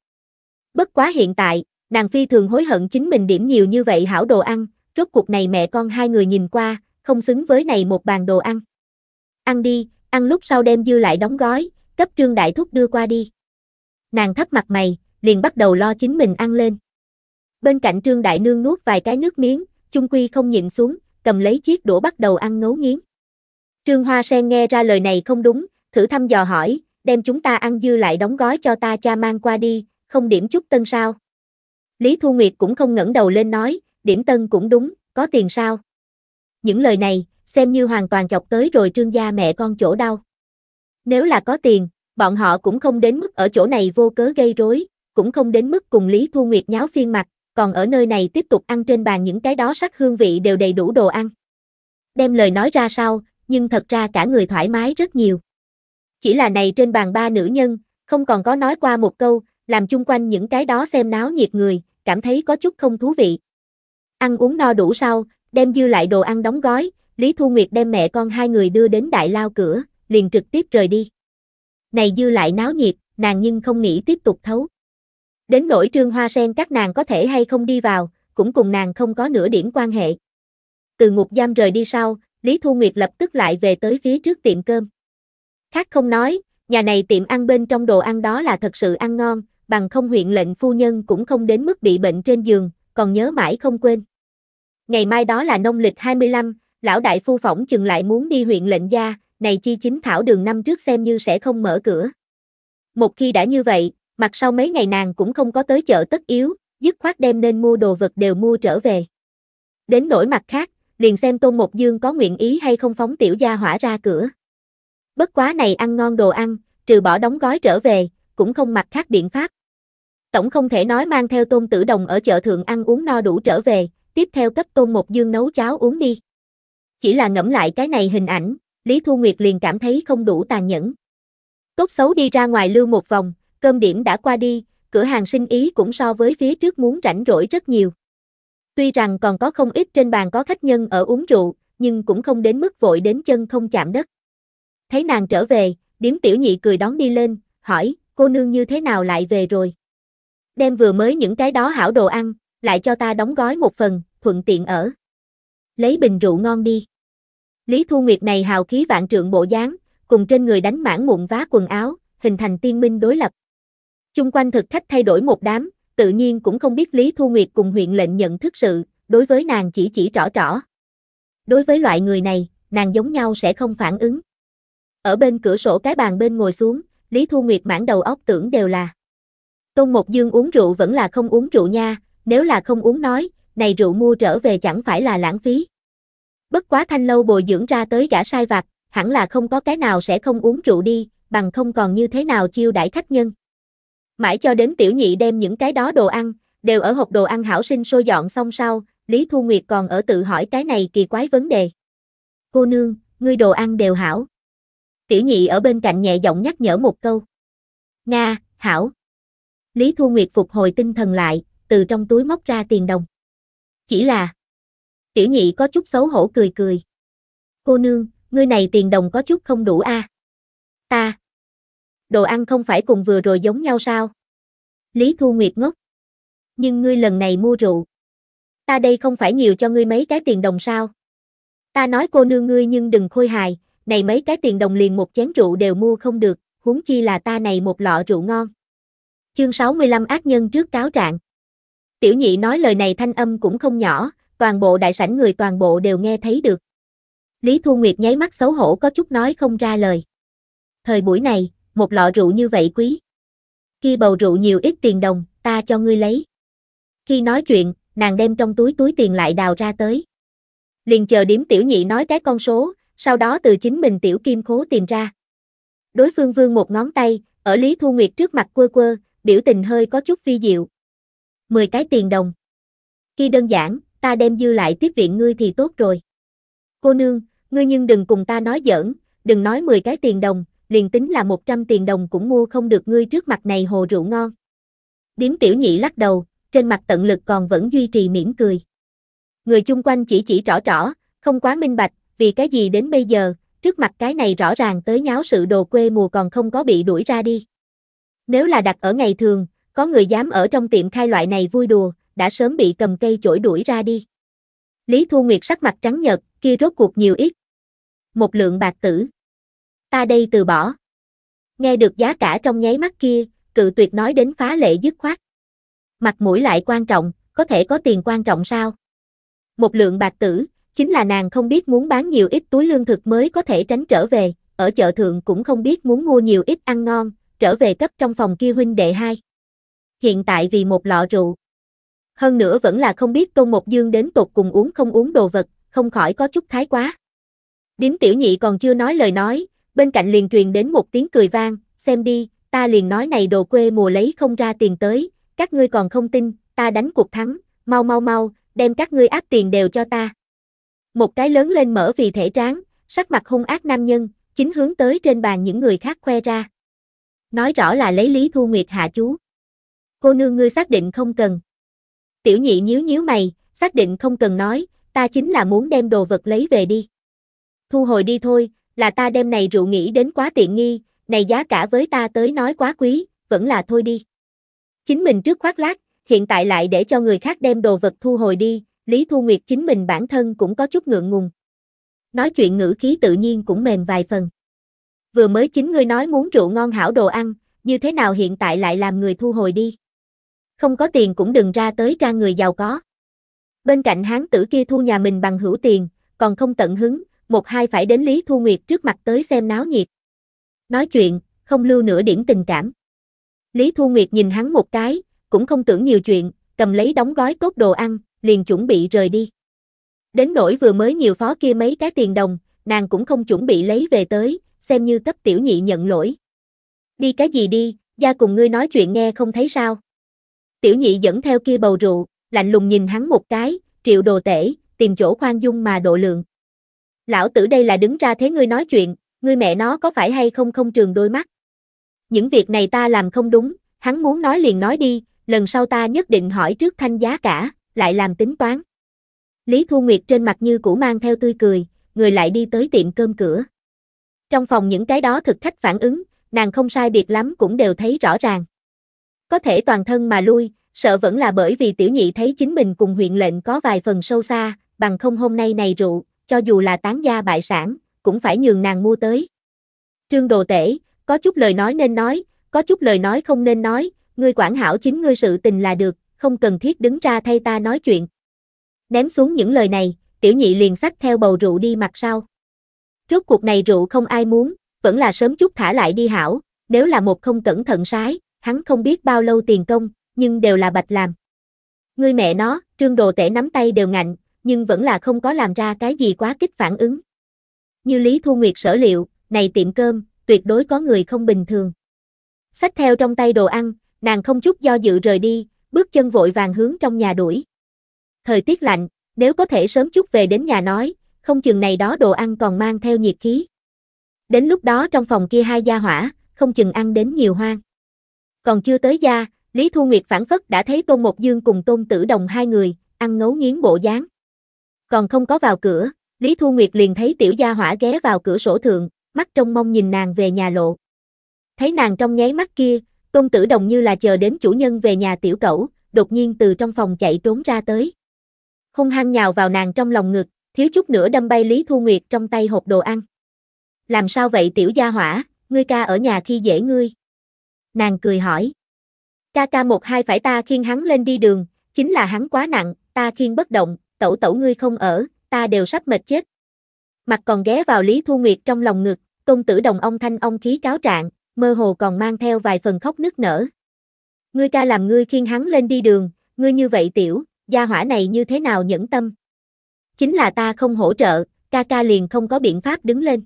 Bất quá hiện tại, nàng phi thường hối hận chính mình điểm nhiều như vậy hảo đồ ăn, rốt cuộc này mẹ con hai người nhìn qua, không xứng với này một bàn đồ ăn. Ăn đi, ăn lúc sau đem dư lại đóng gói, cấp trương đại thúc đưa qua đi. Nàng thấp mặt mày, liền bắt đầu lo chính mình ăn lên. Bên cạnh Trương Đại Nương nuốt vài cái nước miếng, chung quy không nhịn xuống, cầm lấy chiếc đũa bắt đầu ăn ngấu nghiến. Trương Hoa Sen nghe ra lời này không đúng, thử thăm dò hỏi, đem chúng ta ăn dư lại đóng gói cho ta cha mang qua đi, không điểm chút tân sao. Lý Thu Nguyệt cũng không ngẩng đầu lên nói, điểm tân cũng đúng, có tiền sao. Những lời này, xem như hoàn toàn chọc tới rồi trương gia mẹ con chỗ đau. Nếu là có tiền, bọn họ cũng không đến mức ở chỗ này vô cớ gây rối, cũng không đến mức cùng Lý Thu Nguyệt nháo phiên mặt, còn ở nơi này tiếp tục ăn trên bàn những cái đó sắc hương vị đều đầy đủ đồ ăn. Đem lời nói ra sau, nhưng thật ra cả người thoải mái rất nhiều. Chỉ là này trên bàn ba nữ nhân, không còn có nói qua một câu, làm chung quanh những cái đó xem náo nhiệt người, cảm thấy có chút không thú vị. Ăn uống no đủ sau, đem dư lại đồ ăn đóng gói, Lý Thu Nguyệt đem mẹ con hai người đưa đến đại lao cửa, liền trực tiếp rời đi. Này dư lại náo nhiệt, nàng nhưng không nghĩ tiếp tục thấu. Đến nỗi trương hoa sen các nàng có thể hay không đi vào, cũng cùng nàng không có nửa điểm quan hệ. Từ ngục giam rời đi sau, Lý Thu Nguyệt lập tức lại về tới phía trước tiệm cơm. Khác không nói, nhà này tiệm ăn bên trong đồ ăn đó là thật sự ăn ngon, bằng không huyện lệnh phu nhân cũng không đến mức bị bệnh trên giường, còn nhớ mãi không quên. Ngày mai đó là nông lịch 25, lão đại phu phỏng chừng lại muốn đi huyện lệnh gia, này chi chính thảo đường năm trước xem như sẽ không mở cửa. Một khi đã như vậy, mặt sau mấy ngày nàng cũng không có tới chợ tất yếu, dứt khoát đem nên mua đồ vật đều mua trở về. Đến nỗi mặt khác, liền xem Tôn Mộc Dương có nguyện ý hay không phóng tiểu gia hỏa ra cửa. Bất quá này ăn ngon đồ ăn, trừ bỏ đóng gói trở về, cũng không mặt khác biện pháp. Tổng không thể nói mang theo Tôn Tử Đồng ở chợ thượng ăn uống no đủ trở về, tiếp theo cấp Tôn Mộc Dương nấu cháo uống đi. Chỉ là ngẫm lại cái này hình ảnh, Lý Thu Nguyệt liền cảm thấy không đủ tàn nhẫn. Tốt xấu đi ra ngoài lưu một vòng, cơm điểm đã qua đi, cửa hàng sinh ý cũng so với phía trước muốn rảnh rỗi rất nhiều. Tuy rằng còn có không ít trên bàn có khách nhân ở uống rượu, nhưng cũng không đến mức vội đến chân không chạm đất. Thấy nàng trở về, điếm tiểu nhị cười đón đi lên, hỏi, cô nương như thế nào lại về rồi? Đem vừa mới những cái đó hảo đồ ăn, lại cho ta đóng gói một phần, thuận tiện ở. Lấy bình rượu ngon đi. Lý Thu Nguyệt này hào khí vạn trượng bộ dáng, cùng trên người đánh mãn mụn vá quần áo, hình thành tiên minh đối lập. Chung quanh thực khách thay đổi một đám, tự nhiên cũng không biết Lý Thu Nguyệt cùng huyện lệnh nhận thức sự, đối với nàng chỉ chỉ rõ rõ. Đối với loại người này, nàng giống nhau sẽ không phản ứng. Ở bên cửa sổ cái bàn bên ngồi xuống, Lý Thu Nguyệt mãn đầu óc tưởng đều là Tôn Mộc Dương uống rượu vẫn là không uống rượu nha, nếu là không uống nói, này rượu mua trở về chẳng phải là lãng phí. Bất quá thanh lâu bồi dưỡng ra tới gã sai vặt, hẳn là không có cái nào sẽ không uống rượu đi, bằng không còn như thế nào chiêu đãi khách nhân. Mãi cho đến tiểu nhị đem những cái đó đồ ăn, đều ở hộp đồ ăn hảo sinh sôi dọn xong sau, Lý Thu Nguyệt còn ở tự hỏi cái này kỳ quái vấn đề. Cô nương, ngươi đồ ăn đều hảo. Tiểu nhị ở bên cạnh nhẹ giọng nhắc nhở một câu. Nga, hảo. Lý Thu Nguyệt phục hồi tinh thần lại, từ trong túi móc ra tiền đồng. Chỉ là... Tiểu nhị có chút xấu hổ cười cười. Cô nương, ngươi này tiền đồng có chút không đủ a. À? Ta, đồ ăn không phải cùng vừa rồi giống nhau sao? Lý Thu Nguyệt ngốc. Nhưng ngươi lần này mua rượu. Ta đây không phải nhiều cho ngươi mấy cái tiền đồng sao? Ta nói cô nương ngươi nhưng đừng khôi hài, này mấy cái tiền đồng liền một chén rượu đều mua không được, huống chi là ta này một lọ rượu ngon. Chương 65 ác nhân trước cáo trạng. Tiểu nhị nói lời này thanh âm cũng không nhỏ, toàn bộ đại sảnh người toàn bộ đều nghe thấy được. Lý Thu Nguyệt nháy mắt xấu hổ có chút nói không ra lời. Thời buổi này, một lọ rượu như vậy quý. Khi bầu rượu nhiều ít tiền đồng, ta cho ngươi lấy. Khi nói chuyện, nàng đem trong túi túi tiền lại đào ra tới. Liền chờ điểm tiểu nhị nói cái con số, sau đó từ chính mình tiểu kim khố tìm ra. Đối phương vương một ngón tay, ở Lý Thu Nguyệt trước mặt quơ quơ, biểu tình hơi có chút vi diệu. mười cái tiền đồng. Khi đơn giản, ta đem dư lại tiếp viện ngươi thì tốt rồi. Cô nương, ngươi nhưng đừng cùng ta nói giỡn, đừng nói mười cái tiền đồng, liền tính là 100 tiền đồng cũng mua không được ngươi trước mặt này hồ rượu ngon. Điếm tiểu nhị lắc đầu, trên mặt tận lực còn vẫn duy trì mỉm cười. Người chung quanh chỉ chỉ rõ rõ, không quá minh bạch, vì cái gì đến bây giờ, trước mặt cái này rõ ràng tới nháo sự đồ quê mùa còn không có bị đuổi ra đi. Nếu là đặt ở ngày thường, có người dám ở trong tiệm khai loại này vui đùa, đã sớm bị cầm cây chổi đuổi ra đi. Lý Thu Nguyệt sắc mặt trắng nhợt, kia rốt cuộc nhiều ít. Một lượng bạc tử ta đây từ bỏ. Nghe được giá cả trong nháy mắt kia, cự tuyệt nói đến phá lệ dứt khoát. Mặt mũi lại quan trọng, có thể có tiền quan trọng sao? Một lượng bạc tử, chính là nàng không biết muốn bán nhiều ít túi lương thực mới có thể tránh trở về, ở chợ thượng cũng không biết muốn mua nhiều ít ăn ngon, trở về cấp trong phòng kia huynh đệ hai. Hiện tại vì một lọ rượu. Hơn nữa vẫn là không biết Tôn Mộc Dương đến tột cùng uống không uống đồ vật, không khỏi có chút thái quá. Điếm tiểu nhị còn chưa nói lời nói, bên cạnh liền truyền đến một tiếng cười vang, xem đi, ta liền nói này đồ quê mùa lấy không ra tiền tới, các ngươi còn không tin, ta đánh cuộc thắng, mau mau mau, đem các ngươi áp tiền đều cho ta. Một cái lớn lên mở vì thể tráng, sắc mặt hung ác nam nhân, chính hướng tới trên bàn những người khác khoe ra. Nói rõ là lấy Lý Thu Nguyệt hạ chú. Cô nương ngươi xác định không cần. Tiểu nhị nhíu nhíu mày, xác định không cần nói, ta chính là muốn đem đồ vật lấy về đi. Thu hồi đi thôi, là ta đem này rượu nghĩ đến quá tiện nghi, này giá cả với ta tới nói quá quý, vẫn là thôi đi. Chính mình trước khoác lác, hiện tại lại để cho người khác đem đồ vật thu hồi đi, Lý Thu Nguyệt chính mình bản thân cũng có chút ngượng ngùng. Nói chuyện ngữ khí tự nhiên cũng mềm vài phần. Vừa mới chính ngươi nói muốn rượu ngon hảo đồ ăn, như thế nào hiện tại lại làm người thu hồi đi. Không có tiền cũng đừng ra tới ra người giàu có. Bên cạnh hán tử kia thu nhà mình bằng hữu tiền, còn không tận hứng, một hai phải đến Lý Thu Nguyệt trước mặt tới xem náo nhiệt. Nói chuyện, không lưu nửa điểm tình cảm. Lý Thu Nguyệt nhìn hắn một cái, cũng không tưởng nhiều chuyện, cầm lấy đóng gói cốt đồ ăn, liền chuẩn bị rời đi. Đến nỗi vừa mới nhiều phó kia mấy cái tiền đồng, nàng cũng không chuẩn bị lấy về tới, xem như cấp tiểu nhị nhận lỗi. Đi cái gì đi, gia cùng ngươi nói chuyện nghe không thấy sao. Tiểu nhị dẫn theo kia bầu rượu, lạnh lùng nhìn hắn một cái, triệu đồ tể, tìm chỗ khoan dung mà độ lượng. Lão tử đây là đứng ra thế ngươi nói chuyện, ngươi mẹ nó có phải hay không không trường đôi mắt. Những việc này ta làm không đúng, hắn muốn nói liền nói đi, lần sau ta nhất định hỏi trước thanh giá cả, lại làm tính toán. Lý Thu Nguyệt trên mặt như cũ mang theo tươi cười, người lại đi tới tiệm cơm cửa. Trong phòng những cái đó thực khách phản ứng, nàng không sai biệt lắm cũng đều thấy rõ ràng. Có thể toàn thân mà lui, sợ vẫn là bởi vì tiểu nhị thấy chính mình cùng huyện lệnh có vài phần sâu xa, bằng không hôm nay này rượu, cho dù là tán gia bại sản, cũng phải nhường nàng mua tới. Trương Đồ Tể, có chút lời nói nên nói, có chút lời nói không nên nói, ngươi quản hảo chính ngươi sự tình là được, không cần thiết đứng ra thay ta nói chuyện. Ném xuống những lời này, tiểu nhị liền xách theo bầu rượu đi mặt sau. trước cuộc này rượu không ai muốn, vẫn là sớm chút thả lại đi hảo, nếu là một không cẩn thận sái, hắn không biết bao lâu tiền công, nhưng đều là bạch làm. Ngươi mẹ nó, trương đồ tể nắm tay đều ngạnh, nhưng vẫn là không có làm ra cái gì quá kích phản ứng. Như Lý Thu Nguyệt sở liệu, này tiệm cơm, tuyệt đối có người không bình thường. Xách theo trong tay đồ ăn, nàng không chút do dự rời đi, bước chân vội vàng hướng trong nhà đuổi. Thời tiết lạnh, nếu có thể sớm chút về đến nhà nói, không chừng này đó đồ ăn còn mang theo nhiệt khí. Đến lúc đó trong phòng kia hai gia hỏa, không chừng ăn đến nhiều hoang. Còn chưa tới gia, Lý Thu Nguyệt phản phất đã thấy Tôn Một Dương cùng Tôn Tử Đồng hai người, ăn ngấu nghiến bộ dáng. Còn không có vào cửa, Lý Thu Nguyệt liền thấy tiểu gia hỏa ghé vào cửa sổ thượng, mắt trong mong nhìn nàng về nhà lộ. Thấy nàng trong nháy mắt kia, tôn tử đồng như là chờ đến chủ nhân về nhà tiểu cẩu, đột nhiên từ trong phòng chạy trốn ra tới. Hung hăng nhào vào nàng trong lòng ngực, thiếu chút nữa đâm bay Lý Thu Nguyệt trong tay hộp đồ ăn. Làm sao vậy tiểu gia hỏa, ngươi ca ở nhà khi dễ ngươi. Nàng cười hỏi. Ca ca một hai phải ta khiêng hắn lên đi đường, chính là hắn quá nặng, ta khiêng bất động, tẩu tẩu ngươi không ở, ta đều sắp mệt chết. Mặt còn ghé vào Lý Thu Nguyệt trong lòng ngực, công tử đồng ông thanh ông khí cáo trạng, mơ hồ còn mang theo vài phần khóc nức nở. Ngươi ca làm ngươi khiêng hắn lên đi đường, ngươi như vậy tiểu, gia hỏa này như thế nào nhẫn tâm. Chính là ta không hỗ trợ, ca ca liền không có biện pháp đứng lên.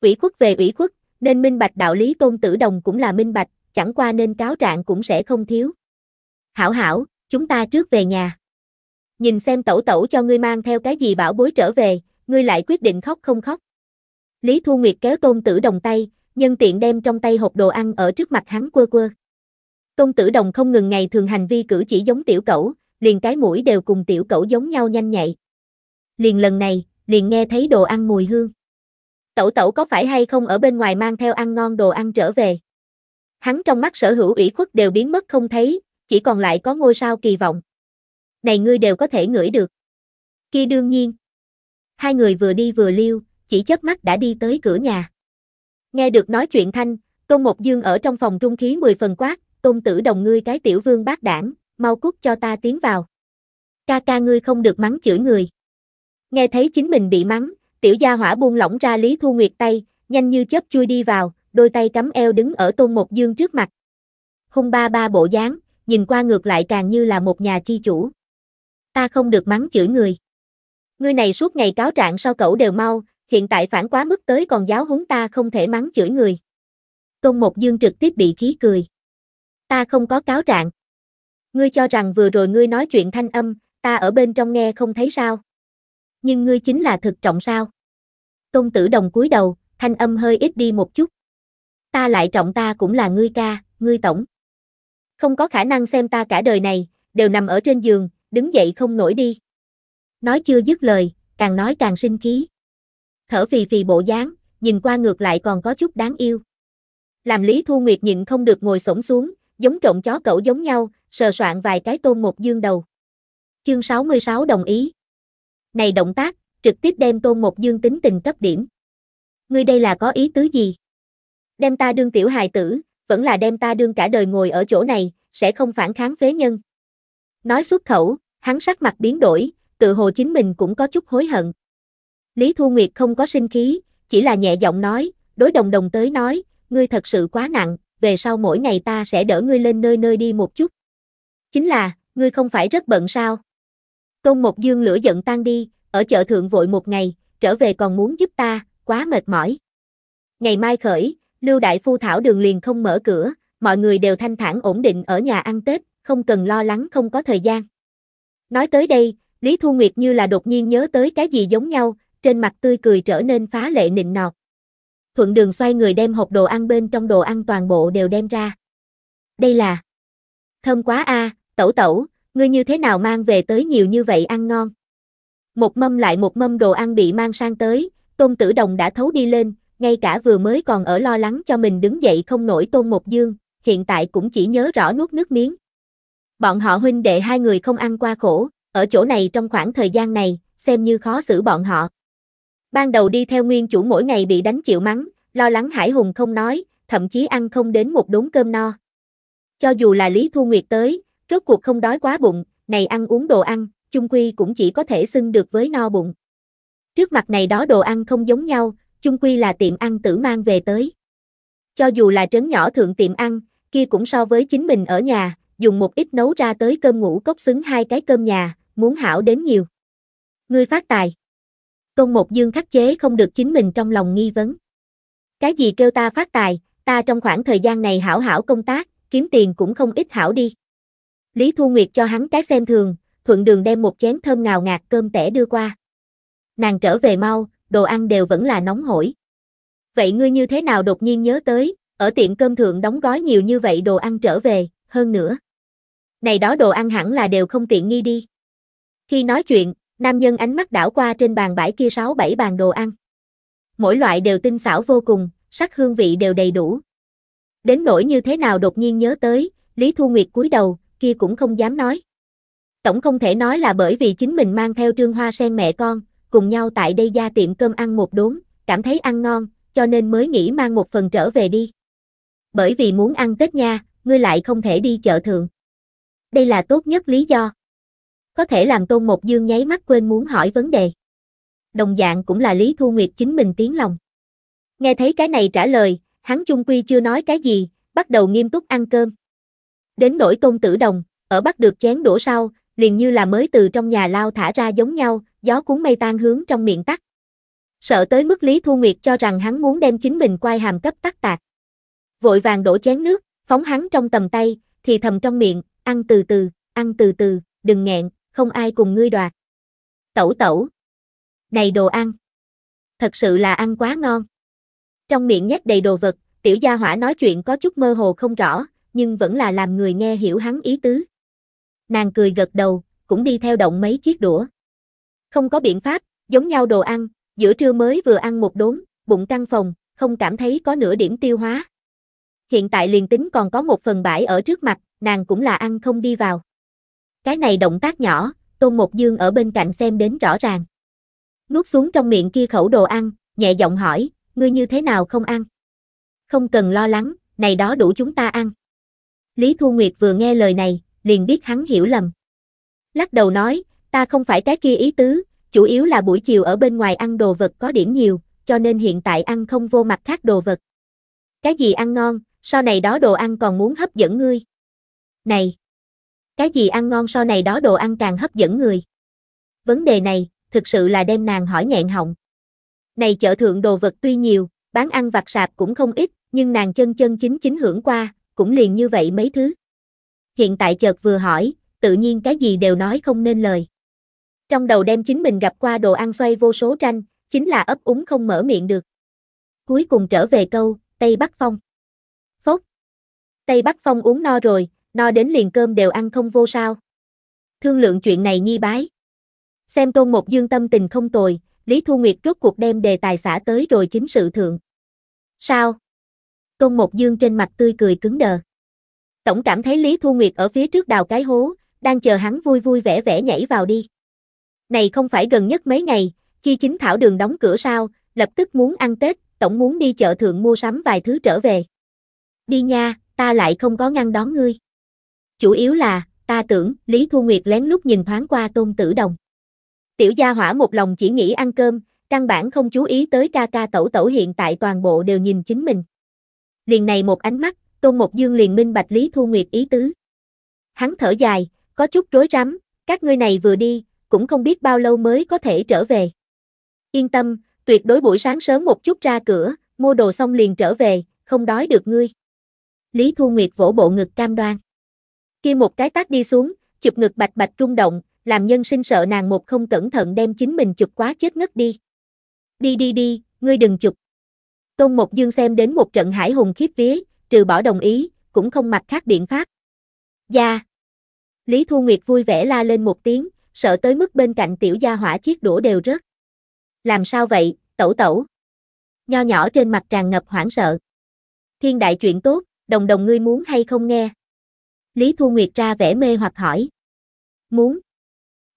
Ủy khuất về ủy khuất, nên minh bạch đạo lý tôn tử đồng cũng là minh bạch, chẳng qua nên cáo trạng cũng sẽ không thiếu. Hảo hảo, chúng ta trước về nhà nhìn xem tẩu tẩu cho ngươi mang theo cái gì bảo bối trở về, ngươi lại quyết định khóc không khóc. Lý Thu Nguyệt kéo tôn tử đồng tay, nhân tiện đem trong tay hộp đồ ăn ở trước mặt hắn quơ quơ. Tôn tử đồng không ngừng ngày thường hành vi cử chỉ giống tiểu cẩu, liền cái mũi đều cùng tiểu cẩu giống nhau nhanh nhạy. Liền lần này, liền nghe thấy đồ ăn mùi hương. Tẩu tẩu có phải hay không ở bên ngoài mang theo ăn ngon đồ ăn trở về? Hắn trong mắt sở hữu ủy khuất đều biến mất không thấy, chỉ còn lại có ngôi sao kỳ vọng này ngươi đều có thể ngửi được. Kia đương nhiên. Hai người vừa đi vừa liêu, chỉ chớp mắt đã đi tới cửa nhà. Nghe được nói chuyện thanh, Tôn Mộc Dương ở trong phòng trung khí mười phần quát, Tôn tử đồng ngươi cái tiểu vương bác đảng, mau cút cho ta tiến vào. Ca ca ngươi không được mắng chửi người. Nghe thấy chính mình bị mắng, tiểu gia hỏa buông lỏng ra Lý Thu Nguyệt tay, nhanh như chớp chui đi vào, đôi tay cắm eo đứng ở Tôn Mộc Dương trước mặt. Hung ba ba bộ dáng, nhìn qua ngược lại càng như là một nhà chi chủ ta không được mắng chửi người. Ngươi này suốt ngày cáo trạng sao cẩu đều mau, hiện tại phản quá mức tới còn giáo huấn ta không thể mắng chửi người. Tôn Mộc Dương trực tiếp bị khí cười. Ta không có cáo trạng. Ngươi cho rằng vừa rồi ngươi nói chuyện thanh âm, ta ở bên trong nghe không thấy sao. Nhưng ngươi chính là thực trọng sao. Tôn Tử Đồng cúi đầu, thanh âm hơi ít đi một chút. Ta lại trọng ta cũng là ngươi ca, ngươi tổng. Không có khả năng xem ta cả đời này, đều nằm ở trên giường, đứng dậy không nổi đi. Nói chưa dứt lời, càng nói càng sinh khí. Thở phì phì bộ dáng, nhìn qua ngược lại còn có chút đáng yêu. Làm Lý Thu Nguyệt nhịn không được ngồi xổm xuống, giống trộm chó cẩu giống nhau, sờ soạn vài cái tôn một dương đầu. Chương 66 đồng ý. Này động tác, trực tiếp đem tôn một dương tính tình cấp điểm. Ngươi đây là có ý tứ gì? Đem ta đương tiểu hài tử, vẫn là đem ta đương cả đời ngồi ở chỗ này, sẽ không phản kháng phế nhân. Nói xuất khẩu, hắn sắc mặt biến đổi, tự hồ chính mình cũng có chút hối hận. Lý Thu Nguyệt không có sinh khí, chỉ là nhẹ giọng nói, đối đồng đồng tới nói, ngươi thật sự quá nặng, về sau mỗi ngày ta sẽ đỡ ngươi lên nơi nơi đi một chút. Chính là, ngươi không phải rất bận sao? Tôn Một Dương lửa giận tan đi, ở chợ thượng vội một ngày, trở về còn muốn giúp ta, quá mệt mỏi. Ngày mai khởi, Lưu Đại Phu Thảo Đường liền không mở cửa, mọi người đều thanh thản ổn định ở nhà ăn Tết, không cần lo lắng không có thời gian. Nói tới đây, Lý Thu Nguyệt như là đột nhiên nhớ tới cái gì giống nhau, trên mặt tươi cười trở nên phá lệ nịnh nọt. Thuận đường xoay người đem hộp đồ ăn bên trong đồ ăn toàn bộ đều đem ra. Đây là Thơm quá a, à, tẩu tẩu, ngươi như thế nào mang về tới nhiều như vậy ăn ngon. Một mâm lại một mâm đồ ăn bị mang sang tới, Tôn Tử Đồng đã thấu đi lên, ngay cả vừa mới còn ở lo lắng cho mình đứng dậy không nổi Tôn Một Dương, hiện tại cũng chỉ nhớ rõ nuốt nước miếng. Bọn họ huynh đệ hai người không ăn qua khổ, ở chỗ này trong khoảng thời gian này, xem như khó xử bọn họ. Ban đầu đi theo nguyên chủ mỗi ngày bị đánh chịu mắng, lo lắng Hải Hùng không nói, thậm chí ăn không đến một đốn cơm no. Cho dù là Lý Thu Nguyệt tới, rốt cuộc không đói quá bụng, này ăn uống đồ ăn, chung quy cũng chỉ có thể xưng được với no bụng. Trước mặt này đó đồ ăn không giống nhau, chung quy là tiệm ăn tử mang về tới. Cho dù là trấn nhỏ thượng tiệm ăn, kia cũng so với chính mình ở nhà, dùng một ít nấu ra tới cơm ngủ cốc xứng hai cái cơm nhà, muốn hảo đến nhiều. Ngươi phát tài. Công một dương khắc chế không được chính mình trong lòng nghi vấn. Cái gì kêu ta phát tài, ta trong khoảng thời gian này hảo hảo công tác, kiếm tiền cũng không ít hảo đi. Lý Thu Nguyệt cho hắn cái xem thường, thuận đường đem một chén thơm ngào ngạt cơm tẻ đưa qua. Nàng trở về mau, đồ ăn đều vẫn là nóng hổi. Vậy ngươi như thế nào đột nhiên nhớ tới, ở tiệm cơm thượng đóng gói nhiều như vậy đồ ăn trở về, hơn nữa này đó đồ ăn hẳn là đều không tiện nghi đi. Khi nói chuyện, nam nhân ánh mắt đảo qua trên bàn bãi kia sáu bảy bàn đồ ăn. Mỗi loại đều tinh xảo vô cùng, sắc hương vị đều đầy đủ. Đến nỗi như thế nào đột nhiên nhớ tới, Lý Thu Nguyệt cúi đầu, kia cũng không dám nói. Tổng không thể nói là bởi vì chính mình mang theo trương hoa sen mẹ con, cùng nhau tại đây ra tiệm cơm ăn một đốn, cảm thấy ăn ngon, cho nên mới nghĩ mang một phần trở về đi. Bởi vì muốn ăn Tết nha, ngươi lại không thể đi chợ thường đây là tốt nhất lý do. Có thể làm Tôn Một Dương nháy mắt quên muốn hỏi vấn đề. Đồng dạng cũng là Lý Thu Nguyệt chính mình tiếng lòng. Nghe thấy cái này trả lời, hắn chung quy chưa nói cái gì, bắt đầu nghiêm túc ăn cơm. Đến nỗi Tôn Tử Đồng, ở bắt được chén đổ sau, liền như là mới từ trong nhà lao thả ra giống nhau, gió cuốn mây tan hướng trong miệng tắt. Sợ tới mức Lý Thu Nguyệt cho rằng hắn muốn đem chính mình quay hàm cấp tắt tạc. Vội vàng đổ chén nước, phóng hắn trong tầm tay, thì thầm trong miệng, ăn từ từ, ăn từ từ, đừng nghẹn, không ai cùng ngươi đoạt. Tẩu tẩu. Này đồ ăn. Thật sự là ăn quá ngon. Trong miệng nhét đầy đồ vật, tiểu gia hỏa nói chuyện có chút mơ hồ không rõ, nhưng vẫn là làm người nghe hiểu hắn ý tứ. Nàng cười gật đầu, cũng đi theo động mấy chiếc đũa. Không có biện pháp, giống nhau đồ ăn, giữa trưa mới vừa ăn một đốn, bụng căng phòng, không cảm thấy có nửa điểm tiêu hóa. Hiện tại liền tính còn có một phần bãi ở trước mặt, nàng cũng là ăn không đi vào. Cái này động tác nhỏ, Tôn Một Dương ở bên cạnh xem đến rõ ràng. Nuốt xuống trong miệng kia khẩu đồ ăn, nhẹ giọng hỏi, ngươi như thế nào không ăn? Không cần lo lắng, này đó đủ chúng ta ăn. Lý Thu Nguyệt vừa nghe lời này, liền biết hắn hiểu lầm. Lắc đầu nói, ta không phải cái kia ý tứ, chủ yếu là buổi chiều ở bên ngoài ăn đồ vật có điểm nhiều, cho nên hiện tại ăn không vô mặt khác đồ vật. Cái gì ăn ngon, sau này đó đồ ăn còn muốn hấp dẫn ngươi. Này! Cái gì ăn ngon sau này đó đồ ăn càng hấp dẫn người. Vấn đề này, thực sự là đem nàng hỏi nghẹn họng. Này chợ thượng đồ vật tuy nhiều, bán ăn vặt sạp cũng không ít, nhưng nàng chân chân chính chính hưởng qua, cũng liền như vậy mấy thứ. Hiện tại chợt vừa hỏi, tự nhiên cái gì đều nói không nên lời. Trong đầu đem chính mình gặp qua đồ ăn xoay vô số tranh, chính là ấp úng không mở miệng được. Cuối cùng trở về câu, Tây Bắc Phong. Phốt. Tây Bắc Phong uống no rồi, no đến liền cơm đều ăn không vô sao. Thương lượng chuyện này nghi bái. Xem tôn một dương tâm tình không tồi, Lý Thu Nguyệt rốt cuộc đem đề tài xã tới rồi chính sự thượng. Sao? Tôn một dương trên mặt tươi cười cứng đờ. Tổng cảm thấy Lý Thu Nguyệt ở phía trước đào cái hố, đang chờ hắn vui vui vẻ vẻ nhảy vào đi. Này không phải gần nhất mấy ngày, chi chính thảo đường đóng cửa sao, lập tức muốn ăn Tết, tổng muốn đi chợ thượng mua sắm vài thứ trở về. Đi nha, ta lại không có ngăn đón ngươi chủ yếu là, ta tưởng, Lý Thu Nguyệt lén lút nhìn thoáng qua tôn tử đồng. Tiểu gia hỏa một lòng chỉ nghĩ ăn cơm, căn bản không chú ý tới ca ca tẩu tẩu hiện tại toàn bộ đều nhìn chính mình. Liền này một ánh mắt, tôn một dương liền minh bạch Lý Thu Nguyệt ý tứ. Hắn thở dài, có chút rối rắm, các ngươi này vừa đi, cũng không biết bao lâu mới có thể trở về. Yên tâm, tuyệt đối buổi sáng sớm một chút ra cửa, mua đồ xong liền trở về, không đói được ngươi. Lý Thu Nguyệt vỗ bộ ngực cam đoan. Kia một cái tát đi xuống, chụp ngực bạch bạch rung động, làm nhân sinh sợ nàng một không cẩn thận đem chính mình chụp quá chết ngất đi. Đi đi đi, ngươi đừng chụp. Tôn Mộc Dương xem đến một trận hải hùng khiếp vía, trừ bỏ đồng ý, cũng không mặc khác biện pháp. Gia. Dạ. Lý Thu Nguyệt vui vẻ la lên một tiếng, sợ tới mức bên cạnh tiểu gia hỏa chiếc đũa đều rớt. Làm sao vậy, tẩu tẩu? Nho nhỏ trên mặt tràn ngập hoảng sợ. Thiên đại chuyện tốt, đồng đồng ngươi muốn hay không nghe? Lý Thu Nguyệt ra vẻ mê hoặc hỏi. Muốn.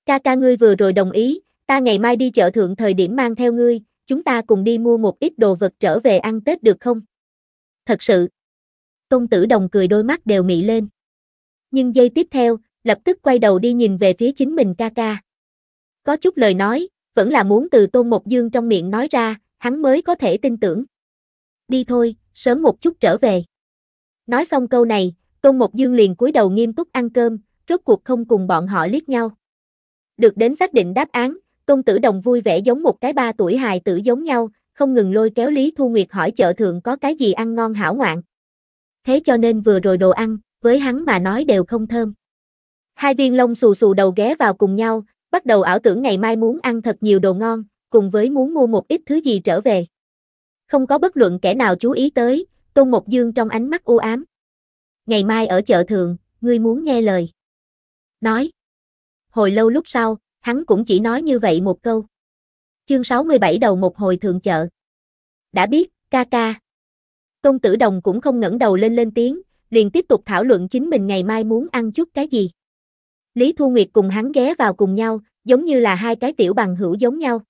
Ca ca ngươi vừa rồi đồng ý, ta ngày mai đi chợ thượng thời điểm mang theo ngươi, chúng ta cùng đi mua một ít đồ vật trở về ăn Tết được không? Thật sự. tôn tử đồng cười đôi mắt đều mị lên. Nhưng giây tiếp theo, lập tức quay đầu đi nhìn về phía chính mình ca ca. Có chút lời nói, vẫn là muốn từ Tôn Mộc Dương trong miệng nói ra, hắn mới có thể tin tưởng. Đi thôi, sớm một chút trở về. Nói xong câu này, Tôn Mộc Dương liền cúi đầu nghiêm túc ăn cơm, rốt cuộc không cùng bọn họ liếc nhau. Được đến xác định đáp án, tôn tử đồng vui vẻ giống một cái ba tuổi hài tử giống nhau, không ngừng lôi kéo Lý Thu Nguyệt hỏi chợ thượng có cái gì ăn ngon hảo ngoạn. Thế cho nên vừa rồi đồ ăn, với hắn mà nói đều không thơm. Hai viên lông xù xù đầu ghé vào cùng nhau, bắt đầu ảo tưởng ngày mai muốn ăn thật nhiều đồ ngon, cùng với muốn mua một ít thứ gì trở về. Không có bất luận kẻ nào chú ý tới, Tôn Mộc Dương trong ánh mắt u ám ngày mai ở chợ thường, ngươi muốn nghe lời. Nói. Hồi lâu lúc sau, hắn cũng chỉ nói như vậy một câu. Chương 67 đầu một hồi thường chợ. Đã biết, ca ca. Công tử đồng cũng không ngẩng đầu lên lên tiếng, liền tiếp tục thảo luận chính mình ngày mai muốn ăn chút cái gì. Lý Thu Nguyệt cùng hắn ghé vào cùng nhau, giống như là hai cái tiểu bằng hữu giống nhau.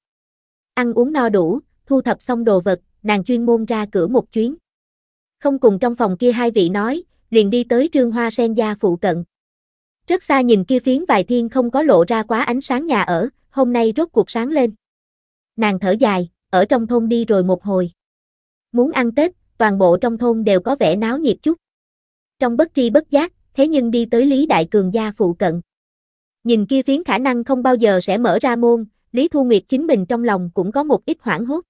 Ăn uống no đủ, thu thập xong đồ vật, nàng chuyên môn ra cửa một chuyến. Không cùng trong phòng kia hai vị nói, liền đi tới trương hoa sen gia phụ cận. Rất xa nhìn kia phiến vài thiên không có lộ ra quá ánh sáng nhà ở, hôm nay rốt cuộc sáng lên. Nàng thở dài, ở trong thôn đi rồi một hồi. Muốn ăn Tết, toàn bộ trong thôn đều có vẻ náo nhiệt chút. Trong bất tri bất giác, thế nhưng đi tới Lý Đại Cường gia phụ cận. Nhìn kia phiến khả năng không bao giờ sẽ mở ra môn, Lý Thu Nguyệt chính mình trong lòng cũng có một ít hoảng hốt.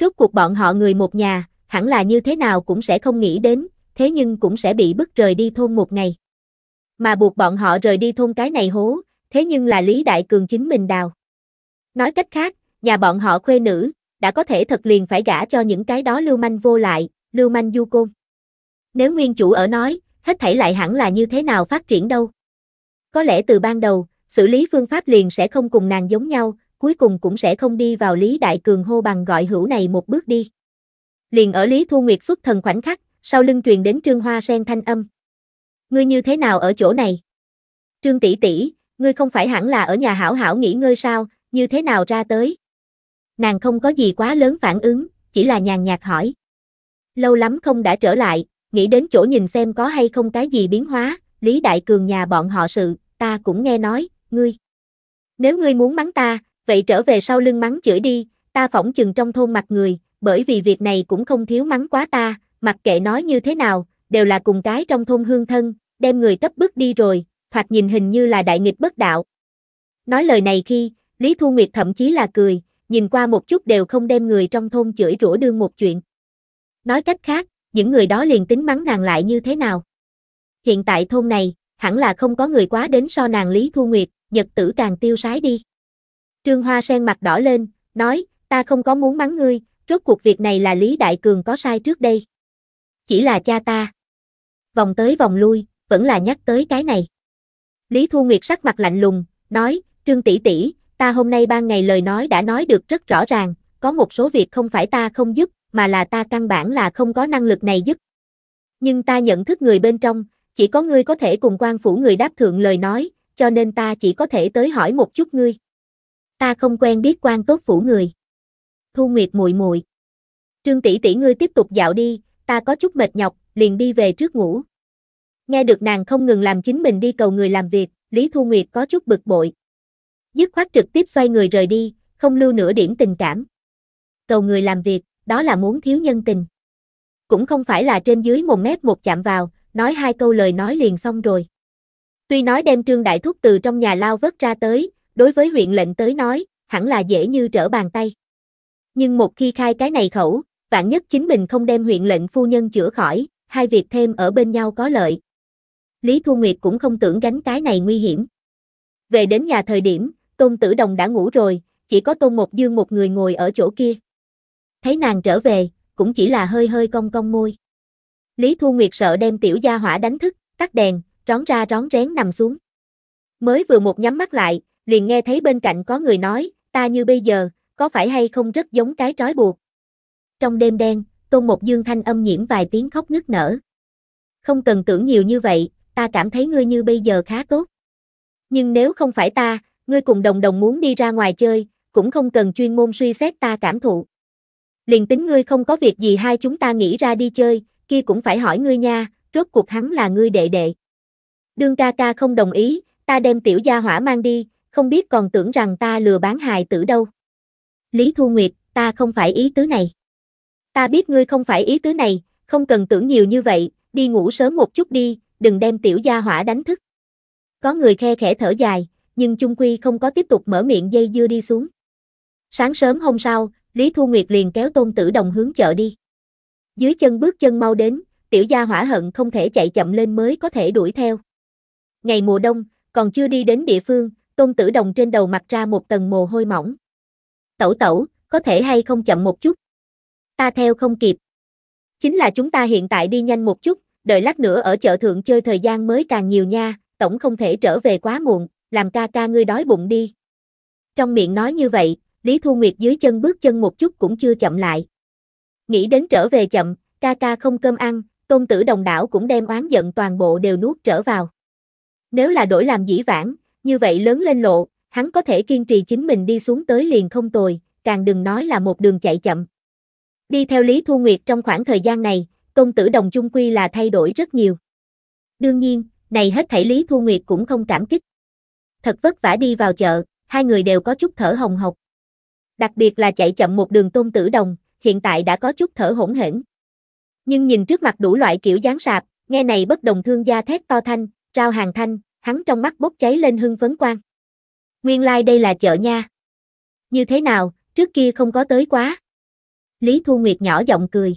Rốt cuộc bọn họ người một nhà, hẳn là như thế nào cũng sẽ không nghĩ đến, thế nhưng cũng sẽ bị bức rời đi thôn một ngày. Mà buộc bọn họ rời đi thôn cái này hố, thế nhưng là Lý Đại Cường chính mình đào. Nói cách khác, nhà bọn họ khuê nữ, đã có thể thật liền phải gả cho những cái đó lưu manh vô lại, lưu manh du côn. Nếu nguyên chủ ở nói, hết thảy lại hẳn là như thế nào phát triển đâu. Có lẽ từ ban đầu, xử lý phương pháp liền sẽ không cùng nàng giống nhau, cuối cùng cũng sẽ không đi vào Lý Đại Cường hô bằng gọi hữu này một bước đi. Liền ở Lý Thu Nguyệt xuất thần khoảnh khắc, sau lưng truyền đến Trương Hoa Sen thanh âm. Ngươi như thế nào ở chỗ này? Trương tỷ tỷ, ngươi không phải hẳn là ở nhà hảo hảo nghỉ ngơi sao, như thế nào ra tới? Nàng không có gì quá lớn phản ứng, chỉ là nhàn nhạt hỏi. Lâu lắm không đã trở lại, nghĩ đến chỗ nhìn xem có hay không cái gì biến hóa, Lý Đại Cường nhà bọn họ sự, ta cũng nghe nói, ngươi. Nếu ngươi muốn mắng ta, vậy trở về sau lưng mắng chửi đi, ta phỏng chừng trong thôn mặt người, bởi vì việc này cũng không thiếu mắng quá ta, mặc kệ nói như thế nào, đều là cùng cái trong thôn hương thân, đem người cấp bước đi rồi, thoạt nhìn hình như là đại nghịch bất đạo. Nói lời này khi, Lý Thu Nguyệt thậm chí là cười, nhìn qua một chút đều không đem người trong thôn chửi rủa đương một chuyện. Nói cách khác, những người đó liền tính mắng nàng lại như thế nào. Hiện tại thôn này, hẳn là không có người quá đến so nàng Lý Thu Nguyệt, nhật tử càng tiêu sái đi. Trương Hoa sen mặt đỏ lên, nói, ta không có muốn mắng ngươi, rốt cuộc việc này là Lý Đại Cường có sai trước đây chỉ là cha ta. Vòng tới vòng lui, vẫn là nhắc tới cái này. Lý Thu Nguyệt sắc mặt lạnh lùng, nói, Trương tỷ tỷ, ta hôm nay ban ngày lời nói đã nói được rất rõ ràng, có một số việc không phải ta không giúp, mà là ta căn bản là không có năng lực này giúp. Nhưng ta nhận thức người bên trong, chỉ có ngươi có thể cùng quan phủ người đáp thượng lời nói, cho nên ta chỉ có thể tới hỏi một chút ngươi. Ta không quen biết quan tốt phủ người. Thu Nguyệt muội muội. Trương tỷ tỷ ngươi tiếp tục dạo đi, ta có chút mệt nhọc, liền đi về trước ngủ. Nghe được nàng không ngừng làm chính mình đi cầu người làm việc, Lý Thu Nguyệt có chút bực bội. Dứt khoát trực tiếp xoay người rời đi, không lưu nửa điểm tình cảm. Cầu người làm việc, đó là muốn thiếu nhân tình. Cũng không phải là trên dưới một mét một chạm vào, nói hai câu lời nói liền xong rồi. Tuy nói đem Trương Đại Thúc từ trong nhà lao vớt ra tới, đối với huyện lệnh tới nói, hẳn là dễ như trở bàn tay. Nhưng một khi khai cái này khẩu, vạn nhất chính mình không đem huyện lệnh phu nhân chữa khỏi, hai việc thêm ở bên nhau có lợi. Lý Thu Nguyệt cũng không tưởng gánh cái này nguy hiểm. Về đến nhà thời điểm, Tôn Tử Đồng đã ngủ rồi, chỉ có Tôn Một Dương một người ngồi ở chỗ kia. Thấy nàng trở về, cũng chỉ là hơi hơi cong cong môi. Lý Thu Nguyệt sợ đem tiểu gia hỏa đánh thức, tắt đèn, rón ra rón rén nằm xuống. Mới vừa một nhắm mắt lại, liền nghe thấy bên cạnh có người nói, ta như bây giờ, có phải hay không rất giống cái trói buộc trong đêm đen, Tôn Một Dương thanh âm nhiễm vài tiếng khóc nức nở. Không cần tưởng nhiều như vậy, ta cảm thấy ngươi như bây giờ khá tốt. Nhưng nếu không phải ta, ngươi cùng đồng đồng muốn đi ra ngoài chơi, cũng không cần chuyên môn suy xét ta cảm thụ. Liền tính ngươi không có việc gì hai chúng ta nghĩ ra đi chơi, kia cũng phải hỏi ngươi nha, rốt cuộc hắn là ngươi đệ đệ. Đương ca ca không đồng ý, ta đem tiểu gia hỏa mang đi, không biết còn tưởng rằng ta lừa bán hài tử đâu. Lý Thu Nguyệt, ta không phải ý tứ này ta biết ngươi không phải ý tứ này, không cần tưởng nhiều như vậy, đi ngủ sớm một chút đi, đừng đem tiểu gia hỏa đánh thức. Có người khe khẽ thở dài, nhưng chung quy không có tiếp tục mở miệng dây dưa đi xuống. Sáng sớm hôm sau, Lý Thu Nguyệt liền kéo tôn tử đồng hướng chợ đi. Dưới chân bước chân mau đến, tiểu gia hỏa hận không thể chạy chậm lên mới có thể đuổi theo. Ngày mùa đông, còn chưa đi đến địa phương, tôn tử đồng trên đầu mặt ra một tầng mồ hôi mỏng. Tẩu tẩu, có thể hay không chậm một chút ta theo không kịp. Chính là chúng ta hiện tại đi nhanh một chút, đợi lát nữa ở chợ thượng chơi thời gian mới càng nhiều nha, tổng không thể trở về quá muộn, làm ca ca ngươi đói bụng đi. Trong miệng nói như vậy, Lý Thu Nguyệt dưới chân bước chân một chút cũng chưa chậm lại. Nghĩ đến trở về chậm, ca ca không cơm ăn, tôn tử đồng đảo cũng đem oán giận toàn bộ đều nuốt trở vào. Nếu là đổi làm dĩ vãng, như vậy lớn lên lộ, hắn có thể kiên trì chính mình đi xuống tới liền không tồi, càng đừng nói là một đường chạy chậm. Đi theo Lý Thu Nguyệt trong khoảng thời gian này, công tử đồng chung quy là thay đổi rất nhiều. Đương nhiên, này hết thảy Lý Thu Nguyệt cũng không cảm kích. Thật vất vả đi vào chợ, hai người đều có chút thở hồng hộc. Đặc biệt là chạy chậm một đường tôn tử đồng, hiện tại đã có chút thở hỗn hển. Nhưng nhìn trước mặt đủ loại kiểu dáng sạp, nghe này bất đồng thương gia thét to thanh, trao hàng thanh, hắn trong mắt bốc cháy lên hưng phấn quang. Nguyên lai like đây là chợ nha. Như thế nào, trước kia không có tới quá. Lý Thu Nguyệt nhỏ giọng cười.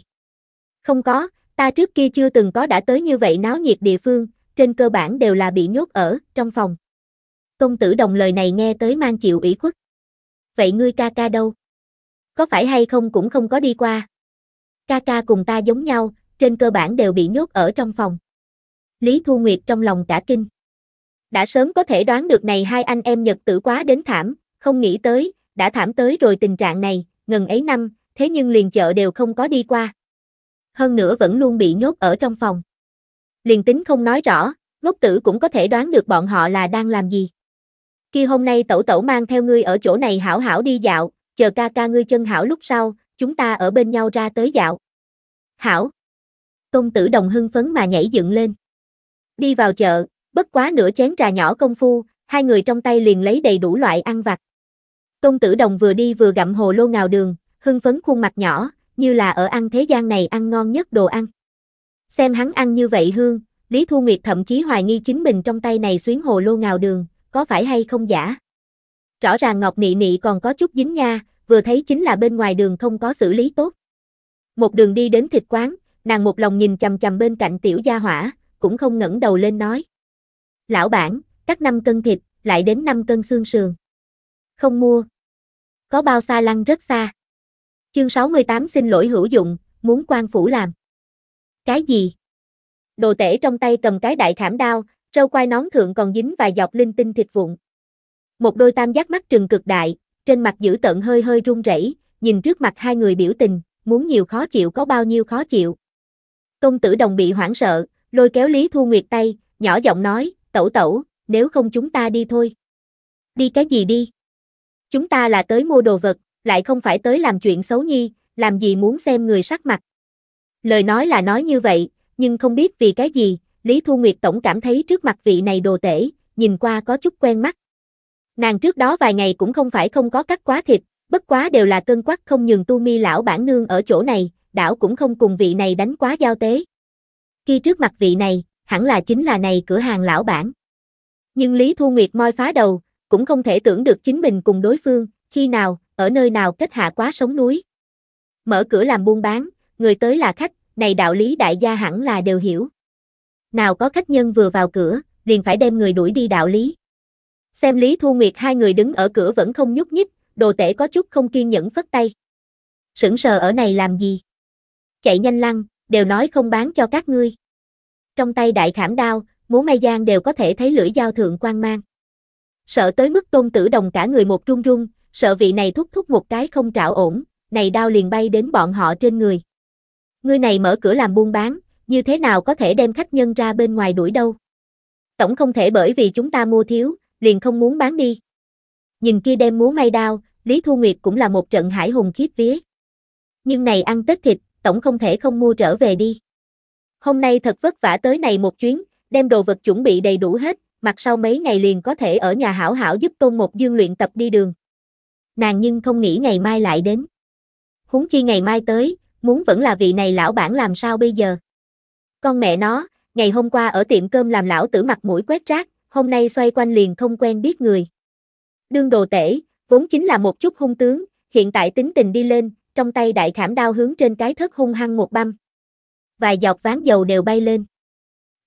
Không có, ta trước kia chưa từng có đã tới như vậy náo nhiệt địa phương, trên cơ bản đều là bị nhốt ở, trong phòng. Công tử đồng lời này nghe tới mang chịu ủy khuất. Vậy ngươi ca ca đâu? Có phải hay không cũng không có đi qua. Ca ca cùng ta giống nhau, trên cơ bản đều bị nhốt ở trong phòng. Lý Thu Nguyệt trong lòng cả kinh. Đã sớm có thể đoán được này hai anh em nhật tử quá đến thảm, không nghĩ tới, đã thảm tới rồi tình trạng này, ngần ấy năm, thế nhưng liền chợ đều không có đi qua. Hơn nữa vẫn luôn bị nhốt ở trong phòng. Liền tính không nói rõ, ngốc tử cũng có thể đoán được bọn họ là đang làm gì. Khi hôm nay tẩu tẩu mang theo ngươi ở chỗ này hảo hảo đi dạo, chờ ca ca ngươi chân hảo lúc sau, chúng ta ở bên nhau ra tới dạo. Hảo. Công tử đồng hưng phấn mà nhảy dựng lên. Đi vào chợ, bất quá nửa chén trà nhỏ công phu, hai người trong tay liền lấy đầy đủ loại ăn vặt. Công tử đồng vừa đi vừa gặm hồ lô ngào đường, hưng phấn khuôn mặt nhỏ, như là ở ăn thế gian này ăn ngon nhất đồ ăn. Xem hắn ăn như vậy hương, Lý Thu Nguyệt thậm chí hoài nghi chính mình trong tay này xuyến hồ lô ngào đường, có phải hay không giả. Rõ ràng Ngọc Nị Nị còn có chút dính nha, vừa thấy chính là bên ngoài đường không có xử lý tốt. Một đường đi đến thịt quán, nàng một lòng nhìn chầm chầm bên cạnh tiểu gia hỏa, cũng không ngẩng đầu lên nói. Lão bản, cắt 5 cân thịt, lại đến 5 cân xương sườn. Không mua. Có bao xa lăn rất xa. Chương 68 xin lỗi hữu dụng, muốn quan phủ làm. Cái gì? Đồ tể trong tay cầm cái đại khảm đao, râu quai nón thượng còn dính vài giọt linh tinh thịt vụn. Một đôi tam giác mắt trừng cực đại, trên mặt giữ tận hơi hơi run rẩy, nhìn trước mặt hai người biểu tình, muốn nhiều khó chịu có bao nhiêu khó chịu. Công tử đồng bị hoảng sợ, lôi kéo Lý Thu Nguyệt tay, nhỏ giọng nói, tẩu tẩu, nếu không chúng ta đi thôi. Đi cái gì đi? Chúng ta là tới mua đồ vật, lại không phải tới làm chuyện xấu nhi, làm gì muốn xem người sắc mặt. Lời nói là nói như vậy, nhưng không biết vì cái gì, Lý Thu Nguyệt Tổng cảm thấy trước mặt vị này đồ tể, nhìn qua có chút quen mắt. Nàng trước đó vài ngày cũng không phải không có cắt quá thịt, bất quá đều là cơn quắc không nhường tu mi lão bản nương ở chỗ này, đảo cũng không cùng vị này đánh quá giao tế. Khi trước mặt vị này, hẳn là chính là này cửa hàng lão bản. Nhưng Lý Thu Nguyệt moi phá đầu, cũng không thể tưởng được chính mình cùng đối phương, khi nào, ở nơi nào kết hạ quá sống núi. Mở cửa làm buôn bán, người tới là khách, này đạo lý đại gia hẳn là đều hiểu. Nào có khách nhân vừa vào cửa, liền phải đem người đuổi đi đạo lý. Xem Lý Thu Nguyệt hai người đứng ở cửa vẫn không nhúc nhích, đồ tể có chút không kiên nhẫn phất tay. Sững sờ ở này làm gì? Chạy nhanh lăng, đều nói không bán cho các ngươi. Trong tay đại khảm đao, múa may giang đều có thể thấy lưỡi dao thượng quan mang. Sợ tới mức tôn tử đồng cả người một run run, sợ vị này thúc thúc một cái không trạo ổn, này đao liền bay đến bọn họ trên người. người này mở cửa làm buôn bán, như thế nào có thể đem khách nhân ra bên ngoài đuổi đâu. Tổng không thể bởi vì chúng ta mua thiếu, liền không muốn bán đi. Nhìn kia đem múa may đao, Lý Thu Nguyệt cũng là một trận hải hùng khiếp vía. Nhưng này ăn Tết thịt, tổng không thể không mua trở về đi. Hôm nay thật vất vả tới này một chuyến, đem đồ vật chuẩn bị đầy đủ hết, mặt sau mấy ngày liền có thể ở nhà hảo hảo giúp Tôn Một Dương luyện tập đi đường nàng nhưng không nghĩ ngày mai lại đến. Húng chi ngày mai tới, muốn vẫn là vị này lão bản làm sao bây giờ. Con mẹ nó, ngày hôm qua ở tiệm cơm làm lão tử mặt mũi quét rác, hôm nay xoay quanh liền không quen biết người. Đương đồ tể, vốn chính là một chút hung tướng, hiện tại tính tình đi lên, trong tay đại khảm đao hướng trên cái thất hung hăng một băm. Vài dọc ván dầu đều bay lên.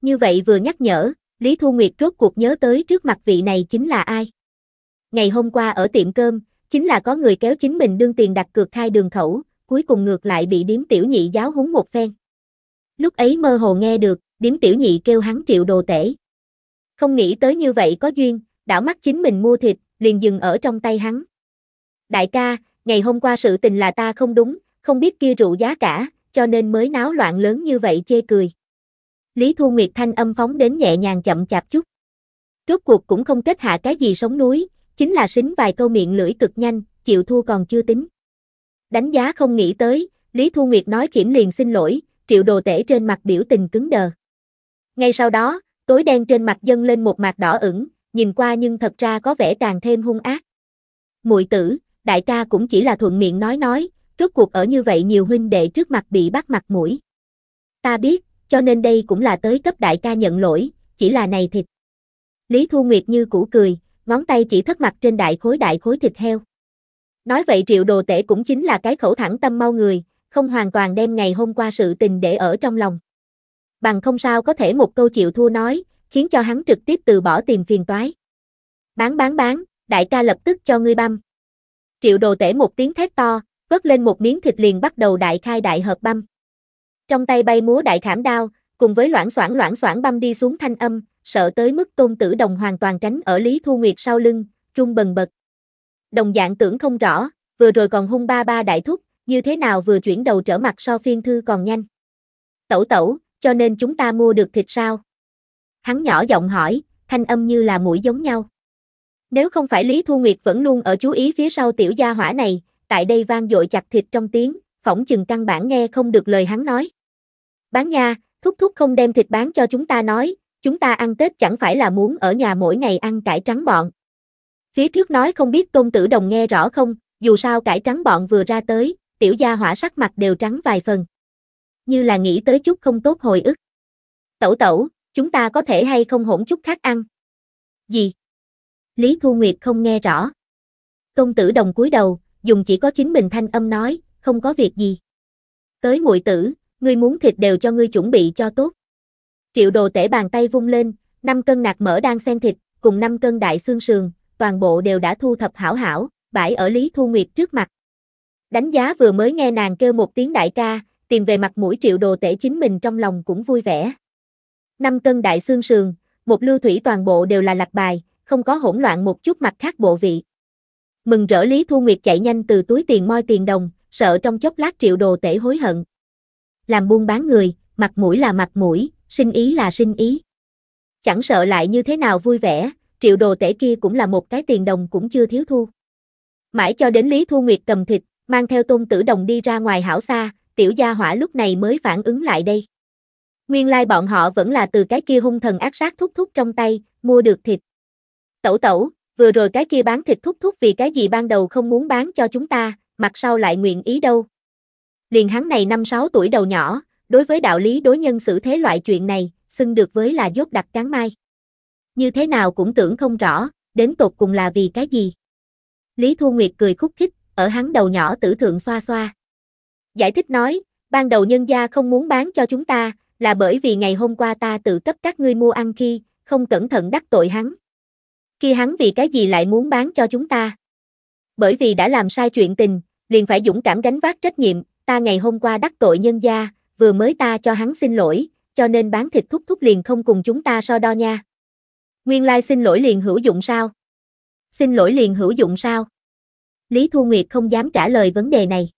Như vậy vừa nhắc nhở, Lý Thu Nguyệt rốt cuộc nhớ tới trước mặt vị này chính là ai. Ngày hôm qua ở tiệm cơm, Chính là có người kéo chính mình đương tiền đặt cược khai đường khẩu, cuối cùng ngược lại bị điếm tiểu nhị giáo húng một phen. Lúc ấy mơ hồ nghe được, điếm tiểu nhị kêu hắn triệu đồ tể. Không nghĩ tới như vậy có duyên, đảo mắt chính mình mua thịt, liền dừng ở trong tay hắn. Đại ca, ngày hôm qua sự tình là ta không đúng, không biết kia rượu giá cả, cho nên mới náo loạn lớn như vậy chê cười. Lý Thu Nguyệt thanh âm phóng đến nhẹ nhàng chậm chạp chút. Rốt cuộc cũng không kết hạ cái gì sống núi, chính là xính vài câu miệng lưỡi cực nhanh, chịu thua còn chưa tính. Đánh giá không nghĩ tới, Lý Thu Nguyệt nói khiểm liền xin lỗi, triệu đồ tể trên mặt biểu tình cứng đờ. Ngay sau đó, tối đen trên mặt dâng lên một mặt đỏ ửng, nhìn qua nhưng thật ra có vẻ càng thêm hung ác. Muội tử, đại ca cũng chỉ là thuận miệng nói nói, rốt cuộc ở như vậy nhiều huynh đệ trước mặt bị bắt mặt mũi. Ta biết, cho nên đây cũng là tới cấp đại ca nhận lỗi, chỉ là này thịt. Lý Thu Nguyệt như cũ cười, ngón tay chỉ thất mặt trên đại khối đại khối thịt heo. Nói vậy triệu đồ tể cũng chính là cái khẩu thẳng tâm mau người, không hoàn toàn đem ngày hôm qua sự tình để ở trong lòng. Bằng không sao có thể một câu chịu thua nói, khiến cho hắn trực tiếp từ bỏ tìm phiền toái. Bán bán bán, đại ca lập tức cho ngươi băm. Triệu đồ tể một tiếng thét to, vớt lên một miếng thịt liền bắt đầu đại khai đại hợp băm. Trong tay bay múa đại khảm đao, cùng với loãng xoảng loãng xoảng băm đi xuống thanh âm, sợ tới mức tôn tử đồng hoàn toàn tránh ở Lý Thu Nguyệt sau lưng, trung bần bật. Đồng dạng tưởng không rõ, vừa rồi còn hung ba ba đại thúc, như thế nào vừa chuyển đầu trở mặt so phiên thư còn nhanh. Tẩu tẩu, cho nên chúng ta mua được thịt sao? Hắn nhỏ giọng hỏi, thanh âm như là mũi giống nhau. Nếu không phải Lý Thu Nguyệt vẫn luôn ở chú ý phía sau tiểu gia hỏa này, tại đây vang dội chặt thịt trong tiếng, phỏng chừng căn bản nghe không được lời hắn nói. Bán nha, thúc thúc không đem thịt bán cho chúng ta nói, chúng ta ăn Tết chẳng phải là muốn ở nhà mỗi ngày ăn cải trắng bọn. Phía trước nói không biết tôn tử đồng nghe rõ không, dù sao cải trắng bọn vừa ra tới, tiểu gia hỏa sắc mặt đều trắng vài phần. Như là nghĩ tới chút không tốt hồi ức. Tẩu tẩu, chúng ta có thể hay không hỗn chút khác ăn? Gì? Lý Thu Nguyệt không nghe rõ. Công tử đồng cúi đầu, dùng chỉ có chính mình thanh âm nói, không có việc gì. Tới muội tử, ngươi muốn thịt đều cho ngươi chuẩn bị cho tốt. Triệu đồ tể bàn tay vung lên, 5 cân nạc mỡ đang xen thịt, cùng 5 cân đại xương sườn, toàn bộ đều đã thu thập hảo hảo, bãi ở Lý Thu Nguyệt trước mặt. Đánh giá vừa mới nghe nàng kêu một tiếng đại ca, tìm về mặt mũi triệu đồ tể chính mình trong lòng cũng vui vẻ. 5 cân đại xương sườn, một lưu thủy toàn bộ đều là lạc bài, không có hỗn loạn một chút mặt khác bộ vị. Mừng rỡ Lý Thu Nguyệt chạy nhanh từ túi tiền moi tiền đồng, sợ trong chốc lát triệu đồ tể hối hận. Làm buôn bán người, mặt mũi là mặt mũi, sinh ý là sinh ý. Chẳng sợ lại như thế nào vui vẻ, triệu đồ tể kia cũng là một cái tiền đồng cũng chưa thiếu thu. Mãi cho đến Lý Thu Nguyệt cầm thịt, mang theo tôn tử đồng đi ra ngoài hảo xa, tiểu gia hỏa lúc này mới phản ứng lại đây. Nguyên lai bọn họ vẫn là từ cái kia hung thần ác sát thúc thúc trong tay, mua được thịt. Tẩu tẩu, vừa rồi cái kia bán thịt thúc thúc vì cái gì ban đầu không muốn bán cho chúng ta, mặt sau lại nguyện ý đâu. Liền hắn này năm sáu tuổi đầu nhỏ, Đối với đạo lý đối nhân xử thế loại chuyện này, xưng được với là dốt đặc cán mai. Như thế nào cũng tưởng không rõ, đến tột cùng là vì cái gì. Lý Thu Nguyệt cười khúc khích, ở hắn đầu nhỏ tử thượng xoa xoa. Giải thích nói, ban đầu nhân gia không muốn bán cho chúng ta, là bởi vì ngày hôm qua ta tự cấp các ngươi mua ăn khi, không cẩn thận đắc tội hắn. Khi hắn vì cái gì lại muốn bán cho chúng ta? Bởi vì đã làm sai chuyện tình, liền phải dũng cảm gánh vác trách nhiệm, ta ngày hôm qua đắc tội nhân gia, vừa mới ta cho hắn xin lỗi, cho nên bán thịt thúc thúc liền không cùng chúng ta so đo nha. Nguyên lai xin lỗi liền hữu dụng sao? Xin lỗi liền hữu dụng sao? Lý Thu Nguyệt không dám trả lời vấn đề này.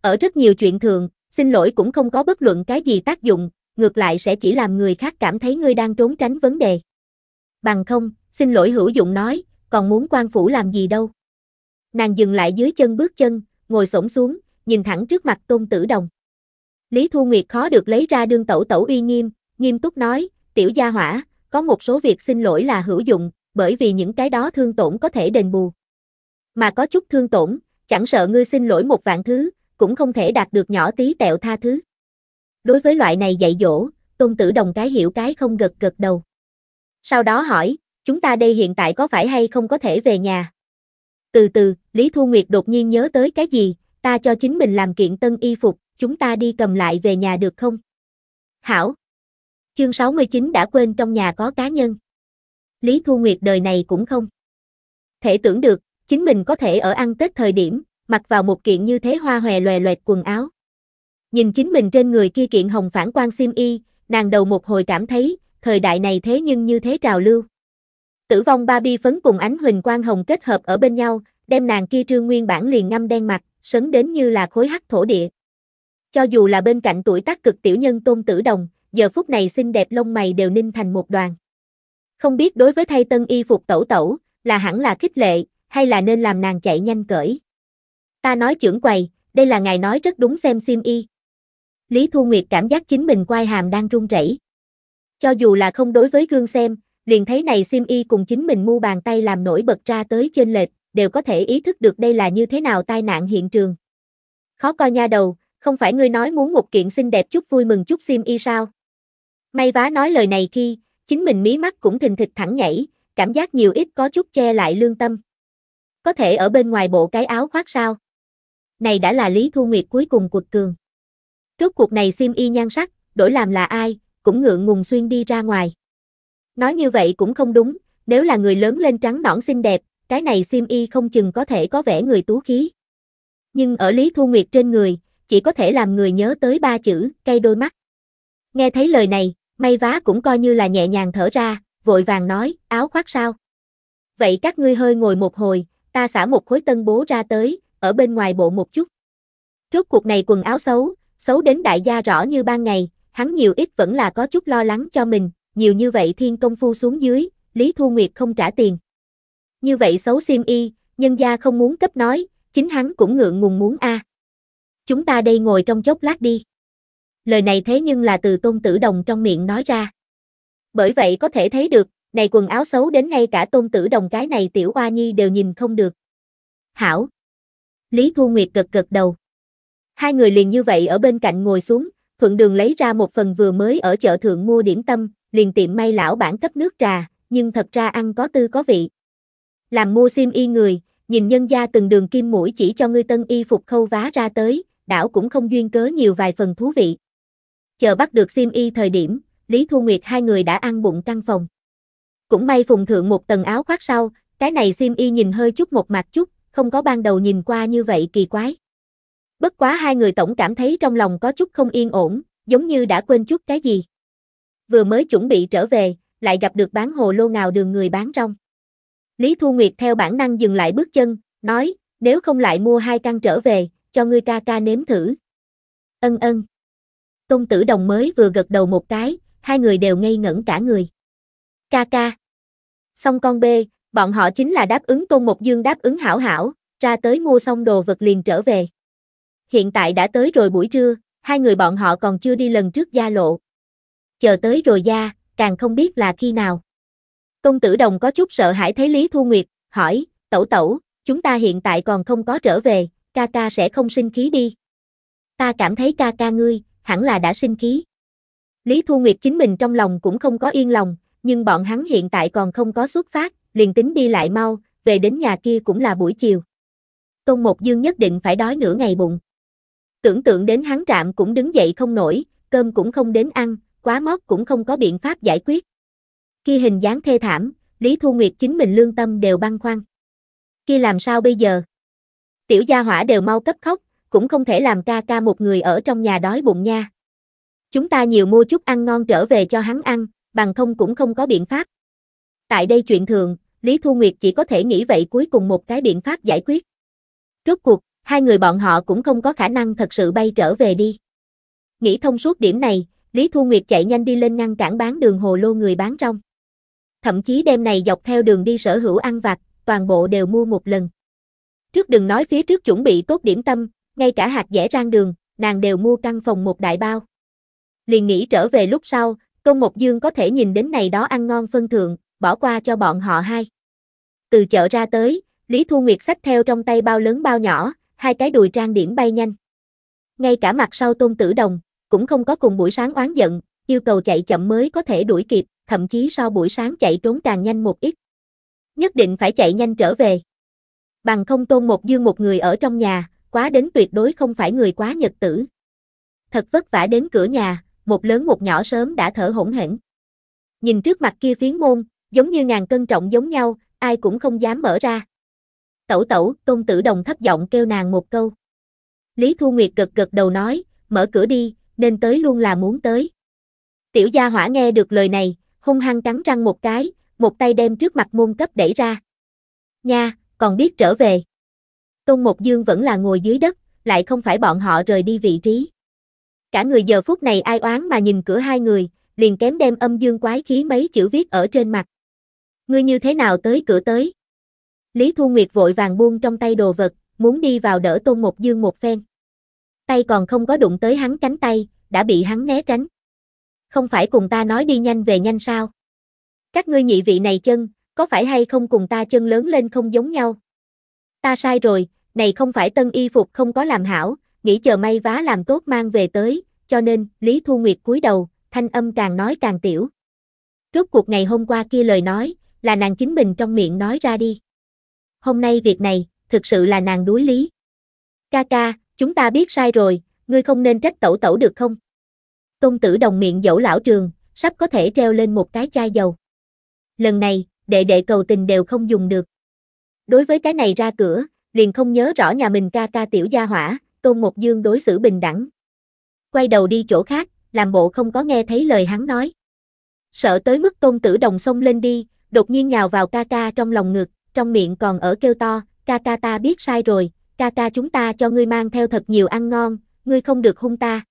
Ở rất nhiều chuyện thường, xin lỗi cũng không có bất luận cái gì tác dụng, ngược lại sẽ chỉ làm người khác cảm thấy ngươi đang trốn tránh vấn đề. Bằng không, xin lỗi hữu dụng nói, còn muốn quan phủ làm gì đâu. Nàng dừng lại dưới chân bước chân, ngồi xổm xuống, nhìn thẳng trước mặt Tôn Tử Đồng. Lý Thu Nguyệt khó được lấy ra đương tẩu tẩu uy nghiêm, nghiêm túc nói, tiểu gia hỏa, có một số việc xin lỗi là hữu dụng, bởi vì những cái đó thương tổn có thể đền bù. Mà có chút thương tổn, chẳng sợ ngươi xin lỗi một vạn thứ, cũng không thể đạt được nhỏ tí tẹo tha thứ. Đối với loại này dạy dỗ, tôn tử đồng cái hiểu cái không gật gật đầu. Sau đó hỏi, chúng ta đây hiện tại có phải hay không có thể về nhà? Từ từ, Lý Thu Nguyệt đột nhiên nhớ tới cái gì, ta cho chính mình làm kiện tân y phục, chúng ta đi cầm lại về nhà được không? Hảo! Chương 69 đã quên trong nhà có cá nhân. Lý Thu Nguyệt đời này cũng không. Thể tưởng được, chính mình có thể ở ăn Tết thời điểm, mặc vào một kiện như thế hoa hòe loè loẹt quần áo. Nhìn chính mình trên người kia kiện hồng phản quang sim y, nàng đầu một hồi cảm thấy, thời đại này thế nhưng như thế trào lưu. Tử vong ba phấn cùng ánh huỳnh quang hồng kết hợp ở bên nhau, đem nàng kia trương nguyên bản liền ngâm đen mặt, sấn đến như là khối hắc thổ địa. Cho dù là bên cạnh tuổi tác cực tiểu nhân Tôn Tử Đồng, giờ phút này xinh đẹp lông mày đều ninh thành một đoàn. Không biết đối với thay tân y phục tẩu tẩu, là hẳn là khích lệ, hay là nên làm nàng chạy nhanh cởi. Ta nói trưởng quầy, đây là ngài nói rất đúng xem sim y. Lý Thu Nguyệt cảm giác chính mình quai hàm đang run rẩy. Cho dù là không đối với gương xem, liền thấy này sim y cùng chính mình mu bàn tay làm nổi bật ra tới trên lệch, đều có thể ý thức được đây là như thế nào tai nạn hiện trường. Khó coi nha đầu, không phải ngươi nói muốn một kiện xinh đẹp chút vui mừng chút sim y sao? May vá nói lời này khi, chính mình mí mắt cũng thình thịch thẳng nhảy, cảm giác nhiều ít có chút che lại lương tâm. Có thể ở bên ngoài bộ cái áo khoác sao? Này đã là Lý Thu Nguyệt cuối cùng cuộc cường. Rốt cuộc này sim y nhan sắc, đổi làm là ai, cũng ngượng ngùng xuyên đi ra ngoài. Nói như vậy cũng không đúng, nếu là người lớn lên trắng nõn xinh đẹp, cái này sim y không chừng có thể có vẻ người tú khí. Nhưng ở Lý Thu Nguyệt trên người, chỉ có thể làm người nhớ tới ba chữ, cây đôi mắt. Nghe thấy lời này, may vá cũng coi như là nhẹ nhàng thở ra, vội vàng nói, áo khoác sao? Vậy các ngươi hơi ngồi một hồi, ta xả một khối tân bố ra tới, ở bên ngoài bộ một chút. trước cuộc này quần áo xấu, xấu đến đại gia rõ như ban ngày, hắn nhiều ít vẫn là có chút lo lắng cho mình, nhiều như vậy thiên công phu xuống dưới, Lý Thu Nguyệt không trả tiền. Như vậy xấu xiêm y, nhân gia không muốn cấp nói, chính hắn cũng ngượng ngùng muốn a. À. Chúng ta đây ngồi trong chốc lát đi. Lời này thế nhưng là từ tôn tử đồng trong miệng nói ra. Bởi vậy có thể thấy được, này quần áo xấu đến ngay cả tôn tử đồng cái này tiểu oa nhi đều nhìn không được. Hảo. Lý Thu Nguyệt gật gật đầu. Hai người liền như vậy ở bên cạnh ngồi xuống, thuận đường lấy ra một phần vừa mới ở chợ thượng mua điểm tâm, liền tiệm may lão bản cấp nước trà, nhưng thật ra ăn có tư có vị. Làm mua sim y người, nhìn nhân gia từng đường kim mũi chỉ cho ngươi tân y phục khâu vá ra tới, đảo cũng không duyên cớ nhiều vài phần thú vị. Chờ bắt được Sim Y thời điểm, Lý Thu Nguyệt hai người đã ăn bụng căng phòng. Cũng may phùng thượng một tầng áo khoác sau, cái này Sim Y nhìn hơi chút một mặt chút, không có ban đầu nhìn qua như vậy kỳ quái. Bất quá hai người tổng cảm thấy trong lòng có chút không yên ổn, giống như đã quên chút cái gì. Vừa mới chuẩn bị trở về, lại gặp được bán hồ lô ngào đường người bán rong. Lý Thu Nguyệt theo bản năng dừng lại bước chân, nói, nếu không lại mua hai căn trở về, cho ngươi ca ca nếm thử. Ân ân. Tôn tử đồng mới vừa gật đầu một cái, hai người đều ngây ngẩn cả người. Ca ca. Xong con bê, bọn họ chính là đáp ứng Tôn một Dương đáp ứng hảo hảo, ra tới mua xong đồ vật liền trở về. Hiện tại đã tới rồi buổi trưa, hai người bọn họ còn chưa đi lần trước gia lộ. Chờ tới rồi gia, càng không biết là khi nào. Tôn tử đồng có chút sợ hãi thấy Lý Thu Nguyệt, hỏi, tẩu tẩu, chúng ta hiện tại còn không có trở về, ca ca sẽ không sinh khí đi. Ta cảm thấy ca ca ngươi, hẳn là đã sinh khí. Lý Thu Nguyệt chính mình trong lòng cũng không có yên lòng, nhưng bọn hắn hiện tại còn không có xuất phát, liền tính đi lại mau, về đến nhà kia cũng là buổi chiều. Tôn Một Dương nhất định phải đói nửa ngày bụng. Tưởng tượng đến hắn trạm cũng đứng dậy không nổi, cơm cũng không đến ăn, quá mót cũng không có biện pháp giải quyết. Khi hình dáng thê thảm, Lý Thu Nguyệt chính mình lương tâm đều băng khoăn. Khi làm sao bây giờ? tiểu gia hỏa đều mau cấp khóc, cũng không thể làm ca ca một người ở trong nhà đói bụng nha. Chúng ta nhiều mua chút ăn ngon trở về cho hắn ăn, bằng không cũng không có biện pháp. Tại đây chuyện thường, Lý Thu Nguyệt chỉ có thể nghĩ vậy cuối cùng một cái biện pháp giải quyết. Rốt cuộc, hai người bọn họ cũng không có khả năng thật sự bay trở về đi. Nghĩ thông suốt điểm này, Lý Thu Nguyệt chạy nhanh đi lên ngăn cản bán đường hồ lô người bán trong, Thậm chí đêm này dọc theo đường đi sở hữu ăn vặt, toàn bộ đều mua một lần. Trước đừng nói phía trước chuẩn bị tốt điểm tâm, ngay cả hạt dẻ rang đường, nàng đều mua căn phòng một đại bao. Liền nghĩ trở về lúc sau, Công Mộc Dương có thể nhìn đến này đó ăn ngon phân thượng, bỏ qua cho bọn họ hai. Từ chợ ra tới, Lý Thu Nguyệt xách theo trong tay bao lớn bao nhỏ, hai cái đùi trang điểm bay nhanh. Ngay cả mặt sau tôn tử đồng, cũng không có cùng buổi sáng oán giận, yêu cầu chạy chậm mới có thể đuổi kịp, thậm chí so buổi sáng chạy trốn càng nhanh một ít. Nhất định phải chạy nhanh trở về bằng không tôn một dương một người ở trong nhà, quá đến tuyệt đối không phải người quá nhật tử. Thật vất vả đến cửa nhà, một lớn một nhỏ sớm đã thở hổn hển. Nhìn trước mặt kia phiến môn, giống như ngàn cân trọng giống nhau, ai cũng không dám mở ra. Tẩu tẩu, tôn tử đồng thấp giọng kêu nàng một câu. Lý Thu Nguyệt cực cực đầu nói, mở cửa đi, nên tới luôn là muốn tới. Tiểu gia hỏa nghe được lời này, hung hăng cắn răng một cái, một tay đem trước mặt môn cấp đẩy ra. Nha, còn biết trở về. Tôn Mục Dương vẫn là ngồi dưới đất, lại không phải bọn họ rời đi vị trí. Cả người giờ phút này ai oán mà nhìn cửa hai người, liền kém đem âm dương quái khí mấy chữ viết ở trên mặt. Ngươi như thế nào tới cửa tới? Lý Thu Nguyệt vội vàng buông trong tay đồ vật, muốn đi vào đỡ Tôn Mục Dương một phen. Tay còn không có đụng tới hắn cánh tay, đã bị hắn né tránh. Không phải cùng ta nói đi nhanh về nhanh sao? Các ngươi nhị vị này chân, có phải hay không cùng ta chân lớn lên không giống nhau? Ta sai rồi, này không phải tân y phục không có làm hảo, nghĩ chờ may vá làm tốt mang về tới, cho nên, Lý Thu Nguyệt cúi đầu, thanh âm càng nói càng tiểu. Rốt cuộc ngày hôm qua kia lời nói, là nàng chính mình trong miệng nói ra đi. Hôm nay việc này, thực sự là nàng đuối lý. Ca ca, chúng ta biết sai rồi, ngươi không nên trách tẩu tẩu được không? Tôn tử đồng miệng dẫu lão trường, sắp có thể treo lên một cái chai dầu. Lần này, đệ đệ cầu tình đều không dùng được. Đối với cái này ra cửa, liền không nhớ rõ nhà mình ca ca tiểu gia hỏa, Tôn Một Dương đối xử bình đẳng. Quay đầu đi chỗ khác, làm bộ không có nghe thấy lời hắn nói. Sợ tới mức Tôn Tử Đồng xông lên đi, đột nhiên nhào vào ca ca trong lòng ngực, trong miệng còn ở kêu to, ca ca ta biết sai rồi, ca ca chúng ta cho ngươi mang theo thật nhiều ăn ngon, ngươi không được hung ta.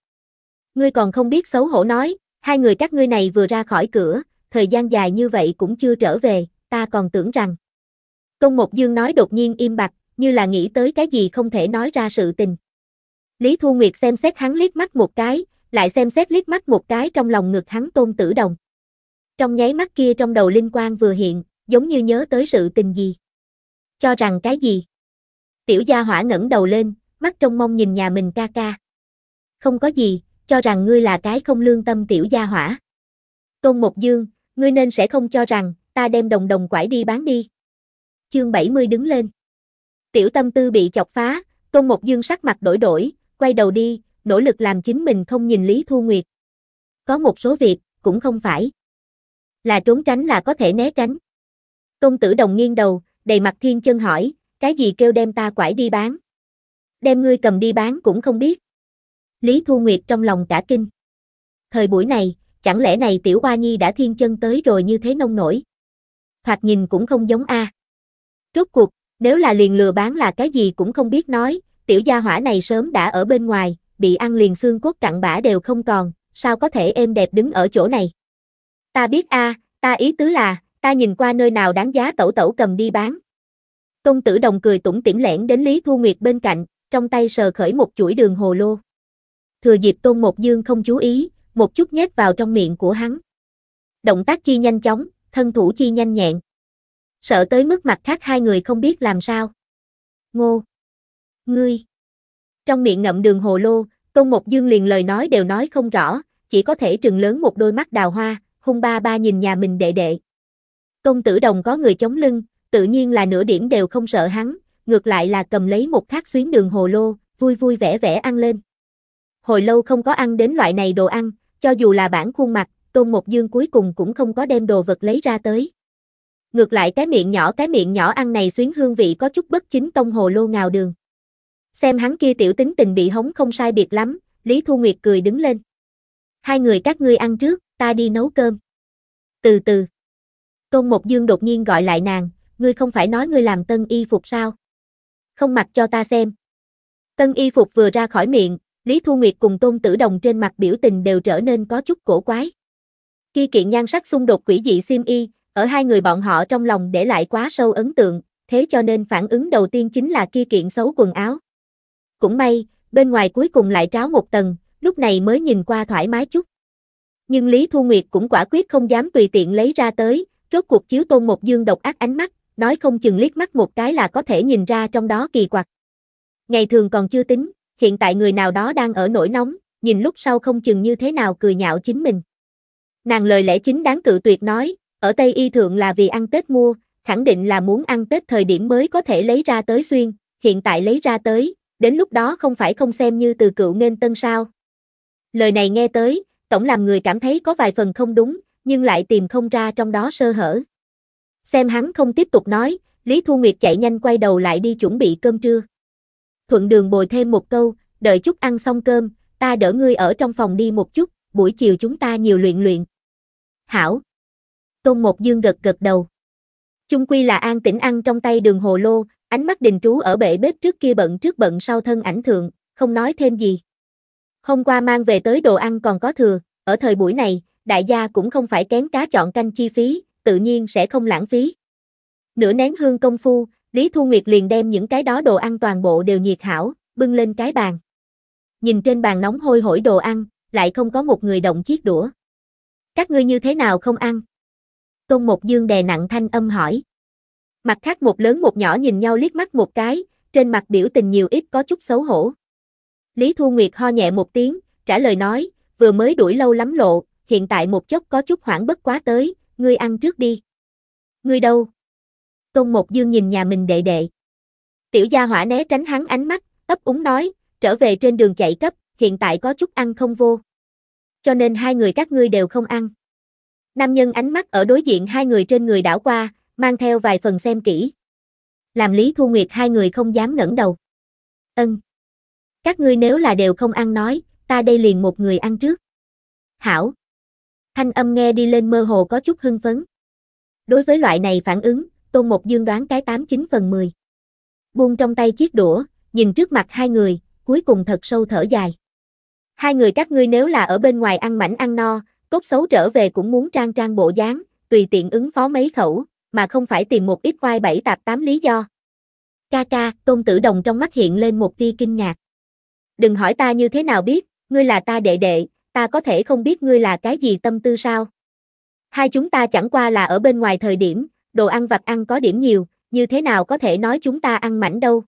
Ngươi còn không biết xấu hổ nói, hai người các ngươi này vừa ra khỏi cửa, thời gian dài như vậy cũng chưa trở về, ta còn tưởng rằng. Công Mộc Dương nói đột nhiên im bặt, như là nghĩ tới cái gì không thể nói ra sự tình. Lý Thu Nguyệt xem xét hắn liếc mắt một cái, lại xem xét liếc mắt một cái trong lòng ngực hắn tôn tử đồng. Trong nháy mắt kia trong đầu linh quang vừa hiện, giống như nhớ tới sự tình gì. Cho rằng cái gì? Tiểu gia hỏa ngẩng đầu lên, mắt trong mong nhìn nhà mình ca ca. Không có gì, cho rằng ngươi là cái không lương tâm tiểu gia hỏa. Tôn Mộc Dương, ngươi nên sẽ không cho rằng, ta đem đồng đồng quải đi bán đi. Chương 70 đứng lên. Tiểu tâm tư bị chọc phá, Tôn Mộc Dương sắc mặt đổi đổi, quay đầu đi, nỗ lực làm chính mình không nhìn Lý Thu Nguyệt. Có một số việc, cũng không phải. Là trốn tránh là có thể né tránh. Công tử đồng nghiêng đầu, đầy mặt thiên chân hỏi, cái gì kêu đem ta quải đi bán? Đem ngươi cầm đi bán cũng không biết. Lý Thu Nguyệt trong lòng cả kinh. Thời buổi này, chẳng lẽ này tiểu oa nhi đã thiên chân tới rồi như thế nông nổi. Thoạt nhìn cũng không giống a. À. Rốt cuộc, nếu là liền lừa bán là cái gì cũng không biết nói, tiểu gia hỏa này sớm đã ở bên ngoài, bị ăn liền xương cốt cặn bã đều không còn, sao có thể êm đẹp đứng ở chỗ này. Ta biết a, ta ý tứ là, ta nhìn qua nơi nào đáng giá tẩu tẩu cầm đi bán. Công tử đồng cười tủm tỉm lẻn đến Lý Thu Nguyệt bên cạnh, trong tay sờ khởi một chuỗi đường hồ lô. Thừa dịp Tôn Một Dương không chú ý, một chút nhét vào trong miệng của hắn. Động tác chi nhanh chóng, thân thủ chi nhanh nhẹn. Sợ tới mức mặt khác hai người không biết làm sao. Ngô! Ngươi! Trong miệng ngậm đường hồ lô, công một Dương liền lời nói đều nói không rõ, chỉ có thể trừng lớn một đôi mắt đào hoa, hung ba ba nhìn nhà mình đệ đệ. công Tử Đồng có người chống lưng, tự nhiên là nửa điểm đều không sợ hắn, ngược lại là cầm lấy một khát xuyến đường hồ lô, vui vui vẻ vẻ ăn lên. Hồi lâu không có ăn đến loại này đồ ăn, cho dù là bản khuôn mặt, Tôn Một Dương cuối cùng cũng không có đem đồ vật lấy ra tới. Ngược lại cái miệng nhỏ cái miệng nhỏ ăn này xuyến hương vị có chút bất chính tông hồ lô ngào đường. Xem hắn kia tiểu tính tình bị hống không sai biệt lắm, Lý Thu Nguyệt cười đứng lên. Hai người các ngươi ăn trước, ta đi nấu cơm. Từ từ. Tôn Mộc Dương đột nhiên gọi lại nàng, ngươi không phải nói ngươi làm tân y phục sao? Không mặc cho ta xem. Tân y phục vừa ra khỏi miệng, Lý Thu Nguyệt cùng Tôn Tử Đồng trên mặt biểu tình đều trở nên có chút cổ quái. Khi kiện nhan sắc xung đột quỷ dị sim y, ở hai người bọn họ trong lòng để lại quá sâu ấn tượng, thế cho nên phản ứng đầu tiên chính là khi kiện xấu quần áo. Cũng may, bên ngoài cuối cùng lại tráo một tầng, lúc này mới nhìn qua thoải mái chút. Nhưng Lý Thu Nguyệt cũng quả quyết không dám tùy tiện lấy ra tới, rốt cuộc chiếu tôn một dương độc ác ánh mắt, nói không chừng liếc mắt một cái là có thể nhìn ra trong đó kỳ quặc. Ngày thường còn chưa tính, hiện tại người nào đó đang ở nổi nóng, nhìn lúc sau không chừng như thế nào cười nhạo chính mình. Nàng lời lẽ chính đáng cự tuyệt nói, ở Tây Y Thượng là vì ăn Tết mua, khẳng định là muốn ăn Tết thời điểm mới có thể lấy ra tới xuyên, hiện tại lấy ra tới, đến lúc đó không phải không xem như từ cựu nên tân sao. Lời này nghe tới, tổng làm người cảm thấy có vài phần không đúng, nhưng lại tìm không ra trong đó sơ hở. Xem hắn không tiếp tục nói, Lý Thu Nguyệt chạy nhanh quay đầu lại đi chuẩn bị cơm trưa thuận đường bồi thêm một câu, đợi chút ăn xong cơm, ta đỡ ngươi ở trong phòng đi một chút, buổi chiều chúng ta nhiều luyện luyện. Hảo. Tôn Một Dương gật gật đầu. Chung quy là an tĩnh ăn trong tay đường hồ lô, ánh mắt đình trú ở bể bếp trước kia bận trước bận sau thân ảnh thượng, không nói thêm gì. Hôm qua mang về tới đồ ăn còn có thừa, ở thời buổi này, đại gia cũng không phải kén cá chọn canh chi phí, tự nhiên sẽ không lãng phí. Nửa nén hương công phu, Lý Thu Nguyệt liền đem những cái đó đồ ăn toàn bộ đều nhiệt hảo, bưng lên cái bàn. Nhìn trên bàn nóng hôi hổi đồ ăn, lại không có một người động chiếc đũa. Các ngươi như thế nào không ăn? Tôn Mộc Dương đè nặng thanh âm hỏi. Mặt khác một lớn một nhỏ nhìn nhau liếc mắt một cái, trên mặt biểu tình nhiều ít có chút xấu hổ. Lý Thu Nguyệt ho nhẹ một tiếng, trả lời nói, vừa mới đuổi lâu lắm lộ, hiện tại một chốc có chút hoảng bất quá tới, ngươi ăn trước đi. Ngươi đâu? Tôn Một Dương nhìn nhà mình đệ đệ. Tiểu gia hỏa né tránh hắn ánh mắt, ấp úng nói, trở về trên đường chạy cấp, hiện tại có chút ăn không vô. Cho nên hai người các ngươi đều không ăn. Nam nhân ánh mắt ở đối diện hai người trên người đảo qua, mang theo vài phần xem kỹ. Làm Lý Thu Nguyệt hai người không dám ngẩng đầu. Ân. Các ngươi nếu là đều không ăn nói, ta đây liền một người ăn trước. Hảo. Thanh âm nghe đi lên mơ hồ có chút hưng phấn. Đối với loại này phản ứng, Tôn Mộc Dương đoán cái 89 phần 10. Buông trong tay chiếc đũa, nhìn trước mặt hai người, cuối cùng thật sâu thở dài. Hai người các ngươi nếu là ở bên ngoài ăn mảnh ăn no, cốt xấu trở về cũng muốn trang trang bộ dáng, tùy tiện ứng phó mấy khẩu, mà không phải tìm một ít quay bảy tạp tám lý do. Ca ca, tôn tử đồng trong mắt hiện lên một tia kinh ngạc. Đừng hỏi ta như thế nào biết, ngươi là ta đệ đệ, ta có thể không biết ngươi là cái gì tâm tư sao. Hai chúng ta chẳng qua là ở bên ngoài thời điểm, đồ ăn vặt ăn có điểm nhiều, như thế nào có thể nói chúng ta ăn mảnh đâu.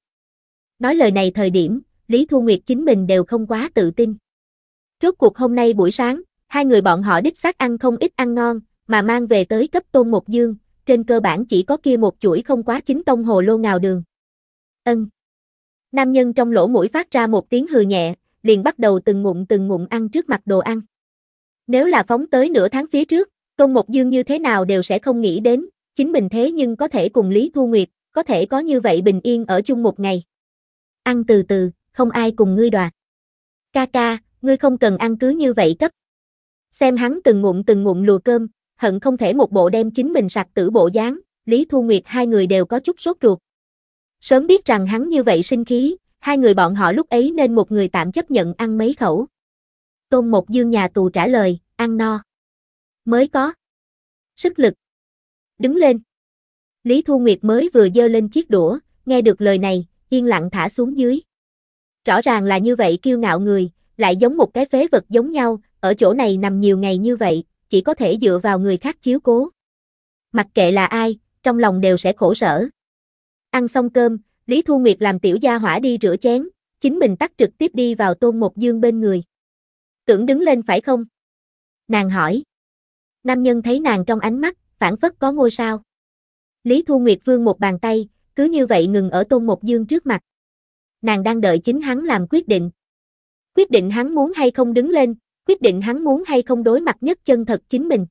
Nói lời này thời điểm, Lý Thu Nguyệt chính mình đều không quá tự tin. trước cuộc hôm nay buổi sáng, hai người bọn họ đích xác ăn không ít ăn ngon, mà mang về tới cấp tôn một dương, trên cơ bản chỉ có kia một chuỗi không quá chính tông hồ lô ngào đường. Ân. Nam nhân trong lỗ mũi phát ra một tiếng hừ nhẹ, liền bắt đầu từng ngụm từng ngụm ăn trước mặt đồ ăn. Nếu là phóng tới nửa tháng phía trước, Tôn Mộc Dương như thế nào đều sẽ không nghĩ đến, Chính bình thế nhưng có thể cùng Lý Thu Nguyệt, có thể có như vậy bình yên ở chung một ngày. Ăn từ từ, không ai cùng ngươi đoạt. Ca ca, ngươi không cần ăn cứ như vậy cấp. Xem hắn từng ngụm từng ngụm lùa cơm, hận không thể một bộ đem chính mình sặc tử bộ dáng, Lý Thu Nguyệt hai người đều có chút sốt ruột. Sớm biết rằng hắn như vậy sinh khí, hai người bọn họ lúc ấy nên một người tạm chấp nhận ăn mấy khẩu. Tôn Mộc Dương nhà tù trả lời, ăn no. Mới có. Sức lực, đứng lên. Lý Thu Nguyệt mới vừa dơ lên chiếc đũa, nghe được lời này, yên lặng thả xuống dưới. Rõ ràng là như vậy kiêu ngạo người, lại giống một cái phế vật giống nhau, ở chỗ này nằm nhiều ngày như vậy, chỉ có thể dựa vào người khác chiếu cố. Mặc kệ là ai, trong lòng đều sẽ khổ sở. Ăn xong cơm, Lý Thu Nguyệt làm tiểu gia hỏa đi rửa chén, chính mình tắt trực tiếp đi vào tôn một dương bên người. Tưởng đứng lên phải không? Nàng hỏi. Nam nhân thấy nàng trong ánh mắt, phản phất có ngôi sao. Lý Thu Nguyệt vương một bàn tay, cứ như vậy ngừng ở Tôn Mộc Dương trước mặt. Nàng đang đợi chính hắn làm quyết định. Quyết định hắn muốn hay không đứng lên, quyết định hắn muốn hay không đối mặt nhất chân thật chính mình.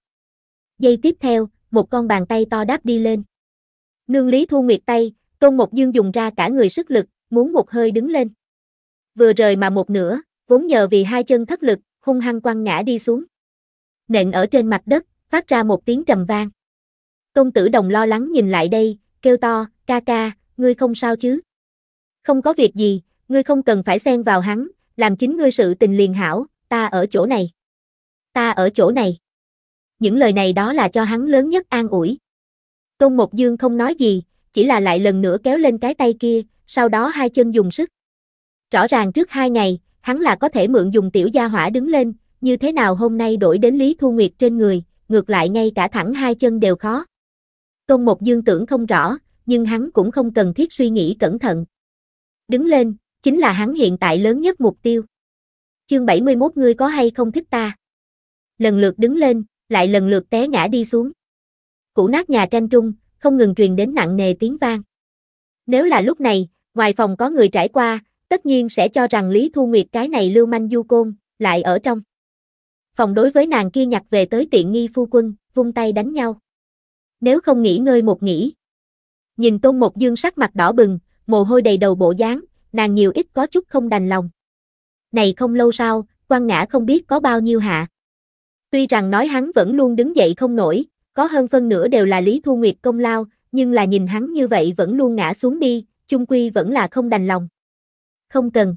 Giây tiếp theo, một con bàn tay to đáp đi lên. Nương Lý Thu Nguyệt tay, Tôn Mộc Dương dùng ra cả người sức lực, muốn một hơi đứng lên. Vừa rời mà một nửa, vốn nhờ vì hai chân thất lực, hung hăng quăng ngã đi xuống. Nện ở trên mặt đất, phát ra một tiếng trầm vang. Công tử đồng lo lắng nhìn lại đây, kêu to, ca ca, ngươi không sao chứ? Không có việc gì, ngươi không cần phải xen vào hắn, làm chính ngươi sự tình liền hảo, ta ở chỗ này. Ta ở chỗ này. Những lời này đó là cho hắn lớn nhất an ủi. Tôn Mộc Dương không nói gì, chỉ là lại lần nữa kéo lên cái tay kia, sau đó hai chân dùng sức. Rõ ràng trước hai ngày, hắn là có thể mượn dùng tiểu gia hỏa đứng lên, như thế nào hôm nay đổi đến Lý Thu Nguyệt trên người, ngược lại ngay cả thẳng hai chân đều khó. Công một dương tưởng không rõ, nhưng hắn cũng không cần thiết suy nghĩ cẩn thận. Đứng lên, chính là hắn hiện tại lớn nhất mục tiêu. Chương 71 ngươi có hay không thích ta? Lần lượt đứng lên, lại lần lượt té ngã đi xuống. Cũ nát nhà tranh trung, không ngừng truyền đến nặng nề tiếng vang. Nếu là lúc này, ngoài phòng có người trải qua, tất nhiên sẽ cho rằng Lý Thu Nguyệt cái này lưu manh du côn, lại ở trong. Phòng đối với nàng kia nhặt về tới tiện nghi phu quân, vung tay đánh nhau nếu không nghỉ ngơi một nghỉ. Nhìn Tôn Mộc Dương sắc mặt đỏ bừng, mồ hôi đầy đầu bộ dáng, nàng nhiều ít có chút không đành lòng. Này không lâu sau, quan ngã không biết có bao nhiêu hạ. Tuy rằng nói hắn vẫn luôn đứng dậy không nổi, có hơn phân nửa đều là Lý Thu Nguyệt công lao, nhưng là nhìn hắn như vậy vẫn luôn ngã xuống đi, chung quy vẫn là không đành lòng. Không cần.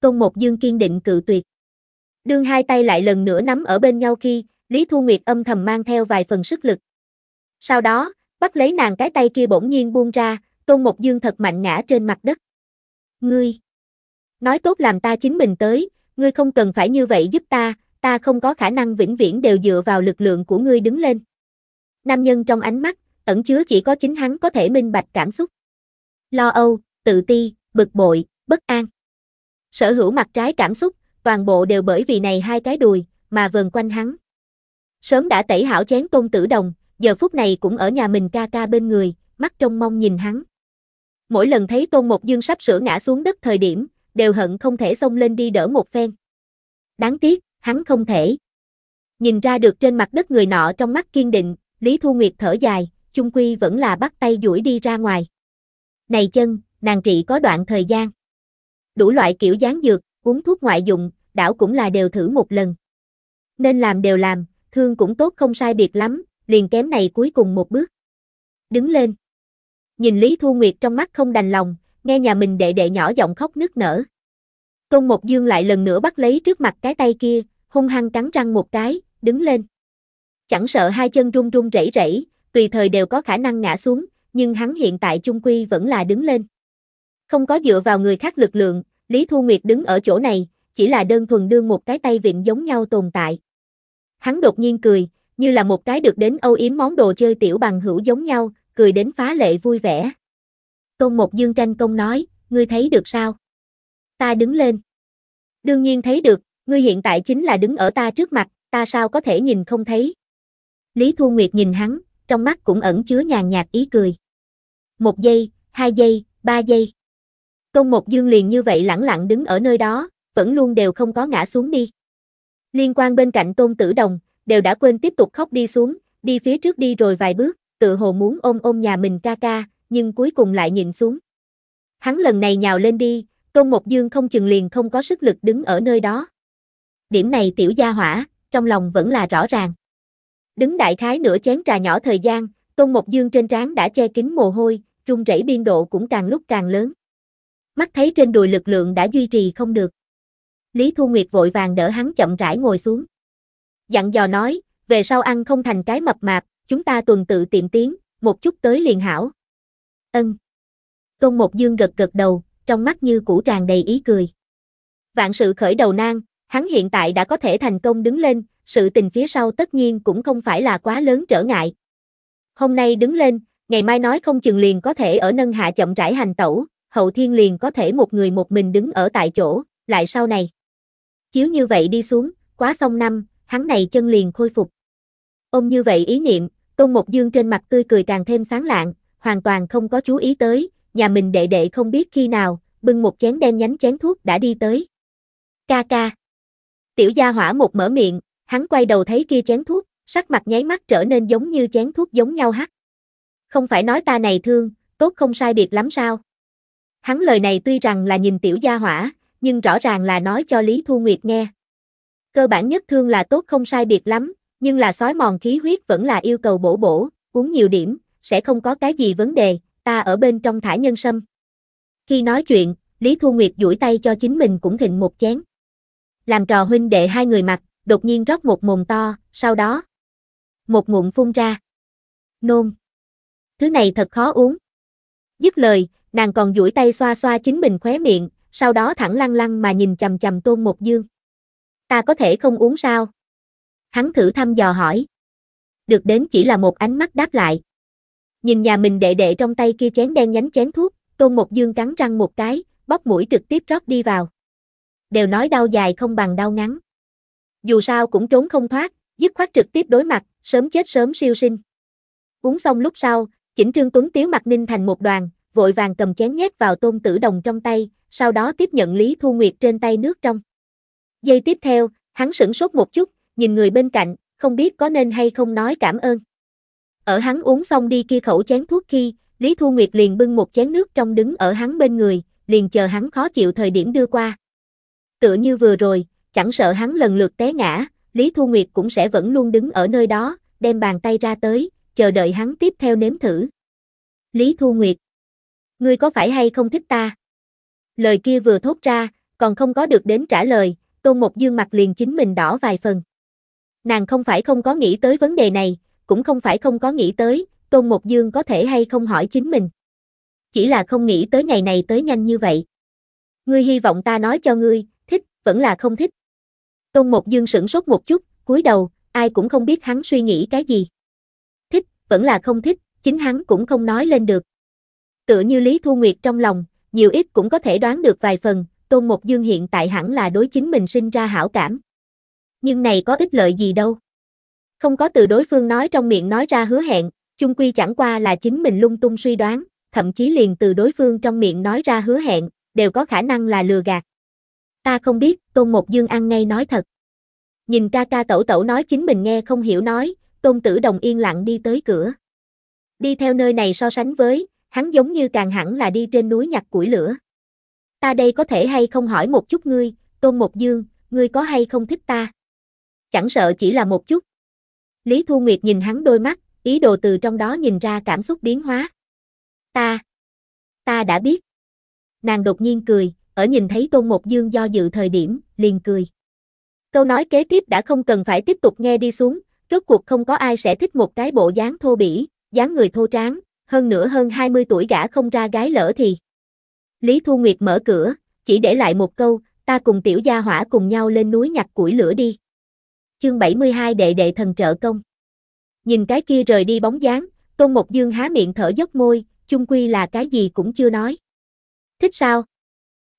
Tôn Mộc Dương kiên định cự tuyệt. Đương hai tay lại lần nữa nắm ở bên nhau khi, Lý Thu Nguyệt âm thầm mang theo vài phần sức lực. Sau đó, bắt lấy nàng cái tay kia bỗng nhiên buông ra, Tôn Mộc Dương thật mạnh ngã trên mặt đất. Ngươi! Nói tốt làm ta chính mình tới, ngươi không cần phải như vậy giúp ta, ta không có khả năng vĩnh viễn đều dựa vào lực lượng của ngươi đứng lên. Nam nhân trong ánh mắt, ẩn chứa chỉ có chính hắn có thể minh bạch cảm xúc. Lo âu, tự ti, bực bội, bất an. Sở hữu mặt trái cảm xúc, toàn bộ đều bởi vì này hai cái đùi, mà vờn quanh hắn. Sớm đã tẩy hảo chén tôn tử đồng, giờ phút này cũng ở nhà mình ca ca bên người, mắt trông mong nhìn hắn. Mỗi lần thấy Tôn Mộc Dương sắp sửa ngã xuống đất thời điểm, đều hận không thể xông lên đi đỡ một phen. Đáng tiếc, hắn không thể. Nhìn ra được trên mặt đất người nọ trong mắt kiên định, Lý Thu Nguyệt thở dài, chung quy vẫn là bắt tay duỗi đi ra ngoài. Này chân, nàng trị có đoạn thời gian. Đủ loại kiểu dáng dược, uống thuốc ngoại dụng, đảo cũng là đều thử một lần. Nên làm đều làm, thương cũng tốt không sai biệt lắm, liền kém này cuối cùng một bước. Đứng lên. Nhìn Lý Thu Nguyệt trong mắt không đành lòng, nghe nhà mình đệ đệ nhỏ giọng khóc nức nở. tôn Mộc Dương lại lần nữa bắt lấy trước mặt cái tay kia, hung hăng cắn răng một cái, đứng lên. Chẳng sợ hai chân run run rẩy rẩy, tùy thời đều có khả năng ngã xuống, nhưng hắn hiện tại chung quy vẫn là đứng lên. Không có dựa vào người khác lực lượng, Lý Thu Nguyệt đứng ở chỗ này, chỉ là đơn thuần đương một cái tay vịn giống nhau tồn tại. Hắn đột nhiên cười, như là một cái được đến âu yếm món đồ chơi tiểu bằng hữu giống nhau, cười đến phá lệ vui vẻ. tôn một dương tranh công nói, ngươi thấy được sao? Ta đứng lên. Đương nhiên thấy được, ngươi hiện tại chính là đứng ở ta trước mặt, ta sao có thể nhìn không thấy? Lý Thu Nguyệt nhìn hắn, trong mắt cũng ẩn chứa nhàn nhạt ý cười. Một giây, hai giây, ba giây. tôn một dương liền như vậy lẳng lặng đứng ở nơi đó, vẫn luôn đều không có ngã xuống đi. Liên quan bên cạnh tôn tử đồng, đều đã quên tiếp tục khóc đi xuống, đi phía trước đi rồi vài bước, tự hồ muốn ôm ôm nhà mình ca ca, nhưng cuối cùng lại nhìn xuống. Hắn lần này nhào lên đi, Tôn Mộc Dương không chừng liền không có sức lực đứng ở nơi đó. Điểm này tiểu gia hỏa, trong lòng vẫn là rõ ràng. Đứng đại khái nửa chén trà nhỏ thời gian, Tôn Mộc Dương trên trán đã che kín mồ hôi, run rẩy biên độ cũng càng lúc càng lớn. Mắt thấy trên đùi lực lượng đã duy trì không được. Lý Thu Nguyệt vội vàng đỡ hắn chậm rãi ngồi xuống dặn dò nói, về sau ăn không thành cái mập mạp, chúng ta tuần tự tiệm tiến, một chút tới liền hảo. Ân. Tôn Một Dương gật gật đầu, trong mắt như củ tràn đầy ý cười. Vạn sự khởi đầu nan, hắn hiện tại đã có thể thành công đứng lên, sự tình phía sau tất nhiên cũng không phải là quá lớn trở ngại. Hôm nay đứng lên, ngày mai nói không chừng liền có thể ở nâng hạ chậm rãi hành tẩu, hậu thiên liền có thể một người một mình đứng ở tại chỗ, lại sau này. Chiếu như vậy đi xuống, quá xong năm, hắn này chân liền khôi phục. Ôm như vậy ý niệm, Tôn Mộc Dương trên mặt tươi cười càng thêm sáng lạng, hoàn toàn không có chú ý tới, nhà mình đệ đệ không biết khi nào, bưng một chén đen nhánh chén thuốc đã đi tới. Ca ca. Tiểu gia hỏa một mở miệng, hắn quay đầu thấy kia chén thuốc, sắc mặt nháy mắt trở nên giống như chén thuốc giống nhau hắc Không phải nói ta này thương, tốt không sai biệt lắm sao? Hắn lời này tuy rằng là nhìn tiểu gia hỏa, nhưng rõ ràng là nói cho Lý Thu Nguyệt nghe. Cơ bản nhất thương là tốt không sai biệt lắm, nhưng là sói mòn khí huyết vẫn là yêu cầu bổ bổ, uống nhiều điểm, sẽ không có cái gì vấn đề, ta ở bên trong thả nhân sâm. Khi nói chuyện, Lý Thu Nguyệt duỗi tay cho chính mình cũng thịnh một chén. Làm trò huynh đệ hai người mặt, đột nhiên rót một mồm to, sau đó. Một ngụm phun ra. Nôn. Thứ này thật khó uống. Dứt lời, nàng còn duỗi tay xoa xoa chính mình khóe miệng, sau đó thẳng lăng lăng mà nhìn chầm chầm tôn một dương. Ta có thể không uống sao? Hắn thử thăm dò hỏi. Được đến chỉ là một ánh mắt đáp lại. Nhìn nhà mình đệ đệ trong tay kia chén đen nhánh chén thuốc, Tôn Mộc Dương cắn răng một cái, bóc mũi trực tiếp rót đi vào. Đều nói đau dài không bằng đau ngắn. Dù sao cũng trốn không thoát, dứt khoát trực tiếp đối mặt, sớm chết sớm siêu sinh. Uống xong lúc sau, chỉnh Trương Tuấn Tiếu mặt ninh thành một đoàn, vội vàng cầm chén nhét vào Tôn Tử Đồng trong tay, sau đó tiếp nhận Lý Thu Nguyệt trên tay nước trong. Giây tiếp theo, hắn sửng sốt một chút, nhìn người bên cạnh, không biết có nên hay không nói cảm ơn. Ở hắn uống xong đi kia khẩu chén thuốc khi, Lý Thu Nguyệt liền bưng một chén nước trong đứng ở hắn bên người, liền chờ hắn khó chịu thời điểm đưa qua. Tựa như vừa rồi, chẳng sợ hắn lần lượt té ngã, Lý Thu Nguyệt cũng sẽ vẫn luôn đứng ở nơi đó, đem bàn tay ra tới, chờ đợi hắn tiếp theo nếm thử. Lý Thu Nguyệt, ngươi có phải hay không thích ta? Lời kia vừa thốt ra, còn không có được đến trả lời, Tôn Một Dương mặt liền chính mình đỏ vài phần. Nàng không phải không có nghĩ tới vấn đề này, cũng không phải không có nghĩ tới, Tôn Một Dương có thể hay không hỏi chính mình. Chỉ là không nghĩ tới ngày này tới nhanh như vậy. Ngươi hy vọng ta nói cho ngươi, thích, vẫn là không thích. Tôn Một Dương sửng sốt một chút, cúi đầu, ai cũng không biết hắn suy nghĩ cái gì. Thích, vẫn là không thích, chính hắn cũng không nói lên được. Tựa như Lý Thu Nguyệt trong lòng, nhiều ít cũng có thể đoán được vài phần, Tôn Một Dương hiện tại hẳn là đối chính mình sinh ra hảo cảm. Nhưng này có ích lợi gì đâu. Không có từ đối phương nói trong miệng nói ra hứa hẹn, chung quy chẳng qua là chính mình lung tung suy đoán, thậm chí liền từ đối phương trong miệng nói ra hứa hẹn, đều có khả năng là lừa gạt. Ta không biết, Tôn Một Dương ăn ngay nói thật. Nhìn ca ca tẩu tẩu nói chính mình nghe không hiểu nói, Tôn Tử Đồng yên lặng đi tới cửa. Đi theo nơi này so sánh với, hắn giống như càng hẳn là đi trên núi nhặt củi lửa ta đây có thể hay không hỏi một chút ngươi, Tôn Một Dương, ngươi có hay không thích ta? Chẳng sợ chỉ là một chút. Lý Thu Nguyệt nhìn hắn đôi mắt, ý đồ từ trong đó nhìn ra cảm xúc biến hóa. Ta, ta đã biết. Nàng đột nhiên cười, ở nhìn thấy Tôn Một Dương do dự thời điểm, liền cười. Câu nói kế tiếp đã không cần phải tiếp tục nghe đi xuống, rốt cuộc không có ai sẽ thích một cái bộ dáng thô bỉ, dáng người thô tráng, hơn nữa hơn 20 tuổi gã không ra gái lỡ thì. Lý Thu Nguyệt mở cửa, chỉ để lại một câu, ta cùng tiểu gia hỏa cùng nhau lên núi nhặt củi lửa đi. Chương 72 đệ đệ thần trợ công. Nhìn cái kia rời đi bóng dáng, Tôn Mộc Dương há miệng thở dốc môi, chung quy là cái gì cũng chưa nói. Thích sao?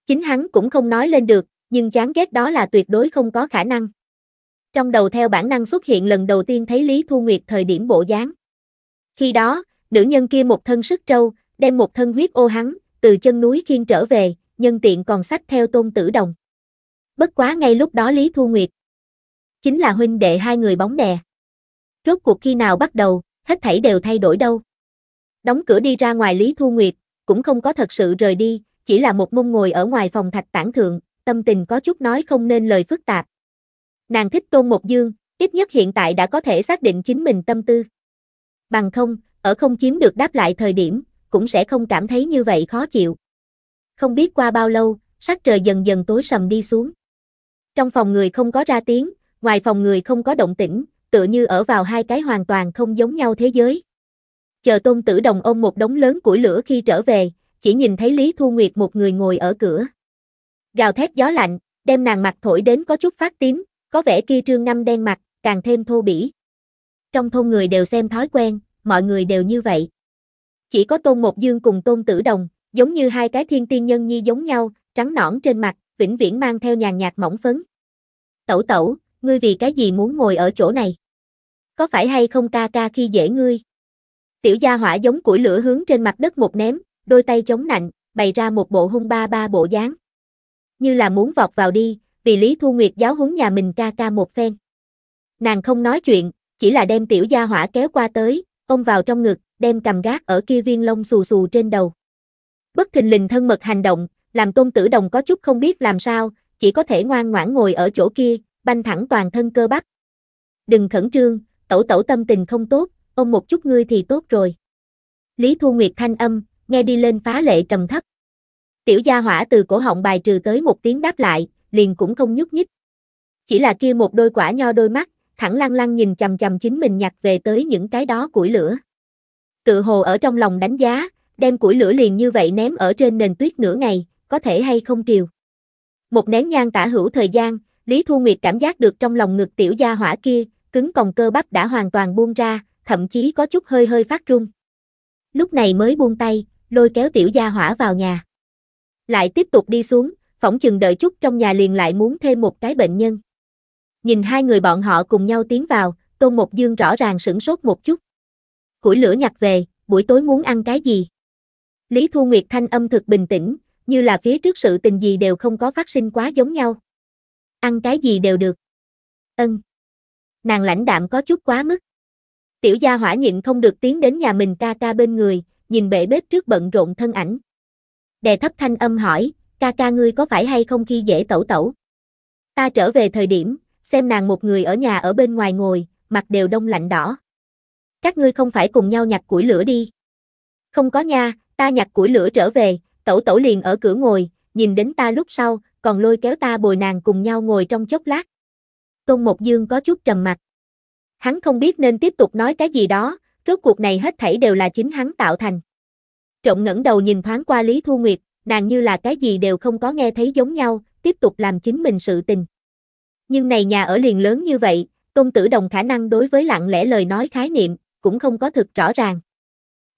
Chính hắn cũng không nói lên được, nhưng chán ghét đó là tuyệt đối không có khả năng. Trong đầu theo bản năng xuất hiện lần đầu tiên thấy Lý Thu Nguyệt thời điểm bộ dáng. Khi đó, nữ nhân kia một thân sức trâu, đem một thân huyết ô hắn, từ chân núi khiên trở về, nhân tiện còn sách theo tôn tử đồng. Bất quá ngay lúc đó Lý Thu Nguyệt chính là huynh đệ hai người bóng đè. Rốt cuộc khi nào bắt đầu, hết thảy đều thay đổi đâu. Đóng cửa đi ra ngoài Lý Thu Nguyệt, cũng không có thật sự rời đi, chỉ là một mông ngồi ở ngoài phòng thạch tản thượng, tâm tình có chút nói không nên lời phức tạp. Nàng thích Tôn Mộc Dương, ít nhất hiện tại đã có thể xác định chính mình tâm tư. Bằng không, ở không chiếm được đáp lại thời điểm, cũng sẽ không cảm thấy như vậy khó chịu. Không biết qua bao lâu, sắc trời dần dần tối sầm đi xuống. Trong phòng người không có ra tiếng, ngoài phòng người không có động tĩnh, tựa như ở vào hai cái hoàn toàn không giống nhau thế giới. Chờ tôn tử đồng ôm một đống lớn củi lửa khi trở về, chỉ nhìn thấy Lý Thu Nguyệt một người ngồi ở cửa. Gào thét gió lạnh, đem nàng mặt thổi đến có chút phát tím, có vẻ kia trương năm đen mặt, càng thêm thô bỉ. Trong thôn người đều xem thói quen, mọi người đều như vậy chỉ có Tôn Một Dương cùng Tôn Tử Đồng, giống như hai cái thiên tiên nhân nhi giống nhau, trắng nõn trên mặt, vĩnh viễn mang theo nhàn nhạt mỏng phấn. Tẩu tẩu, ngươi vì cái gì muốn ngồi ở chỗ này? Có phải hay không ca ca khi dễ ngươi? Tiểu gia hỏa giống củi lửa hướng trên mặt đất một ném, đôi tay chống nạnh, bày ra một bộ hung ba ba bộ dáng. Như là muốn vọt vào đi, vì Lý Thu Nguyệt giáo huấn nhà mình ca ca một phen. Nàng không nói chuyện, chỉ là đem tiểu gia hỏa kéo qua tới, ôm vào trong ngực, đem cầm gác ở kia viên lông xù xù trên đầu. Bất thình lình thân mật hành động, làm tôn tử đồng có chút không biết làm sao, chỉ có thể ngoan ngoãn ngồi ở chỗ kia, banh thẳng toàn thân cơ bắp. Đừng khẩn trương, tẩu tẩu tâm tình không tốt, ôm một chút ngươi thì tốt rồi. Lý Thu Nguyệt thanh âm, nghe đi lên phá lệ trầm thấp. Tiểu gia hỏa từ cổ họng bài trừ tới một tiếng đáp lại, liền cũng không nhúc nhích. Chỉ là kia một đôi quả nho đôi mắt, thẳng lăng lăng nhìn chầm chầm chính mình nhặt về tới những cái đó củi lửa tự hồ ở trong lòng đánh giá, đem củi lửa liền như vậy ném ở trên nền tuyết nửa ngày, có thể hay không triều. Một nén nhang tả hữu thời gian, Lý Thu Nguyệt cảm giác được trong lòng ngực tiểu gia hỏa kia, cứng còng cơ bắp đã hoàn toàn buông ra, thậm chí có chút hơi hơi phát run. Lúc này mới buông tay, lôi kéo tiểu gia hỏa vào nhà. Lại tiếp tục đi xuống, phỏng chừng đợi chút trong nhà liền lại muốn thêm một cái bệnh nhân. Nhìn hai người bọn họ cùng nhau tiến vào, Tôn Mộc Dương rõ ràng sửng sốt một chút củi lửa nhặt về, buổi tối muốn ăn cái gì? Lý Thu Nguyệt thanh âm thực bình tĩnh, như là phía trước sự tình gì đều không có phát sinh quá giống nhau. Ăn cái gì đều được. Ân. Nàng lãnh đạm có chút quá mức. Tiểu gia hỏa nhịn không được tiến đến nhà mình ca ca bên người, nhìn bể bếp trước bận rộn thân ảnh. Đè thấp thanh âm hỏi, ca ca ngươi có phải hay không khi dễ tẩu tẩu? Ta trở về thời điểm, xem nàng một người ở nhà ở bên ngoài ngồi, mặt đều đông lạnh đỏ các ngươi không phải cùng nhau nhặt củi lửa đi. Không có nha, ta nhặt củi lửa trở về, tẩu tẩu liền ở cửa ngồi, nhìn đến ta lúc sau, còn lôi kéo ta bồi nàng cùng nhau ngồi trong chốc lát. Tôn Mộc Dương có chút trầm mặt. Hắn không biết nên tiếp tục nói cái gì đó, rốt cuộc này hết thảy đều là chính hắn tạo thành. Trọng ngẩng đầu nhìn thoáng qua Lý Thu Nguyệt, nàng như là cái gì đều không có nghe thấy giống nhau, tiếp tục làm chính mình sự tình. Nhưng này nhà ở liền lớn như vậy, Tôn Tử Đồng khả năng đối với lặng lẽ lời nói khái niệm, cũng không có thực rõ ràng.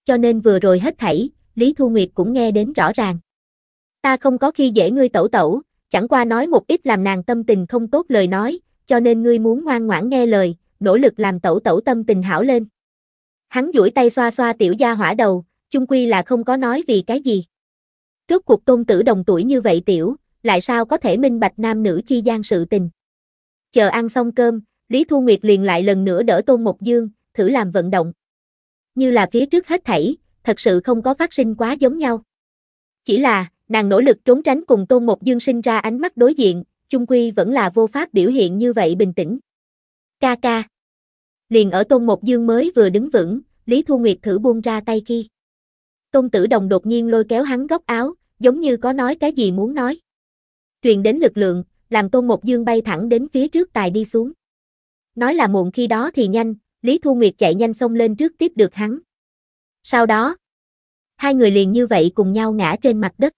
Cho nên vừa rồi hết thảy, Lý Thu Nguyệt cũng nghe đến rõ ràng. Ta không có khi dễ ngươi tẩu tẩu, chẳng qua nói một ít làm nàng tâm tình không tốt lời nói, cho nên ngươi muốn ngoan ngoãn nghe lời, nỗ lực làm tẩu tẩu tâm tình hảo lên. Hắn duỗi tay xoa xoa tiểu gia hỏa đầu, chung quy là không có nói vì cái gì. Rốt cuộc tôn tử đồng tuổi như vậy tiểu, lại sao có thể minh bạch nam nữ chi gian sự tình. Chờ ăn xong cơm, Lý Thu Nguyệt liền lại lần nữa đỡ tôn một dương, thử làm vận động. Như là phía trước hết thảy, thật sự không có phát sinh quá giống nhau. Chỉ là, nàng nỗ lực trốn tránh cùng Tôn Mộc Dương sinh ra ánh mắt đối diện, chung quy vẫn là vô pháp biểu hiện như vậy bình tĩnh. Ca ca. Liền ở Tôn Mộc Dương mới vừa đứng vững, Lý Thu Nguyệt thử buông ra tay khi. Tôn Tử Đồng đột nhiên lôi kéo hắn góc áo, giống như có nói cái gì muốn nói. Truyền đến lực lượng, làm Tôn Mộc Dương bay thẳng đến phía trước tài đi xuống. Nói là muộn khi đó thì nhanh, Lý Thu Nguyệt chạy nhanh xông lên trước tiếp được hắn. Sau đó, hai người liền như vậy cùng nhau ngã trên mặt đất.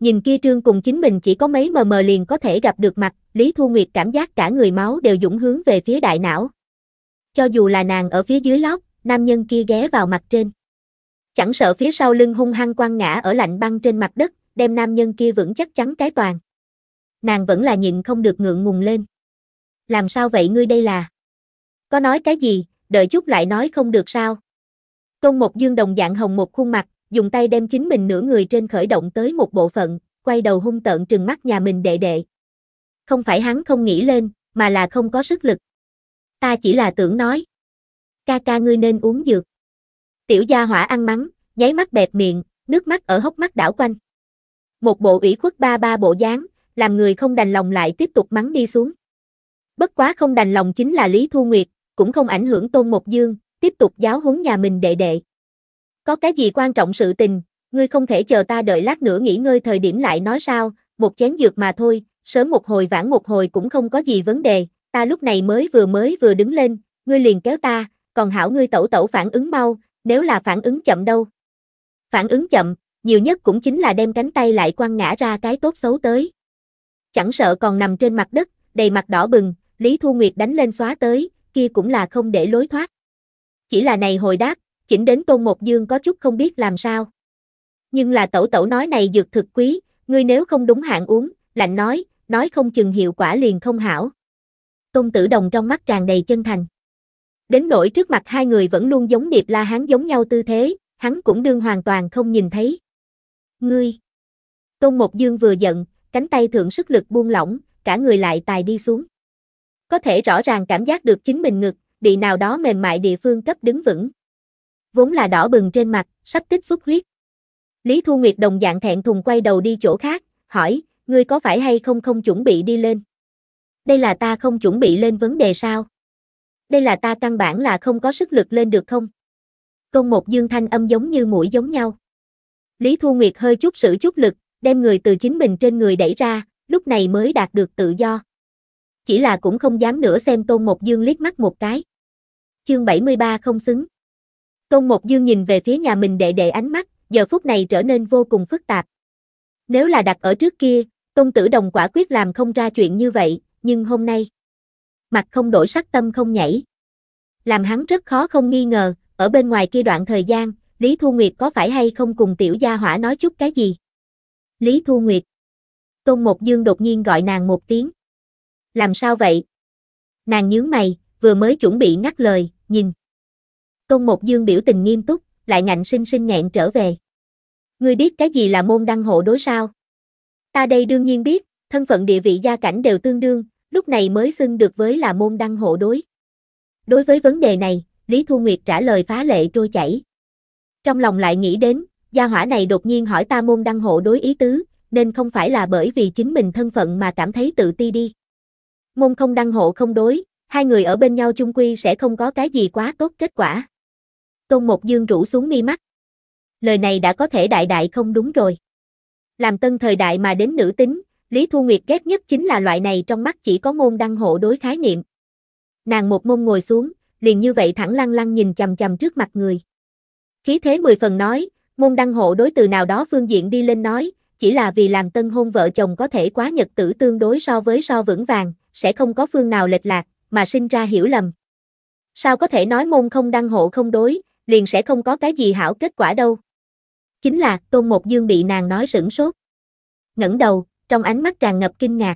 Nhìn kia trương cùng chính mình chỉ có mấy mờ mờ liền có thể gặp được mặt, Lý Thu Nguyệt cảm giác cả người máu đều dũng hướng về phía đại não. Cho dù là nàng ở phía dưới lót, nam nhân kia ghé vào mặt trên. Chẳng sợ phía sau lưng hung hăng quăng ngã ở lạnh băng trên mặt đất, đem nam nhân kia vững chắc chắn cái toàn. Nàng vẫn là nhịn không được ngượng ngùng lên. Làm sao vậy ngươi đây là? Có nói cái gì, đợi chút lại nói không được sao. Công một dương đồng dạng hồng một khuôn mặt, dùng tay đem chính mình nửa người trên khởi động tới một bộ phận, quay đầu hung tợn trừng mắt nhà mình đệ đệ. Không phải hắn không nghĩ lên, mà là không có sức lực. Ta chỉ là tưởng nói. Ca ca ngươi nên uống dược. Tiểu gia hỏa ăn mắng, nháy mắt bẹp miệng, nước mắt ở hốc mắt đảo quanh. Một bộ ủy khuất ba ba bộ dáng, làm người không đành lòng lại tiếp tục mắng đi xuống. Bất quá không đành lòng chính là Lý Thu Nguyệt, cũng không ảnh hưởng Tôn Một Dương, tiếp tục giáo huấn nhà mình đệ đệ. Có cái gì quan trọng sự tình, ngươi không thể chờ ta đợi lát nữa nghỉ ngơi thời điểm lại nói sao, một chén dược mà thôi, sớm một hồi vãn một hồi cũng không có gì vấn đề, ta lúc này mới vừa mới vừa đứng lên, ngươi liền kéo ta, còn hảo ngươi tẩu tẩu phản ứng mau, nếu là phản ứng chậm đâu. Phản ứng chậm, nhiều nhất cũng chính là đem cánh tay lại quăng ngã ra cái tốt xấu tới. Chẳng sợ còn nằm trên mặt đất, đầy mặt đỏ bừng, Lý Thu Nguyệt đánh lên xóa tới, kia cũng là không để lối thoát. Chỉ là này hồi đáp, chỉnh đến Tôn Một Dương có chút không biết làm sao. Nhưng là tẩu tẩu nói này dược thực quý, ngươi nếu không đúng hạn uống, lạnh nói, nói không chừng hiệu quả liền không hảo. Tôn Tử Đồng trong mắt tràn đầy chân thành. Đến nỗi trước mặt hai người vẫn luôn giống điệp la hán giống nhau tư thế, hắn cũng đương hoàn toàn không nhìn thấy. Ngươi! Tôn Một Dương vừa giận, cánh tay thượng sức lực buông lỏng, cả người lại tài đi xuống có thể rõ ràng cảm giác được chính mình ngực, bị nào đó mềm mại địa phương cấp đứng vững. Vốn là đỏ bừng trên mặt, sắp tích xuất huyết. Lý Thu Nguyệt đồng dạng thẹn thùng quay đầu đi chỗ khác, hỏi, ngươi có phải hay không không chuẩn bị đi lên? Đây là ta không chuẩn bị lên vấn đề sao? Đây là ta căn bản là không có sức lực lên được không? Công một dương thanh âm giống như mũi giống nhau. Lý Thu Nguyệt hơi chút sự chút lực, đem người từ chính mình trên người đẩy ra, lúc này mới đạt được tự do chỉ là cũng không dám nữa xem Tôn Mộc Dương liếc mắt một cái. Chương 73 không xứng. Tôn Mộc Dương nhìn về phía nhà mình đệ đệ ánh mắt, giờ phút này trở nên vô cùng phức tạp. Nếu là đặt ở trước kia, Tôn Tử Đồng quả quyết làm không ra chuyện như vậy, nhưng hôm nay, mặt không đổi sắc tâm không nhảy. Làm hắn rất khó không nghi ngờ, ở bên ngoài kia đoạn thời gian, Lý Thu Nguyệt có phải hay không cùng tiểu gia hỏa nói chút cái gì? Lý Thu Nguyệt. Tôn Mộc Dương đột nhiên gọi nàng một tiếng làm sao vậy? Nàng nhướng mày, vừa mới chuẩn bị ngắt lời, nhìn. Công một dương biểu tình nghiêm túc, lại ngạnh sinh sinh nghẹn trở về. Ngươi biết cái gì là môn đăng hộ đối sao? Ta đây đương nhiên biết, thân phận địa vị gia cảnh đều tương đương, lúc này mới xưng được với là môn đăng hộ đối. Đối với vấn đề này, Lý Thu Nguyệt trả lời phá lệ trôi chảy. Trong lòng lại nghĩ đến, gia hỏa này đột nhiên hỏi ta môn đăng hộ đối ý tứ, nên không phải là bởi vì chính mình thân phận mà cảm thấy tự ti đi môn không đăng hộ không đối, hai người ở bên nhau chung quy sẽ không có cái gì quá tốt kết quả. Tôn Mộc Dương rủ xuống mi mắt. Lời này đã có thể đại đại không đúng rồi. Làm tân thời đại mà đến nữ tính, Lý Thu Nguyệt ghét nhất chính là loại này trong mắt chỉ có môn đăng hộ đối khái niệm. Nàng một môn ngồi xuống, liền như vậy thẳng lăng lăng nhìn chầm chầm trước mặt người. Khí thế mười phần nói, môn đăng hộ đối từ nào đó phương diện đi lên nói, chỉ là vì làm tân hôn vợ chồng có thể quá nhật tử tương đối so với so vững vàng, sẽ không có phương nào lệch lạc, mà sinh ra hiểu lầm. Sao có thể nói môn không đăng hộ không đối, liền sẽ không có cái gì hảo kết quả đâu. Chính là Tôn Một Dương bị nàng nói sửng sốt. ngẩng đầu, trong ánh mắt tràn ngập kinh ngạc.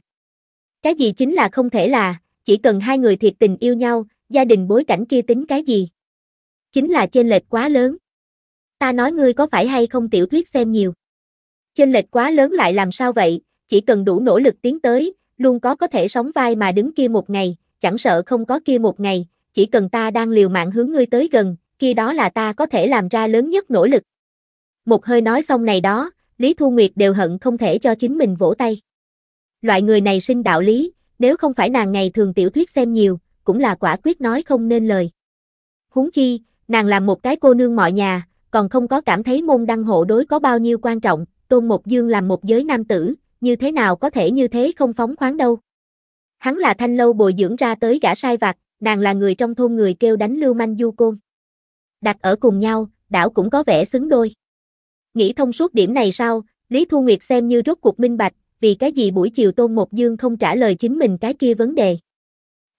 Cái gì chính là không thể là, chỉ cần hai người thiệt tình yêu nhau, gia đình bối cảnh kia tính cái gì? Chính là chênh lệch quá lớn. Ta nói ngươi có phải hay không tiểu thuyết xem nhiều. Chênh lệch quá lớn lại làm sao vậy, chỉ cần đủ nỗ lực tiến tới, luôn có có thể sống vai mà đứng kia một ngày, chẳng sợ không có kia một ngày, chỉ cần ta đang liều mạng hướng ngươi tới gần, kia đó là ta có thể làm ra lớn nhất nỗ lực. Một hơi nói xong này đó, Lý Thu Nguyệt đều hận không thể cho chính mình vỗ tay. Loại người này sinh đạo lý, nếu không phải nàng ngày thường tiểu thuyết xem nhiều, cũng là quả quyết nói không nên lời. Huống chi, nàng làm một cái cô nương mọi nhà, còn không có cảm thấy môn đăng hộ đối có bao nhiêu quan trọng, Tôn một Dương làm một giới nam tử, như thế nào có thể như thế không phóng khoáng đâu. Hắn là thanh lâu bồi dưỡng ra tới gã sai vặt, nàng là người trong thôn người kêu đánh lưu manh du côn. Đặt ở cùng nhau, đảo cũng có vẻ xứng đôi. Nghĩ thông suốt điểm này sao, Lý Thu Nguyệt xem như rốt cuộc minh bạch, vì cái gì buổi chiều Tôn Một Dương không trả lời chính mình cái kia vấn đề.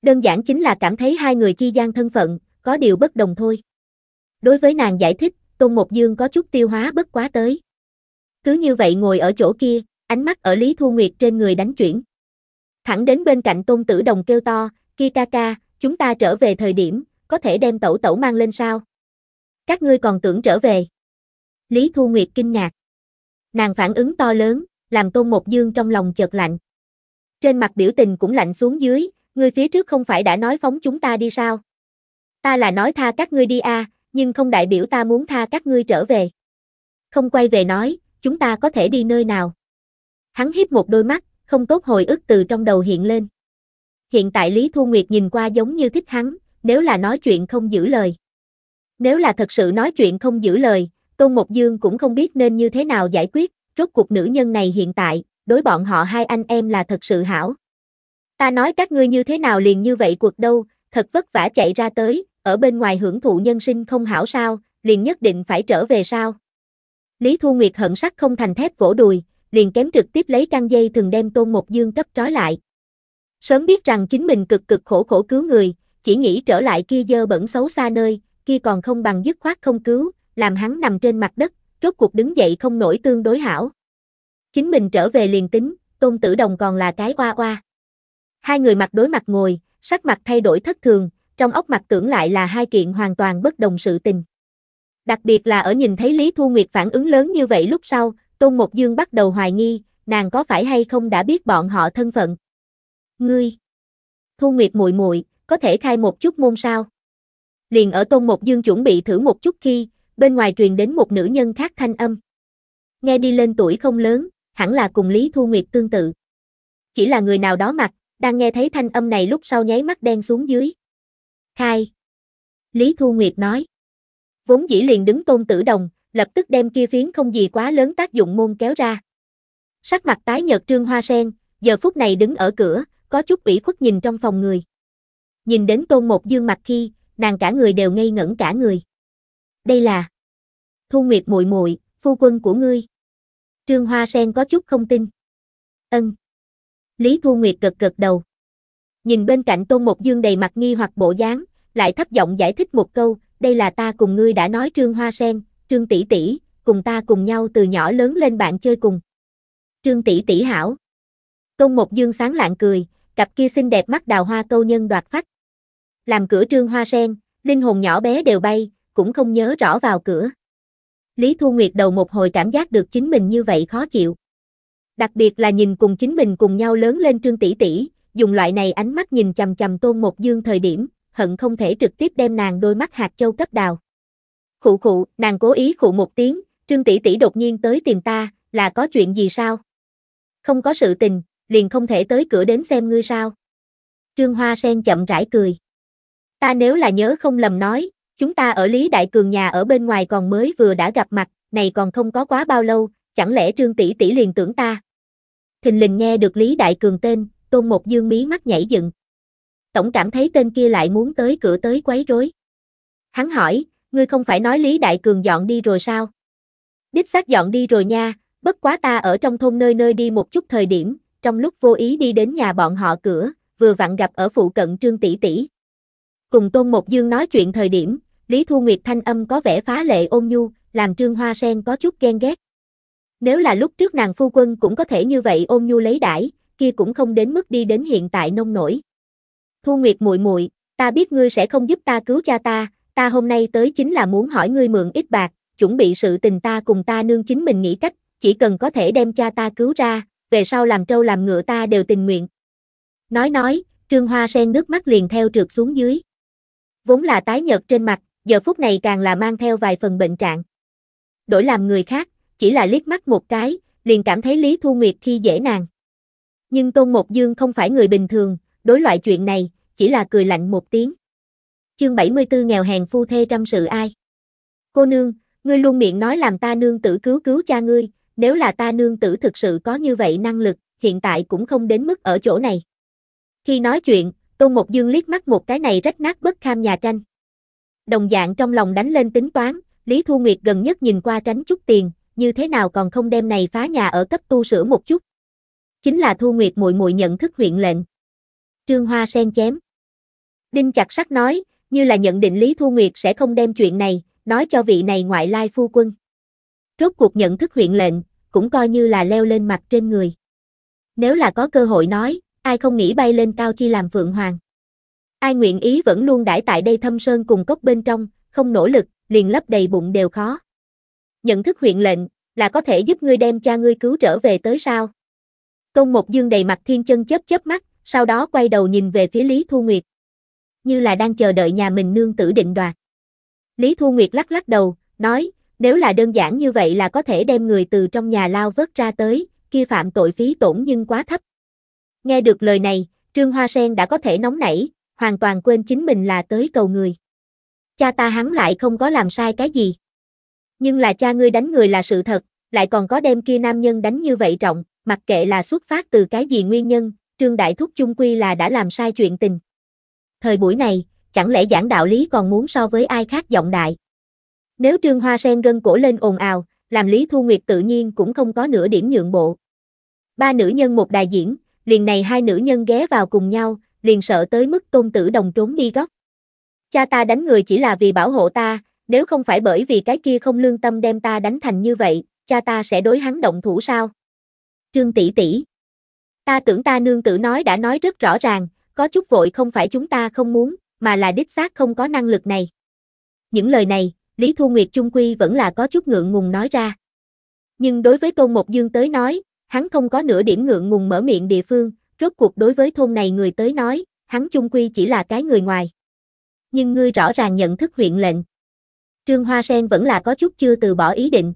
Đơn giản chính là cảm thấy hai người chi gian thân phận, có điều bất đồng thôi. Đối với nàng giải thích, Tôn Một Dương có chút tiêu hóa bất quá tới. Cứ như vậy ngồi ở chỗ kia, ánh mắt ở Lý Thu Nguyệt trên người đánh chuyển. Thẳng đến bên cạnh tôn tử đồng kêu to, Kika ca ca, chúng ta trở về thời điểm, có thể đem tẩu tẩu mang lên sao? Các ngươi còn tưởng trở về. Lý Thu Nguyệt kinh ngạc. Nàng phản ứng to lớn, làm tôn một dương trong lòng chợt lạnh. Trên mặt biểu tình cũng lạnh xuống dưới, ngươi phía trước không phải đã nói phóng chúng ta đi sao? Ta là nói tha các ngươi đi a, à, nhưng không đại biểu ta muốn tha các ngươi trở về. Không quay về nói, chúng ta có thể đi nơi nào? Hắn hiếp một đôi mắt, không tốt hồi ức từ trong đầu hiện lên. Hiện tại Lý Thu Nguyệt nhìn qua giống như thích hắn, nếu là nói chuyện không giữ lời. Nếu là thật sự nói chuyện không giữ lời, Tôn Mộc Dương cũng không biết nên như thế nào giải quyết, rốt cuộc nữ nhân này hiện tại, đối bọn họ hai anh em là thật sự hảo. Ta nói các ngươi như thế nào liền như vậy cuộc đâu, thật vất vả chạy ra tới, ở bên ngoài hưởng thụ nhân sinh không hảo sao, liền nhất định phải trở về sao. Lý Thu Nguyệt hận sắc không thành thép vỗ đùi, liền kém trực tiếp lấy căng dây thường đem Tôn Một Dương cấp trói lại. Sớm biết rằng chính mình cực cực khổ khổ cứu người, chỉ nghĩ trở lại kia dơ bẩn xấu xa nơi, kia còn không bằng dứt khoát không cứu, làm hắn nằm trên mặt đất, rốt cuộc đứng dậy không nổi tương đối hảo. Chính mình trở về liền tính, Tôn Tử Đồng còn là cái qua qua Hai người mặt đối mặt ngồi, sắc mặt thay đổi thất thường, trong óc mặt tưởng lại là hai kiện hoàn toàn bất đồng sự tình. Đặc biệt là ở nhìn thấy Lý Thu Nguyệt phản ứng lớn như vậy lúc sau, Tôn Một Dương bắt đầu hoài nghi, nàng có phải hay không đã biết bọn họ thân phận. Ngươi, Thu Nguyệt muội muội, có thể khai một chút môn sao? Liền ở Tôn Một Dương chuẩn bị thử một chút khi, bên ngoài truyền đến một nữ nhân khác thanh âm. Nghe đi lên tuổi không lớn, hẳn là cùng Lý Thu Nguyệt tương tự. Chỉ là người nào đó mặt, đang nghe thấy thanh âm này lúc sau nháy mắt đen xuống dưới. Khai. Lý Thu Nguyệt nói. Vốn dĩ liền đứng Tôn Tử Đồng, lập tức đem kia phiến không gì quá lớn tác dụng môn kéo ra. Sắc mặt tái nhợt Trương Hoa Sen, giờ phút này đứng ở cửa, có chút ủy khuất nhìn trong phòng người. Nhìn đến Tôn Một Dương mặt khi, nàng cả người đều ngây ngẩn cả người. Đây là Thu Nguyệt muội muội, phu quân của ngươi. Trương Hoa Sen có chút không tin. Ân. Lý Thu Nguyệt gật gật đầu. Nhìn bên cạnh Tôn Một Dương đầy mặt nghi hoặc bộ dáng, lại thấp giọng giải thích một câu, đây là ta cùng ngươi đã nói Trương Hoa Sen, Trương tỷ tỷ, cùng ta cùng nhau từ nhỏ lớn lên bạn chơi cùng. Trương tỷ tỷ hảo. Công một dương sáng lạng cười, cặp kia xinh đẹp mắt đào hoa câu nhân đoạt phách. Làm cửa trương hoa sen, linh hồn nhỏ bé đều bay, cũng không nhớ rõ vào cửa. Lý Thu Nguyệt đầu một hồi cảm giác được chính mình như vậy khó chịu. Đặc biệt là nhìn cùng chính mình cùng nhau lớn lên trương tỷ tỷ, dùng loại này ánh mắt nhìn chầm chầm tôn một dương thời điểm, hận không thể trực tiếp đem nàng đôi mắt hạt châu cấp đào. Khụ khụ, nàng cố ý khụ một tiếng, Trương tỷ tỷ đột nhiên tới tìm ta, là có chuyện gì sao? Không có sự tình, liền không thể tới cửa đến xem ngươi sao? Trương Hoa Sen chậm rãi cười. Ta nếu là nhớ không lầm nói, chúng ta ở Lý Đại Cường nhà ở bên ngoài còn mới vừa đã gặp mặt, này còn không có quá bao lâu, chẳng lẽ Trương tỷ tỷ liền tưởng ta? Thình lình nghe được Lý Đại Cường tên, Tôn Một Dương mí mắt nhảy dựng. Tổng cảm thấy tên kia lại muốn tới cửa tới quấy rối. Hắn hỏi, ngươi không phải nói Lý Đại Cường dọn đi rồi sao? Đích xác dọn đi rồi nha, bất quá ta ở trong thôn nơi nơi đi một chút thời điểm, trong lúc vô ý đi đến nhà bọn họ cửa, vừa vặn gặp ở phụ cận Trương Tỷ Tỷ. Cùng Tôn Một Dương nói chuyện thời điểm, Lý Thu Nguyệt thanh âm có vẻ phá lệ ôn nhu, làm Trương Hoa Sen có chút ghen ghét. Nếu là lúc trước nàng phu quân cũng có thể như vậy ôn nhu lấy đãi, kia cũng không đến mức đi đến hiện tại nông nổi. Thu Nguyệt muội muội, ta biết ngươi sẽ không giúp ta cứu cha ta, ta hôm nay tới chính là muốn hỏi ngươi mượn ít bạc, chuẩn bị sự tình ta cùng ta nương chính mình nghĩ cách, chỉ cần có thể đem cha ta cứu ra, về sau làm trâu làm ngựa ta đều tình nguyện. Nói nói, Trương Hoa sen nước mắt liền theo trượt xuống dưới. Vốn là tái nhợt trên mặt, giờ phút này càng là mang theo vài phần bệnh trạng. Đổi làm người khác, chỉ là liếc mắt một cái, liền cảm thấy Lý Thu Nguyệt khi dễ nàng. Nhưng Tôn Mộc Dương không phải người bình thường, đối loại chuyện này, chỉ là cười lạnh một tiếng. Chương 74 nghèo hèn phu thê trăm sự ai. Cô nương, ngươi luôn miệng nói làm ta nương tử cứu cứu cha ngươi, nếu là ta nương tử thực sự có như vậy năng lực, hiện tại cũng không đến mức ở chỗ này. Khi nói chuyện, Tôn Mộc Dương liếc mắt một cái này rách nát bất kham nhà tranh. Đồng dạng trong lòng đánh lên tính toán, Lý Thu Nguyệt gần nhất nhìn qua tránh chút tiền, như thế nào còn không đem này phá nhà ở cấp tu sửa một chút. Chính là Thu Nguyệt muội muội nhận thức huyện lệnh. Trương Hoa sen chém. Đinh chặt sắt nói, như là nhận định Lý Thu Nguyệt sẽ không đem chuyện này, nói cho vị này ngoại lai phu quân. Rốt cuộc nhận thức huyện lệnh, cũng coi như là leo lên mặt trên người. Nếu là có cơ hội nói, ai không nghĩ bay lên cao chi làm phượng hoàng. Ai nguyện ý vẫn luôn đãi tại đây thâm sơn cùng cốc bên trong, không nỗ lực, liền lấp đầy bụng đều khó. Nhận thức huyện lệnh, là có thể giúp ngươi đem cha ngươi cứu trở về tới sao? Công một dương đầy mặt thiên chân chớp chớp mắt, sau đó quay đầu nhìn về phía Lý Thu Nguyệt như là đang chờ đợi nhà mình nương tử định đoạt. Lý Thu Nguyệt lắc lắc đầu, nói, nếu là đơn giản như vậy là có thể đem người từ trong nhà lao vớt ra tới, kia phạm tội phí tổn nhưng quá thấp. Nghe được lời này, Trương Hoa Sen đã có thể nóng nảy, hoàn toàn quên chính mình là tới cầu người. Cha ta hắn lại không có làm sai cái gì. Nhưng là cha ngươi đánh người là sự thật, lại còn có đem kia nam nhân đánh như vậy trọng, mặc kệ là xuất phát từ cái gì nguyên nhân, Trương Đại Thúc Trung quy là đã làm sai chuyện tình thời buổi này, chẳng lẽ giảng đạo lý còn muốn so với ai khác giọng đại. Nếu Trương Hoa Sen gân cổ lên ồn ào, làm Lý Thu Nguyệt tự nhiên cũng không có nửa điểm nhượng bộ. Ba nữ nhân một đại diễn, liền này hai nữ nhân ghé vào cùng nhau, liền sợ tới mức tôn tử đồng trốn đi góc. Cha ta đánh người chỉ là vì bảo hộ ta, nếu không phải bởi vì cái kia không lương tâm đem ta đánh thành như vậy, cha ta sẽ đối hắn động thủ sao? Trương tỷ tỷ, ta tưởng ta nương tử nói đã nói rất rõ ràng, có chút vội không phải chúng ta không muốn, mà là đích xác không có năng lực này. Những lời này, Lý Thu Nguyệt Trung Quy vẫn là có chút ngượng ngùng nói ra. Nhưng đối với Tôn Mộc Dương tới nói, hắn không có nửa điểm ngượng ngùng mở miệng địa phương, rốt cuộc đối với thôn này người tới nói, hắn Trung Quy chỉ là cái người ngoài. Nhưng ngươi rõ ràng nhận thức huyện lệnh. Trương Hoa Sen vẫn là có chút chưa từ bỏ ý định.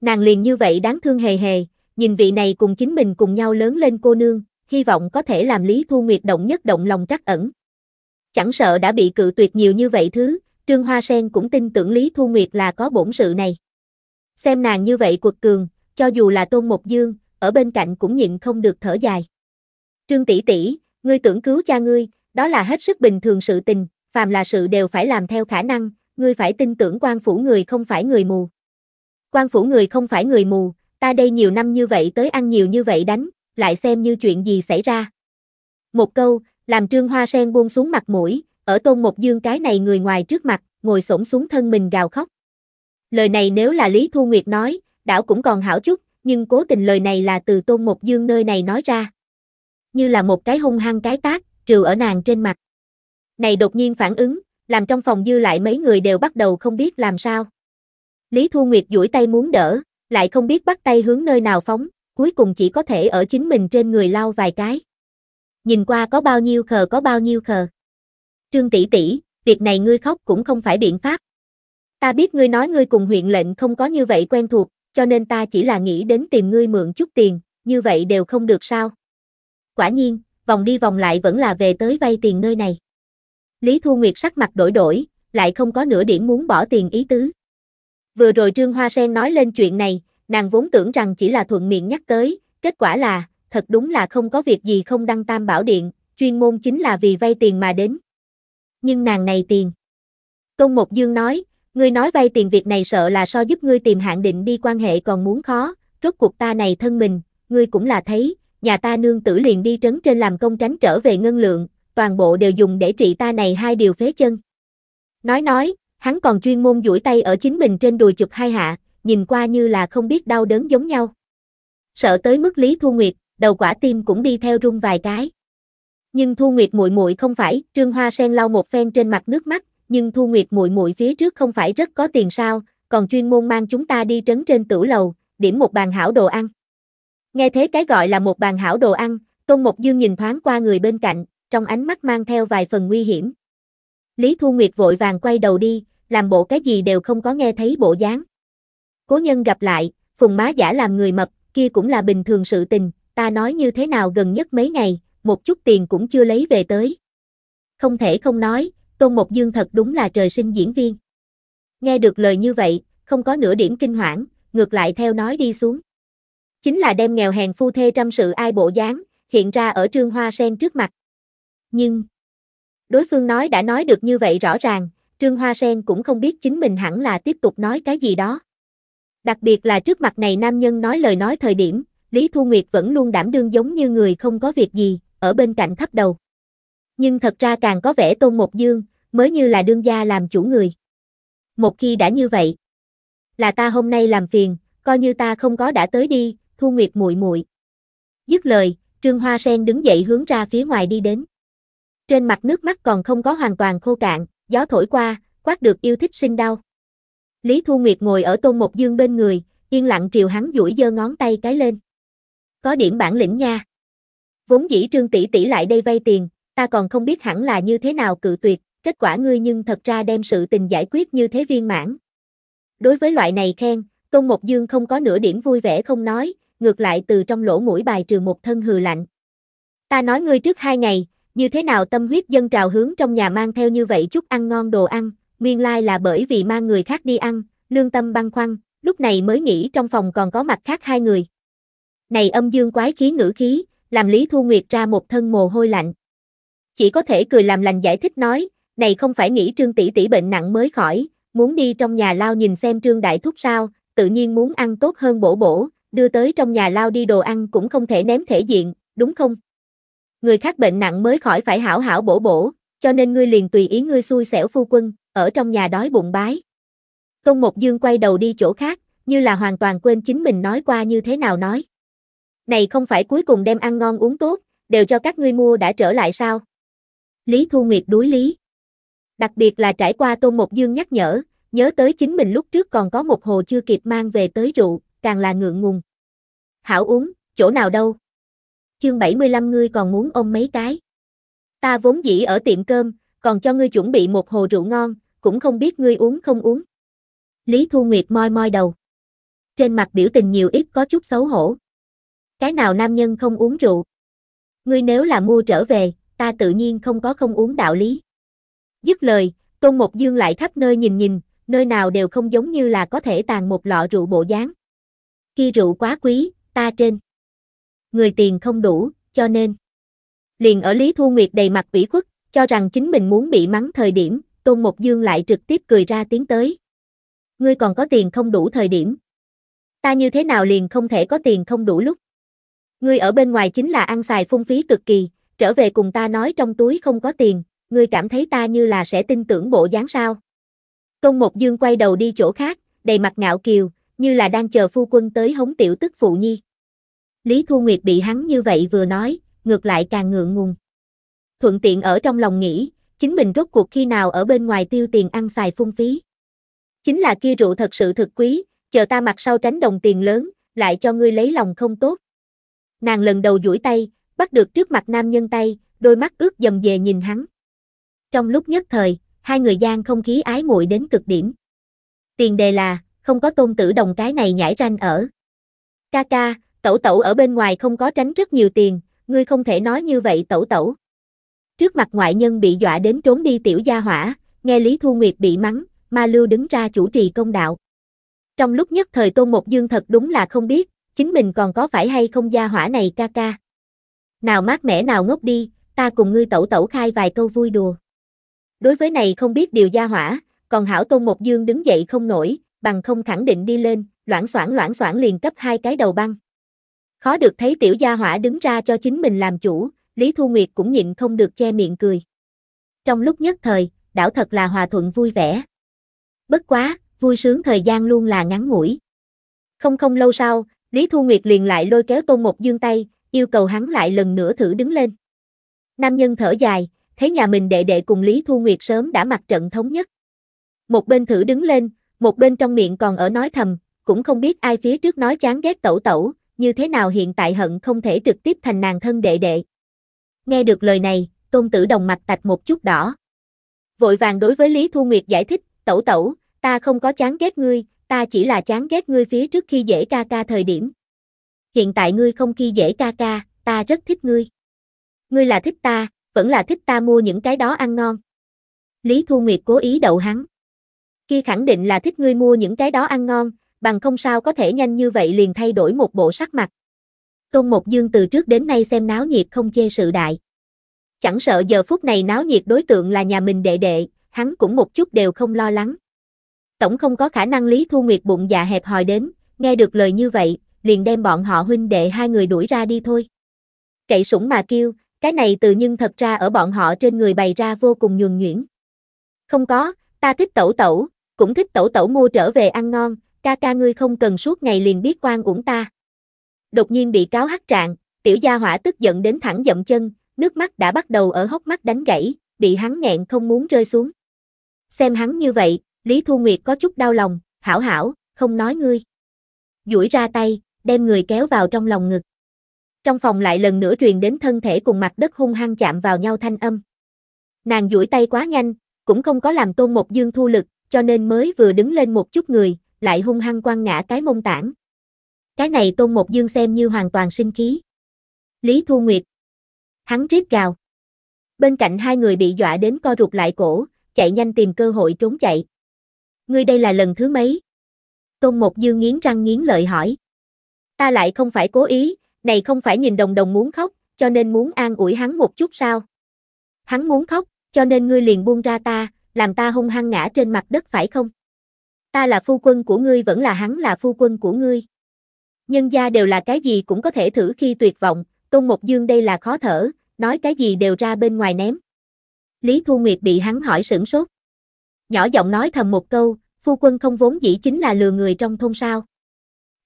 Nàng liền như vậy đáng thương hề hề, nhìn vị này cùng chính mình cùng nhau lớn lên cô nương, hy vọng có thể làm Lý Thu Nguyệt động nhất động lòng trắc ẩn. Chẳng sợ đã bị cự tuyệt nhiều như vậy thứ, Trương Hoa Sen cũng tin tưởng Lý Thu Nguyệt là có bổn sự này. Xem nàng như vậy cuột cường, cho dù là Tôn Mộc Dương, ở bên cạnh cũng nhịn không được thở dài. Trương tỷ tỷ, ngươi tưởng cứu cha ngươi, đó là hết sức bình thường sự tình, phàm là sự đều phải làm theo khả năng, ngươi phải tin tưởng quan phủ người không phải người mù. Quan phủ người không phải người mù, ta đây nhiều năm như vậy tới ăn nhiều như vậy đánh, lại xem như chuyện gì xảy ra. Một câu, làm Trương Hoa Sen buông xuống mặt mũi, ở Tôn Một Dương cái này người ngoài trước mặt, ngồi xổm xuống thân mình gào khóc. Lời này nếu là Lý Thu Nguyệt nói, đảo cũng còn hảo chút, nhưng cố tình lời này là từ Tôn Một Dương nơi này nói ra. Như là một cái hung hăng cái tác, trừ ở nàng trên mặt. Này đột nhiên phản ứng, làm trong phòng dư lại mấy người đều bắt đầu không biết làm sao. Lý Thu Nguyệt duỗi tay muốn đỡ, lại không biết bắt tay hướng nơi nào phóng, cuối cùng chỉ có thể ở chính mình trên người lau vài cái. Nhìn qua có bao nhiêu khờ có bao nhiêu khờ. Trương tỷ tỷ, việc này ngươi khóc cũng không phải biện pháp. Ta biết ngươi nói ngươi cùng huyện lệnh không có như vậy quen thuộc, cho nên ta chỉ là nghĩ đến tìm ngươi mượn chút tiền, như vậy đều không được sao. Quả nhiên, vòng đi vòng lại vẫn là về tới vay tiền nơi này. Lý Thu Nguyệt sắc mặt đổi đổi, lại không có nửa điểm muốn bỏ tiền ý tứ. Vừa rồi Trương Hoa Sen nói lên chuyện này, Nàng vốn tưởng rằng chỉ là thuận miệng nhắc tới, kết quả là, thật đúng là không có việc gì không đăng tam bảo điện, chuyên môn chính là vì vay tiền mà đến. Nhưng nàng này tiền. tôn Mộc Dương nói, ngươi nói vay tiền việc này sợ là so giúp ngươi tìm hạn định đi quan hệ còn muốn khó, rốt cuộc ta này thân mình, ngươi cũng là thấy, nhà ta nương tử liền đi trấn trên làm công tránh trở về ngân lượng, toàn bộ đều dùng để trị ta này hai điều phế chân. Nói nói, hắn còn chuyên môn duỗi tay ở chính mình trên đùi chụp hai hạ, nhìn qua như là không biết đau đớn giống nhau. Sợ tới mức Lý Thu Nguyệt, đầu quả tim cũng đi theo rung vài cái. Nhưng Thu Nguyệt muội muội không phải, Trương Hoa Sen lau một phen trên mặt nước mắt, nhưng Thu Nguyệt muội muội phía trước không phải rất có tiền sao, còn chuyên môn mang chúng ta đi trấn trên tử lầu, điểm một bàn hảo đồ ăn. Nghe thế cái gọi là một bàn hảo đồ ăn, Tôn Mộc Dương nhìn thoáng qua người bên cạnh, trong ánh mắt mang theo vài phần nguy hiểm. Lý Thu Nguyệt vội vàng quay đầu đi, làm bộ cái gì đều không có nghe thấy bộ dáng. Cố nhân gặp lại, phùng má giả làm người mập, kia cũng là bình thường sự tình, ta nói như thế nào gần nhất mấy ngày, một chút tiền cũng chưa lấy về tới. Không thể không nói, Tôn Mộc Dương thật đúng là trời sinh diễn viên. Nghe được lời như vậy, không có nửa điểm kinh hoảng, ngược lại theo nói đi xuống. Chính là đem nghèo hèn phu thê trăm sự ai bộ dáng, hiện ra ở trương hoa sen trước mặt. Nhưng, đối phương nói đã nói được như vậy rõ ràng, trương hoa sen cũng không biết chính mình hẳn là tiếp tục nói cái gì đó. Đặc biệt là trước mặt này nam nhân nói lời nói thời điểm, Lý Thu Nguyệt vẫn luôn đảm đương giống như người không có việc gì, ở bên cạnh thấp đầu. Nhưng thật ra càng có vẻ tôn một dương, mới như là đương gia làm chủ người. Một khi đã như vậy, là ta hôm nay làm phiền, coi như ta không có đã tới đi, Thu Nguyệt muội muội. Dứt lời, Trương Hoa Sen đứng dậy hướng ra phía ngoài đi đến. Trên mặt nước mắt còn không có hoàn toàn khô cạn, gió thổi qua, quát được yêu thích sinh đau. Lý Thu Nguyệt ngồi ở Tôn Mộc Dương bên người, yên lặng triều hắn duỗi giơ ngón tay cái lên. Có điểm bản lĩnh nha. Vốn dĩ Trương tỷ tỷ lại đây vay tiền, ta còn không biết hẳn là như thế nào cự tuyệt, kết quả ngươi nhưng thật ra đem sự tình giải quyết như thế viên mãn. Đối với loại này khen, Tôn Mộc Dương không có nửa điểm vui vẻ không nói, ngược lại từ trong lỗ mũi bài trừ một thân hừ lạnh. Ta nói ngươi trước hai ngày, như thế nào tâm huyết dân trào hướng trong nhà mang theo như vậy chút ăn ngon đồ ăn, nguyên lai là bởi vì mang người khác đi ăn, lương tâm băng khoăn, lúc này mới nghĩ trong phòng còn có mặt khác hai người. Này âm dương quái khí ngữ khí, làm Lý Thu Nguyệt ra một thân mồ hôi lạnh. Chỉ có thể cười làm lành giải thích nói, này không phải nghĩ trương tỷ tỷ bệnh nặng mới khỏi, muốn đi trong nhà lao nhìn xem trương đại thúc sao, tự nhiên muốn ăn tốt hơn bổ bổ, đưa tới trong nhà lao đi đồ ăn cũng không thể ném thể diện, đúng không? Người khác bệnh nặng mới khỏi phải hảo hảo bổ bổ, cho nên ngươi liền tùy ý ngươi xui xẻo phu quân, ở trong nhà đói bụng bái. Công Mộc Dương quay đầu đi chỗ khác, như là hoàn toàn quên chính mình nói qua như thế nào nói. Này không phải cuối cùng đem ăn ngon uống tốt, đều cho các ngươi mua đã trở lại sao? Lý Thu Nguyệt đuối lý. Đặc biệt là trải qua Tôn Mộc Dương nhắc nhở, nhớ tới chính mình lúc trước còn có một hồ chưa kịp mang về tới rượu, càng là ngượng ngùng. Hảo uống, chỗ nào đâu? Chương 75 ngươi còn muốn ôm mấy cái? Ta vốn dĩ ở tiệm cơm, còn cho ngươi chuẩn bị một hồ rượu ngon, cũng không biết ngươi uống không uống. Lý Thu Nguyệt moi moi đầu. Trên mặt biểu tình nhiều ít có chút xấu hổ. Cái nào nam nhân không uống rượu? Ngươi nếu là mua trở về, ta tự nhiên không có không uống đạo lý. Dứt lời, Tôn Mộc Dương lại khắp nơi nhìn nhìn, nơi nào đều không giống như là có thể tàn một lọ rượu bộ dáng. Khi rượu quá quý, ta trên. Người tiền không đủ, cho nên. Liền ở Lý Thu Nguyệt đầy mặt ủy khuất cho rằng chính mình muốn bị mắng thời điểm, Tôn Mộc Dương lại trực tiếp cười ra tiếng tới. Ngươi còn có tiền không đủ thời điểm. Ta như thế nào liền không thể có tiền không đủ lúc. Ngươi ở bên ngoài chính là ăn xài phung phí cực kỳ, trở về cùng ta nói trong túi không có tiền, ngươi cảm thấy ta như là sẽ tin tưởng bộ dáng sao. Tôn Mộc Dương quay đầu đi chỗ khác, đầy mặt ngạo kiều, như là đang chờ phu quân tới hống tiểu tức phụ nhi. Lý Thu Nguyệt bị hắn như vậy vừa nói, ngược lại càng ngượng ngùng thuận tiện ở trong lòng nghĩ, chính mình rốt cuộc khi nào ở bên ngoài tiêu tiền ăn xài phung phí. Chính là kia rượu thật sự thực quý, chờ ta mặt sau tránh đồng tiền lớn, lại cho ngươi lấy lòng không tốt. Nàng lần đầu duỗi tay, bắt được trước mặt nam nhân tay, đôi mắt ướt dầm về nhìn hắn. Trong lúc nhất thời, hai người gian không khí ái muội đến cực điểm. Tiền đề là, không có tôn tử đồng cái này nhảy ranh ở. Ca ca, tẩu tẩu ở bên ngoài không có tránh rất nhiều tiền, ngươi không thể nói như vậy tẩu tẩu. Trước mặt ngoại nhân bị dọa đến trốn đi tiểu gia hỏa, nghe Lý Thu Nguyệt bị mắng, Ma Lưu đứng ra chủ trì công đạo. Trong lúc nhất thời Tôn Mộc Dương thật đúng là không biết, chính mình còn có phải hay không gia hỏa này ca ca. Nào mát mẻ nào ngốc đi, ta cùng ngươi tẩu tẩu khai vài câu vui đùa. Đối với này không biết điều gia hỏa, còn hảo Tôn Mộc Dương đứng dậy không nổi, bằng không khẳng định đi lên, loãng xoảng loãng xoảng liền cấp hai cái đầu băng. Khó được thấy tiểu gia hỏa đứng ra cho chính mình làm chủ, Lý Thu Nguyệt cũng nhịn không được che miệng cười. Trong lúc nhất thời, đảo thật là hòa thuận vui vẻ. Bất quá, vui sướng thời gian luôn là ngắn ngủi. Không không lâu sau, Lý Thu Nguyệt liền lại lôi kéo Tôn Mộc Dương tay, yêu cầu hắn lại lần nữa thử đứng lên. Nam nhân thở dài, thấy nhà mình đệ đệ cùng Lý Thu Nguyệt sớm đã mặt trận thống nhất. Một bên thử đứng lên, một bên trong miệng còn ở nói thầm, cũng không biết ai phía trước nói chán ghét tẩu tẩu, như thế nào hiện tại hận không thể trực tiếp thành nàng thân đệ đệ. Nghe được lời này, tôn tử đồng mặt tạch một chút đỏ. Vội vàng đối với Lý Thu Nguyệt giải thích, tẩu tẩu, ta không có chán ghét ngươi, ta chỉ là chán ghét ngươi phía trước khi dễ ca ca thời điểm. Hiện tại ngươi không khi dễ ca ca, ta rất thích ngươi. Ngươi là thích ta, vẫn là thích ta mua những cái đó ăn ngon. Lý Thu Nguyệt cố ý đậu hắn. Kia khẳng định là thích ngươi mua những cái đó ăn ngon, bằng không sao có thể nhanh như vậy liền thay đổi một bộ sắc mặt. Tôn Một Dương từ trước đến nay xem náo nhiệt không chê sự đại. Chẳng sợ giờ phút này náo nhiệt đối tượng là nhà mình đệ đệ, hắn cũng một chút đều không lo lắng. Tổng không có khả năng Lý Thu Nguyệt bụng dạ hẹp hòi đến, nghe được lời như vậy, liền đem bọn họ huynh đệ hai người đuổi ra đi thôi. Cậy sủng mà kêu, cái này từ nhưng thật ra ở bọn họ trên người bày ra vô cùng nhường nhuyễn. Không có, ta thích tẩu tẩu, cũng thích tẩu tẩu mua trở về ăn ngon, ca ca ngươi không cần suốt ngày liền biết quan uổng ta đột nhiên bị cáo hắt trạng, tiểu gia hỏa tức giận đến thẳng dậm chân, nước mắt đã bắt đầu ở hốc mắt đánh gãy, bị hắn nghẹn không muốn rơi xuống. Xem hắn như vậy, Lý Thu Nguyệt có chút đau lòng, hảo hảo, không nói ngươi. duỗi ra tay, đem người kéo vào trong lòng ngực. Trong phòng lại lần nữa truyền đến thân thể cùng mặt đất hung hăng chạm vào nhau thanh âm. Nàng duỗi tay quá nhanh, cũng không có làm tôn một dương thu lực, cho nên mới vừa đứng lên một chút người, lại hung hăng quăng ngã cái mông tảng cái này Tôn Một Dương xem như hoàn toàn sinh khí. Lý Thu Nguyệt. Hắn rít gào. Bên cạnh hai người bị dọa đến co rụt lại cổ, chạy nhanh tìm cơ hội trốn chạy. Ngươi đây là lần thứ mấy? Tôn Một Dương nghiến răng nghiến lợi hỏi. Ta lại không phải cố ý, này không phải nhìn đồng đồng muốn khóc, cho nên muốn an ủi hắn một chút sao? Hắn muốn khóc, cho nên ngươi liền buông ra ta, làm ta hung hăng ngã trên mặt đất phải không? Ta là phu quân của ngươi vẫn là hắn là phu quân của ngươi nhân gia đều là cái gì cũng có thể thử khi tuyệt vọng, Tôn Mộc Dương đây là khó thở, nói cái gì đều ra bên ngoài ném. Lý Thu Nguyệt bị hắn hỏi sửng sốt. Nhỏ giọng nói thầm một câu, phu quân không vốn dĩ chính là lừa người trong thôn sao.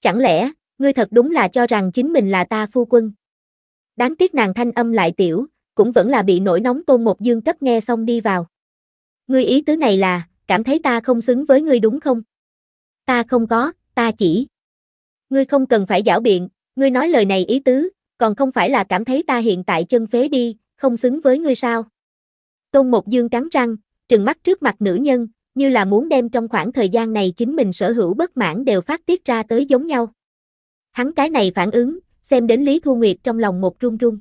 Chẳng lẽ, ngươi thật đúng là cho rằng chính mình là ta phu quân. Đáng tiếc nàng thanh âm lại tiểu, cũng vẫn là bị nổi nóng Tôn Mộc Dương cấp nghe xong đi vào. Ngươi ý tứ này là, cảm thấy ta không xứng với ngươi đúng không? Ta không có, ta chỉ Ngươi không cần phải giảo biện, ngươi nói lời này ý tứ, còn không phải là cảm thấy ta hiện tại chân phế đi, không xứng với ngươi sao. Tôn Một Dương cắn răng, trừng mắt trước mặt nữ nhân, như là muốn đem trong khoảng thời gian này chính mình sở hữu bất mãn đều phát tiết ra tới giống nhau. Hắn cái này phản ứng, xem đến Lý Thu Nguyệt trong lòng một run run.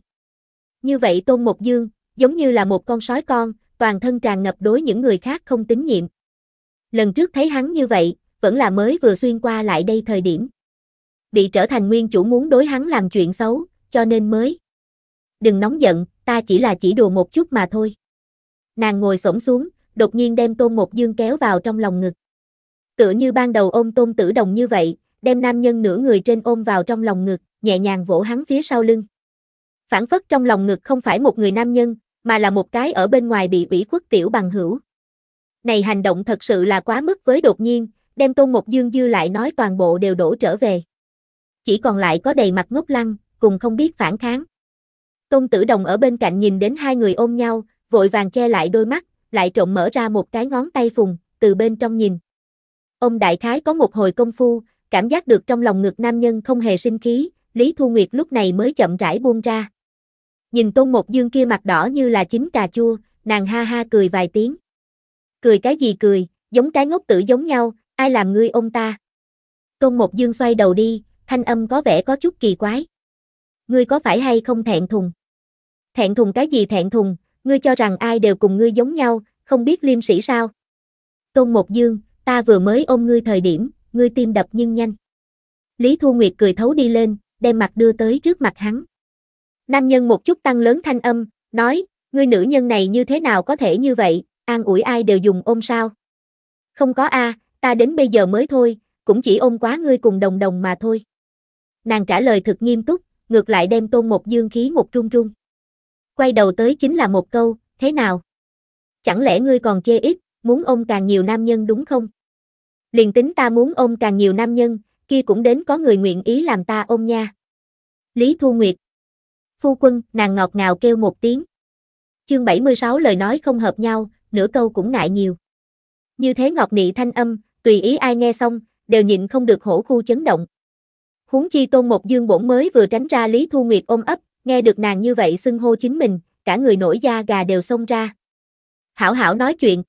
Như vậy Tôn Mộc Dương, giống như là một con sói con, toàn thân tràn ngập đối những người khác không tín nhiệm. Lần trước thấy hắn như vậy, vẫn là mới vừa xuyên qua lại đây thời điểm bị trở thành nguyên chủ muốn đối hắn làm chuyện xấu, cho nên mới. Đừng nóng giận, ta chỉ là chỉ đùa một chút mà thôi. Nàng ngồi xổm xuống, đột nhiên đem Tôn Một Dương kéo vào trong lòng ngực. Tựa như ban đầu ôm Tôn Tử Đồng như vậy, đem nam nhân nửa người trên ôm vào trong lòng ngực, nhẹ nhàng vỗ hắn phía sau lưng. Phản phất trong lòng ngực không phải một người nam nhân, mà là một cái ở bên ngoài bị ủy khuất tiểu bằng hữu. Này hành động thật sự là quá mức với đột nhiên, đem Tôn Một Dương dư lại nói toàn bộ đều đổ trở về chỉ còn lại có đầy mặt ngốc lăng, cùng không biết phản kháng. tôn tử đồng ở bên cạnh nhìn đến hai người ôm nhau, vội vàng che lại đôi mắt, lại trộn mở ra một cái ngón tay phùng, từ bên trong nhìn. Ông đại khái có một hồi công phu, cảm giác được trong lòng ngực nam nhân không hề sinh khí, Lý Thu Nguyệt lúc này mới chậm rãi buông ra. Nhìn Tôn Một Dương kia mặt đỏ như là chín cà chua, nàng ha ha cười vài tiếng. Cười cái gì cười, giống cái ngốc tử giống nhau, ai làm ngươi ông ta. Tôn Một Dương xoay đầu đi, thanh âm có vẻ có chút kỳ quái. Ngươi có phải hay không thẹn thùng? Thẹn thùng cái gì thẹn thùng, ngươi cho rằng ai đều cùng ngươi giống nhau, không biết liêm sĩ sao? Tôn Một Dương, ta vừa mới ôm ngươi thời điểm, ngươi tim đập nhưng nhanh. Lý Thu Nguyệt cười thấu đi lên, đem mặt đưa tới trước mặt hắn. Nam nhân một chút tăng lớn thanh âm, nói, ngươi nữ nhân này như thế nào có thể như vậy, an ủi ai đều dùng ôm sao? Không có a, ta đến bây giờ mới thôi, cũng chỉ ôm quá ngươi cùng đồng đồng mà thôi nàng trả lời thật nghiêm túc, ngược lại đem tôn một dương khí một trung trung Quay đầu tới chính là một câu, thế nào? Chẳng lẽ ngươi còn chê ít, muốn ôm càng nhiều nam nhân đúng không? Liền tính ta muốn ôm càng nhiều nam nhân, kia cũng đến có người nguyện ý làm ta ôm nha. Lý Thu Nguyệt Phu quân, nàng ngọt ngào kêu một tiếng. Chương 76 lời nói không hợp nhau, nửa câu cũng ngại nhiều. Như thế ngọt nị thanh âm, tùy ý ai nghe xong, đều nhịn không được hổ khu chấn động. Huống chi Tôn Một Dương bổn mới vừa tránh ra Lý Thu Nguyệt ôm ấp, nghe được nàng như vậy xưng hô chính mình, cả người nổi da gà đều xông ra. Hảo hảo nói chuyện.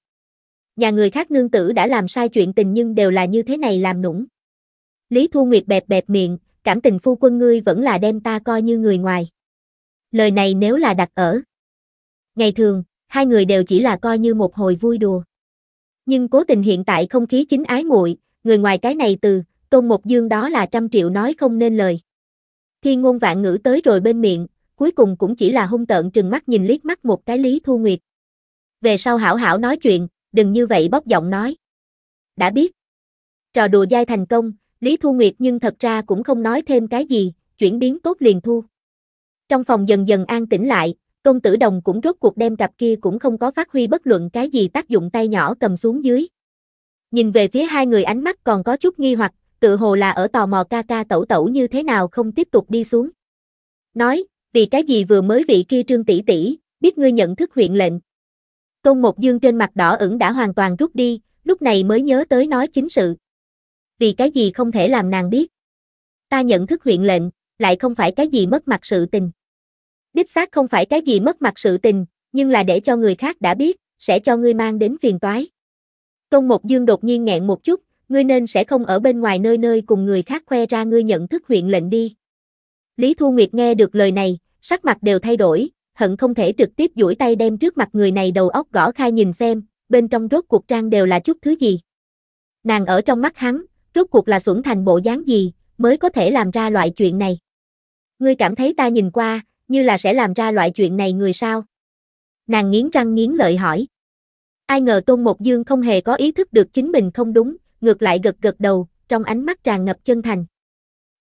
Nhà người khác nương tử đã làm sai chuyện tình nhưng đều là như thế này làm nũng. Lý Thu Nguyệt bẹp bẹp miệng, cảm tình phu quân ngươi vẫn là đem ta coi như người ngoài. Lời này nếu là đặt ở. Ngày thường, hai người đều chỉ là coi như một hồi vui đùa. Nhưng cố tình hiện tại không khí chính ái muội, người ngoài cái này từ, Tôn Một Dương đó là trăm triệu nói không nên lời. Thiên ngôn vạn ngữ tới rồi bên miệng, cuối cùng cũng chỉ là hung tợn trừng mắt nhìn liếc mắt một cái Lý Thu Nguyệt. Về sau hảo hảo nói chuyện, đừng như vậy bóc giọng nói. Đã biết. Trò đùa dai thành công, Lý Thu Nguyệt nhưng thật ra cũng không nói thêm cái gì, chuyển biến tốt liền thu. Trong phòng dần dần an tĩnh lại, công tử đồng cũng rốt cuộc đem cặp kia cũng không có phát huy bất luận cái gì tác dụng tay nhỏ cầm xuống dưới. Nhìn về phía hai người ánh mắt còn có chút nghi hoặc, tự hồ là ở tò mò ca ca tẩu tẩu như thế nào không tiếp tục đi xuống. Nói, vì cái gì vừa mới vị kia trương tỷ tỷ, biết ngươi nhận thức huyện lệnh. Công một dương trên mặt đỏ ửng đã hoàn toàn rút đi, lúc này mới nhớ tới nói chính sự. Vì cái gì không thể làm nàng biết. Ta nhận thức huyện lệnh, lại không phải cái gì mất mặt sự tình. Đích xác không phải cái gì mất mặt sự tình, nhưng là để cho người khác đã biết, sẽ cho ngươi mang đến phiền toái. Công một dương đột nhiên nghẹn một chút, ngươi nên sẽ không ở bên ngoài nơi nơi cùng người khác khoe ra ngươi nhận thức huyện lệnh đi. Lý Thu Nguyệt nghe được lời này, sắc mặt đều thay đổi, hận không thể trực tiếp duỗi tay đem trước mặt người này đầu óc gõ khai nhìn xem, bên trong rốt cuộc trang đều là chút thứ gì. Nàng ở trong mắt hắn, rốt cuộc là xuẩn thành bộ dáng gì, mới có thể làm ra loại chuyện này. Ngươi cảm thấy ta nhìn qua, như là sẽ làm ra loại chuyện này người sao? Nàng nghiến răng nghiến lợi hỏi. Ai ngờ Tôn Mộc Dương không hề có ý thức được chính mình không đúng, ngược lại gật gật đầu, trong ánh mắt tràn ngập chân thành.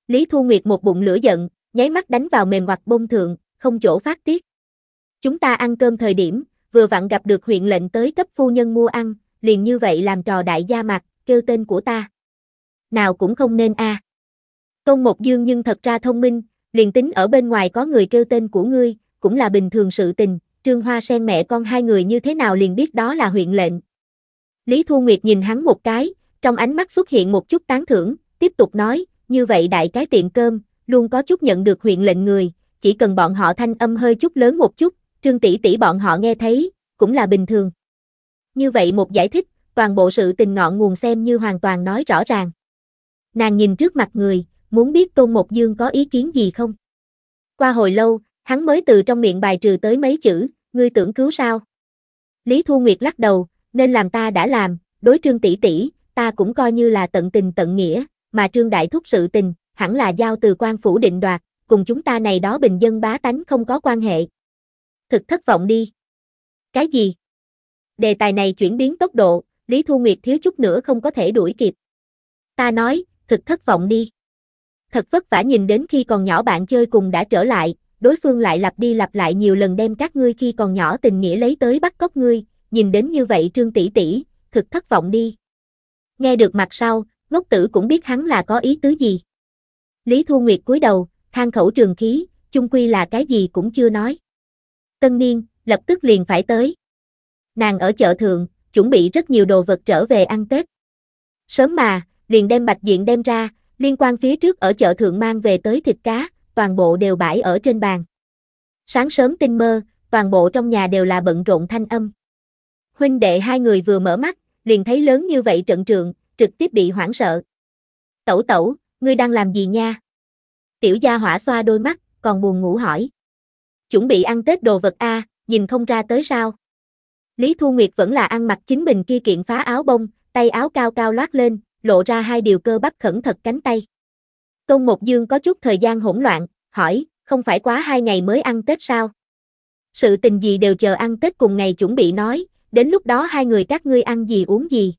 Lý Thu Nguyệt một bụng lửa giận, nháy mắt đánh vào mềm hoặc bông thượng, không chỗ phát tiết. Chúng ta ăn cơm thời điểm, vừa vặn gặp được huyện lệnh tới cấp phu nhân mua ăn, liền như vậy làm trò đại gia mặt, kêu tên của ta. Nào cũng không nên a. À. Công Mộc Dương nhưng thật ra thông minh, liền tính ở bên ngoài có người kêu tên của ngươi, cũng là bình thường sự tình, Trương Hoa sen mẹ con hai người như thế nào liền biết đó là huyện lệnh. Lý Thu Nguyệt nhìn hắn một cái, trong ánh mắt xuất hiện một chút tán thưởng, tiếp tục nói, như vậy đại cái tiệm cơm, luôn có chút nhận được huyện lệnh người, chỉ cần bọn họ thanh âm hơi chút lớn một chút, trương tỷ tỷ bọn họ nghe thấy, cũng là bình thường. Như vậy một giải thích, toàn bộ sự tình ngọn nguồn xem như hoàn toàn nói rõ ràng. Nàng nhìn trước mặt người, muốn biết Tôn Mộc Dương có ý kiến gì không? Qua hồi lâu, hắn mới từ trong miệng bài trừ tới mấy chữ, ngươi tưởng cứu sao? Lý Thu Nguyệt lắc đầu, nên làm ta đã làm, đối trương tỷ tỷ, ta cũng coi như là tận tình tận nghĩa, mà Trương Đại Thúc sự tình, hẳn là giao từ quan phủ định đoạt, cùng chúng ta này đó bình dân bá tánh không có quan hệ. Thực thất vọng đi. Cái gì? Đề tài này chuyển biến tốc độ, Lý Thu Nguyệt thiếu chút nữa không có thể đuổi kịp. Ta nói, thực thất vọng đi. Thật vất vả nhìn đến khi còn nhỏ bạn chơi cùng đã trở lại, đối phương lại lặp đi lặp lại nhiều lần đem các ngươi khi còn nhỏ tình nghĩa lấy tới bắt cóc ngươi, nhìn đến như vậy Trương tỷ tỷ, thực thất vọng đi nghe được mặt sau, ngốc tử cũng biết hắn là có ý tứ gì. Lý Thu Nguyệt cúi đầu, than khẩu trường khí, chung quy là cái gì cũng chưa nói. Tân niên, lập tức liền phải tới. Nàng ở chợ thượng chuẩn bị rất nhiều đồ vật trở về ăn Tết. Sớm mà, liền đem bạch diện đem ra, liên quan phía trước ở chợ thượng mang về tới thịt cá, toàn bộ đều bãi ở trên bàn. Sáng sớm tinh mơ, toàn bộ trong nhà đều là bận rộn thanh âm. Huynh đệ hai người vừa mở mắt, liền thấy lớn như vậy trận trượng, trực tiếp bị hoảng sợ. Tẩu tẩu, ngươi đang làm gì nha? Tiểu gia hỏa xoa đôi mắt, còn buồn ngủ hỏi. Chuẩn bị ăn Tết đồ vật a, nhìn không ra tới sao? Lý Thu Nguyệt vẫn là ăn mặc chính mình kia kiện phá áo bông, tay áo cao cao loát lên, lộ ra hai điều cơ bắp khẩn thật cánh tay. Công Một Dương có chút thời gian hỗn loạn, hỏi, không phải quá hai ngày mới ăn Tết sao? Sự tình gì đều chờ ăn Tết cùng ngày chuẩn bị nói, đến lúc đó hai người các ngươi ăn gì uống gì.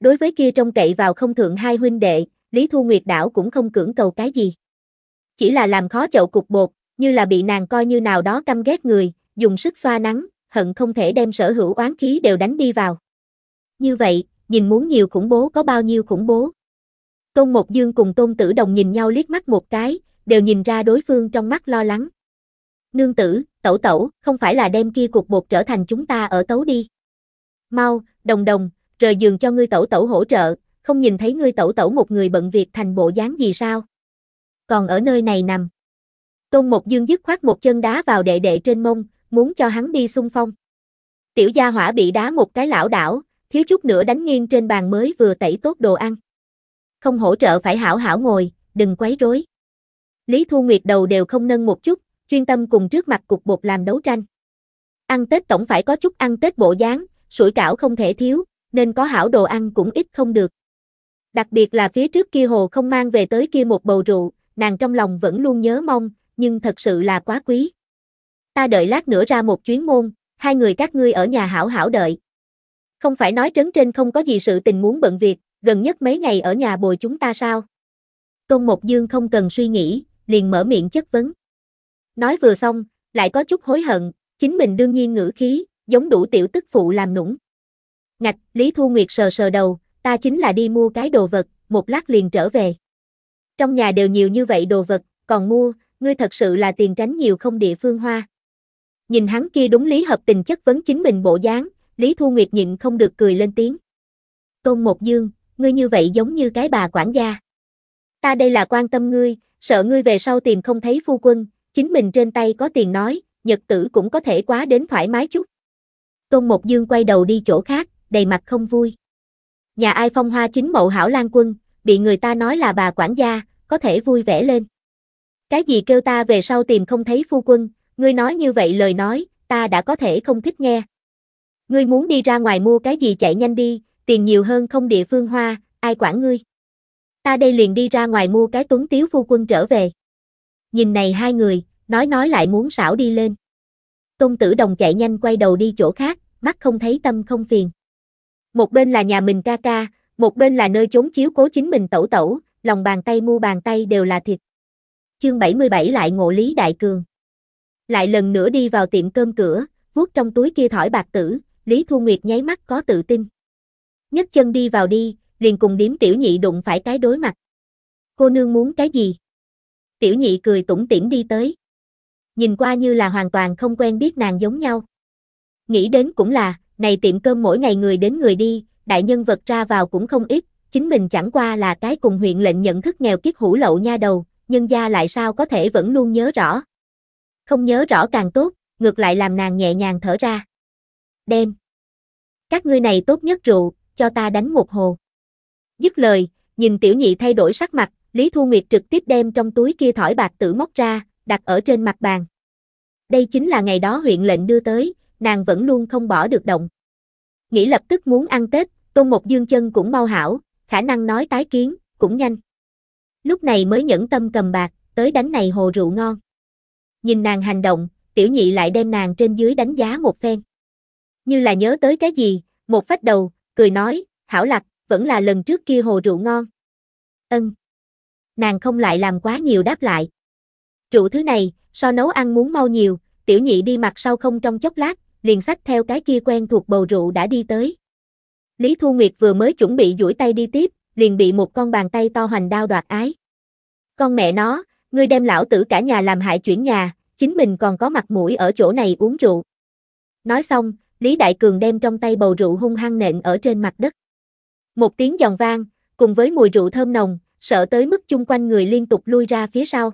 Đối với kia trông cậy vào không thượng hai huynh đệ, Lý Thu Nguyệt đảo cũng không cưỡng cầu cái gì. Chỉ là làm khó chậu cục bột, như là bị nàng coi như nào đó căm ghét người, dùng sức xoa nắng, hận không thể đem sở hữu oán khí đều đánh đi vào. Như vậy, nhìn muốn nhiều khủng bố có bao nhiêu khủng bố. Tôn Một Dương cùng Tôn Tử Đồng nhìn nhau liếc mắt một cái, đều nhìn ra đối phương trong mắt lo lắng nương tử, tẩu tẩu, không phải là đem kia cuộc bột trở thành chúng ta ở tấu đi. Mau, đồng đồng, rời giường cho ngươi tẩu tẩu hỗ trợ, không nhìn thấy ngươi tẩu tẩu một người bận việc thành bộ dáng gì sao? Còn ở nơi này nằm. Tôn Mộc Dương dứt khoát một chân đá vào đệ đệ trên mông, muốn cho hắn đi xung phong. Tiểu gia hỏa bị đá một cái lão đảo, thiếu chút nữa đánh nghiêng trên bàn mới vừa tẩy tốt đồ ăn. Không hỗ trợ phải hảo hảo ngồi, đừng quấy rối. Lý Thu Nguyệt đầu đều không nâng một chút, chuyên tâm cùng trước mặt cục bột làm đấu tranh. Ăn Tết tổng phải có chút ăn Tết bộ dáng, sủi cảo không thể thiếu, nên có hảo đồ ăn cũng ít không được. Đặc biệt là phía trước kia hồ không mang về tới kia một bầu rượu, nàng trong lòng vẫn luôn nhớ mong, nhưng thật sự là quá quý. Ta đợi lát nữa ra một chuyến môn, hai người các ngươi ở nhà hảo hảo đợi. Không phải nói trấn trên không có gì sự tình muốn bận việc, gần nhất mấy ngày ở nhà bồi chúng ta sao? Tôn Mộc Dương không cần suy nghĩ, liền mở miệng chất vấn. Nói vừa xong, lại có chút hối hận, chính mình đương nhiên ngữ khí, giống đủ tiểu tức phụ làm nũng. Ngạch, Lý Thu Nguyệt sờ sờ đầu, ta chính là đi mua cái đồ vật, một lát liền trở về. Trong nhà đều nhiều như vậy đồ vật, còn mua, ngươi thật sự là tiền tránh nhiều không địa phương hoa. Nhìn hắn kia đúng lý hợp tình chất vấn chính mình bộ dáng, Lý Thu Nguyệt nhịn không được cười lên tiếng. Tôn Một Dương, ngươi như vậy giống như cái bà quản gia. Ta đây là quan tâm ngươi, sợ ngươi về sau tìm không thấy phu quân, chính mình trên tay có tiền nói, nhật tử cũng có thể quá đến thoải mái chút. Tôn Một Dương quay đầu đi chỗ khác, đầy mặt không vui. Nhà ai phong hoa chính mậu hảo lan quân, bị người ta nói là bà quản gia, có thể vui vẻ lên. Cái gì kêu ta về sau tìm không thấy phu quân, ngươi nói như vậy lời nói, ta đã có thể không thích nghe. Ngươi muốn đi ra ngoài mua cái gì chạy nhanh đi, tiền nhiều hơn không địa phương hoa, ai quản ngươi. Ta đây liền đi ra ngoài mua cái tuấn tiếu phu quân trở về nhìn này hai người, nói nói lại muốn xảo đi lên. Tôn tử đồng chạy nhanh quay đầu đi chỗ khác, mắt không thấy tâm không phiền. Một bên là nhà mình ca ca, một bên là nơi chốn chiếu cố chính mình tẩu tẩu, lòng bàn tay mu bàn tay đều là thịt. Chương 77 lại ngộ lý đại cường. Lại lần nữa đi vào tiệm cơm cửa, vuốt trong túi kia thỏi bạc tử, Lý Thu Nguyệt nháy mắt có tự tin. Nhấc chân đi vào đi, liền cùng điếm tiểu nhị đụng phải cái đối mặt. Cô nương muốn cái gì? tiểu nhị cười tủm tỉm đi tới. Nhìn qua như là hoàn toàn không quen biết nàng giống nhau. Nghĩ đến cũng là, này tiệm cơm mỗi ngày người đến người đi, đại nhân vật ra vào cũng không ít, chính mình chẳng qua là cái cùng huyện lệnh nhận thức nghèo kiết hủ lậu nha đầu, nhân gia lại sao có thể vẫn luôn nhớ rõ. Không nhớ rõ càng tốt, ngược lại làm nàng nhẹ nhàng thở ra. Đem. Các ngươi này tốt nhất rượu, cho ta đánh một hồ. Dứt lời, nhìn tiểu nhị thay đổi sắc mặt, Lý Thu Nguyệt trực tiếp đem trong túi kia thỏi bạc tử móc ra, đặt ở trên mặt bàn. Đây chính là ngày đó huyện lệnh đưa tới, nàng vẫn luôn không bỏ được động. Nghĩ lập tức muốn ăn Tết, Tôn Một Dương chân cũng mau hảo, khả năng nói tái kiến, cũng nhanh. Lúc này mới nhẫn tâm cầm bạc, tới đánh này hồ rượu ngon. Nhìn nàng hành động, tiểu nhị lại đem nàng trên dưới đánh giá một phen. Như là nhớ tới cái gì, một phách đầu, cười nói, hảo lạc, vẫn là lần trước kia hồ rượu ngon. Ân nàng không lại làm quá nhiều đáp lại. Trụ thứ này, so nấu ăn muốn mau nhiều, tiểu nhị đi mặt sau không trong chốc lát, liền sách theo cái kia quen thuộc bầu rượu đã đi tới. Lý Thu Nguyệt vừa mới chuẩn bị duỗi tay đi tiếp, liền bị một con bàn tay to hoành đao đoạt ái. Con mẹ nó, ngươi đem lão tử cả nhà làm hại chuyển nhà, chính mình còn có mặt mũi ở chỗ này uống rượu. Nói xong, Lý Đại Cường đem trong tay bầu rượu hung hăng nện ở trên mặt đất. Một tiếng giòn vang, cùng với mùi rượu thơm nồng, sợ tới mức chung quanh người liên tục lui ra phía sau.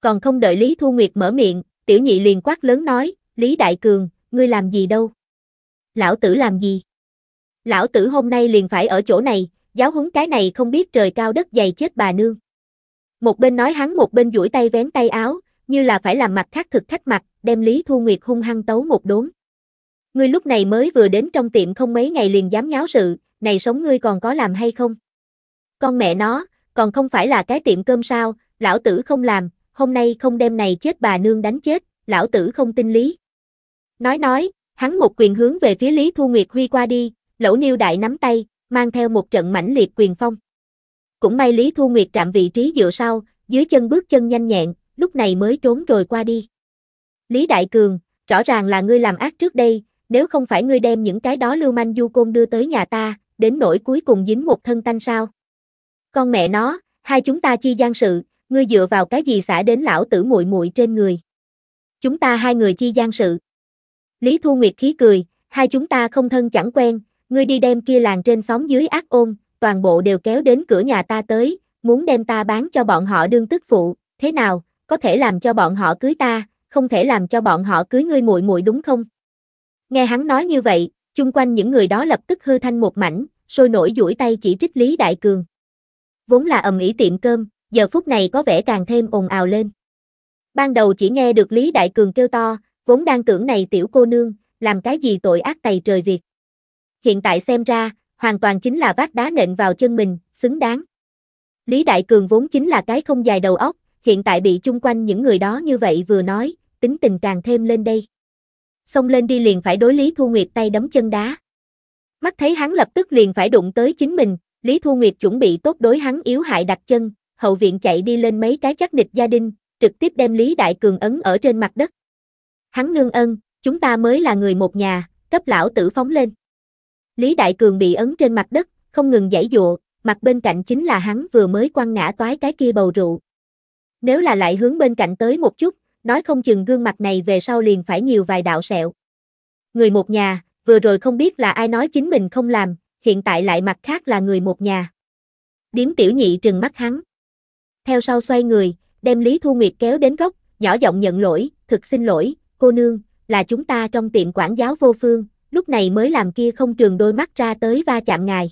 Còn không đợi Lý Thu Nguyệt mở miệng, tiểu nhị liền quát lớn nói, Lý Đại Cường, ngươi làm gì đâu? Lão tử làm gì? Lão tử hôm nay liền phải ở chỗ này, giáo huấn cái này không biết trời cao đất dày chết bà nương. Một bên nói hắn một bên duỗi tay vén tay áo, như là phải làm mặt khác thực khách mặt, đem Lý Thu Nguyệt hung hăng tấu một đốn. Ngươi lúc này mới vừa đến trong tiệm không mấy ngày liền dám nháo sự, này sống ngươi còn có làm hay không? Con mẹ nó, còn không phải là cái tiệm cơm sao, lão tử không làm, hôm nay không đem này chết bà nương đánh chết, lão tử không tin lý. Nói nói, hắn một quyền hướng về phía Lý Thu Nguyệt huy qua đi, lỗ niêu đại nắm tay, mang theo một trận mãnh liệt quyền phong. Cũng may Lý Thu Nguyệt trạm vị trí dựa sau, dưới chân bước chân nhanh nhẹn, lúc này mới trốn rồi qua đi. Lý Đại Cường, rõ ràng là ngươi làm ác trước đây, nếu không phải ngươi đem những cái đó lưu manh du côn đưa tới nhà ta, đến nỗi cuối cùng dính một thân tanh sao. Con mẹ nó, hai chúng ta chi gian sự, ngươi dựa vào cái gì xả đến lão tử muội muội trên người. Chúng ta hai người chi gian sự. Lý Thu Nguyệt khí cười, hai chúng ta không thân chẳng quen, ngươi đi đem kia làng trên xóm dưới ác ôn, toàn bộ đều kéo đến cửa nhà ta tới, muốn đem ta bán cho bọn họ đương tức phụ, thế nào, có thể làm cho bọn họ cưới ta, không thể làm cho bọn họ cưới ngươi muội muội đúng không? Nghe hắn nói như vậy, chung quanh những người đó lập tức hư thanh một mảnh, sôi nổi duỗi tay chỉ trích Lý Đại Cường vốn là ầm ĩ tiệm cơm, giờ phút này có vẻ càng thêm ồn ào lên. Ban đầu chỉ nghe được Lý Đại Cường kêu to, vốn đang tưởng này tiểu cô nương, làm cái gì tội ác tày trời việc Hiện tại xem ra, hoàn toàn chính là vác đá nện vào chân mình, xứng đáng. Lý Đại Cường vốn chính là cái không dài đầu óc, hiện tại bị chung quanh những người đó như vậy vừa nói, tính tình càng thêm lên đây. Xông lên đi liền phải đối Lý Thu Nguyệt tay đấm chân đá. Mắt thấy hắn lập tức liền phải đụng tới chính mình, Lý Thu Nguyệt chuẩn bị tốt đối hắn yếu hại đặt chân, hậu viện chạy đi lên mấy cái chắc nịch gia đình, trực tiếp đem Lý Đại Cường ấn ở trên mặt đất. Hắn nương ân, chúng ta mới là người một nhà, cấp lão tử phóng lên. Lý Đại Cường bị ấn trên mặt đất, không ngừng giãy dụa, mặt bên cạnh chính là hắn vừa mới quăng ngã toái cái kia bầu rượu. Nếu là lại hướng bên cạnh tới một chút, nói không chừng gương mặt này về sau liền phải nhiều vài đạo sẹo. Người một nhà, vừa rồi không biết là ai nói chính mình không làm, hiện tại lại mặt khác là người một nhà. Điếm tiểu nhị trừng mắt hắn. Theo sau xoay người, đem Lý Thu Nguyệt kéo đến góc, nhỏ giọng nhận lỗi, thực xin lỗi, cô nương, là chúng ta trong tiệm quản giáo vô phương, lúc này mới làm kia không trường đôi mắt ra tới va chạm ngài.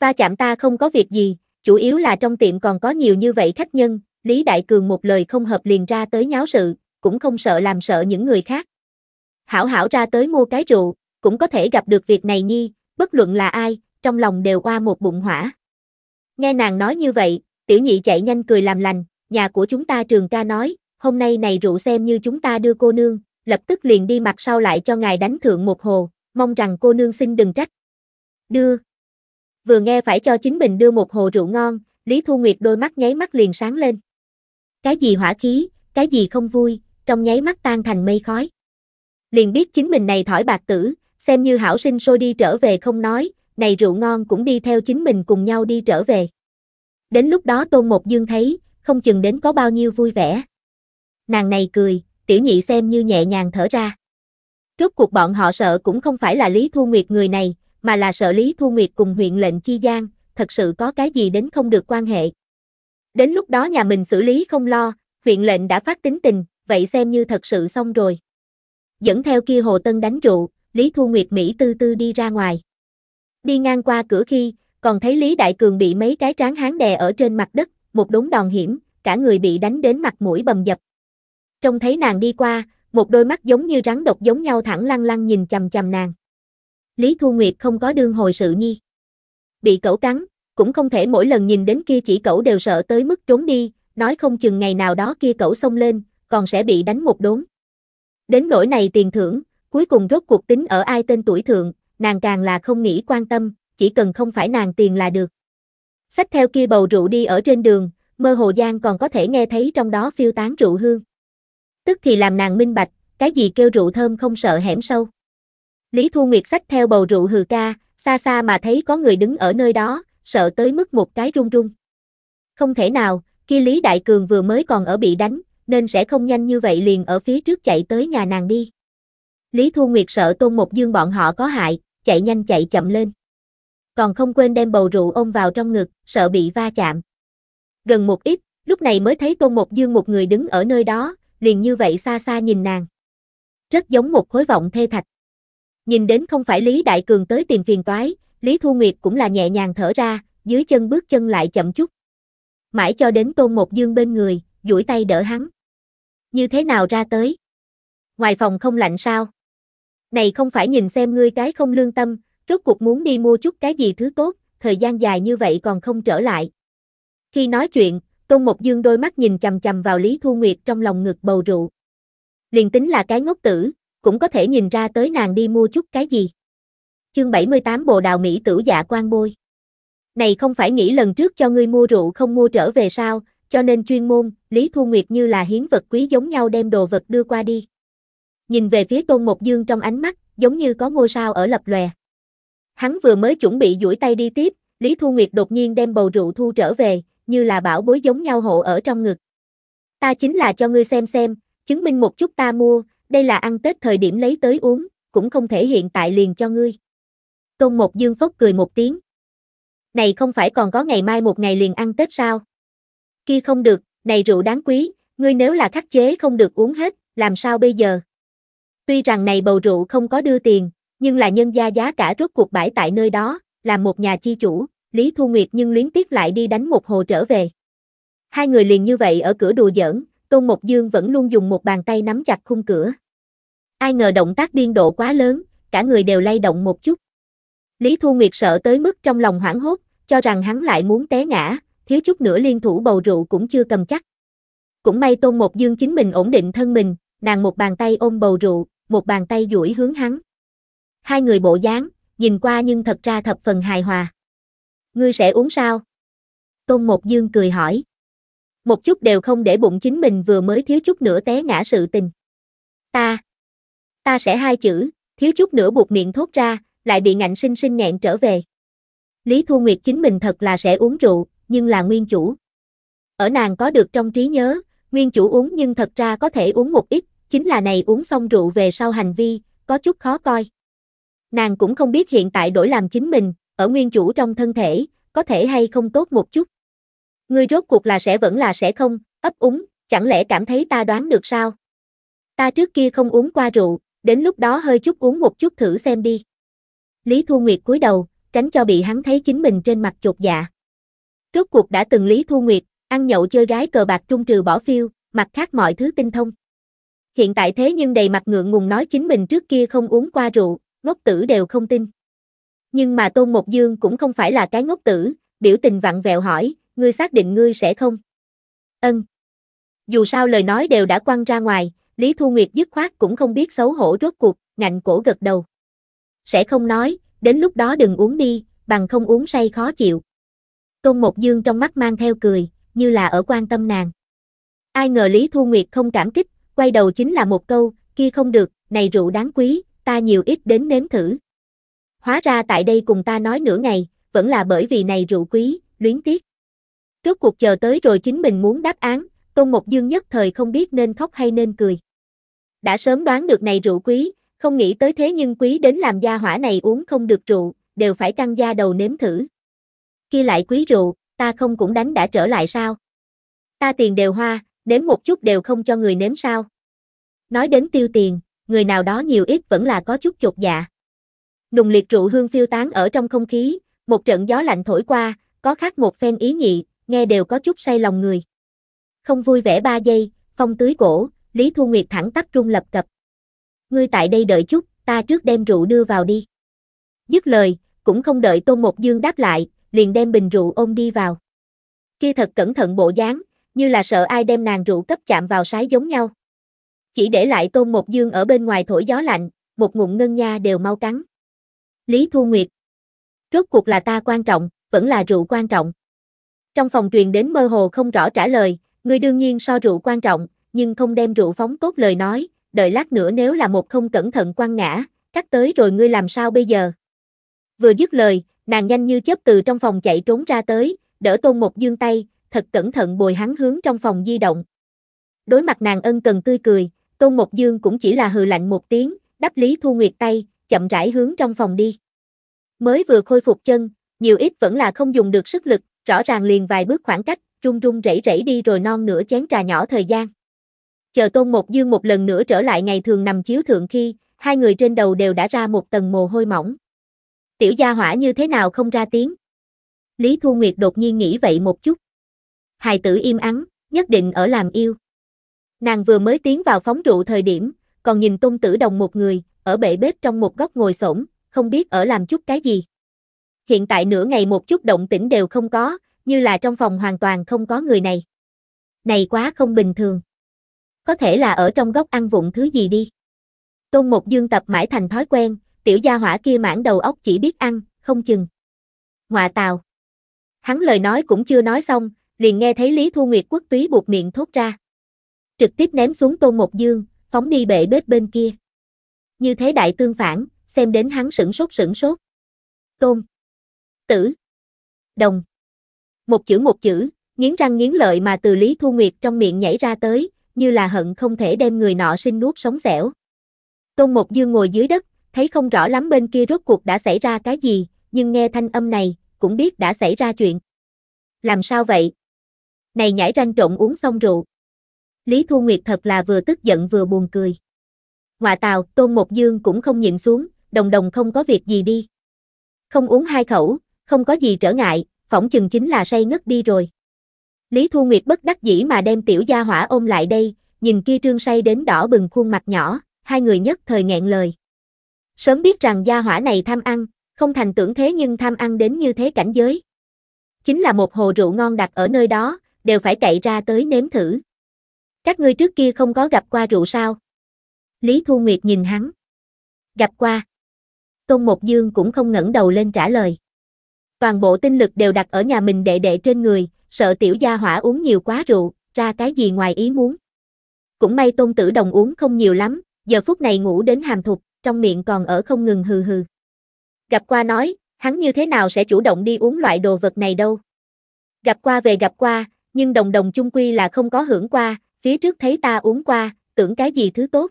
Va chạm ta không có việc gì, chủ yếu là trong tiệm còn có nhiều như vậy khách nhân, Lý Đại Cường một lời không hợp liền ra tới nháo sự, cũng không sợ làm sợ những người khác. Hảo hảo ra tới mua cái rượu, cũng có thể gặp được việc này nhi, bất luận là ai, trong lòng đều qua một bụng hỏa. Nghe nàng nói như vậy, tiểu nhị chạy nhanh cười làm lành, nhà của chúng ta trường ca nói, hôm nay này rượu xem như chúng ta đưa cô nương, lập tức liền đi mặt sau lại cho ngài đánh thượng một hồ, mong rằng cô nương xin đừng trách. Đưa. Vừa nghe phải cho chính mình đưa một hồ rượu ngon, Lý Thu Nguyệt đôi mắt nháy mắt liền sáng lên. Cái gì hỏa khí, cái gì không vui, trong nháy mắt tan thành mây khói. Liền biết chính mình này thỏi bạc tử, xem như hảo sinh sôi đi trở về không nói, này rượu ngon cũng đi theo chính mình cùng nhau đi trở về. Đến lúc đó Tôn Một Dương thấy, không chừng đến có bao nhiêu vui vẻ. Nàng này cười, tiểu nhị xem như nhẹ nhàng thở ra. trước cuộc bọn họ sợ cũng không phải là Lý Thu Nguyệt người này, mà là sợ Lý Thu Nguyệt cùng huyện lệnh Chi Giang, thật sự có cái gì đến không được quan hệ. Đến lúc đó nhà mình xử lý không lo, huyện lệnh đã phát tính tình, vậy xem như thật sự xong rồi. Dẫn theo kia Hồ Tân đánh rượu, Lý Thu Nguyệt Mỹ tư tư đi ra ngoài. Đi ngang qua cửa khi, còn thấy Lý Đại Cường bị mấy cái tráng hán đè ở trên mặt đất, một đống đòn hiểm, cả người bị đánh đến mặt mũi bầm dập. Trông thấy nàng đi qua, một đôi mắt giống như rắn độc giống nhau thẳng lăng lăng nhìn chằm chằm nàng. Lý Thu Nguyệt không có đương hồi sự nhi. Bị cẩu cắn, cũng không thể mỗi lần nhìn đến kia chỉ cẩu đều sợ tới mức trốn đi, nói không chừng ngày nào đó kia cẩu xông lên, còn sẽ bị đánh một đốn. Đến nỗi này tiền thưởng, Cuối cùng rốt cuộc tính ở ai tên tuổi thượng, nàng càng là không nghĩ quan tâm, chỉ cần không phải nàng tiền là được. Xách theo kia bầu rượu đi ở trên đường, mơ hồ gian còn có thể nghe thấy trong đó phiêu tán rượu hương. Tức thì làm nàng minh bạch, cái gì kêu rượu thơm không sợ hẻm sâu. Lý Thu Nguyệt xách theo bầu rượu hừ ca, xa xa mà thấy có người đứng ở nơi đó, sợ tới mức một cái run run. Không thể nào, kia Lý Đại Cường vừa mới còn ở bị đánh, nên sẽ không nhanh như vậy liền ở phía trước chạy tới nhà nàng đi. Lý Thu Nguyệt sợ Tôn Mục Dương bọn họ có hại, chạy nhanh chạy chậm lên. Còn không quên đem bầu rượu ôm vào trong ngực, sợ bị va chạm. Gần một ít, lúc này mới thấy Tôn Mục Dương một người đứng ở nơi đó, liền như vậy xa xa nhìn nàng. Rất giống một khối vọng thê thạch. Nhìn đến không phải Lý Đại Cường tới tìm phiền toái, Lý Thu Nguyệt cũng là nhẹ nhàng thở ra, dưới chân bước chân lại chậm chút. Mãi cho đến Tôn Mục Dương bên người, duỗi tay đỡ hắn. Như thế nào ra tới? Ngoài phòng không lạnh sao? Này không phải nhìn xem ngươi cái không lương tâm, rốt cuộc muốn đi mua chút cái gì thứ tốt, thời gian dài như vậy còn không trở lại. Khi nói chuyện, Tôn Mộc Dương đôi mắt nhìn chầm chầm vào Lý Thu Nguyệt trong lòng ngực bầu rượu. Liền tính là cái ngốc tử, cũng có thể nhìn ra tới nàng đi mua chút cái gì. Chương 78 Bồ Đào Mỹ Tử Dạ quan Bôi Này không phải nghĩ lần trước cho ngươi mua rượu không mua trở về sao, cho nên chuyên môn, Lý Thu Nguyệt như là hiến vật quý giống nhau đem đồ vật đưa qua đi nhìn về phía Tôn Một Dương trong ánh mắt, giống như có ngôi sao ở lập lòe. Hắn vừa mới chuẩn bị duỗi tay đi tiếp, Lý Thu Nguyệt đột nhiên đem bầu rượu thu trở về, như là bảo bối giống nhau hộ ở trong ngực. Ta chính là cho ngươi xem xem, chứng minh một chút ta mua, đây là ăn Tết thời điểm lấy tới uống, cũng không thể hiện tại liền cho ngươi. Tôn Một Dương phốc cười một tiếng. Này không phải còn có ngày mai một ngày liền ăn Tết sao? khi không được, này rượu đáng quý, ngươi nếu là khắc chế không được uống hết, làm sao bây giờ? Tuy rằng này bầu rượu không có đưa tiền, nhưng là nhân gia giá cả rốt cuộc bãi tại nơi đó, là một nhà chi chủ, Lý Thu Nguyệt nhưng luyến tiếc lại đi đánh một hồ trở về. Hai người liền như vậy ở cửa đùa giỡn, Tôn Mộc Dương vẫn luôn dùng một bàn tay nắm chặt khung cửa. Ai ngờ động tác điên độ quá lớn, cả người đều lay động một chút. Lý Thu Nguyệt sợ tới mức trong lòng hoảng hốt, cho rằng hắn lại muốn té ngã, thiếu chút nữa liên thủ bầu rượu cũng chưa cầm chắc. Cũng may Tôn Mộc Dương chính mình ổn định thân mình, nàng một bàn tay ôm bầu rượu, một bàn tay duỗi hướng hắn. Hai người bộ dáng, nhìn qua nhưng thật ra thập phần hài hòa. Ngươi sẽ uống sao? Tôn Một Dương cười hỏi. Một chút đều không để bụng chính mình vừa mới thiếu chút nữa té ngã sự tình. Ta. Ta sẽ hai chữ, thiếu chút nữa buộc miệng thốt ra, lại bị ngạnh sinh sinh nghẹn trở về. Lý Thu Nguyệt chính mình thật là sẽ uống rượu, nhưng là nguyên chủ. Ở nàng có được trong trí nhớ, nguyên chủ uống nhưng thật ra có thể uống một ít, chính là này uống xong rượu về sau hành vi, có chút khó coi. Nàng cũng không biết hiện tại đổi làm chính mình, ở nguyên chủ trong thân thể, có thể hay không tốt một chút. Ngươi rốt cuộc là sẽ vẫn là sẽ không, ấp úng, chẳng lẽ cảm thấy ta đoán được sao? Ta trước kia không uống qua rượu, đến lúc đó hơi chút uống một chút thử xem đi. Lý Thu Nguyệt cúi đầu, tránh cho bị hắn thấy chính mình trên mặt chột dạ. Rốt cuộc đã từng Lý Thu Nguyệt, ăn nhậu chơi gái cờ bạc trung trừ bỏ phiêu, mặt khác mọi thứ tinh thông hiện tại thế nhưng đầy mặt ngượng ngùng nói chính mình trước kia không uống qua rượu, ngốc tử đều không tin. Nhưng mà Tôn Mộc Dương cũng không phải là cái ngốc tử, biểu tình vặn vẹo hỏi, ngươi xác định ngươi sẽ không? Ân. Dù sao lời nói đều đã quăng ra ngoài, Lý Thu Nguyệt dứt khoát cũng không biết xấu hổ rốt cuộc, ngạnh cổ gật đầu. Sẽ không nói, đến lúc đó đừng uống đi, bằng không uống say khó chịu. Tôn Mộc Dương trong mắt mang theo cười, như là ở quan tâm nàng. Ai ngờ Lý Thu Nguyệt không cảm kích, quay đầu chính là một câu, kia không được, này rượu đáng quý, ta nhiều ít đến nếm thử. Hóa ra tại đây cùng ta nói nửa ngày, vẫn là bởi vì này rượu quý, luyến tiếc. Rốt cuộc chờ tới rồi chính mình muốn đáp án, Tôn Mộc Dương nhất thời không biết nên khóc hay nên cười. Đã sớm đoán được này rượu quý, không nghĩ tới thế nhưng quý đến làm gia hỏa này uống không được rượu, đều phải căng da đầu nếm thử. Khi lại quý rượu, ta không cũng đánh đã trở lại sao? Ta tiền đều hoa, nếm một chút đều không cho người nếm sao. Nói đến tiêu tiền, người nào đó nhiều ít vẫn là có chút chột dạ. Nùng liệt rượu hương phiêu tán ở trong không khí, một trận gió lạnh thổi qua, có khác một phen ý nhị, nghe đều có chút say lòng người. Không vui vẻ ba giây, phong tưới cổ, Lý Thu Nguyệt thẳng tắp trung lập cập. Ngươi tại đây đợi chút, ta trước đem rượu đưa vào đi. Dứt lời, cũng không đợi Tôn Một Dương đáp lại, liền đem bình rượu ôm đi vào. Kia thật cẩn thận bộ dáng, như là sợ ai đem nàng rượu cấp chạm vào sái giống nhau. Chỉ để lại tôn một dương ở bên ngoài thổi gió lạnh, một ngụm ngân nha đều mau cắn. Lý Thu Nguyệt. Rốt cuộc là ta quan trọng, vẫn là rượu quan trọng. Trong phòng truyền đến mơ hồ không rõ trả lời, người đương nhiên so rượu quan trọng, nhưng không đem rượu phóng tốt lời nói, đợi lát nữa nếu là một không cẩn thận quăng ngã, cắt tới rồi ngươi làm sao bây giờ? Vừa dứt lời, nàng nhanh như chớp từ trong phòng chạy trốn ra tới, đỡ Tôn một Dương tay, thật cẩn thận bồi hắn hướng trong phòng di động. Đối mặt nàng ân cần tươi cười, Tôn Mộc Dương cũng chỉ là hừ lạnh một tiếng, đáp Lý Thu Nguyệt tay, chậm rãi hướng trong phòng đi. Mới vừa khôi phục chân, nhiều ít vẫn là không dùng được sức lực, rõ ràng liền vài bước khoảng cách, run run rẩy rẩy đi rồi non nửa chén trà nhỏ thời gian. Chờ Tôn Mộc Dương một lần nữa trở lại ngày thường nằm chiếu thượng khi, hai người trên đầu đều đã ra một tầng mồ hôi mỏng. Tiểu gia hỏa như thế nào không ra tiếng? Lý Thu Nguyệt đột nhiên nghĩ vậy một chút hài tử im ắng, nhất định ở làm yêu. Nàng vừa mới tiến vào phóng rượu thời điểm, còn nhìn tôn tử đồng một người, ở bệ bếp trong một góc ngồi xổm, không biết ở làm chút cái gì. Hiện tại nửa ngày một chút động tĩnh đều không có, như là trong phòng hoàn toàn không có người này. Này quá không bình thường. Có thể là ở trong góc ăn vụng thứ gì đi. Tôn một dương tập mãi thành thói quen, tiểu gia hỏa kia mãn đầu óc chỉ biết ăn, không chừng. Ngoạ tào. Hắn lời nói cũng chưa nói xong, liền nghe thấy Lý Thu Nguyệt quốc túy buộc miệng thốt ra. Trực tiếp ném xuống tôn một dương, phóng đi bệ bếp bên kia. Như thế đại tương phản, xem đến hắn sửng sốt sửng sốt. Tôn. Tử. Đồng. Một chữ một chữ, nghiến răng nghiến lợi mà từ Lý Thu Nguyệt trong miệng nhảy ra tới, như là hận không thể đem người nọ sinh nuốt sống xẻo. Tôn Một Dương ngồi dưới đất, thấy không rõ lắm bên kia rốt cuộc đã xảy ra cái gì, nhưng nghe thanh âm này, cũng biết đã xảy ra chuyện. Làm sao vậy? này nhảy ranh trộn uống xong rượu. Lý Thu Nguyệt thật là vừa tức giận vừa buồn cười. Ngoạ tào, Tôn Một Dương cũng không nhịn xuống, đồng đồng không có việc gì đi. Không uống hai khẩu, không có gì trở ngại, phỏng chừng chính là say ngất đi rồi. Lý Thu Nguyệt bất đắc dĩ mà đem tiểu gia hỏa ôm lại đây, nhìn kia trương say đến đỏ bừng khuôn mặt nhỏ, hai người nhất thời nghẹn lời. Sớm biết rằng gia hỏa này tham ăn, không thành tưởng thế nhưng tham ăn đến như thế cảnh giới. Chính là một hồ rượu ngon đặt ở nơi đó, đều phải chạy ra tới nếm thử. Các ngươi trước kia không có gặp qua rượu sao? Lý Thu Nguyệt nhìn hắn. Gặp qua. Tôn Mộc Dương cũng không ngẩng đầu lên trả lời. Toàn bộ tinh lực đều đặt ở nhà mình đệ đệ trên người, sợ tiểu gia hỏa uống nhiều quá rượu, ra cái gì ngoài ý muốn. Cũng may tôn tử đồng uống không nhiều lắm, giờ phút này ngủ đến hàm thục, trong miệng còn ở không ngừng hừ hừ. Gặp qua nói, hắn như thế nào sẽ chủ động đi uống loại đồ vật này đâu. Gặp qua về gặp qua, nhưng đồng đồng chung quy là không có hưởng qua, phía trước thấy ta uống qua, tưởng cái gì thứ tốt.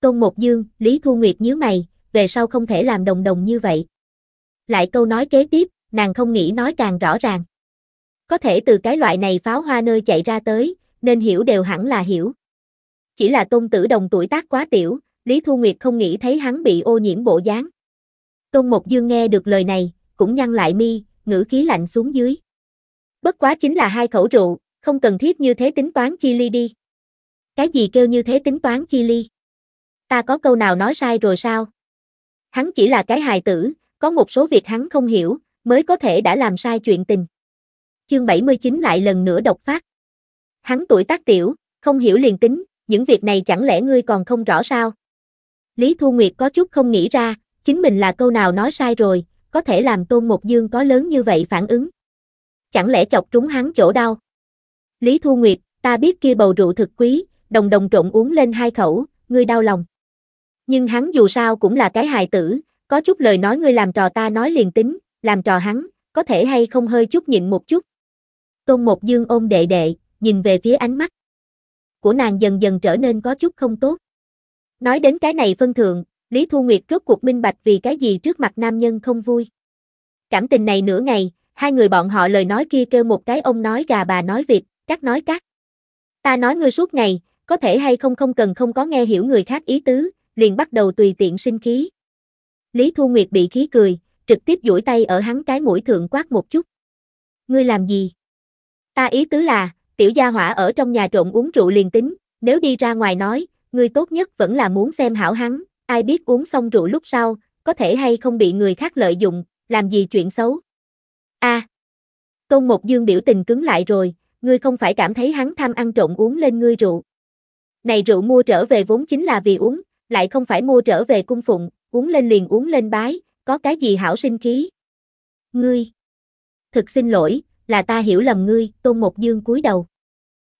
Tôn Một Dương, Lý Thu Nguyệt nhớ mày, về sau không thể làm đồng đồng như vậy. Lại câu nói kế tiếp, nàng không nghĩ nói càng rõ ràng. Có thể từ cái loại này pháo hoa nơi chạy ra tới, nên hiểu đều hẳn là hiểu. Chỉ là tôn tử đồng tuổi tác quá tiểu, Lý Thu Nguyệt không nghĩ thấy hắn bị ô nhiễm bộ dáng. Tôn Mộc Dương nghe được lời này, cũng nhăn lại mi, ngữ khí lạnh xuống dưới. Bất quá chính là hai khẩu rượu, không cần thiết như thế tính toán chi ly đi. Cái gì kêu như thế tính toán chi ly? Ta có câu nào nói sai rồi sao? Hắn chỉ là cái hài tử, có một số việc hắn không hiểu, mới có thể đã làm sai chuyện tình. Chương 79 lại lần nữa độc phát. Hắn tuổi tác tiểu, không hiểu liền tính, những việc này chẳng lẽ ngươi còn không rõ sao? Lý Thu Nguyệt có chút không nghĩ ra, chính mình là câu nào nói sai rồi, có thể làm Tôn Một Dương có lớn như vậy phản ứng chẳng lẽ chọc trúng hắn chỗ đau. Lý Thu Nguyệt, ta biết kia bầu rượu thực quý, đồng đồng trộn uống lên hai khẩu, ngươi đau lòng. Nhưng hắn dù sao cũng là cái hài tử, có chút lời nói ngươi làm trò ta nói liền tính, làm trò hắn, có thể hay không hơi chút nhịn một chút. Tôn Một Dương ôm đệ đệ, nhìn về phía ánh mắt của nàng dần dần trở nên có chút không tốt. Nói đến cái này phân thượng, Lý Thu Nguyệt rốt cuộc minh bạch vì cái gì trước mặt nam nhân không vui. Cảm tình này nửa ngày, hai người bọn họ lời nói kia kêu một cái ông nói gà bà nói vịt cắt nói cắt. Ta nói ngươi suốt ngày, có thể hay không không cần không có nghe hiểu người khác ý tứ, liền bắt đầu tùy tiện sinh khí. Lý Thu Nguyệt bị khí cười, trực tiếp duỗi tay ở hắn cái mũi thượng quát một chút. Ngươi làm gì? Ta ý tứ là, tiểu gia hỏa ở trong nhà trộn uống rượu liền tính, nếu đi ra ngoài nói, ngươi tốt nhất vẫn là muốn xem hảo hắn, ai biết uống xong rượu lúc sau, có thể hay không bị người khác lợi dụng, làm gì chuyện xấu a à. Công một dương biểu tình cứng lại rồi, ngươi không phải cảm thấy hắn tham ăn trộm uống lên ngươi rượu. Này rượu mua trở về vốn chính là vì uống, lại không phải mua trở về cung phụng, uống lên liền uống lên bái, có cái gì hảo sinh khí. Ngươi. Thực xin lỗi, là ta hiểu lầm ngươi, tôn một dương cúi đầu.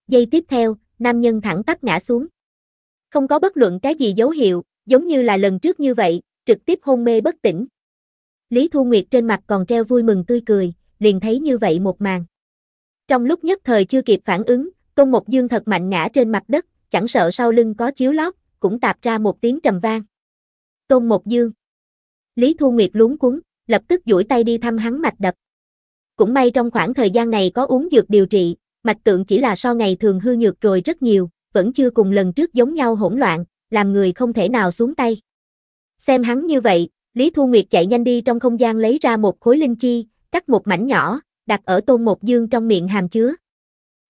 Giây tiếp theo, nam nhân thẳng tắp ngã xuống. Không có bất luận cái gì dấu hiệu, giống như là lần trước như vậy, trực tiếp hôn mê bất tỉnh. Lý Thu Nguyệt trên mặt còn treo vui mừng tươi cười, liền thấy như vậy một màn. Trong lúc nhất thời chưa kịp phản ứng, Công Mộc Dương thật mạnh ngã trên mặt đất, chẳng sợ sau lưng có chiếu lót, cũng tạp ra một tiếng trầm vang. Tôn Mộc Dương Lý Thu Nguyệt luống cuốn, lập tức duỗi tay đi thăm hắn mạch đập. Cũng may trong khoảng thời gian này có uống dược điều trị, mạch tượng chỉ là so ngày thường hư nhược rồi rất nhiều, vẫn chưa cùng lần trước giống nhau hỗn loạn, làm người không thể nào xuống tay. Xem hắn như vậy, Lý Thu Nguyệt chạy nhanh đi trong không gian lấy ra một khối linh chi, cắt một mảnh nhỏ, đặt ở tôn một dương trong miệng hàm chứa.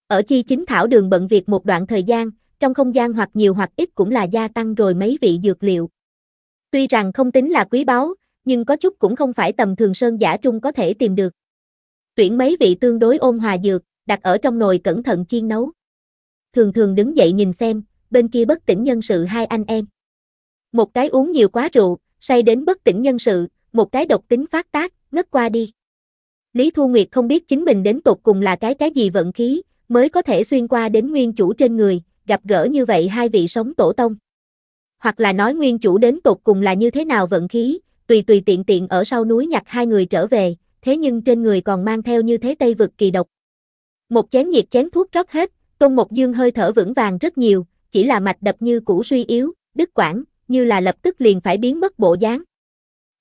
Ở chi chính thảo đường bận việc một đoạn thời gian, trong không gian hoặc nhiều hoặc ít cũng là gia tăng rồi mấy vị dược liệu. Tuy rằng không tính là quý báu, nhưng có chút cũng không phải tầm thường sơn giả trung có thể tìm được. Tuyển mấy vị tương đối ôn hòa dược, đặt ở trong nồi cẩn thận chiên nấu. Thường thường đứng dậy nhìn xem, bên kia bất tỉnh nhân sự hai anh em. Một cái uống nhiều quá rượu, say đến bất tỉnh nhân sự, một cái độc tính phát tác, ngất qua đi. Lý Thu Nguyệt không biết chính mình đến tột cùng là cái cái gì vận khí, mới có thể xuyên qua đến nguyên chủ trên người, gặp gỡ như vậy hai vị sống tổ tông. Hoặc là nói nguyên chủ đến tột cùng là như thế nào vận khí, tùy tùy tiện tiện ở sau núi nhặt hai người trở về, thế nhưng trên người còn mang theo như thế tây vực kỳ độc. Một chén nhiệt chén thuốc rót hết, Tôn Mộc Dương hơi thở vững vàng rất nhiều, chỉ là mạch đập như cũ suy yếu, đứt quãng, như là lập tức liền phải biến mất bộ dáng.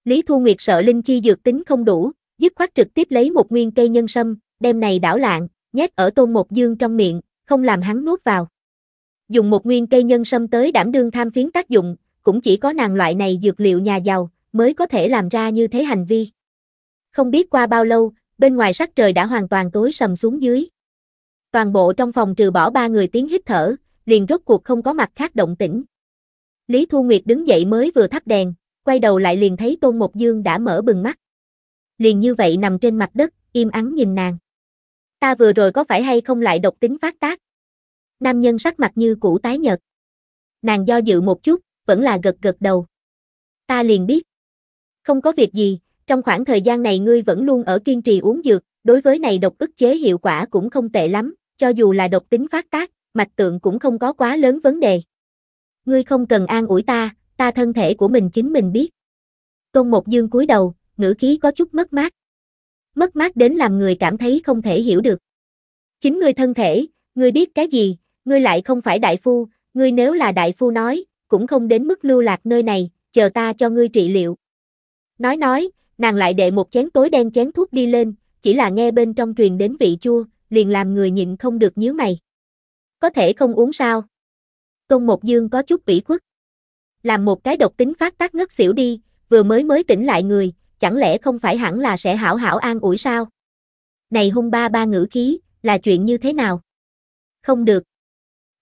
Lý Thu Nguyệt sợ linh chi dược tính không đủ, dứt khoát trực tiếp lấy một nguyên cây nhân sâm, đem này đảo lạng, nhét ở Tôn Một Dương trong miệng, không làm hắn nuốt vào. Dùng một nguyên cây nhân sâm tới đảm đương tham phiến tác dụng, cũng chỉ có nàng loại này dược liệu nhà giàu mới có thể làm ra như thế hành vi. Không biết qua bao lâu, bên ngoài sắc trời đã hoàn toàn tối sầm xuống dưới. Toàn bộ trong phòng trừ bỏ ba người tiếng hít thở, liền rốt cuộc không có mặt khác động tĩnh. Lý Thu Nguyệt đứng dậy mới vừa thắp đèn, quay đầu lại liền thấy Tôn Mộc Dương đã mở bừng mắt. Liền như vậy nằm trên mặt đất, im ắng nhìn nàng. Ta vừa rồi có phải hay không lại độc tính phát tác? Nam nhân sắc mặt như cũ tái nhợt. Nàng do dự một chút, vẫn là gật gật đầu. Ta liền biết. Không có việc gì, trong khoảng thời gian này ngươi vẫn luôn ở kiên trì uống dược, đối với này độc ức chế hiệu quả cũng không tệ lắm, cho dù là độc tính phát tác, mạch tượng cũng không có quá lớn vấn đề ngươi không cần an ủi ta, ta thân thể của mình chính mình biết. Tôn Một Dương cúi đầu, ngữ khí có chút mất mát. Mất mát đến làm người cảm thấy không thể hiểu được. Chính ngươi thân thể, ngươi biết cái gì, ngươi lại không phải đại phu, ngươi nếu là đại phu nói, cũng không đến mức lưu lạc nơi này, chờ ta cho ngươi trị liệu. Nói nói, nàng lại đệ một chén tối đen chén thuốc đi lên, chỉ là nghe bên trong truyền đến vị chua, liền làm người nhịn không được nhíu mày. Có thể không uống sao? Tôn Một Dương có chút ủy khuất. Làm một cái độc tính phát tác ngất xỉu đi, vừa mới mới tỉnh lại người, chẳng lẽ không phải hẳn là sẽ hảo hảo an ủi sao? Này hung ba ba ngữ khí, là chuyện như thế nào? Không được.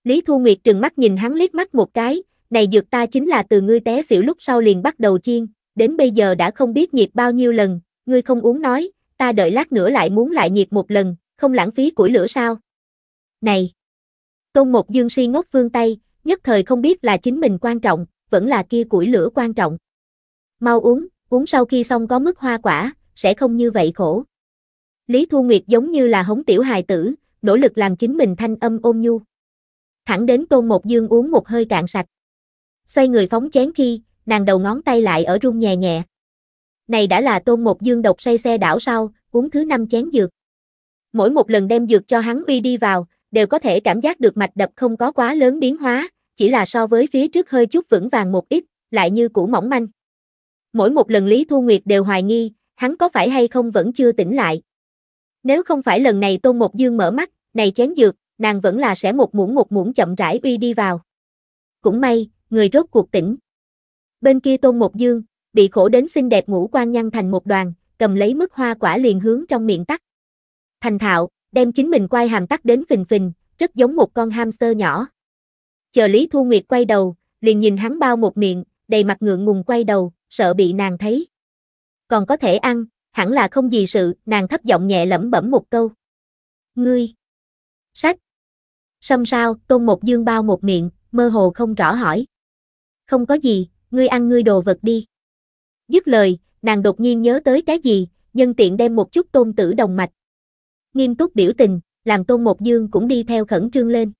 Lý Thu Nguyệt trừng mắt nhìn hắn liếc mắt một cái, này dược ta chính là từ ngươi té xỉu lúc sau liền bắt đầu chiên, đến bây giờ đã không biết nhiệt bao nhiêu lần, ngươi không uống nói, ta đợi lát nữa lại muốn lại nhiệt một lần, không lãng phí củi lửa sao? Này! Tôn Một Dương si ngốc vương tay, nhất thời không biết là chính mình quan trọng, vẫn là kia củi lửa quan trọng. Mau uống, uống sau khi xong có mức hoa quả, sẽ không như vậy khổ. Lý Thu Nguyệt giống như là hống tiểu hài tử, nỗ lực làm chính mình thanh âm ôm nhu. Thẳng đến Tôn Một Dương uống một hơi cạn sạch. Xoay người phóng chén khi, nàng đầu ngón tay lại ở rung nhẹ nhẹ. Này đã là Tôn Một Dương độc say xe đảo sau, uống thứ năm chén dược. Mỗi một lần đem dược cho hắn uy đi vào, đều có thể cảm giác được mạch đập không có quá lớn biến hóa, chỉ là so với phía trước hơi chút vững vàng một ít, lại như cũ mỏng manh. Mỗi một lần Lý Thu Nguyệt đều hoài nghi, hắn có phải hay không vẫn chưa tỉnh lại. Nếu không phải lần này Tôn Một Dương mở mắt, này chén dược, nàng vẫn là sẽ một muỗng một muỗng chậm rãi uy đi vào. Cũng may, người rốt cuộc tỉnh. Bên kia Tôn Một Dương, bị khổ đến xinh đẹp ngũ quan nhăn thành một đoàn, cầm lấy mức hoa quả liền hướng trong miệng tắt. Thành thạo, đem chính mình quay hàm tắt đến phình phình, rất giống một con hamster nhỏ chờ Lý Thu Nguyệt quay đầu, liền nhìn hắn bao một miệng, đầy mặt ngượng ngùng quay đầu, sợ bị nàng thấy. Còn có thể ăn, hẳn là không gì sự, nàng thấp giọng nhẹ lẩm bẩm một câu. Ngươi! Sách! Xâm sao, tôn một dương bao một miệng, mơ hồ không rõ hỏi. Không có gì, ngươi ăn ngươi đồ vật đi. Dứt lời, nàng đột nhiên nhớ tới cái gì, nhân tiện đem một chút tôn tử đồng mạch. Nghiêm túc biểu tình, làm tôn một dương cũng đi theo khẩn trương lên.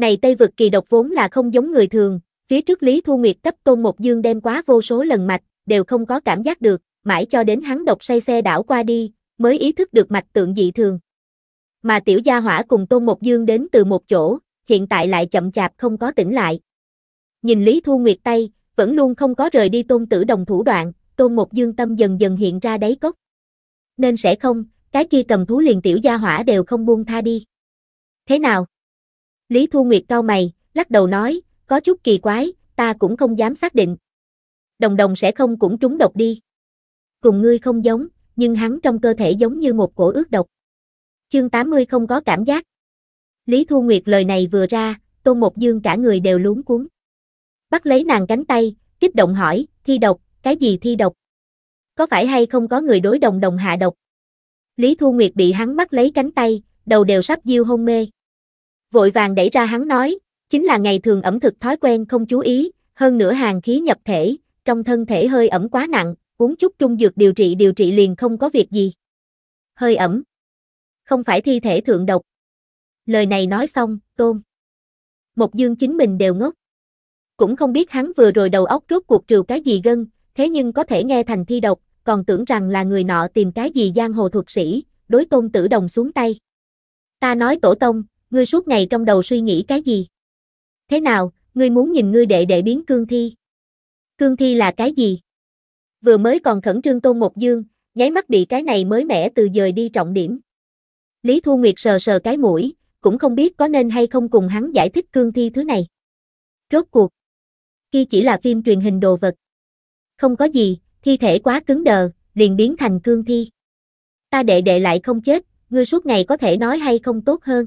Này Tây vực kỳ độc vốn là không giống người thường, phía trước Lý Thu Nguyệt cấp Tôn Một Dương đem quá vô số lần mạch, đều không có cảm giác được, mãi cho đến hắn độc say xe đảo qua đi, mới ý thức được mạch tượng dị thường. Mà tiểu gia hỏa cùng Tôn Một Dương đến từ một chỗ, hiện tại lại chậm chạp không có tỉnh lại. Nhìn Lý Thu Nguyệt tay, vẫn luôn không có rời đi Tôn Tử Đồng thủ đoạn, Tôn Một Dương tâm dần dần hiện ra đáy cốc. Nên sẽ không, cái kia cầm thú liền tiểu gia hỏa đều không buông tha đi. Thế nào? Lý Thu Nguyệt cao mày, lắc đầu nói, có chút kỳ quái, ta cũng không dám xác định. Đồng đồng sẽ không cũng trúng độc đi. Cùng ngươi không giống, nhưng hắn trong cơ thể giống như một cổ ước độc. Chương 80 không có cảm giác. Lý Thu Nguyệt lời này vừa ra, Tôn Mộc Dương cả người đều luống cuốn. Bắt lấy nàng cánh tay, kích động hỏi, thi độc, cái gì thi độc? Có phải hay không có người đối đồng đồng hạ độc? Lý Thu Nguyệt bị hắn bắt lấy cánh tay, đầu đều sắp diêu hôn mê vội vàng đẩy ra hắn nói, chính là ngày thường ẩm thực thói quen không chú ý, hơn nữa hàng khí nhập thể, trong thân thể hơi ẩm quá nặng, uống chút trung dược điều trị điều trị liền không có việc gì. Hơi ẩm. Không phải thi thể thượng độc. Lời này nói xong, Tôn. Một dương chính mình đều ngốc. Cũng không biết hắn vừa rồi đầu óc rốt cuộc trừ cái gì gân, thế nhưng có thể nghe thành thi độc, còn tưởng rằng là người nọ tìm cái gì giang hồ thuật sĩ, đối tôn tử đồng xuống tay. Ta nói tổ tông, ngươi suốt ngày trong đầu suy nghĩ cái gì? Thế nào, ngươi muốn nhìn ngươi đệ đệ biến cương thi? Cương thi là cái gì? Vừa mới còn khẩn trương tôn một dương, nháy mắt bị cái này mới mẻ từ dời đi trọng điểm. Lý Thu Nguyệt sờ sờ cái mũi, cũng không biết có nên hay không cùng hắn giải thích cương thi thứ này. Rốt cuộc, kia chỉ là phim truyền hình đồ vật. Không có gì, thi thể quá cứng đờ, liền biến thành cương thi. Ta đệ đệ lại không chết, ngươi suốt ngày có thể nói hay không tốt hơn.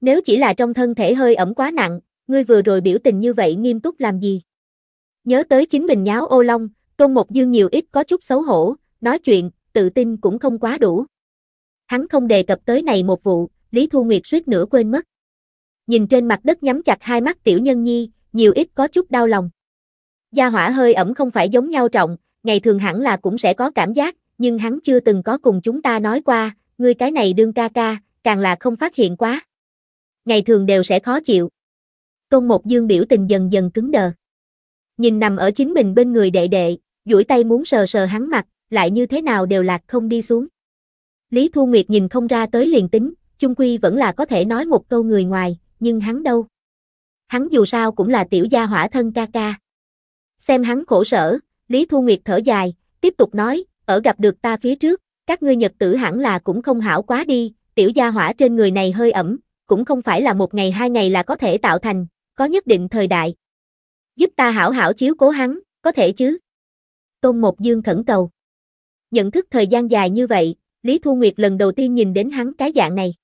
Nếu chỉ là trong thân thể hơi ẩm quá nặng, ngươi vừa rồi biểu tình như vậy nghiêm túc làm gì? Nhớ tới chính mình nháo ô long, công Mộc Dương nhiều ít có chút xấu hổ, nói chuyện, tự tin cũng không quá đủ. Hắn không đề cập tới này một vụ, Lý Thu Nguyệt suýt nữa quên mất. Nhìn trên mặt đất nhắm chặt hai mắt tiểu nhân nhi, nhiều ít có chút đau lòng. Gia hỏa hơi ẩm không phải giống nhau trọng, ngày thường hẳn là cũng sẽ có cảm giác, nhưng hắn chưa từng có cùng chúng ta nói qua, ngươi cái này đương ca ca, càng là không phát hiện quá ngày thường đều sẽ khó chịu. Tôn Một Dương biểu tình dần dần cứng đờ. Nhìn nằm ở chính mình bên người đệ đệ, duỗi tay muốn sờ sờ hắn mặt, lại như thế nào đều lạc không đi xuống. Lý Thu Nguyệt nhìn không ra tới liền tính, chung quy vẫn là có thể nói một câu người ngoài, nhưng hắn đâu. Hắn dù sao cũng là tiểu gia hỏa thân ca ca. Xem hắn khổ sở, Lý Thu Nguyệt thở dài, tiếp tục nói, ở gặp được ta phía trước, các ngươi nhật tử hẳn là cũng không hảo quá đi, tiểu gia hỏa trên người này hơi ẩm, cũng không phải là một ngày hai ngày là có thể tạo thành, có nhất định thời đại. Giúp ta hảo hảo chiếu cố hắn, có thể chứ? Tôn Một Dương khẩn cầu. Nhận thức thời gian dài như vậy, Lý Thu Nguyệt lần đầu tiên nhìn đến hắn cái dạng này.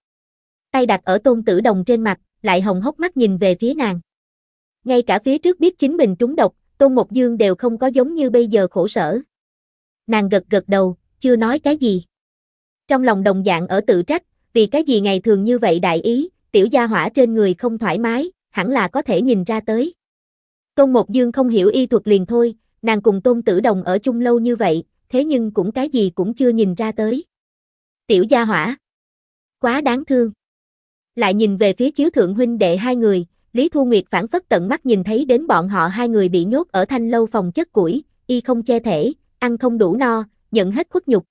Tay đặt ở Tôn Tử Đồng trên mặt, lại hồng hốc mắt nhìn về phía nàng. Ngay cả phía trước biết chính mình trúng độc, Tôn một Dương đều không có giống như bây giờ khổ sở. Nàng gật gật đầu, chưa nói cái gì. Trong lòng đồng dạng ở tự trách, vì cái gì ngày thường như vậy đại ý, tiểu gia hỏa trên người không thoải mái, hẳn là có thể nhìn ra tới. Tôn Mộc Dương không hiểu y thuật liền thôi, nàng cùng Tôn Tử Đồng ở chung lâu như vậy, thế nhưng cũng cái gì cũng chưa nhìn ra tới. Tiểu gia hỏa. Quá đáng thương. Lại nhìn về phía chiếu thượng huynh đệ hai người, Lý Thu Nguyệt phản phất tận mắt nhìn thấy đến bọn họ hai người bị nhốt ở thanh lâu phòng chất củi, y không che thể, ăn không đủ no, nhận hết khuất nhục.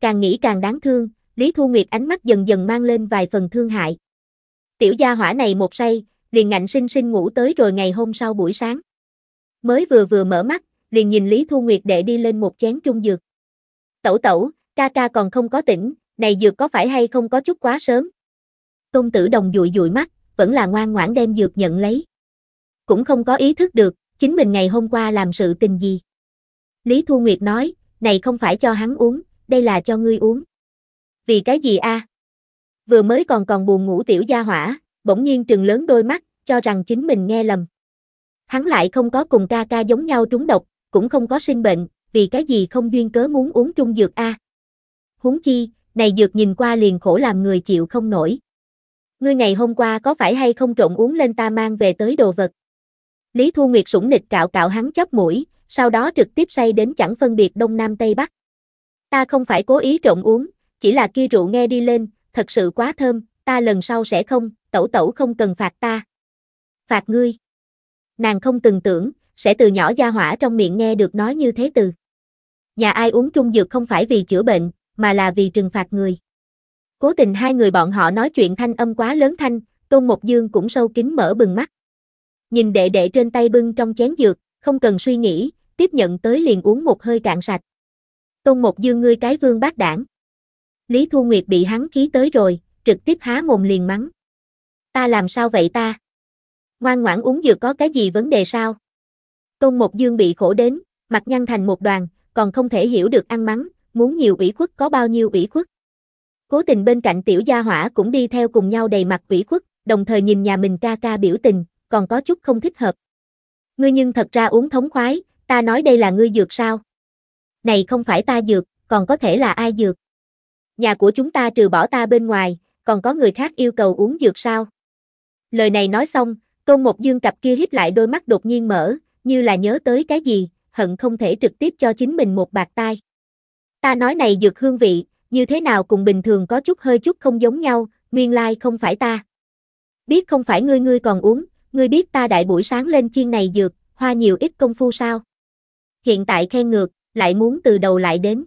Càng nghĩ càng đáng thương, Lý Thu Nguyệt ánh mắt dần dần mang lên vài phần thương hại. Tiểu gia hỏa này một say, liền ngạnh sinh sinh ngủ tới rồi ngày hôm sau buổi sáng. Mới vừa vừa mở mắt, liền nhìn Lý Thu Nguyệt đệ đi lên một chén trung dược. Tẩu tẩu, ca ca còn không có tỉnh, này dược có phải hay không có chút quá sớm. Công tử đồng dụi dụi mắt, vẫn là ngoan ngoãn đem dược nhận lấy. Cũng không có ý thức được, chính mình ngày hôm qua làm sự tình gì. Lý Thu Nguyệt nói, này không phải cho hắn uống, đây là cho ngươi uống. Vì cái gì a? À? vừa mới còn còn buồn ngủ tiểu gia hỏa, bỗng nhiên trừng lớn đôi mắt, cho rằng chính mình nghe lầm. Hắn lại không có cùng ca ca giống nhau trúng độc, cũng không có sinh bệnh, vì cái gì không duyên cớ muốn uống trung dược a. Huống chi, này dược nhìn qua liền khổ làm người chịu không nổi. Ngươi ngày hôm qua có phải hay không trộn uống lên ta mang về tới đồ vật? Lý Thu Nguyệt sủng nịch cạo cạo hắn chóp mũi, sau đó trực tiếp say đến chẳng phân biệt đông nam tây bắc. Ta không phải cố ý trộn uống, chỉ là kia rượu nghe đi lên, thật sự quá thơm, ta lần sau sẽ không, tẩu tẩu không cần phạt ta. Phạt ngươi. Nàng không từng tưởng, sẽ từ nhỏ gia hỏa trong miệng nghe được nói như thế từ. Nhà ai uống trung dược không phải vì chữa bệnh, mà là vì trừng phạt người. Cố tình hai người bọn họ nói chuyện thanh âm quá lớn thanh, Tôn Mộc Dương cũng sâu kín mở bừng mắt. Nhìn đệ đệ trên tay bưng trong chén dược, không cần suy nghĩ, tiếp nhận tới liền uống một hơi cạn sạch. Tôn Mộc Dương ngươi cái vương bác đảng. Lý Thu Nguyệt bị hắn khí tới rồi, trực tiếp há mồm liền mắng. Ta làm sao vậy ta? Ngoan ngoãn uống dược có cái gì vấn đề sao? Tôn Một Dương bị khổ đến, mặt nhăn thành một đoàn, còn không thể hiểu được ăn mắng, muốn nhiều ủy khuất có bao nhiêu ủy khuất. Cố tình bên cạnh tiểu gia hỏa cũng đi theo cùng nhau đầy mặt ủy khuất, đồng thời nhìn nhà mình ca ca biểu tình, còn có chút không thích hợp. Ngươi nhưng thật ra uống thống khoái, ta nói đây là ngươi dược sao? Này không phải ta dược, còn có thể là ai dược? nhà của chúng ta trừ bỏ ta bên ngoài, còn có người khác yêu cầu uống dược sao? Lời này nói xong, Tôn Một Dương cặp kia híp lại đôi mắt đột nhiên mở, như là nhớ tới cái gì, hận không thể trực tiếp cho chính mình một bạc tai. Ta nói này dược hương vị, như thế nào cùng bình thường có chút hơi chút không giống nhau, nguyên lai like không phải ta. Biết không phải ngươi ngươi còn uống, ngươi biết ta đại buổi sáng lên chiên này dược, hoa nhiều ít công phu sao. Hiện tại khen ngược, lại muốn từ đầu lại đến.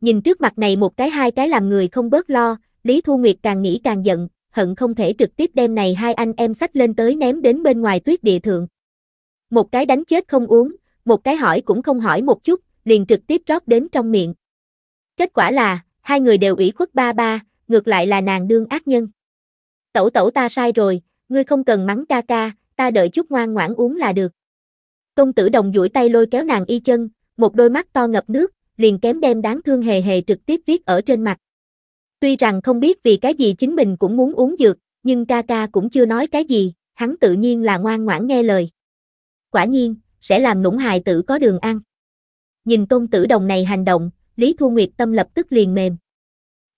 Nhìn trước mặt này một cái hai cái làm người không bớt lo, Lý Thu Nguyệt càng nghĩ càng giận, hận không thể trực tiếp đem này hai anh em sách lên tới ném đến bên ngoài tuyết địa thượng. Một cái đánh chết không uống, một cái hỏi cũng không hỏi một chút, liền trực tiếp rót đến trong miệng. Kết quả là, hai người đều ủy khuất ba ba, ngược lại là nàng đương ác nhân. Tẩu tẩu ta sai rồi, ngươi không cần mắng ca ca, ta đợi chút ngoan ngoãn uống là được. Công tử đồng duỗi tay lôi kéo nàng y chân, một đôi mắt to ngập nước, liền kém đem đáng thương hề hề trực tiếp viết ở trên mặt. Tuy rằng không biết vì cái gì chính mình cũng muốn uống dược, nhưng ca ca cũng chưa nói cái gì, hắn tự nhiên là ngoan ngoãn nghe lời. Quả nhiên, sẽ làm nũng hài tử có đường ăn. Nhìn tôn tử đồng này hành động, Lý Thu Nguyệt tâm lập tức liền mềm.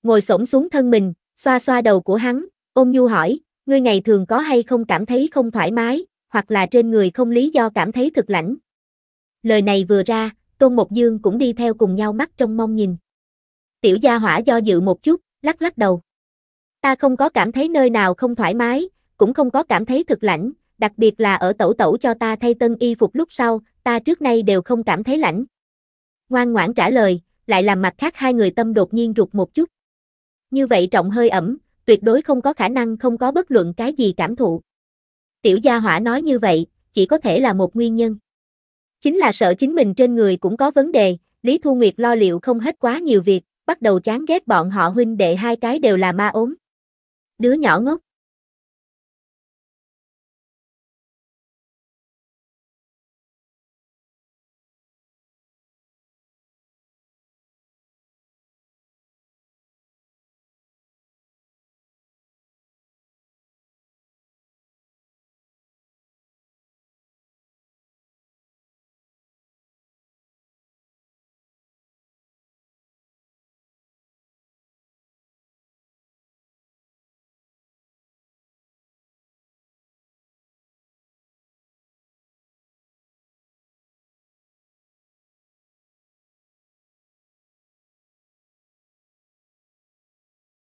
Ngồi xổm xuống thân mình, xoa xoa đầu của hắn, ôm nhu hỏi, ngươi ngày thường có hay không cảm thấy không thoải mái, hoặc là trên người không lý do cảm thấy thực lãnh. Lời này vừa ra, Tôn Mộc Dương cũng đi theo cùng nhau mắt trong mong nhìn. Tiểu gia hỏa do dự một chút, lắc lắc đầu. Ta không có cảm thấy nơi nào không thoải mái, cũng không có cảm thấy thực lạnh, đặc biệt là ở tẩu tẩu cho ta thay tân y phục lúc sau, ta trước nay đều không cảm thấy lạnh. Ngoan ngoãn trả lời, lại làm mặt khác hai người tâm đột nhiên rụt một chút. Như vậy trọng hơi ẩm, tuyệt đối không có khả năng không có bất luận cái gì cảm thụ. Tiểu gia hỏa nói như vậy, chỉ có thể là một nguyên nhân. Chính là sợ chính mình trên người cũng có vấn đề, Lý Thu Nguyệt lo liệu không hết quá nhiều việc, bắt đầu chán ghét bọn họ huynh đệ hai cái đều là ma ốm. Đứa nhỏ ngốc.